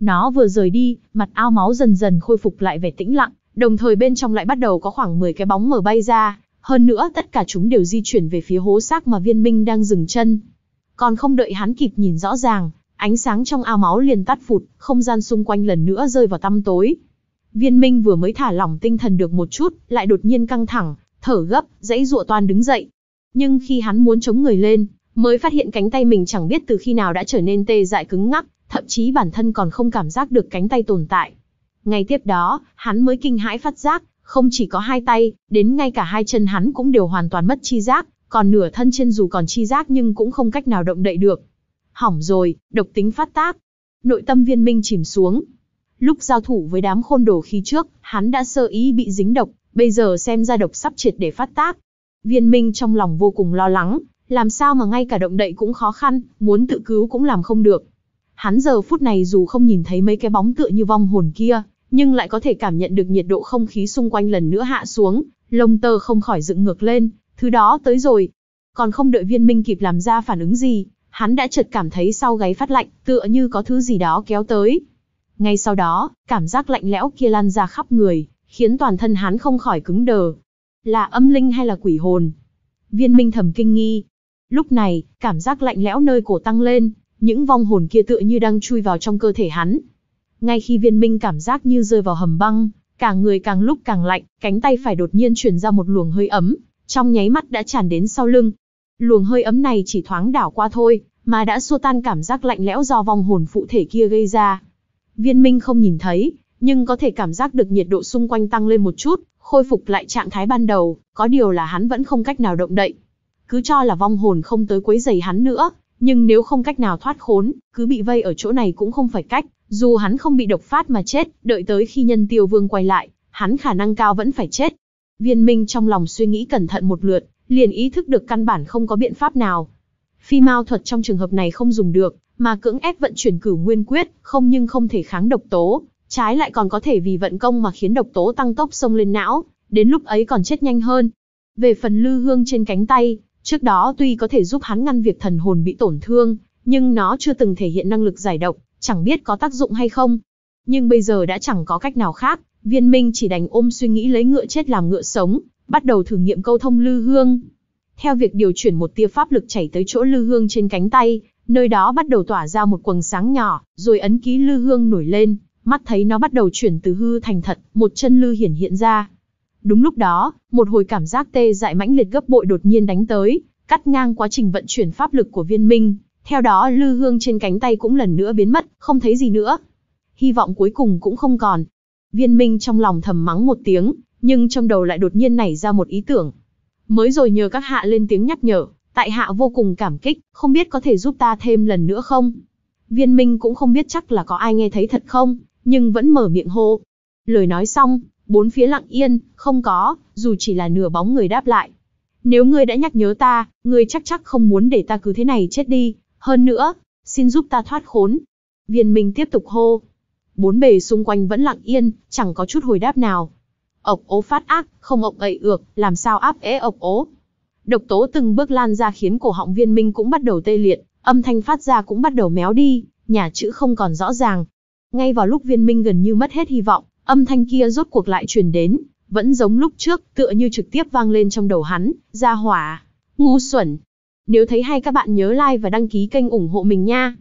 Nó vừa rời đi, mặt ao máu dần dần khôi phục lại vẻ tĩnh lặng, đồng thời bên trong lại bắt đầu có khoảng 10 cái bóng mở bay ra, hơn nữa tất cả chúng đều di chuyển về phía hố xác mà viên minh đang dừng chân, còn không đợi hắn kịp nhìn rõ ràng, ánh sáng trong ao máu liền tắt phụt, không gian xung quanh lần nữa rơi vào tăm tối. Viên Minh vừa mới thả lỏng tinh thần được một chút, lại đột nhiên căng thẳng, thở gấp, dãy dụa toàn đứng dậy. Nhưng khi hắn muốn chống người lên, mới phát hiện cánh tay mình chẳng biết từ khi nào đã trở nên tê dại cứng ngắc, thậm chí bản thân còn không cảm giác được cánh tay tồn tại. Ngay tiếp đó, hắn mới kinh hãi phát giác, không chỉ có hai tay, đến ngay cả hai chân hắn cũng đều hoàn toàn mất chi giác, còn nửa thân trên dù còn chi giác nhưng cũng không cách nào động đậy được. Hỏng rồi, độc tính phát tác. Nội tâm viên minh chìm xuống. Lúc giao thủ với đám khôn đồ khi trước, hắn đã sơ ý bị dính độc, bây giờ xem ra độc sắp triệt để phát tác. Viên minh trong lòng vô cùng lo lắng, làm sao mà ngay cả động đậy cũng khó khăn, muốn tự cứu cũng làm không được. Hắn giờ phút này dù không nhìn thấy mấy cái bóng tựa như vong hồn kia, nhưng lại có thể cảm nhận được nhiệt độ không khí xung quanh lần nữa hạ xuống, lông tơ không khỏi dựng ngược lên, Thứ đó tới rồi. Còn không đợi viên minh kịp làm ra phản ứng gì, hắn đã chợt cảm thấy sau gáy phát lạnh, tựa như có thứ gì đó kéo tới. Ngay sau đó, cảm giác lạnh lẽo kia lan ra khắp người, khiến toàn thân hắn không khỏi cứng đờ. Là âm linh hay là quỷ hồn? Viên minh thầm kinh nghi. Lúc này, cảm giác lạnh lẽo nơi cổ tăng lên, những vong hồn kia tựa như đang chui vào trong cơ thể hắn. Ngay khi viên minh cảm giác như rơi vào hầm băng, cả người càng lúc càng lạnh, cánh tay phải đột nhiên truyền ra một luồng hơi ấm, trong nháy mắt đã tràn đến sau lưng. Luồng hơi ấm này chỉ thoáng đảo qua thôi, mà đã xua tan cảm giác lạnh lẽo do vong hồn phụ thể kia gây ra. Viên Minh không nhìn thấy, nhưng có thể cảm giác được nhiệt độ xung quanh tăng lên một chút, khôi phục lại trạng thái ban đầu, có điều là hắn vẫn không cách nào động đậy. Cứ cho là vong hồn không tới quấy rầy hắn nữa, nhưng nếu không cách nào thoát khốn, cứ bị vây ở chỗ này cũng không phải cách, dù hắn không bị độc phát mà chết, đợi tới khi nhân tiêu vương quay lại, hắn khả năng cao vẫn phải chết. Viên Minh trong lòng suy nghĩ cẩn thận một lượt, liền ý thức được căn bản không có biện pháp nào. Phi mao thuật trong trường hợp này không dùng được, mà cưỡng ép vận chuyển cửu nguyên quyết, không nhưng không thể kháng độc tố, trái lại còn có thể vì vận công mà khiến độc tố tăng tốc xông lên não, đến lúc ấy còn chết nhanh hơn. Về phần lư hương trên cánh tay, trước đó tuy có thể giúp hắn ngăn việc thần hồn bị tổn thương, nhưng nó chưa từng thể hiện năng lực giải độc, chẳng biết có tác dụng hay không. Nhưng bây giờ đã chẳng có cách nào khác, Viên Minh chỉ đành ôm suy nghĩ lấy ngựa chết làm ngựa sống, bắt đầu thử nghiệm câu thông lư hương. Theo việc điều chuyển một tia pháp lực chảy tới chỗ lư hương trên cánh tay, nơi đó bắt đầu tỏa ra một quầng sáng nhỏ, rồi ấn ký lư hương nổi lên, mắt thấy nó bắt đầu chuyển từ hư thành thật, một chân lư hiển hiện ra. Đúng lúc đó, một hồi cảm giác tê dại mãnh liệt gấp bội đột nhiên đánh tới, cắt ngang quá trình vận chuyển pháp lực của viên minh, theo đó lư hương trên cánh tay cũng lần nữa biến mất, không thấy gì nữa. Hy vọng cuối cùng cũng không còn, Viên Minh trong lòng thầm mắng một tiếng, nhưng trong đầu lại đột nhiên nảy ra một ý tưởng. Mới rồi nhờ các hạ lên tiếng nhắc nhở, tại hạ vô cùng cảm kích, không biết có thể giúp ta thêm lần nữa không? Viên Minh cũng không biết chắc là có ai nghe thấy thật không, nhưng vẫn mở miệng hô. Lời nói xong, bốn phía lặng yên, không có, dù chỉ là nửa bóng người đáp lại. Nếu ngươi đã nhắc nhớ ta, ngươi chắc chắc không muốn để ta cứ thế này chết đi, hơn nữa, xin giúp ta thoát khốn. Viên Minh tiếp tục hô, bốn bề xung quanh vẫn lặng yên, chẳng có chút hồi đáp nào. Ộc ố phát ác, không ộc ậy ược, làm sao áp ế ộc ố. Độc tố từng bước lan ra khiến cổ họng viên minh cũng bắt đầu tê liệt, âm thanh phát ra cũng bắt đầu méo đi, nhà chữ không còn rõ ràng. Ngay vào lúc viên minh gần như mất hết hy vọng, âm thanh kia rốt cuộc lại truyền đến, vẫn giống lúc trước, tựa như trực tiếp vang lên trong đầu hắn, ra hỏa, ngu xuẩn. Nếu thấy hay các bạn nhớ like và đăng ký kênh ủng hộ mình nha.